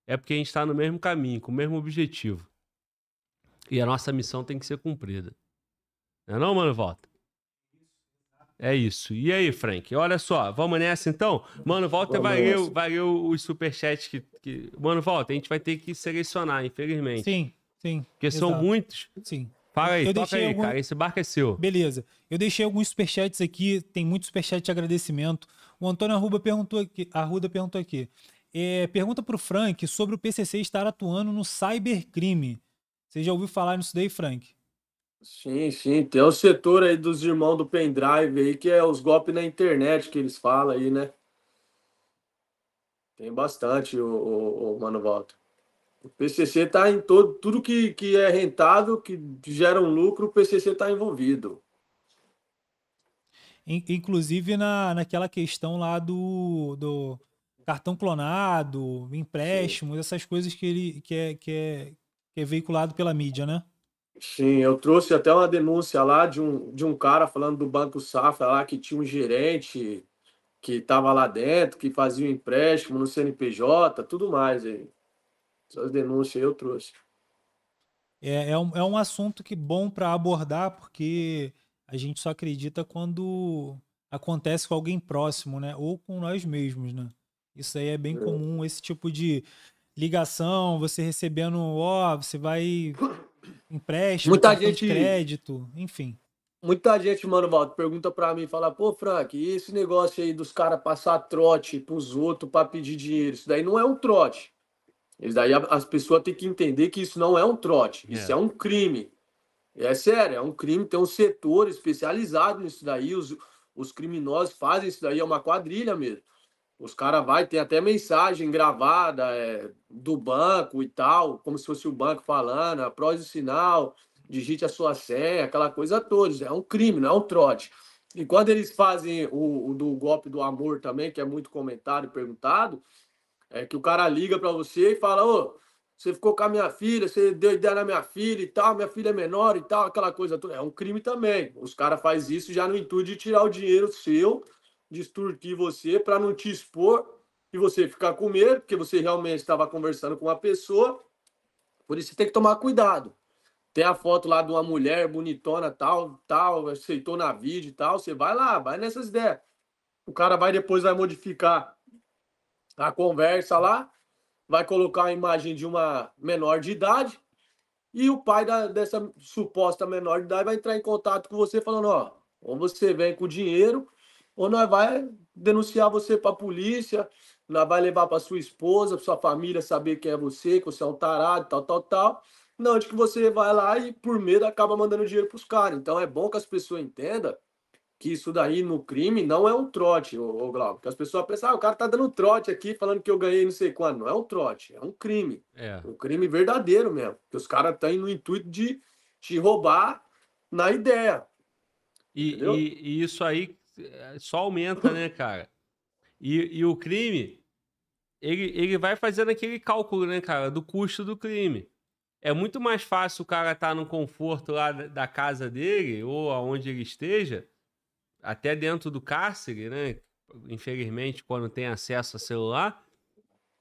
é porque a gente está no mesmo caminho, com o mesmo objetivo. E a nossa missão tem que ser cumprida. Não é não, mano? Volta. É isso. E aí, Frank? Olha só, vamos nessa então? Mano, volta e vai valeu os superchats que, que. Mano, volta, a gente vai ter que selecionar, infelizmente. Sim, sim. Porque exato. são muitos. Sim. Fala aí, eu toca aí, algum... cara. Esse barco é seu. Beleza. Eu deixei alguns superchats aqui, tem muito superchat de agradecimento. O Antônio Arruda perguntou aqui. Arruda perguntou aqui. É, pergunta o Frank sobre o PCC estar atuando no cybercrime. Você já ouviu falar nisso daí, Frank? Sim, sim. Tem o setor aí dos irmãos do pendrive aí, que é os golpes na internet que eles falam aí, né? Tem bastante, o, o, o Mano Walter. O PCC está em todo, tudo que, que é rentável, que gera um lucro, o PCC está envolvido. Inclusive na, naquela questão lá do, do cartão clonado, empréstimos, essas coisas que ele que é, que, é, que é veiculado pela mídia, né? Sim, eu trouxe até uma denúncia lá de um, de um cara falando do Banco Safra lá que tinha um gerente que estava lá dentro, que fazia um empréstimo no CNPJ, tudo mais. Aí. Essas denúncias eu trouxe. É, é, um, é um assunto que bom para abordar, porque a gente só acredita quando acontece com alguém próximo, né? Ou com nós mesmos, né? Isso aí é bem é. comum, esse tipo de ligação, você recebendo, ó, oh, você vai empréstimo, muita gente, crédito, enfim. Muita gente, mano, Valdo, pergunta para mim, fala, pô, Frank, e esse negócio aí dos caras passar trote pros outros para pedir dinheiro, isso daí não é um trote. Isso daí as pessoas têm que entender que isso não é um trote, isso é, é um crime. É sério, é um crime, tem um setor especializado nisso daí, os, os criminosos fazem isso daí, é uma quadrilha mesmo. Os caras vai ter até mensagem gravada é, do banco e tal, como se fosse o banco falando, após o sinal, digite a sua senha, aquela coisa toda. É um crime, não é um trote. E quando eles fazem o, o do golpe do amor também, que é muito comentado e perguntado, é que o cara liga para você e fala, ô, você ficou com a minha filha, você deu ideia na minha filha e tal, minha filha é menor e tal, aquela coisa toda. É um crime também. Os caras fazem isso já no intuito de tirar o dinheiro seu distorcer você para não te expor e você ficar com medo, porque você realmente estava conversando com uma pessoa. Por isso você tem que tomar cuidado. Tem a foto lá de uma mulher bonitona, tal, tal, aceitou na vídeo e tal. Você vai lá, vai nessas ideias. O cara vai depois, vai modificar a conversa lá, vai colocar a imagem de uma menor de idade e o pai da, dessa suposta menor de idade vai entrar em contato com você falando, ó, ou você vem com dinheiro ou nós vai denunciar você para a polícia, nós vai levar para sua esposa, para sua família saber quem é você, que você é um tarado, tal, tal, tal. Não, de que você vai lá e por medo acaba mandando dinheiro para os caras. Então é bom que as pessoas entendam que isso daí no crime não é um trote, ô, ô Glauco. Que as pessoas pensam, ah, o cara tá dando trote aqui, falando que eu ganhei não sei quando. Não é um trote, é um crime. É. Um crime verdadeiro mesmo. Que os caras têm no intuito de te roubar na ideia. E, e, e, isso aí é, só aumenta, né, cara? E, e o crime, ele, ele vai fazendo aquele cálculo, né, cara, do custo do crime. É muito mais fácil o cara estar tá no conforto lá da casa dele, ou aonde ele esteja, até dentro do cárcere, né? Infelizmente, quando tem acesso a celular,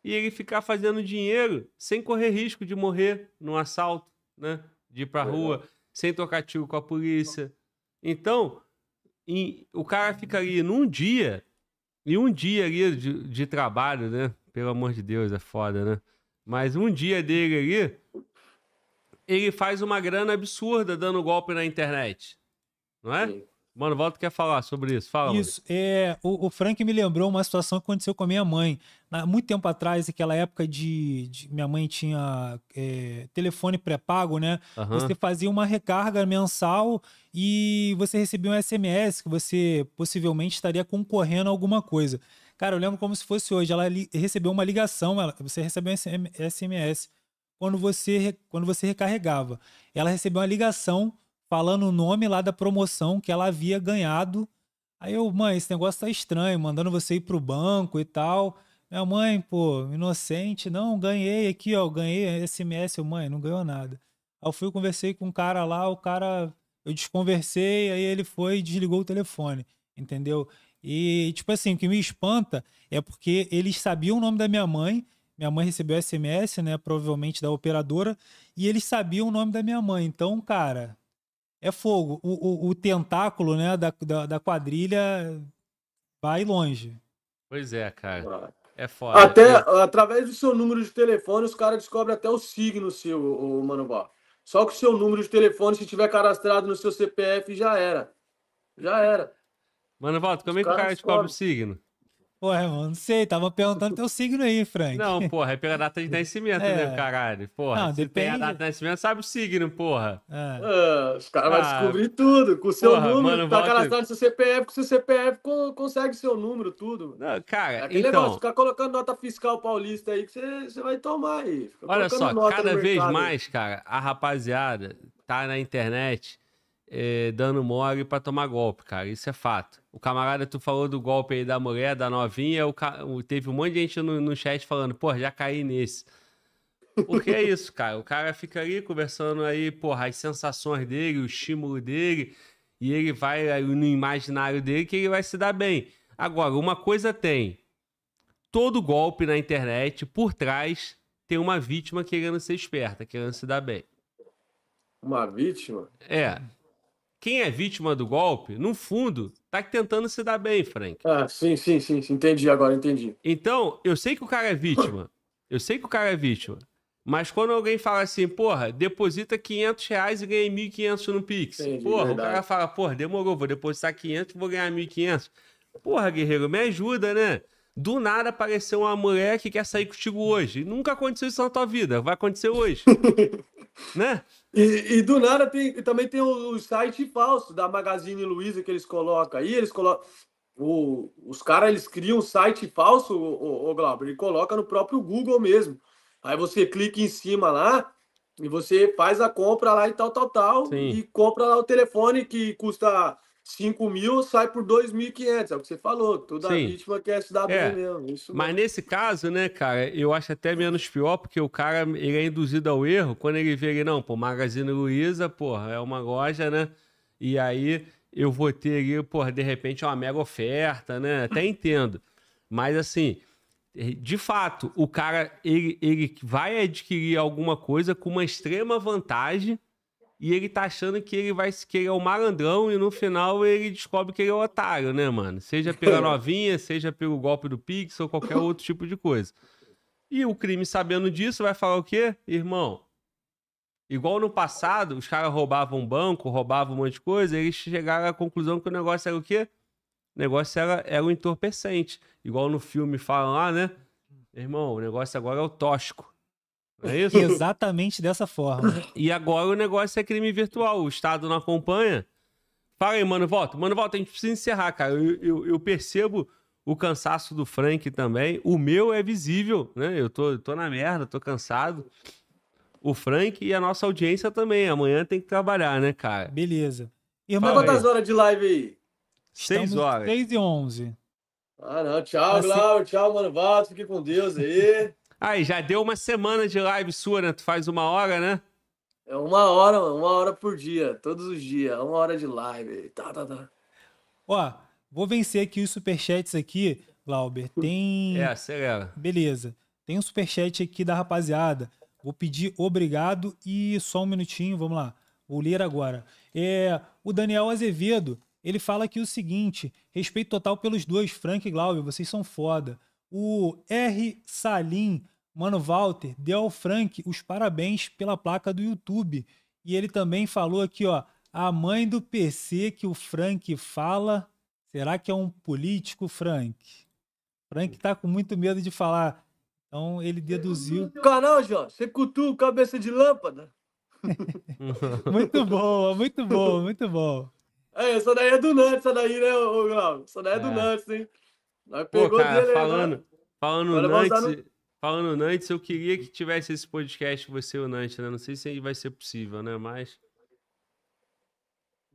e ele ficar fazendo dinheiro sem correr risco de morrer num assalto, né? De ir pra rua, é. sem tocar tiro com a polícia. Então, em, o cara fica ali num dia, e um dia ali de, de trabalho, né? Pelo amor de Deus, é foda, né? Mas um dia dele ali, ele faz uma grana absurda dando golpe na internet. Não é? Sim. Mano, volta quer falar sobre isso. Fala. Isso. É, o, o Frank me lembrou uma situação que aconteceu com a minha mãe muito tempo atrás, aquela época de, de minha mãe tinha é, telefone pré-pago, né? Uhum. Você fazia uma recarga mensal e você recebia um SMS que você possivelmente estaria concorrendo a alguma coisa. Cara, eu lembro como se fosse hoje. Ela recebeu uma ligação, ela, você recebeu um SMS quando você, quando você recarregava. Ela recebeu uma ligação falando o nome lá da promoção que ela havia ganhado. Aí eu, mãe, esse negócio tá estranho, mandando você ir pro banco e tal. Minha mãe, pô, inocente, não, ganhei aqui, ó, ganhei SMS, mãe, não ganhou nada. Aí eu fui, conversei com um cara lá, o cara, eu desconversei, aí ele foi e desligou o telefone, entendeu? E, tipo assim, o que me espanta é porque eles sabiam o nome da minha mãe, minha mãe recebeu SMS, né, provavelmente da operadora, e eles sabiam o nome da minha mãe. Então, cara, é fogo. O, o, o tentáculo, né, da, da, da quadrilha vai longe. Pois é, cara. É foda. Até é. através do seu número de telefone, os caras descobrem até o signo seu, o Mano Só que o seu número de telefone, se tiver cadastrado no seu CPF, já era. Já era. Mano Val, como é que o cara descobre o signo? Porra, mano, não sei, tava perguntando teu signo aí, Frank. Não, porra, é pela data de é. nascimento, é. né, caralho? Porra, não, se depende. tem a data de nascimento, sabe o signo, porra. É. Ah, os caras ah, vão descobrir tudo, com o seu porra, número, mano, tá cadastrado seu CPF, com seu CPF, consegue seu número, tudo. Não, cara, é Aquele então... negócio, ficar colocando nota fiscal paulista aí, que você vai tomar aí. Fica Olha só, cada vez mais, cara, a rapaziada tá na internet eh, dando mole pra tomar golpe, cara, isso é fato. O camarada, tu falou do golpe aí da mulher, da novinha, o, teve um monte de gente no, no chat falando, pô, já caí nesse. Porque é isso, cara. O cara fica ali conversando aí, porra, as sensações dele, o estímulo dele, e ele vai no imaginário dele que ele vai se dar bem. Agora, uma coisa tem. Todo golpe na internet, por trás, tem uma vítima querendo ser esperta, querendo se dar bem. Uma vítima? É quem é vítima do golpe, no fundo, tá tentando se dar bem, Frank. Ah, sim, sim, sim, sim. Entendi agora, entendi. Então, eu sei que o cara é vítima. Eu sei que o cara é vítima. Mas quando alguém fala assim, porra, deposita 500 reais e ganha 1.500 no Pix. Entendi, porra, verdade. o cara fala, porra, demorou, vou depositar 500 vou ganhar 1.500. Porra, guerreiro, me ajuda, né? Do nada apareceu uma mulher que quer sair contigo hoje. Nunca aconteceu isso na tua vida, vai acontecer hoje. né? E, e, do nada tem, também tem o, o site falso da Magazine Luiza que eles colocam aí, eles colocam. O, os caras eles criam um site falso, o, o, o Glauber, e coloca no próprio Google mesmo. Aí você clica em cima lá e você faz a compra lá e tal, tal, tal, Sim. e compra lá o telefone que custa 5 mil sai por 2.500, é o que você falou. Toda Sim. vítima quer é SW é. mesmo. Isso Mas mesmo. nesse caso, né, cara, eu acho até menos pior, porque o cara ele é induzido ao erro quando ele vê ali, não, pô, Magazine Luiza, porra, é uma loja, né? E aí eu vou ter ali, porra, de repente uma mega oferta, né? Até entendo. Mas assim, de fato, o cara ele, ele vai adquirir alguma coisa com uma extrema vantagem e ele tá achando que ele vai que ele é o malandrão e no final ele descobre que ele é o otário, né, mano? Seja pela novinha, seja pelo golpe do Pix ou qualquer outro tipo de coisa. E o crime, sabendo disso, vai falar o quê? Irmão, igual no passado, os caras roubavam um banco, roubavam um monte de coisa, eles chegaram à conclusão que o negócio era o quê? O negócio era, era o entorpecente. Igual no filme falam lá, né? Irmão, o negócio agora é o tóxico. É isso? Exatamente dessa forma. E agora o negócio é crime virtual, o Estado não acompanha. Fala aí, mano, volta. Mano, volta, a gente precisa encerrar, cara. Eu, eu, eu, percebo o cansaço do Frank também. O meu é visível, né? Eu tô, tô na merda, tô cansado. O Frank e a nossa audiência também. Amanhã tem que trabalhar, né, cara? Beleza. E Irmão, quantas horas de live aí? Seis horas. Seis e onze. Ah, não. Tchau, Glau. Assim... Tchau, mano. volta. Fique com Deus aí. Aí, já deu uma semana de live sua, né? Tu faz uma hora, né? É uma hora, uma hora por dia, todos os dias, uma hora de live. Tá, tá, tá. Ó, vou vencer aqui os superchats aqui, Glauber. Hum. Tem. É, acelera. Beleza. Tem um superchat aqui da rapaziada. Vou pedir obrigado e só um minutinho, vamos lá. Vou ler agora. É, o Daniel Azevedo, ele fala aqui o seguinte: respeito total pelos dois, Frank e Glauber, vocês são foda. O R. Salim Mano Walter deu ao Frank os parabéns pela placa do YouTube. E ele também falou aqui, ó. A mãe do PC que o Frank fala. Será que é um político, Frank? Frank tá com muito medo de falar. Então ele deduziu. Canal, Jó, você cutuca cabeça de lâmpada. muito boa, muito boa, muito boa. É, essa daí é do Nantes, essa daí, né, ô Glau? Essa daí é, do é. Nantes, hein? Nós pegou Pô, cara, dele, falando, né? falando Nantes, Falando Nantes, eu queria que tivesse esse podcast com você, o Nantes, né? Não sei se vai ser possível, né? Mas.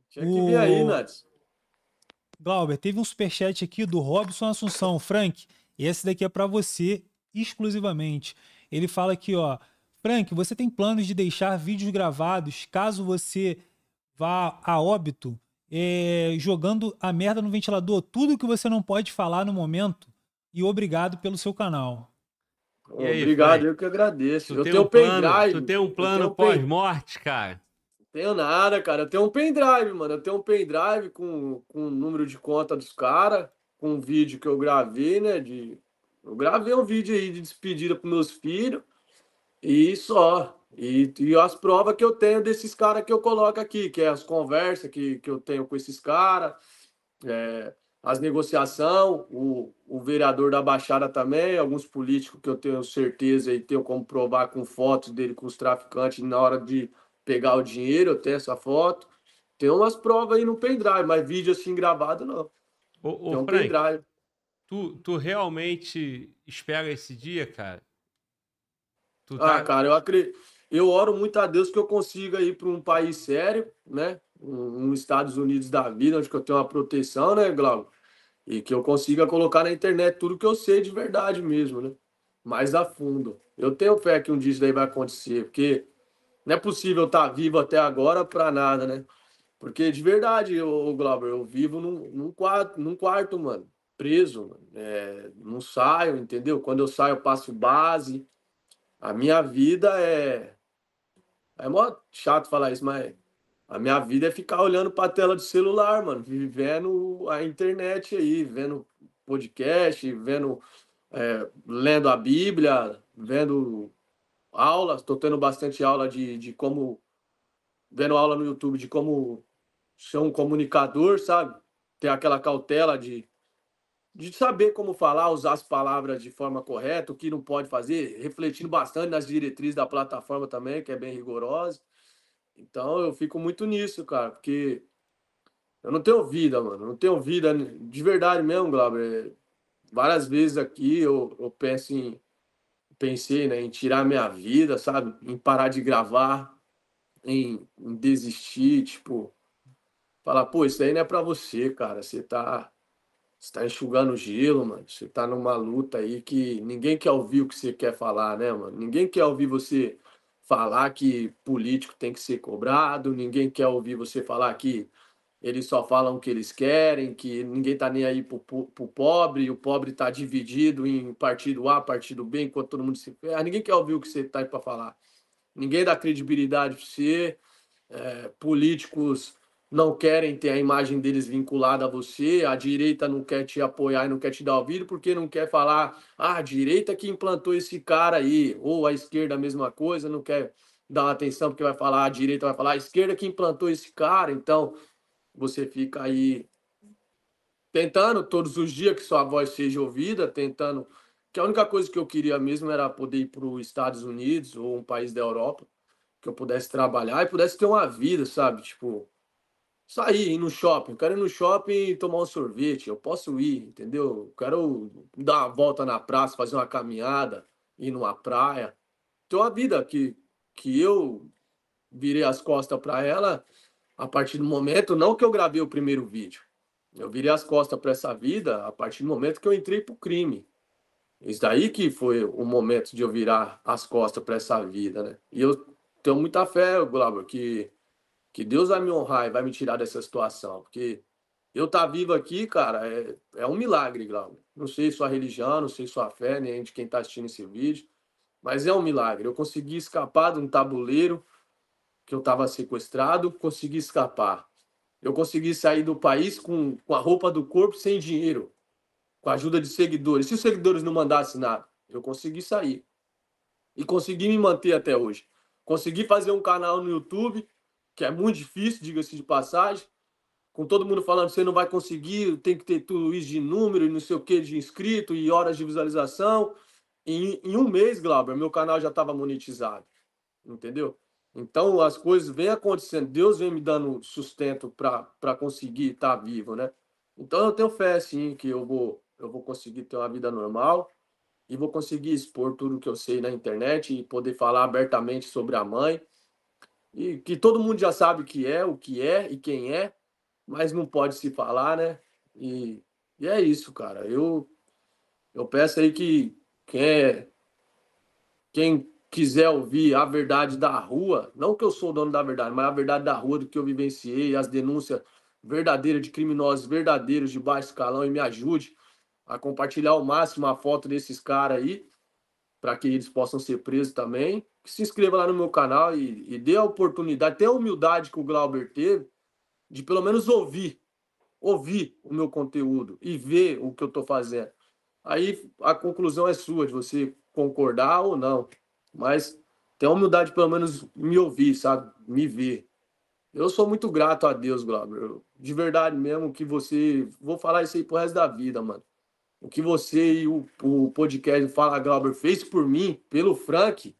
Tinha que vir aí, Nantes. Glauber, teve um superchat aqui do Robson Assunção. Frank, esse daqui é para você exclusivamente. Ele fala aqui, ó. Frank, você tem planos de deixar vídeos gravados caso você vá a óbito é, jogando a merda no ventilador? Tudo que você não pode falar no momento. E obrigado pelo seu canal aí, obrigado, Fred? eu que agradeço. Tu eu tenho um pendrive. Tu tem um plano pós-morte, cara? Tenho nada, cara. Eu tenho um pendrive, mano. Eu tenho um pendrive com, com o número de conta dos caras, com um vídeo que eu gravei, né? De... Eu gravei um vídeo aí de despedida para meus filhos e só. E, e as provas que eu tenho desses caras que eu coloco aqui, que é as conversas que, que eu tenho com esses caras. É, as negociações, o, o vereador da Baixada também, alguns políticos que eu tenho certeza e tenho como provar com fotos dele com os traficantes na hora de pegar o dinheiro, eu tenho essa foto. Tem umas provas aí no pendrive, mas vídeo assim gravado não. Ô, ô, tem um Frank, pendrive. Tu, tu realmente espera esse dia, cara? Tu ah, tá... Ah, cara, eu acredito. Eu oro muito a Deus que eu consiga ir para um país sério, né? Um, um, Estados Unidos da vida, onde eu tenho uma proteção, né, Glauco? e que eu consiga colocar na internet tudo que eu sei de verdade mesmo, né? Mais a fundo. Eu tenho fé que um dia isso daí vai acontecer, porque não é possível estar tá vivo até agora para nada, né? Porque de verdade, o Glauber, eu vivo num, num, quarto, num quarto, mano, preso, mano. É, não saio, entendeu? Quando eu saio, eu passo base. A minha vida é. É mó chato falar isso, mas a minha vida é ficar olhando para a tela do celular, mano, vivendo a internet aí, vendo podcast, vendo, é, lendo a Bíblia, vendo aulas, estou tendo bastante aula de, de como, vendo aula no YouTube de como ser um comunicador, sabe? Ter aquela cautela de, de saber como falar, usar as palavras de forma correta, o que não pode fazer, refletindo bastante nas diretrizes da plataforma também, que é bem rigorosa. Então eu fico muito nisso, cara, porque eu não tenho vida, mano. Eu não tenho vida de verdade mesmo, Glauber. É, várias vezes aqui eu, eu penso em. Pensei né, em tirar minha vida, sabe? Em parar de gravar, em, em desistir, tipo. Falar, pô, isso aí não é pra você, cara. Você tá. Você tá enxugando gelo, mano. Você tá numa luta aí que ninguém quer ouvir o que você quer falar, né, mano? Ninguém quer ouvir você falar que político tem que ser cobrado, ninguém quer ouvir você falar que eles só falam o que eles querem, que ninguém está nem aí para o pobre, o pobre está dividido em partido A, partido B, enquanto todo mundo se ferra. Ah, ninguém quer ouvir o que você está aí para falar. Ninguém dá credibilidade para você. É, políticos não querem ter a imagem deles vinculada a você, a direita não quer te apoiar e não quer te dar ouvido porque não quer falar, ah, a direita que implantou esse cara aí, ou a esquerda a mesma coisa, não quer dar atenção porque vai falar, a direita vai falar, a esquerda que implantou esse cara, então você fica aí tentando todos os dias que sua voz seja ouvida, tentando, que a única coisa que eu queria mesmo era poder ir para os Estados Unidos ou um país da Europa, que eu pudesse trabalhar e pudesse ter uma vida, sabe, tipo sair, ir no shopping. Eu quero ir no shopping e tomar um sorvete. Eu posso ir, entendeu? Eu quero dar uma volta na praça, fazer uma caminhada, ir numa praia. Então, a vida que, que eu virei as costas para ela, a partir do momento, não que eu gravei o primeiro vídeo. Eu virei as costas para essa vida a partir do momento que eu entrei pro crime. Isso daí que foi o momento de eu virar as costas para essa vida, né? E eu tenho muita fé, Glauber, que que Deus vai me honrar e vai me tirar dessa situação, porque eu estar tá vivo aqui, cara, é, é um milagre, Glauber. Não sei sua religião, não sei sua fé, nem de quem está assistindo esse vídeo, mas é um milagre. Eu consegui escapar de um tabuleiro que eu estava sequestrado, consegui escapar. Eu consegui sair do país com, com a roupa do corpo, sem dinheiro, com a ajuda de seguidores. Se os seguidores não mandassem nada, eu consegui sair. E consegui me manter até hoje. Consegui fazer um canal no YouTube que é muito difícil, diga-se de passagem, com todo mundo falando que você não vai conseguir, tem que ter tudo isso de número e não sei o que de inscrito e horas de visualização. Em, em um mês, Glauber, meu canal já estava monetizado, entendeu? Então as coisas vêm acontecendo, Deus vem me dando sustento para conseguir estar tá vivo, né? Então eu tenho fé sim que eu vou eu vou conseguir ter uma vida normal e vou conseguir expor tudo que eu sei na internet e poder falar abertamente sobre a mãe e que todo mundo já sabe o que é, o que é e quem é, mas não pode se falar, né? E, e é isso, cara. Eu, eu peço aí que quem, é, quem quiser ouvir a verdade da rua, não que eu sou o dono da verdade, mas a verdade da rua do que eu vivenciei, as denúncias verdadeiras de criminosos verdadeiros de baixo escalão e me ajude a compartilhar ao máximo a foto desses caras aí para que eles possam ser presos também. Que se inscreva lá no meu canal e, e dê a oportunidade, tenha a humildade que o Glauber teve de pelo menos ouvir, ouvir o meu conteúdo e ver o que eu estou fazendo. Aí a conclusão é sua, de você concordar ou não. Mas tenha a humildade pelo menos me ouvir, sabe? Me ver. Eu sou muito grato a Deus, Glauber. De verdade mesmo, que você. Vou falar isso aí pro resto da vida, mano. O que você e o, o podcast Fala Glauber fez por mim, pelo Frank,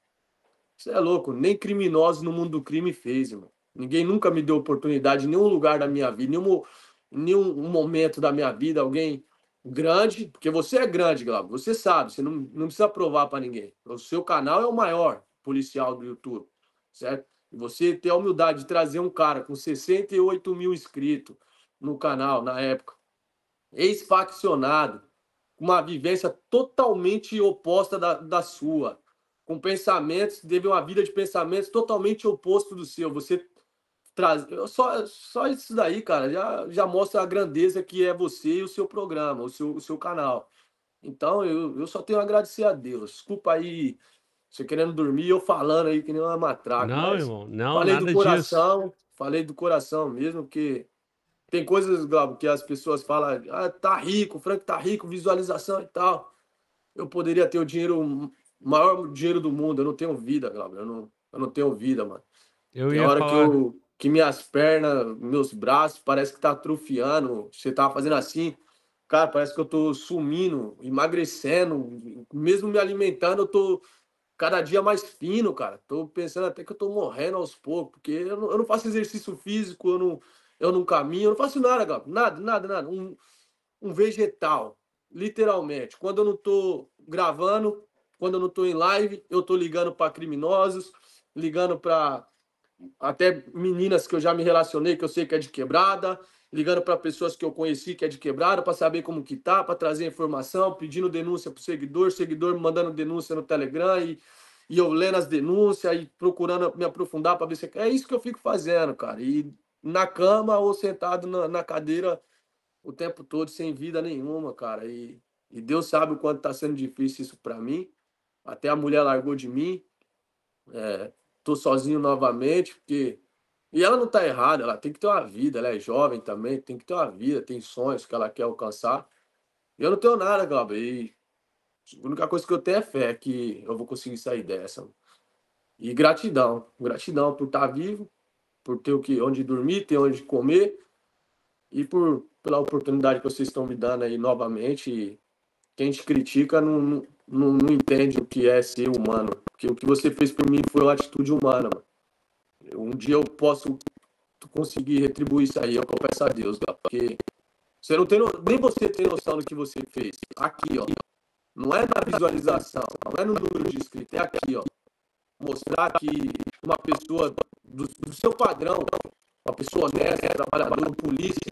você é louco, nem criminosos no mundo do crime fez, irmão. Ninguém nunca me deu oportunidade em nenhum lugar da minha vida, em nenhum, nenhum momento da minha vida, alguém grande, porque você é grande, Glauber, você sabe, você não, não precisa provar para ninguém. O seu canal é o maior policial do YouTube, certo? E você ter a humildade de trazer um cara com 68 mil inscritos no canal na época, ex-faccionado, uma vivência totalmente oposta da, da sua, com pensamentos, teve uma vida de pensamentos totalmente oposto do seu. Você traz só, só isso daí, cara, já, já mostra a grandeza que é você e o seu programa, o seu, o seu canal. Então, eu, eu só tenho a agradecer a Deus. Desculpa aí você querendo dormir, eu falando aí que nem uma matraca. Não, irmão, não, falei nada do coração, disso. falei do coração mesmo, porque tem coisas, Glauco, que as pessoas falam, ah, tá rico, o Frank tá rico, visualização e tal. Eu poderia ter o dinheiro, maior dinheiro do mundo, eu não tenho vida, Glauco, eu não, eu não tenho vida, mano. Eu Tem ia hora falar... que, eu, que minhas pernas, meus braços, parece que tá atrofiando, você tá fazendo assim, cara, parece que eu tô sumindo, emagrecendo, mesmo me alimentando, eu tô cada dia mais fino, cara. Tô pensando até que eu tô morrendo aos poucos, porque eu não, eu não faço exercício físico, eu não eu não caminho, eu não faço nada, Gabo. Nada, nada, nada. Um, um vegetal, literalmente. Quando eu não estou gravando, quando eu não estou em live, eu estou ligando para criminosos, ligando para até meninas que eu já me relacionei, que eu sei que é de quebrada, ligando para pessoas que eu conheci que é de quebrada, para saber como que tá, para trazer informação, pedindo denúncia para seguidor, seguidor mandando denúncia no Telegram e, e eu lendo as denúncias e procurando me aprofundar para ver se... É, é isso que eu fico fazendo, cara. E na cama ou sentado na, na cadeira o tempo todo sem vida nenhuma, cara. E, e Deus sabe o quanto está sendo difícil isso para mim. Até a mulher largou de mim. É, tô sozinho novamente, porque. E ela não tá errada, ela tem que ter uma vida, ela é jovem também, tem que ter uma vida, tem sonhos que ela quer alcançar. Eu não tenho nada, Glauber. E a única coisa que eu tenho é fé que eu vou conseguir sair dessa. E gratidão, gratidão por estar tá vivo, por ter o que, onde dormir, ter onde comer e por pela oportunidade que vocês estão me dando aí novamente. quem te critica não, não, não entende o que é ser humano. Porque o que você fez por mim foi uma atitude humana, mano. Um dia eu posso conseguir retribuir isso aí, eu peço a Deus, cara, porque você não tem nem você tem noção do que você fez. Aqui, ó. Não é na visualização, não é no número de inscritos, é aqui, ó mostrar que uma pessoa do, do seu padrão, uma pessoa honesta, trabalhadora, polícia,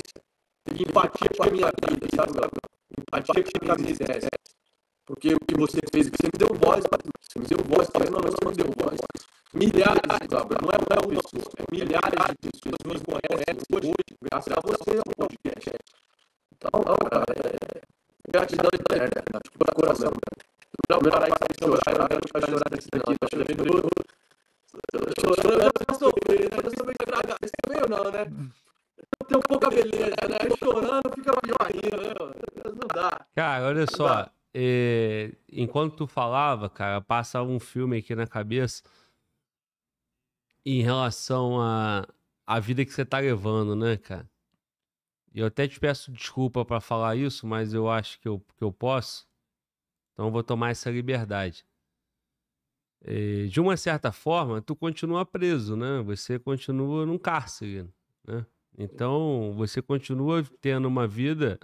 teve empatia com a minha vida, sabe, meu? Empatia com a minha existência. É, Porque o que você fez, você me deu voz, você me deu voz, talvez não, você me deu voz. Milhares, de Gabriel, não é uma pessoa, é milhares de pessoas que me conhecem hoje, graças a você, é ao podcast. É. Então, cara, é, gratidão eterna, é, tipo, do coração, cara. Não, tá Chorando, passou, né? não, né? beleza, né? Chorando fica né? Não dá. Cara, olha só. E, é, enquanto tu falava, cara, passa um filme aqui na cabeça em relação a, a vida que você tá levando, né, cara? E eu até te peço desculpa para falar isso, mas eu acho que eu, que eu posso. Então eu vou tomar essa liberdade. E, é, de uma certa forma, tu continua preso, né? Você continua num cárcere, né? Então você continua tendo uma vida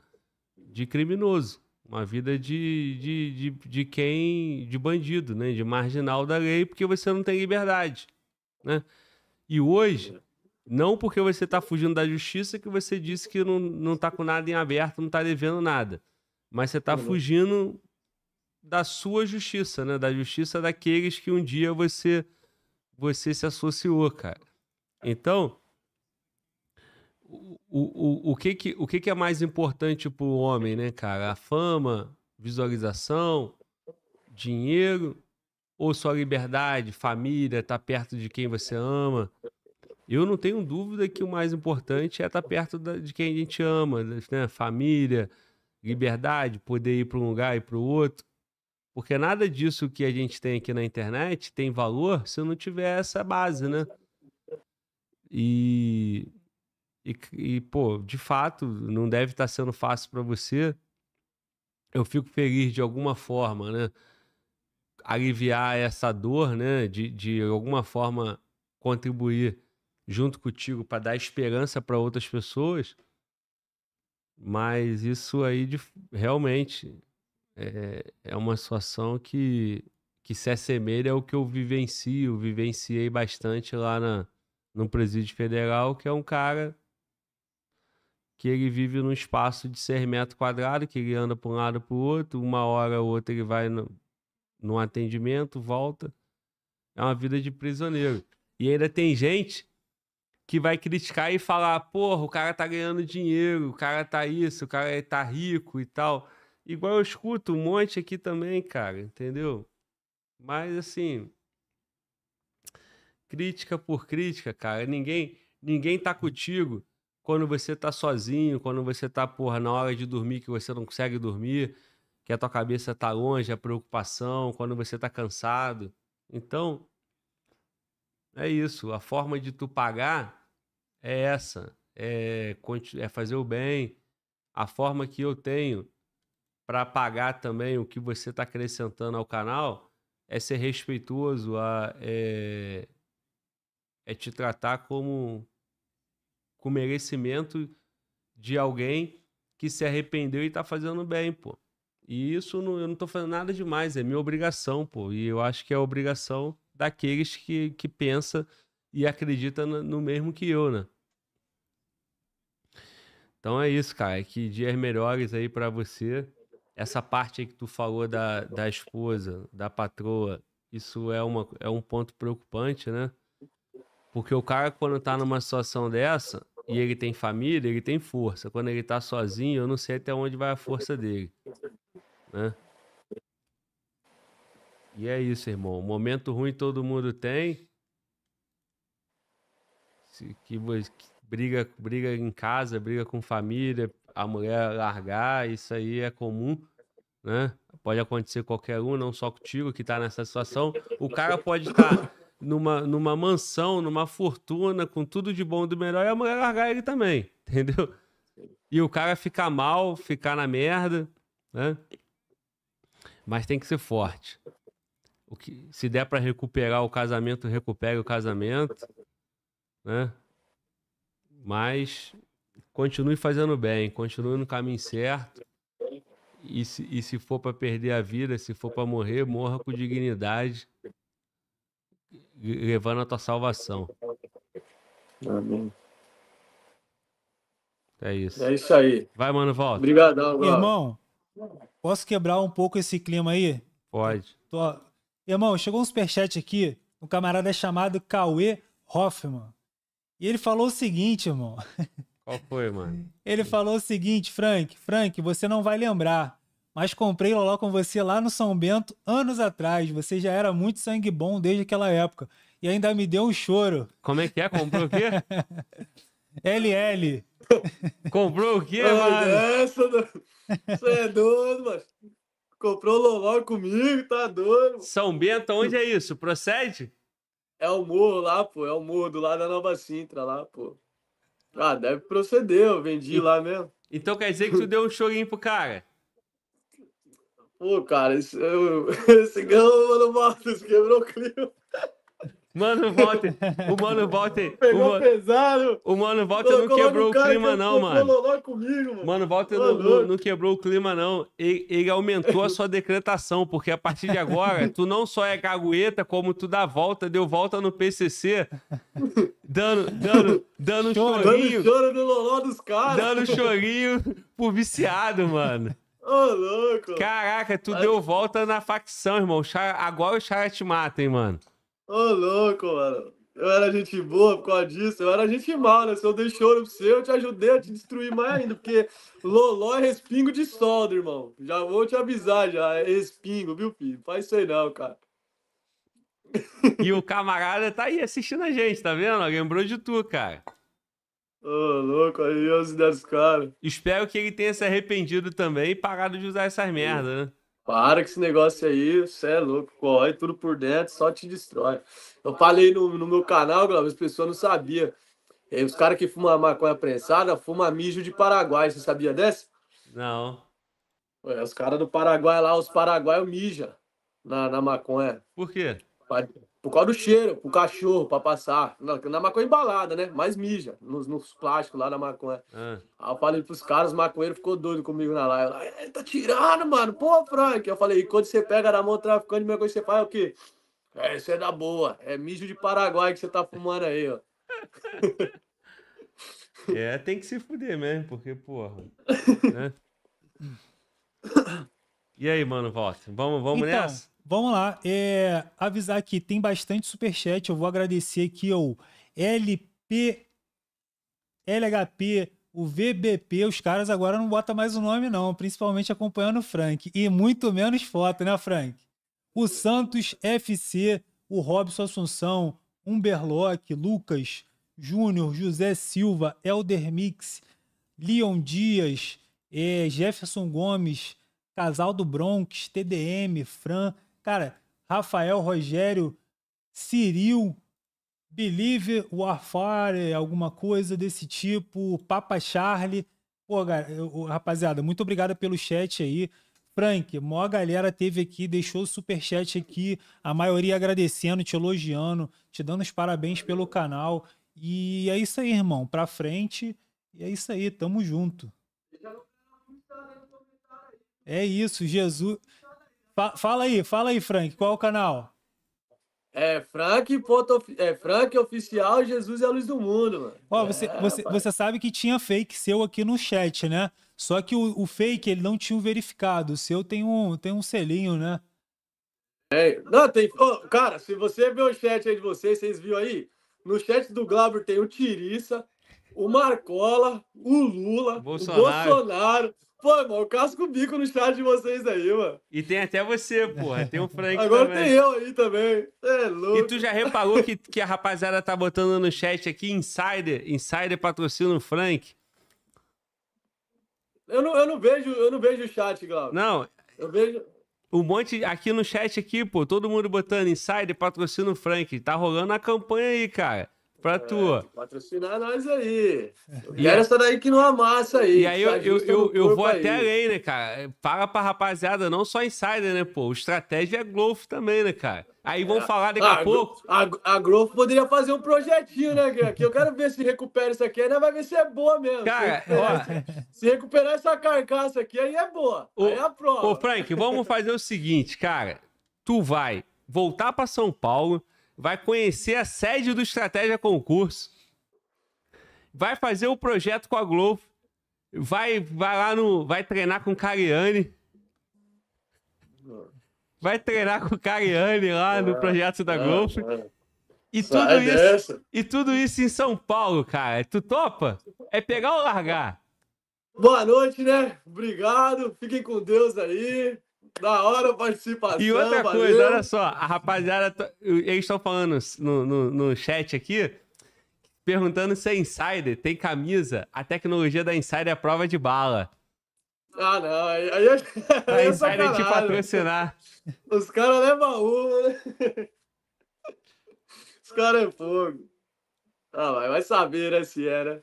de criminoso, uma vida de, de, de, de quem, de bandido, né? De marginal da lei, porque você não tem liberdade, né? E hoje, não porque você está fugindo da justiça que você disse que não, não tá com nada em aberto, não está devendo nada. Mas você está uhum. fugindo da sua justiça, né? Da justiça daqueles que um dia você você se associou, cara. Então, o, o, o, que, que, o que, que é mais importante para o homem, né, cara? A fama, visualização, dinheiro ou só liberdade, família, estar tá perto de quem você ama? Eu não tenho dúvida que o mais importante é estar tá perto da, de quem a gente ama, né? Família, liberdade, poder ir para um lugar e para o outro. Porque nada disso que a gente tem aqui na internet tem valor se não tiver essa base, né? E, e, e pô, de fato, não deve estar tá sendo fácil para você. Eu fico feliz de alguma forma, né? Aliviar essa dor, né? De, de alguma forma contribuir junto contigo para dar esperança para outras pessoas. Mas isso aí de, realmente é, é uma situação que, que se assemelha ao que eu vivencio, vivenciei bastante lá na, no presídio federal, que é um cara que ele vive num espaço de 100 metros quadrados, que ele anda para um lado para o outro, uma hora ou outra ele vai no, num atendimento, volta. É uma vida de prisioneiro. E ainda tem gente que vai criticar e falar: porra, o cara tá ganhando dinheiro, o cara tá isso, o cara tá rico e tal. Igual eu escuto um monte aqui também, cara, entendeu? Mas assim, crítica por crítica, cara, ninguém ninguém tá contigo quando você tá sozinho, quando você tá, porra, na hora de dormir que você não consegue dormir, que a tua cabeça tá longe, a preocupação, quando você tá cansado. Então, é isso, a forma de tu pagar é essa, é, é fazer o bem. A forma que eu tenho para pagar também o que você está acrescentando ao canal é ser respeitoso, a, é, é te tratar como com merecimento de alguém que se arrependeu e está fazendo bem, pô. E isso não, eu não estou fazendo nada demais, é minha obrigação, pô. E eu acho que é a obrigação daqueles que, que pensa e acredita no, no mesmo que eu, né? Então é isso, cara. É que dias melhores aí para você essa parte aí que tu falou da, da esposa, da patroa, isso é, uma, é um ponto preocupante, né? Porque o cara, quando tá numa situação dessa, e ele tem família, ele tem força. Quando ele tá sozinho, eu não sei até onde vai a força dele. Né? E é isso, irmão. Momento ruim todo mundo tem. Se, que, que briga, briga em casa, briga com família, a mulher largar, isso aí é comum, né? Pode acontecer qualquer um, não só contigo que está nessa situação. O cara pode estar tá numa, numa mansão, numa fortuna, com tudo de bom e do melhor, e a mulher largar ele também, entendeu? E o cara ficar mal, ficar na merda, né? Mas tem que ser forte. O que, se der para recuperar o casamento, recupere o casamento, né? Mas continue fazendo bem, continue no caminho certo. E se, e se for para perder a vida, se for para morrer, morra com dignidade, levando a tua salvação. Amém. É isso. É isso aí. Vai, mano, volta. Obrigadão, agora. Irmão, posso quebrar um pouco esse clima aí? Pode. Tô... Irmão, chegou um superchat aqui, um camarada chamado Cauê Hoffman. E ele falou o seguinte, irmão. Qual foi, mano? Ele falou o seguinte, Frank, Frank, você não vai lembrar, mas comprei Loló com você lá no São Bento anos atrás. Você já era muito sangue bom desde aquela época. E ainda me deu um choro. Como é que é? Comprou o quê? LL. Comprou o quê, mano? Essa, você é doido, mano. Comprou Loló comigo, tá doido. São Bento, onde é isso? Procede? É o morro lá, pô. É o morro do lado da Nova Sintra lá, pô. Ah, deve proceder, eu vendi e... lá mesmo. Então quer dizer que tu deu um chorinho pro cara? Pô, cara, esse, eu, no gão mandou quebrou o clima. Mano Walter, o Mano Walter. Pegou o mano, pesado. O Mano Walter não quebrou o clima, que é não, mano. Comigo, mano. Mano Walter é não, não, não, quebrou o clima, não. Ele, ele, aumentou a sua decretação, porque a partir de agora, tu não só é cagueta, como tu dá volta, deu volta no PCC, dando, dando, dando Chora, chorinho. Dando choro no loló dos caras. Dando chorinho por viciado, mano. Ô, louco. Caraca, tu Mas... deu volta na facção, irmão. Agora o Chara te mata, hein, mano. Ô, louco, mano. Eu era gente boa por causa disso, eu era gente mal, né? Se eu dei choro pra você, eu te ajudei a te destruir mais ainda, porque loló é respingo de solda, irmão. Já vou te avisar, já. É respingo, viu, filho? Faz isso aí não, cara. E o camarada tá aí assistindo a gente, tá vendo? Lembrou de tu, cara. Ô, oh, louco, aí eu se caras. Espero que ele tenha se arrependido também e parado de usar essas merdas, né? Para com esse negócio aí, você é louco, corre tudo por dentro, só te destrói. Eu falei no, no meu canal, Glauber, as pessoas não sabiam. E é, os caras que fumam maconha prensada fumam mijo de Paraguai, você sabia dessa? Não. Ué, os caras do Paraguai lá, os paraguaios mijam na, na maconha. Por quê? Pra, por causa do cheiro, pro cachorro, pra passar. Na, na maconha é embalada, né? Mais mija, nos, nos plásticos lá na maconha. Ah. Aí eu falei pros caras, os maconheiros ficou doido comigo na live. Ele tá tirando, mano. Pô, Frank. Eu falei, e quando você pega na mão traficante, minha coisa você faz é o quê? É, isso é da boa. É mijo de Paraguai que você tá fumando aí, ó. É, tem que se fuder mesmo, porque, porra. Né? E aí, mano, volta. Vamos, vamos então, nessa? Vamos lá. É, avisar aqui, tem bastante superchat. Eu vou agradecer aqui ao LP, LHP, o VBP. Os caras agora não botam mais o nome, não. Principalmente acompanhando o Frank. E muito menos foto, né, Frank? O Santos FC, o Robson Assunção, Umberlock, Lucas Júnior, José Silva, Elder Mix, Leon Dias, é, Jefferson Gomes, Casal do Bronx, TDM, Fran, Cara, Rafael, Rogério, Ciril, Believe Warfare, alguma coisa desse tipo, Papa Charlie. Pô, rapaziada, muito obrigado pelo chat aí. Frank, mó galera teve aqui, deixou o superchat aqui, a maioria agradecendo, te elogiando, te dando os parabéns pelo canal. E é isso aí, irmão, pra frente. E é isso aí, tamo junto. É isso, Jesus fala aí, fala aí, Frank, qual é o canal? É Frank, ponto, é Frank Oficial Jesus é a Luz do Mundo, mano. Ó, você, é, você, você sabe que tinha fake seu aqui no chat, né? Só que o, o fake ele não tinha verificado. O seu tem um, tem um selinho, né? É, não, tem. Oh, cara, se você ver o chat aí de vocês, vocês viram aí? No chat do Glauber tem o Tiriça, o Marcola, o Lula, Bolsonaro. o Bolsonaro. Pô, irmão, eu casco o bico no chat de vocês aí, mano. E tem até você, porra. Tem o Frank Agora também. tem eu aí também. É louco. E tu já reparou que, que a rapaziada tá botando no chat aqui, Insider, Insider patrocina o Frank? Eu não, eu não vejo, eu não vejo o chat, Glauco. Não. Eu vejo... Um monte aqui no chat aqui, pô, todo mundo botando Insider patrocina o Frank. Tá rolando a campanha aí, cara. Pra é, tua. patrocinar nós aí. É. e essa tá daí que não amassa aí. E aí eu, tá eu, eu, eu vou aí. até além, né, cara? É, fala pra rapaziada, não só insider, né, pô? Estratégia é growth também, né, cara? Aí vão é. falar daqui a, ah, a pouco. A, a Growth poderia fazer um projetinho, né, que Eu quero ver se recupera isso aqui, né? Vai ver se é boa mesmo. Cara, se recuperar, ó... se recuperar essa carcaça aqui, aí é boa. Ô, aí é a prova. Ô, Frank, vamos fazer o seguinte, cara. Tu vai voltar para São Paulo vai conhecer a sede do Estratégia Concurso, vai fazer o projeto com a Globo, vai, vai lá no. Vai treinar com o Cariani. Vai treinar com o Cariani lá ah, no projeto da ah, Globo. Ah, e tudo, isso, e tudo isso em São Paulo, cara. Tu topa? É pegar ou largar? Boa noite, né? Obrigado. Fiquem com Deus aí. Da hora a participação. E outra valeu. coisa, olha só, a rapaziada, tá, eles estão falando no, no, no chat aqui, perguntando se é insider, tem camisa, a tecnologia da insider é prova de bala. Ah, não, aí, aí, é, aí é te patrocinar. Os caras levam uma, né? Os caras é fogo. Ah, vai, vai saber, né, se era. É, né?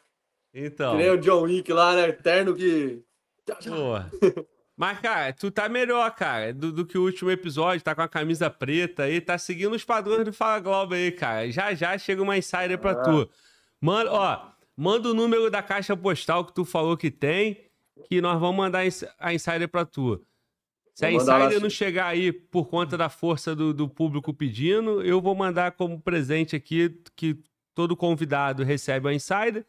Então. Que nem o John Wick lá, né? Eterno que. Boa. Mas, cara, tu tá melhor, cara, do, do, que o último episódio. Tá com a camisa preta aí, tá seguindo os padrões do Fala Globo aí, cara. Já já chega uma insider pra ah. tu. manda ó, manda o número da caixa postal que tu falou que tem, que nós vamos mandar a insider pra tu. Se a insider não chegar aí por conta da força do, do público pedindo, eu vou mandar como presente aqui que todo convidado recebe a insider.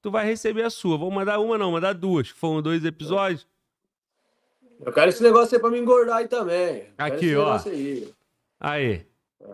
Tu vai receber a sua. Vou mandar uma, não, mandar duas. Foram dois episódios. Eu quero esse negócio aí pra me engordar aí também. Aqui, ó. Aí. aí.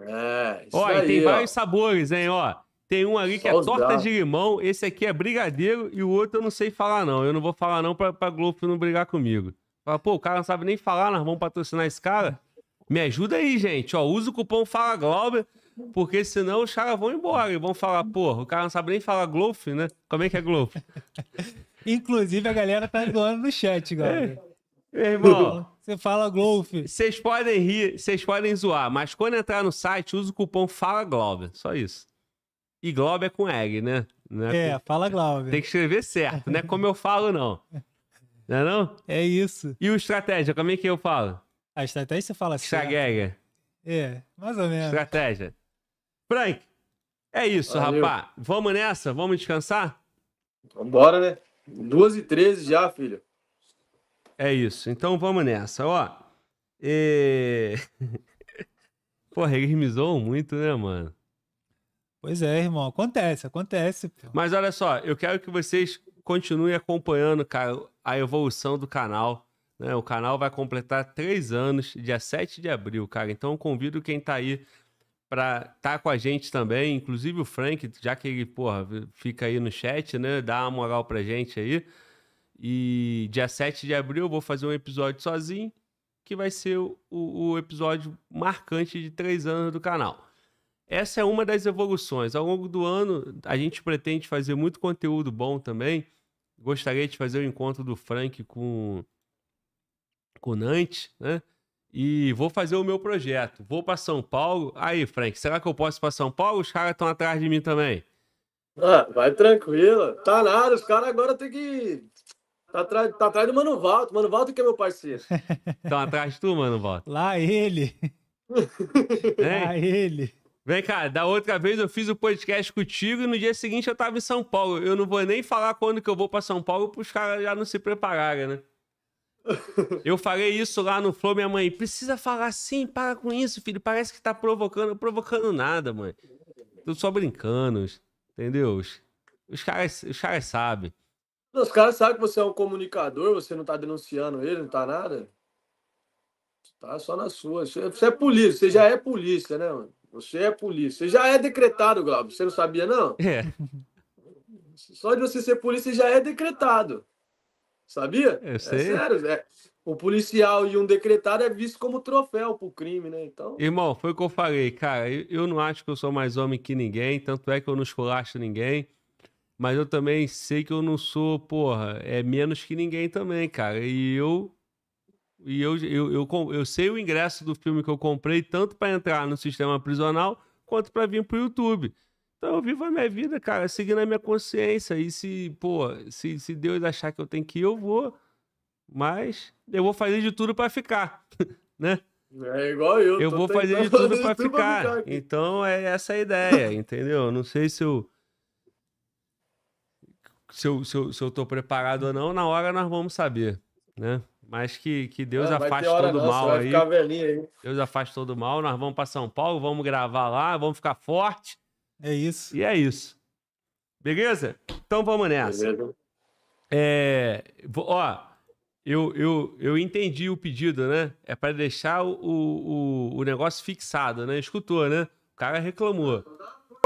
É, isso ó, aí, tem ó. vários sabores, hein, ó. Tem um ali Só que é torta dá. de limão, esse aqui é brigadeiro e o outro eu não sei falar, não. Eu não vou falar, não, pra, pra Globo não brigar comigo. Fala, pô, o cara não sabe nem falar, nós vamos patrocinar esse cara. Me ajuda aí, gente. Ó, usa o cupom Fala Glauber, porque senão os caras vão embora e vão falar, pô, o cara não sabe nem falar Globo, né? Como é que é Globo? Inclusive, a galera tá zoando no chat, galera. É. Meu irmão. Você fala Glove. Vocês podem rir, vocês podem zoar, mas quando entrar no site, usa o cupom Fala Glove, Só isso. E Glove é com egg, né? É, é, com... fala Glove. Tem que escrever certo, não é como eu falo, não. Não é não? É isso. E o estratégia, como é que eu falo? A estratégia você fala assim. Estratégia. É, mais ou menos. Estratégia. Frank, é isso, Valeu. rapá. Vamos nessa? Vamos descansar? Bora, né? 2h13 já, filho. É isso. Então vamos nessa, ó. E... Porra, eles me zoam muito, né, mano? Pois é, irmão. Acontece, acontece. Pô. Mas olha só, eu quero que vocês continuem acompanhando, cara, a evolução do canal. Né? O canal vai completar três anos, dia 7 de abril, cara. Então convido quem tá aí para estar tá com a gente também, inclusive o Frank, já que ele, porra, fica aí no chat, né? Dá uma moral pra gente aí. E dia 7 de abril eu vou fazer um episódio sozinho, que vai ser o, o episódio marcante de três anos do canal. Essa é uma das evoluções. Ao longo do ano, a gente pretende fazer muito conteúdo bom também. Gostaria de fazer o encontro do Frank com, com o Nantes, né? e vou fazer o meu projeto. Vou para São Paulo. Aí, Frank, será que eu posso ir para São Paulo? Os caras estão atrás de mim também. Ah, vai tranquilo. Tá nada, os caras agora tem que Tá atrás, tá atrás do Mano Valto. Mano Valto que é meu parceiro. tão atrás de tu, Mano Valto. Lá ele. Lá ele. Vem cá, da outra vez eu fiz o podcast contigo e no dia seguinte eu tava em São Paulo. Eu não vou nem falar quando que eu vou para São Paulo pros caras já não se prepararem, né? Eu falei isso lá no Flow, minha mãe. Precisa falar assim, para com isso, filho. Parece que tá provocando. Provocando nada, mãe. Tô só brincando, entendeu? Os, os, caras, os caras sabem. Os caras sabem que você é um comunicador, você não tá denunciando ele, não tá nada. Tá só na sua. Você é polícia, você já é polícia, né, mano? Você é polícia. Você já é decretado, Glauber. Você não sabia, não? É. Só de você ser polícia já é decretado. Sabia? Eu é sei. É sério, O policial e um decretado é visto como troféu pro crime, né? Então. Irmão, foi o que eu falei, cara. Eu, não acho que eu sou mais homem que ninguém, tanto é que eu não escolacho ninguém mas eu também sei que eu não sou, porra, é menos que ninguém também, cara. E eu e eu, eu, eu, eu, sei o ingresso do filme que eu comprei, tanto para entrar no sistema prisional, quanto para vir pro YouTube. Então eu vivo a minha vida, cara, seguindo a minha consciência. E se, pô, se, se Deus achar que eu tenho que ir, eu vou. Mas eu vou fazer de tudo para ficar, né? É igual eu. Eu vou fazer de tudo para ficar. ficar então é essa a ideia, entendeu? Não sei se eu se eu, se eu, se eu tô preparado ou não, na hora nós vamos saber, né? Mas que, que Deus afaste todo o mal aí. aí. Deus afaste todo o mal. Nós vamos para São Paulo, vamos gravar lá, vamos ficar forte. É isso. E é isso. Beleza? Então vamos nessa. Beleza. É, ó, eu, eu, eu entendi o pedido, né? É para deixar o, o, o negócio fixado, né? Escutou, né? O cara reclamou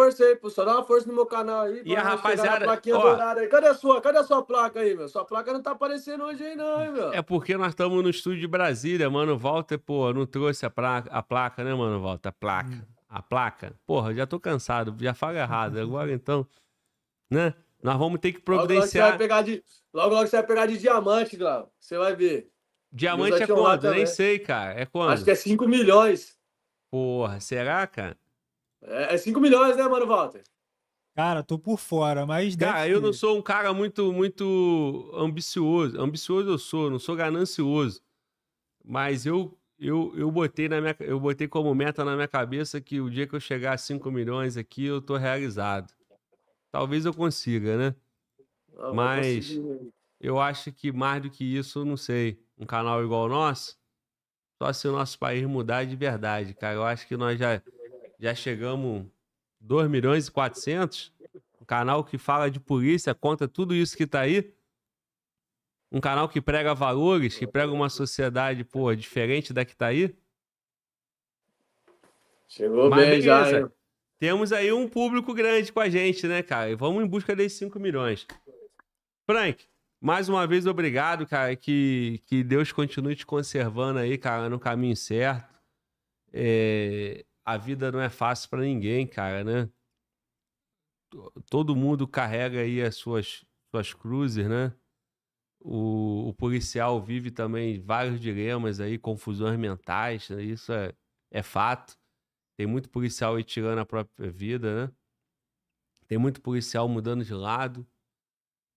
força aí, pô. Só dá uma força no meu canal aí. E a rapaziada. A ó, aí. Cadê a sua? Cadê a sua placa aí, meu? Sua placa não tá aparecendo hoje aí, não, hein, meu? É porque nós estamos no estúdio de Brasília, mano. Walter, pô, não trouxe a placa, a placa né, mano, Walter? A placa. Hum. A placa. Porra, já tô cansado, já falo errado. Agora então, né? Nós vamos ter que providenciar. Logo, logo, você, vai pegar de... logo, logo você vai pegar de diamante, Glau. Você vai ver. Diamante é quanto? Nem sei, cara. É quanto? Acho que é 5 milhões. Porra, será, cara? É 5 é milhões, né, mano, Walter? Cara, tô por fora, mas. Cara, eu não sou um cara muito muito ambicioso. Ambicioso eu sou, não sou ganancioso. Mas eu eu, eu botei na minha, eu botei como meta na minha cabeça que o dia que eu chegar a 5 milhões aqui, eu tô realizado. Talvez eu consiga, né? Não, ah, mas eu acho que mais do que isso, não sei. Um canal igual o nosso, só se o nosso país mudar de verdade, cara. Eu acho que nós já já chegamos 2 milhões e 400. Um canal que fala de polícia, conta tudo isso que tá aí. Um canal que prega valores, que prega uma sociedade, pô, diferente da que tá aí. Chegou Mas bem beleza. já. Hein? Temos aí um público grande com a gente, né, cara? E vamos em busca desses 5 milhões. Frank, mais uma vez, obrigado, cara. Que, que Deus continue te conservando aí, cara, no caminho certo. É, a vida não é fácil para ninguém, cara, né? Todo mundo carrega aí as suas, suas cruzes, né? O, o policial vive também vários dilemas aí, confusões mentais, né? isso é, é fato. Tem muito policial aí tirando a própria vida, né? Tem muito policial mudando de lado.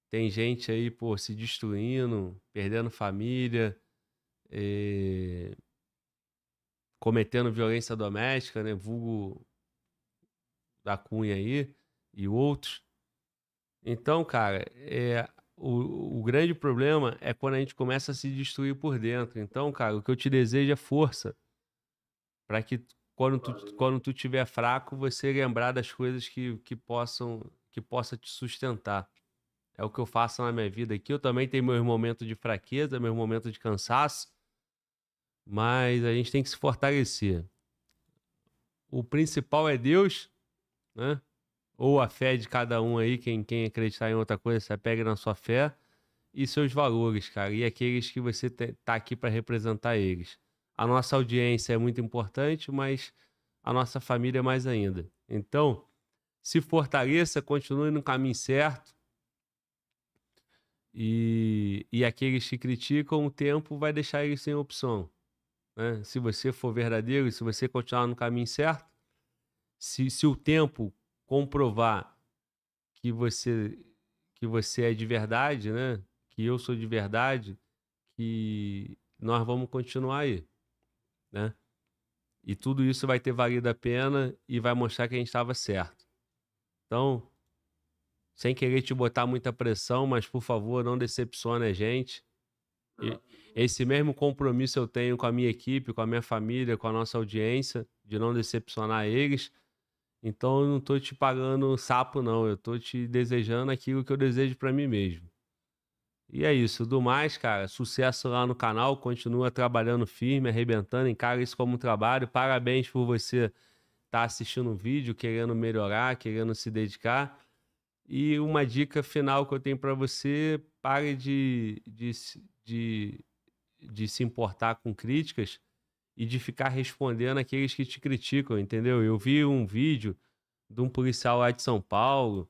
Tem gente aí, pô, se destruindo, perdendo família. E eh, cometendo violência doméstica, né? Vulgo da Cunha aí e outros. Então, cara, é, o, o grande problema é quando a gente começa a se destruir por dentro. Então, cara, o que eu te desejo é força para que quando tu, quando tu tiver fraco, você lembrar das coisas que, que possam que possa te sustentar. É o que eu faço na minha vida aqui. Eu também tenho meus momentos de fraqueza, meus momentos de cansaço, mas a gente tem que se fortalecer. O principal é Deus, né? Ou a fé de cada um aí, quem, quem acreditar em outra coisa, se apegue na sua fé e seus valores, cara, e aqueles que você tá aqui para representar eles. A nossa audiência é muito importante, mas a nossa família é mais ainda. Então, se fortaleça, continue no caminho certo. E, e aqueles que criticam o tempo vai deixar eles sem opção. Né? Se você for verdadeiro, e se você continuar no caminho certo, se, se o tempo comprovar que você que você é de verdade, né? Que eu sou de verdade, que nós vamos continuar aí, né? E tudo isso vai ter valido a pena e vai mostrar que a gente estava certo. Então, sem querer te botar muita pressão, mas por favor, não decepcione a gente. E esse mesmo compromisso eu tenho com a minha equipe, com a minha família, com a nossa audiência, de não decepcionar eles. Então eu não estou te pagando sapo, não. Eu estou te desejando aquilo que eu desejo para mim mesmo. E é isso. Do mais, cara, sucesso lá no canal. Continua trabalhando firme, arrebentando. Encara isso como um trabalho. Parabéns por você estar tá assistindo o vídeo, querendo melhorar, querendo se dedicar. E uma dica final que eu tenho para você: pare de, de de, de se importar com críticas e de ficar respondendo aqueles que te criticam, entendeu? Eu vi um vídeo de um policial lá de São Paulo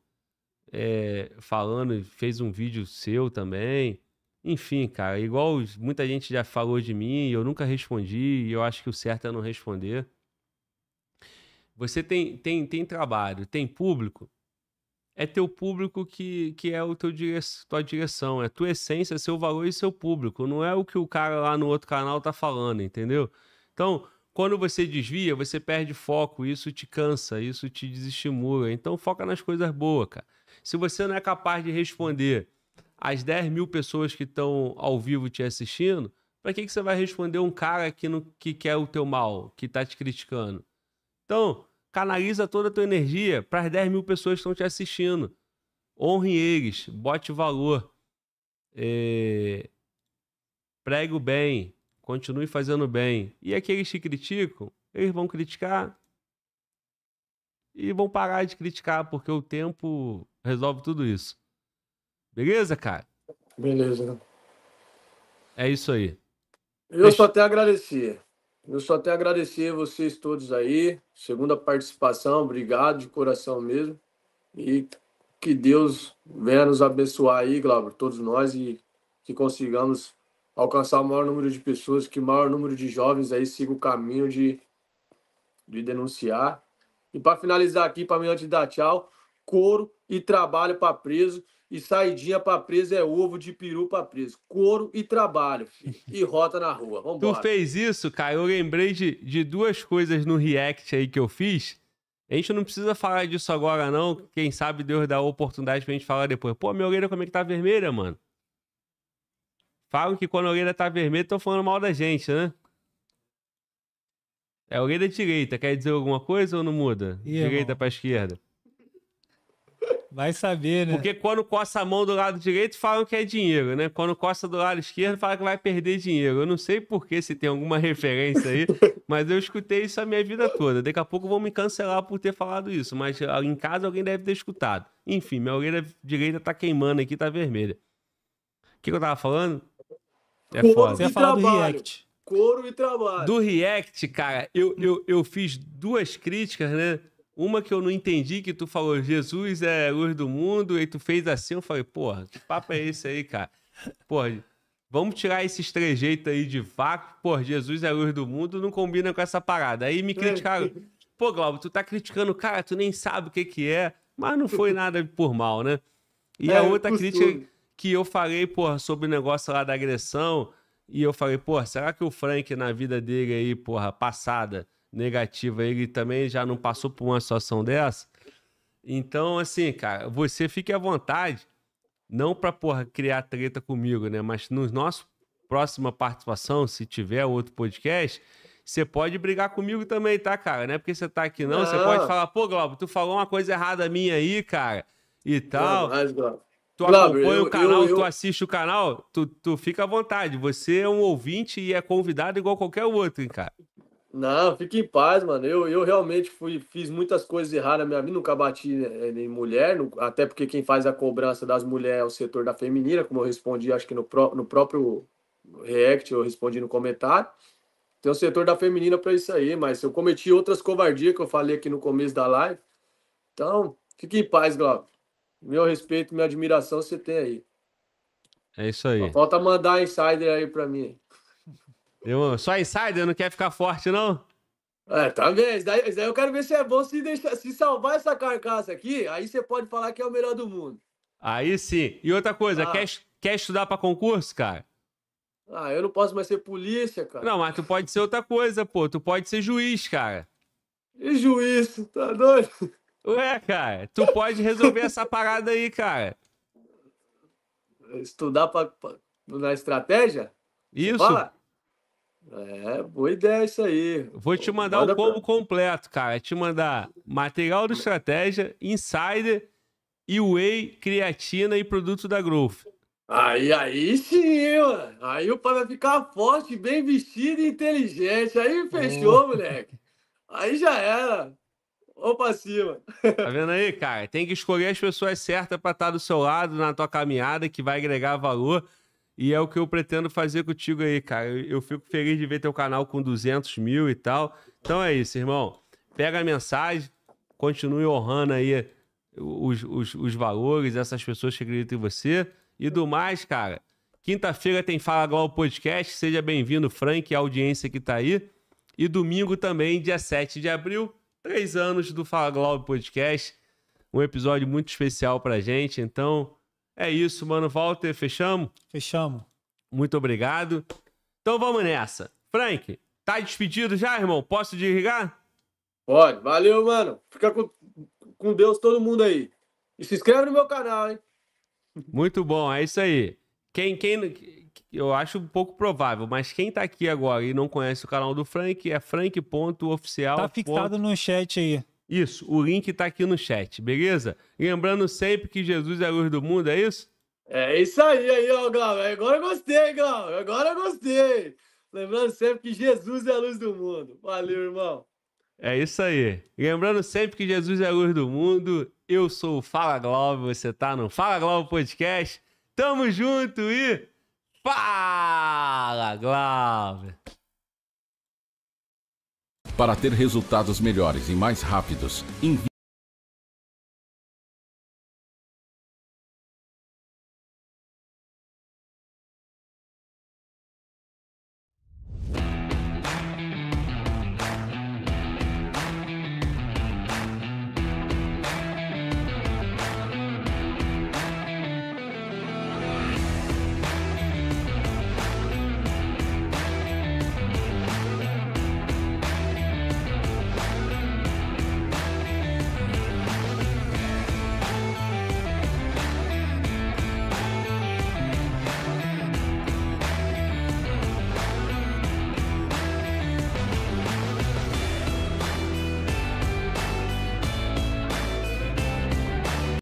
é, falando, fez um vídeo seu também. Enfim, cara, igual muita gente já falou de mim, eu nunca respondi, e eu acho que o certo é não responder. Você tem, tem, tem trabalho, tem público, é teu público que, que é o teu dire... tua direção, é tua essência, é seu valor e seu público. Não é o que o cara lá no outro canal tá falando, entendeu? Então, quando você desvia, você perde foco, isso te cansa, isso te desestimula. Então, foca nas coisas boas, cara. Se você não é capaz de responder às 10 mil pessoas que estão ao vivo te assistindo, para que, que você vai responder um cara que, no que quer o teu mal, que tá te criticando? Então, canaliza toda a tua energia para as 10 mil pessoas que estão te assistindo. Honre eles, bote valor, é... pregue o bem, continue fazendo bem. E aqueles que criticam, eles vão criticar e vão parar de criticar, porque o tempo resolve tudo isso. Beleza, cara? Beleza. É isso aí. Eu Deixa... só a agradecer. Eu só tenho a agradecer a vocês todos aí. Segunda participação, obrigado de coração mesmo. E que Deus venha nos abençoar aí, Glauber, todos nós, e que consigamos alcançar o maior número de pessoas, que o maior número de jovens aí siga o caminho de, de denunciar. E para finalizar aqui, para mim antes de dar tchau, couro e trabalho para preso. E saidinha para preso é ovo de peru para preso. Couro e trabalho. E rota na rua. Vambora. Tu fez isso, cara. Eu lembrei de, de duas coisas no React aí que eu fiz. A gente não precisa falar disso agora, não. Quem sabe Deus dá oportunidade pra gente falar depois. Pô, minha orelha como é que tá vermelha, mano? Falam que quando a orelha tá vermelha, estão falando mal da gente, né? É a orelha direita. Quer dizer alguma coisa ou não muda? direita para esquerda. Vai saber, né? Porque quando coça a mão do lado direito, falam que é dinheiro, né? Quando coça do lado esquerdo, falam que vai perder dinheiro. Eu não sei porquê, se tem alguma referência aí, mas eu escutei isso a minha vida toda. Daqui a pouco vão me cancelar por ter falado isso, mas ah, em casa alguém deve ter escutado. Enfim, minha orelha direita tá queimando aqui, tá vermelha. O que, que eu tava falando? É Couro foda. Você ia falar do React. Couro e trabalho. Do React, cara, eu, eu, eu fiz duas críticas, né? Uma que eu não entendi, que tu falou, Jesus é luz do mundo, e tu fez assim, eu falei, porra, que papo é esse aí, cara? Porra, vamos tirar esses trejeitos aí de vácuo, porra, Jesus é luz do mundo, não combina com essa parada. Aí me é. criticaram, pô, Glauber, tu tá criticando o cara, tu nem sabe o que que é, mas não foi nada por mal, né? E é, a é outra crítica que eu falei, porra, sobre o negócio lá da agressão, e eu falei, porra, será que o Frank na vida dele aí, porra, passada negativa, ele também já não passou por uma situação dessa. Então, assim, cara, você fique à vontade, não para porra criar treta comigo, né? Mas nos nossos próxima participação, se tiver outro podcast, você pode brigar comigo também, tá, cara? Não é porque você tá aqui, não. Você pode falar, pô, Glauber, tu falou uma coisa errada minha aí, cara, e tal. Tu acompanha o canal, tu assiste o canal, tu, tu fica à vontade. Você é um ouvinte e é convidado igual qualquer outro, hein, cara. Não, fique em paz, mano. Eu, eu realmente fui, fiz muitas coisas erradas minha vida, nunca bati né, em mulher, no- até porque quem faz a cobrança das mulheres é o setor da feminina, como eu respondi, acho que no, pró- no próprio React, eu respondi no comentário. Tem o setor da feminina para isso aí, mas eu cometi outras covardias que eu falei aqui no começo da live. Então, fique em paz, Glauco. Meu respeito, minha admiração você tem aí. É isso Só aí. falta mandar insider aí para mim. Eu, só insider, não quer ficar forte, não? É, talvez. daí, daí eu quero ver se é bom se, deixar, se salvar essa carcaça aqui, aí você pode falar que é o melhor do mundo. Aí sim. E outra coisa, ah. quer, quer estudar para concurso, cara? Ah, eu não posso mais ser polícia, cara. Não, mas tu pode ser outra coisa, pô. Tu pode ser juiz, cara. E juiz, tá doido? Ué, cara, tu pode resolver essa parada aí, cara. Estudar pra, pra na estratégia? Isso. Fala? É, boa ideia isso aí. Vou te mandar Manda o combo pra... completo, cara. É te mandar material do estratégia, insider e whey, creatina e produto da Growth. Aí, aí sim, mano. Aí o para ficar forte, bem vestido e inteligente. Aí fechou, moleque. Aí já era. Ou pra cima. Tá vendo aí, cara? Tem que escolher as pessoas certas para estar tá do seu lado na tua caminhada que vai agregar valor. E é o que eu pretendo fazer contigo aí, cara. Eu, fico feliz de ver teu canal com 200 mil e tal. Então é isso, irmão. Pega a mensagem, continue honrando aí os, os, os valores, essas pessoas que acreditam em você. E do mais, cara, quinta-feira tem Fala Global Podcast. Seja bem-vindo, Frank, a audiência que tá aí. E domingo também, dia 7 de abril, três anos do Fala Global Podcast. Um episódio muito especial pra gente. Então, é isso, mano. Walter, fechamos? Fechamos. Muito obrigado. Então vamos nessa. Frank, tá despedido já, irmão? Posso desligar? Pode. Valeu, mano. Fica com, com Deus todo mundo aí. E se inscreve no meu canal, hein? Muito bom, é isso aí. Quem, quem, eu acho um pouco provável, mas quem tá aqui agora e não conhece o canal do Frank é frank.oficial. Tá fixado no chat aí. Isso, o link está aqui no chat, beleza? Lembrando sempre que Jesus é a luz do mundo, é isso? É isso aí, aí, ó, Glauber. Agora eu gostei, Glauber. Agora eu gostei. Lembrando sempre que Jesus é a luz do mundo. Valeu, irmão. É isso aí. Lembrando sempre que Jesus é a luz do mundo. Eu sou o Fala Glauber, você tá no Fala Glauber Podcast. Tamo junto e. Fala Glauber! Para ter resultados melhores e mais rápidos,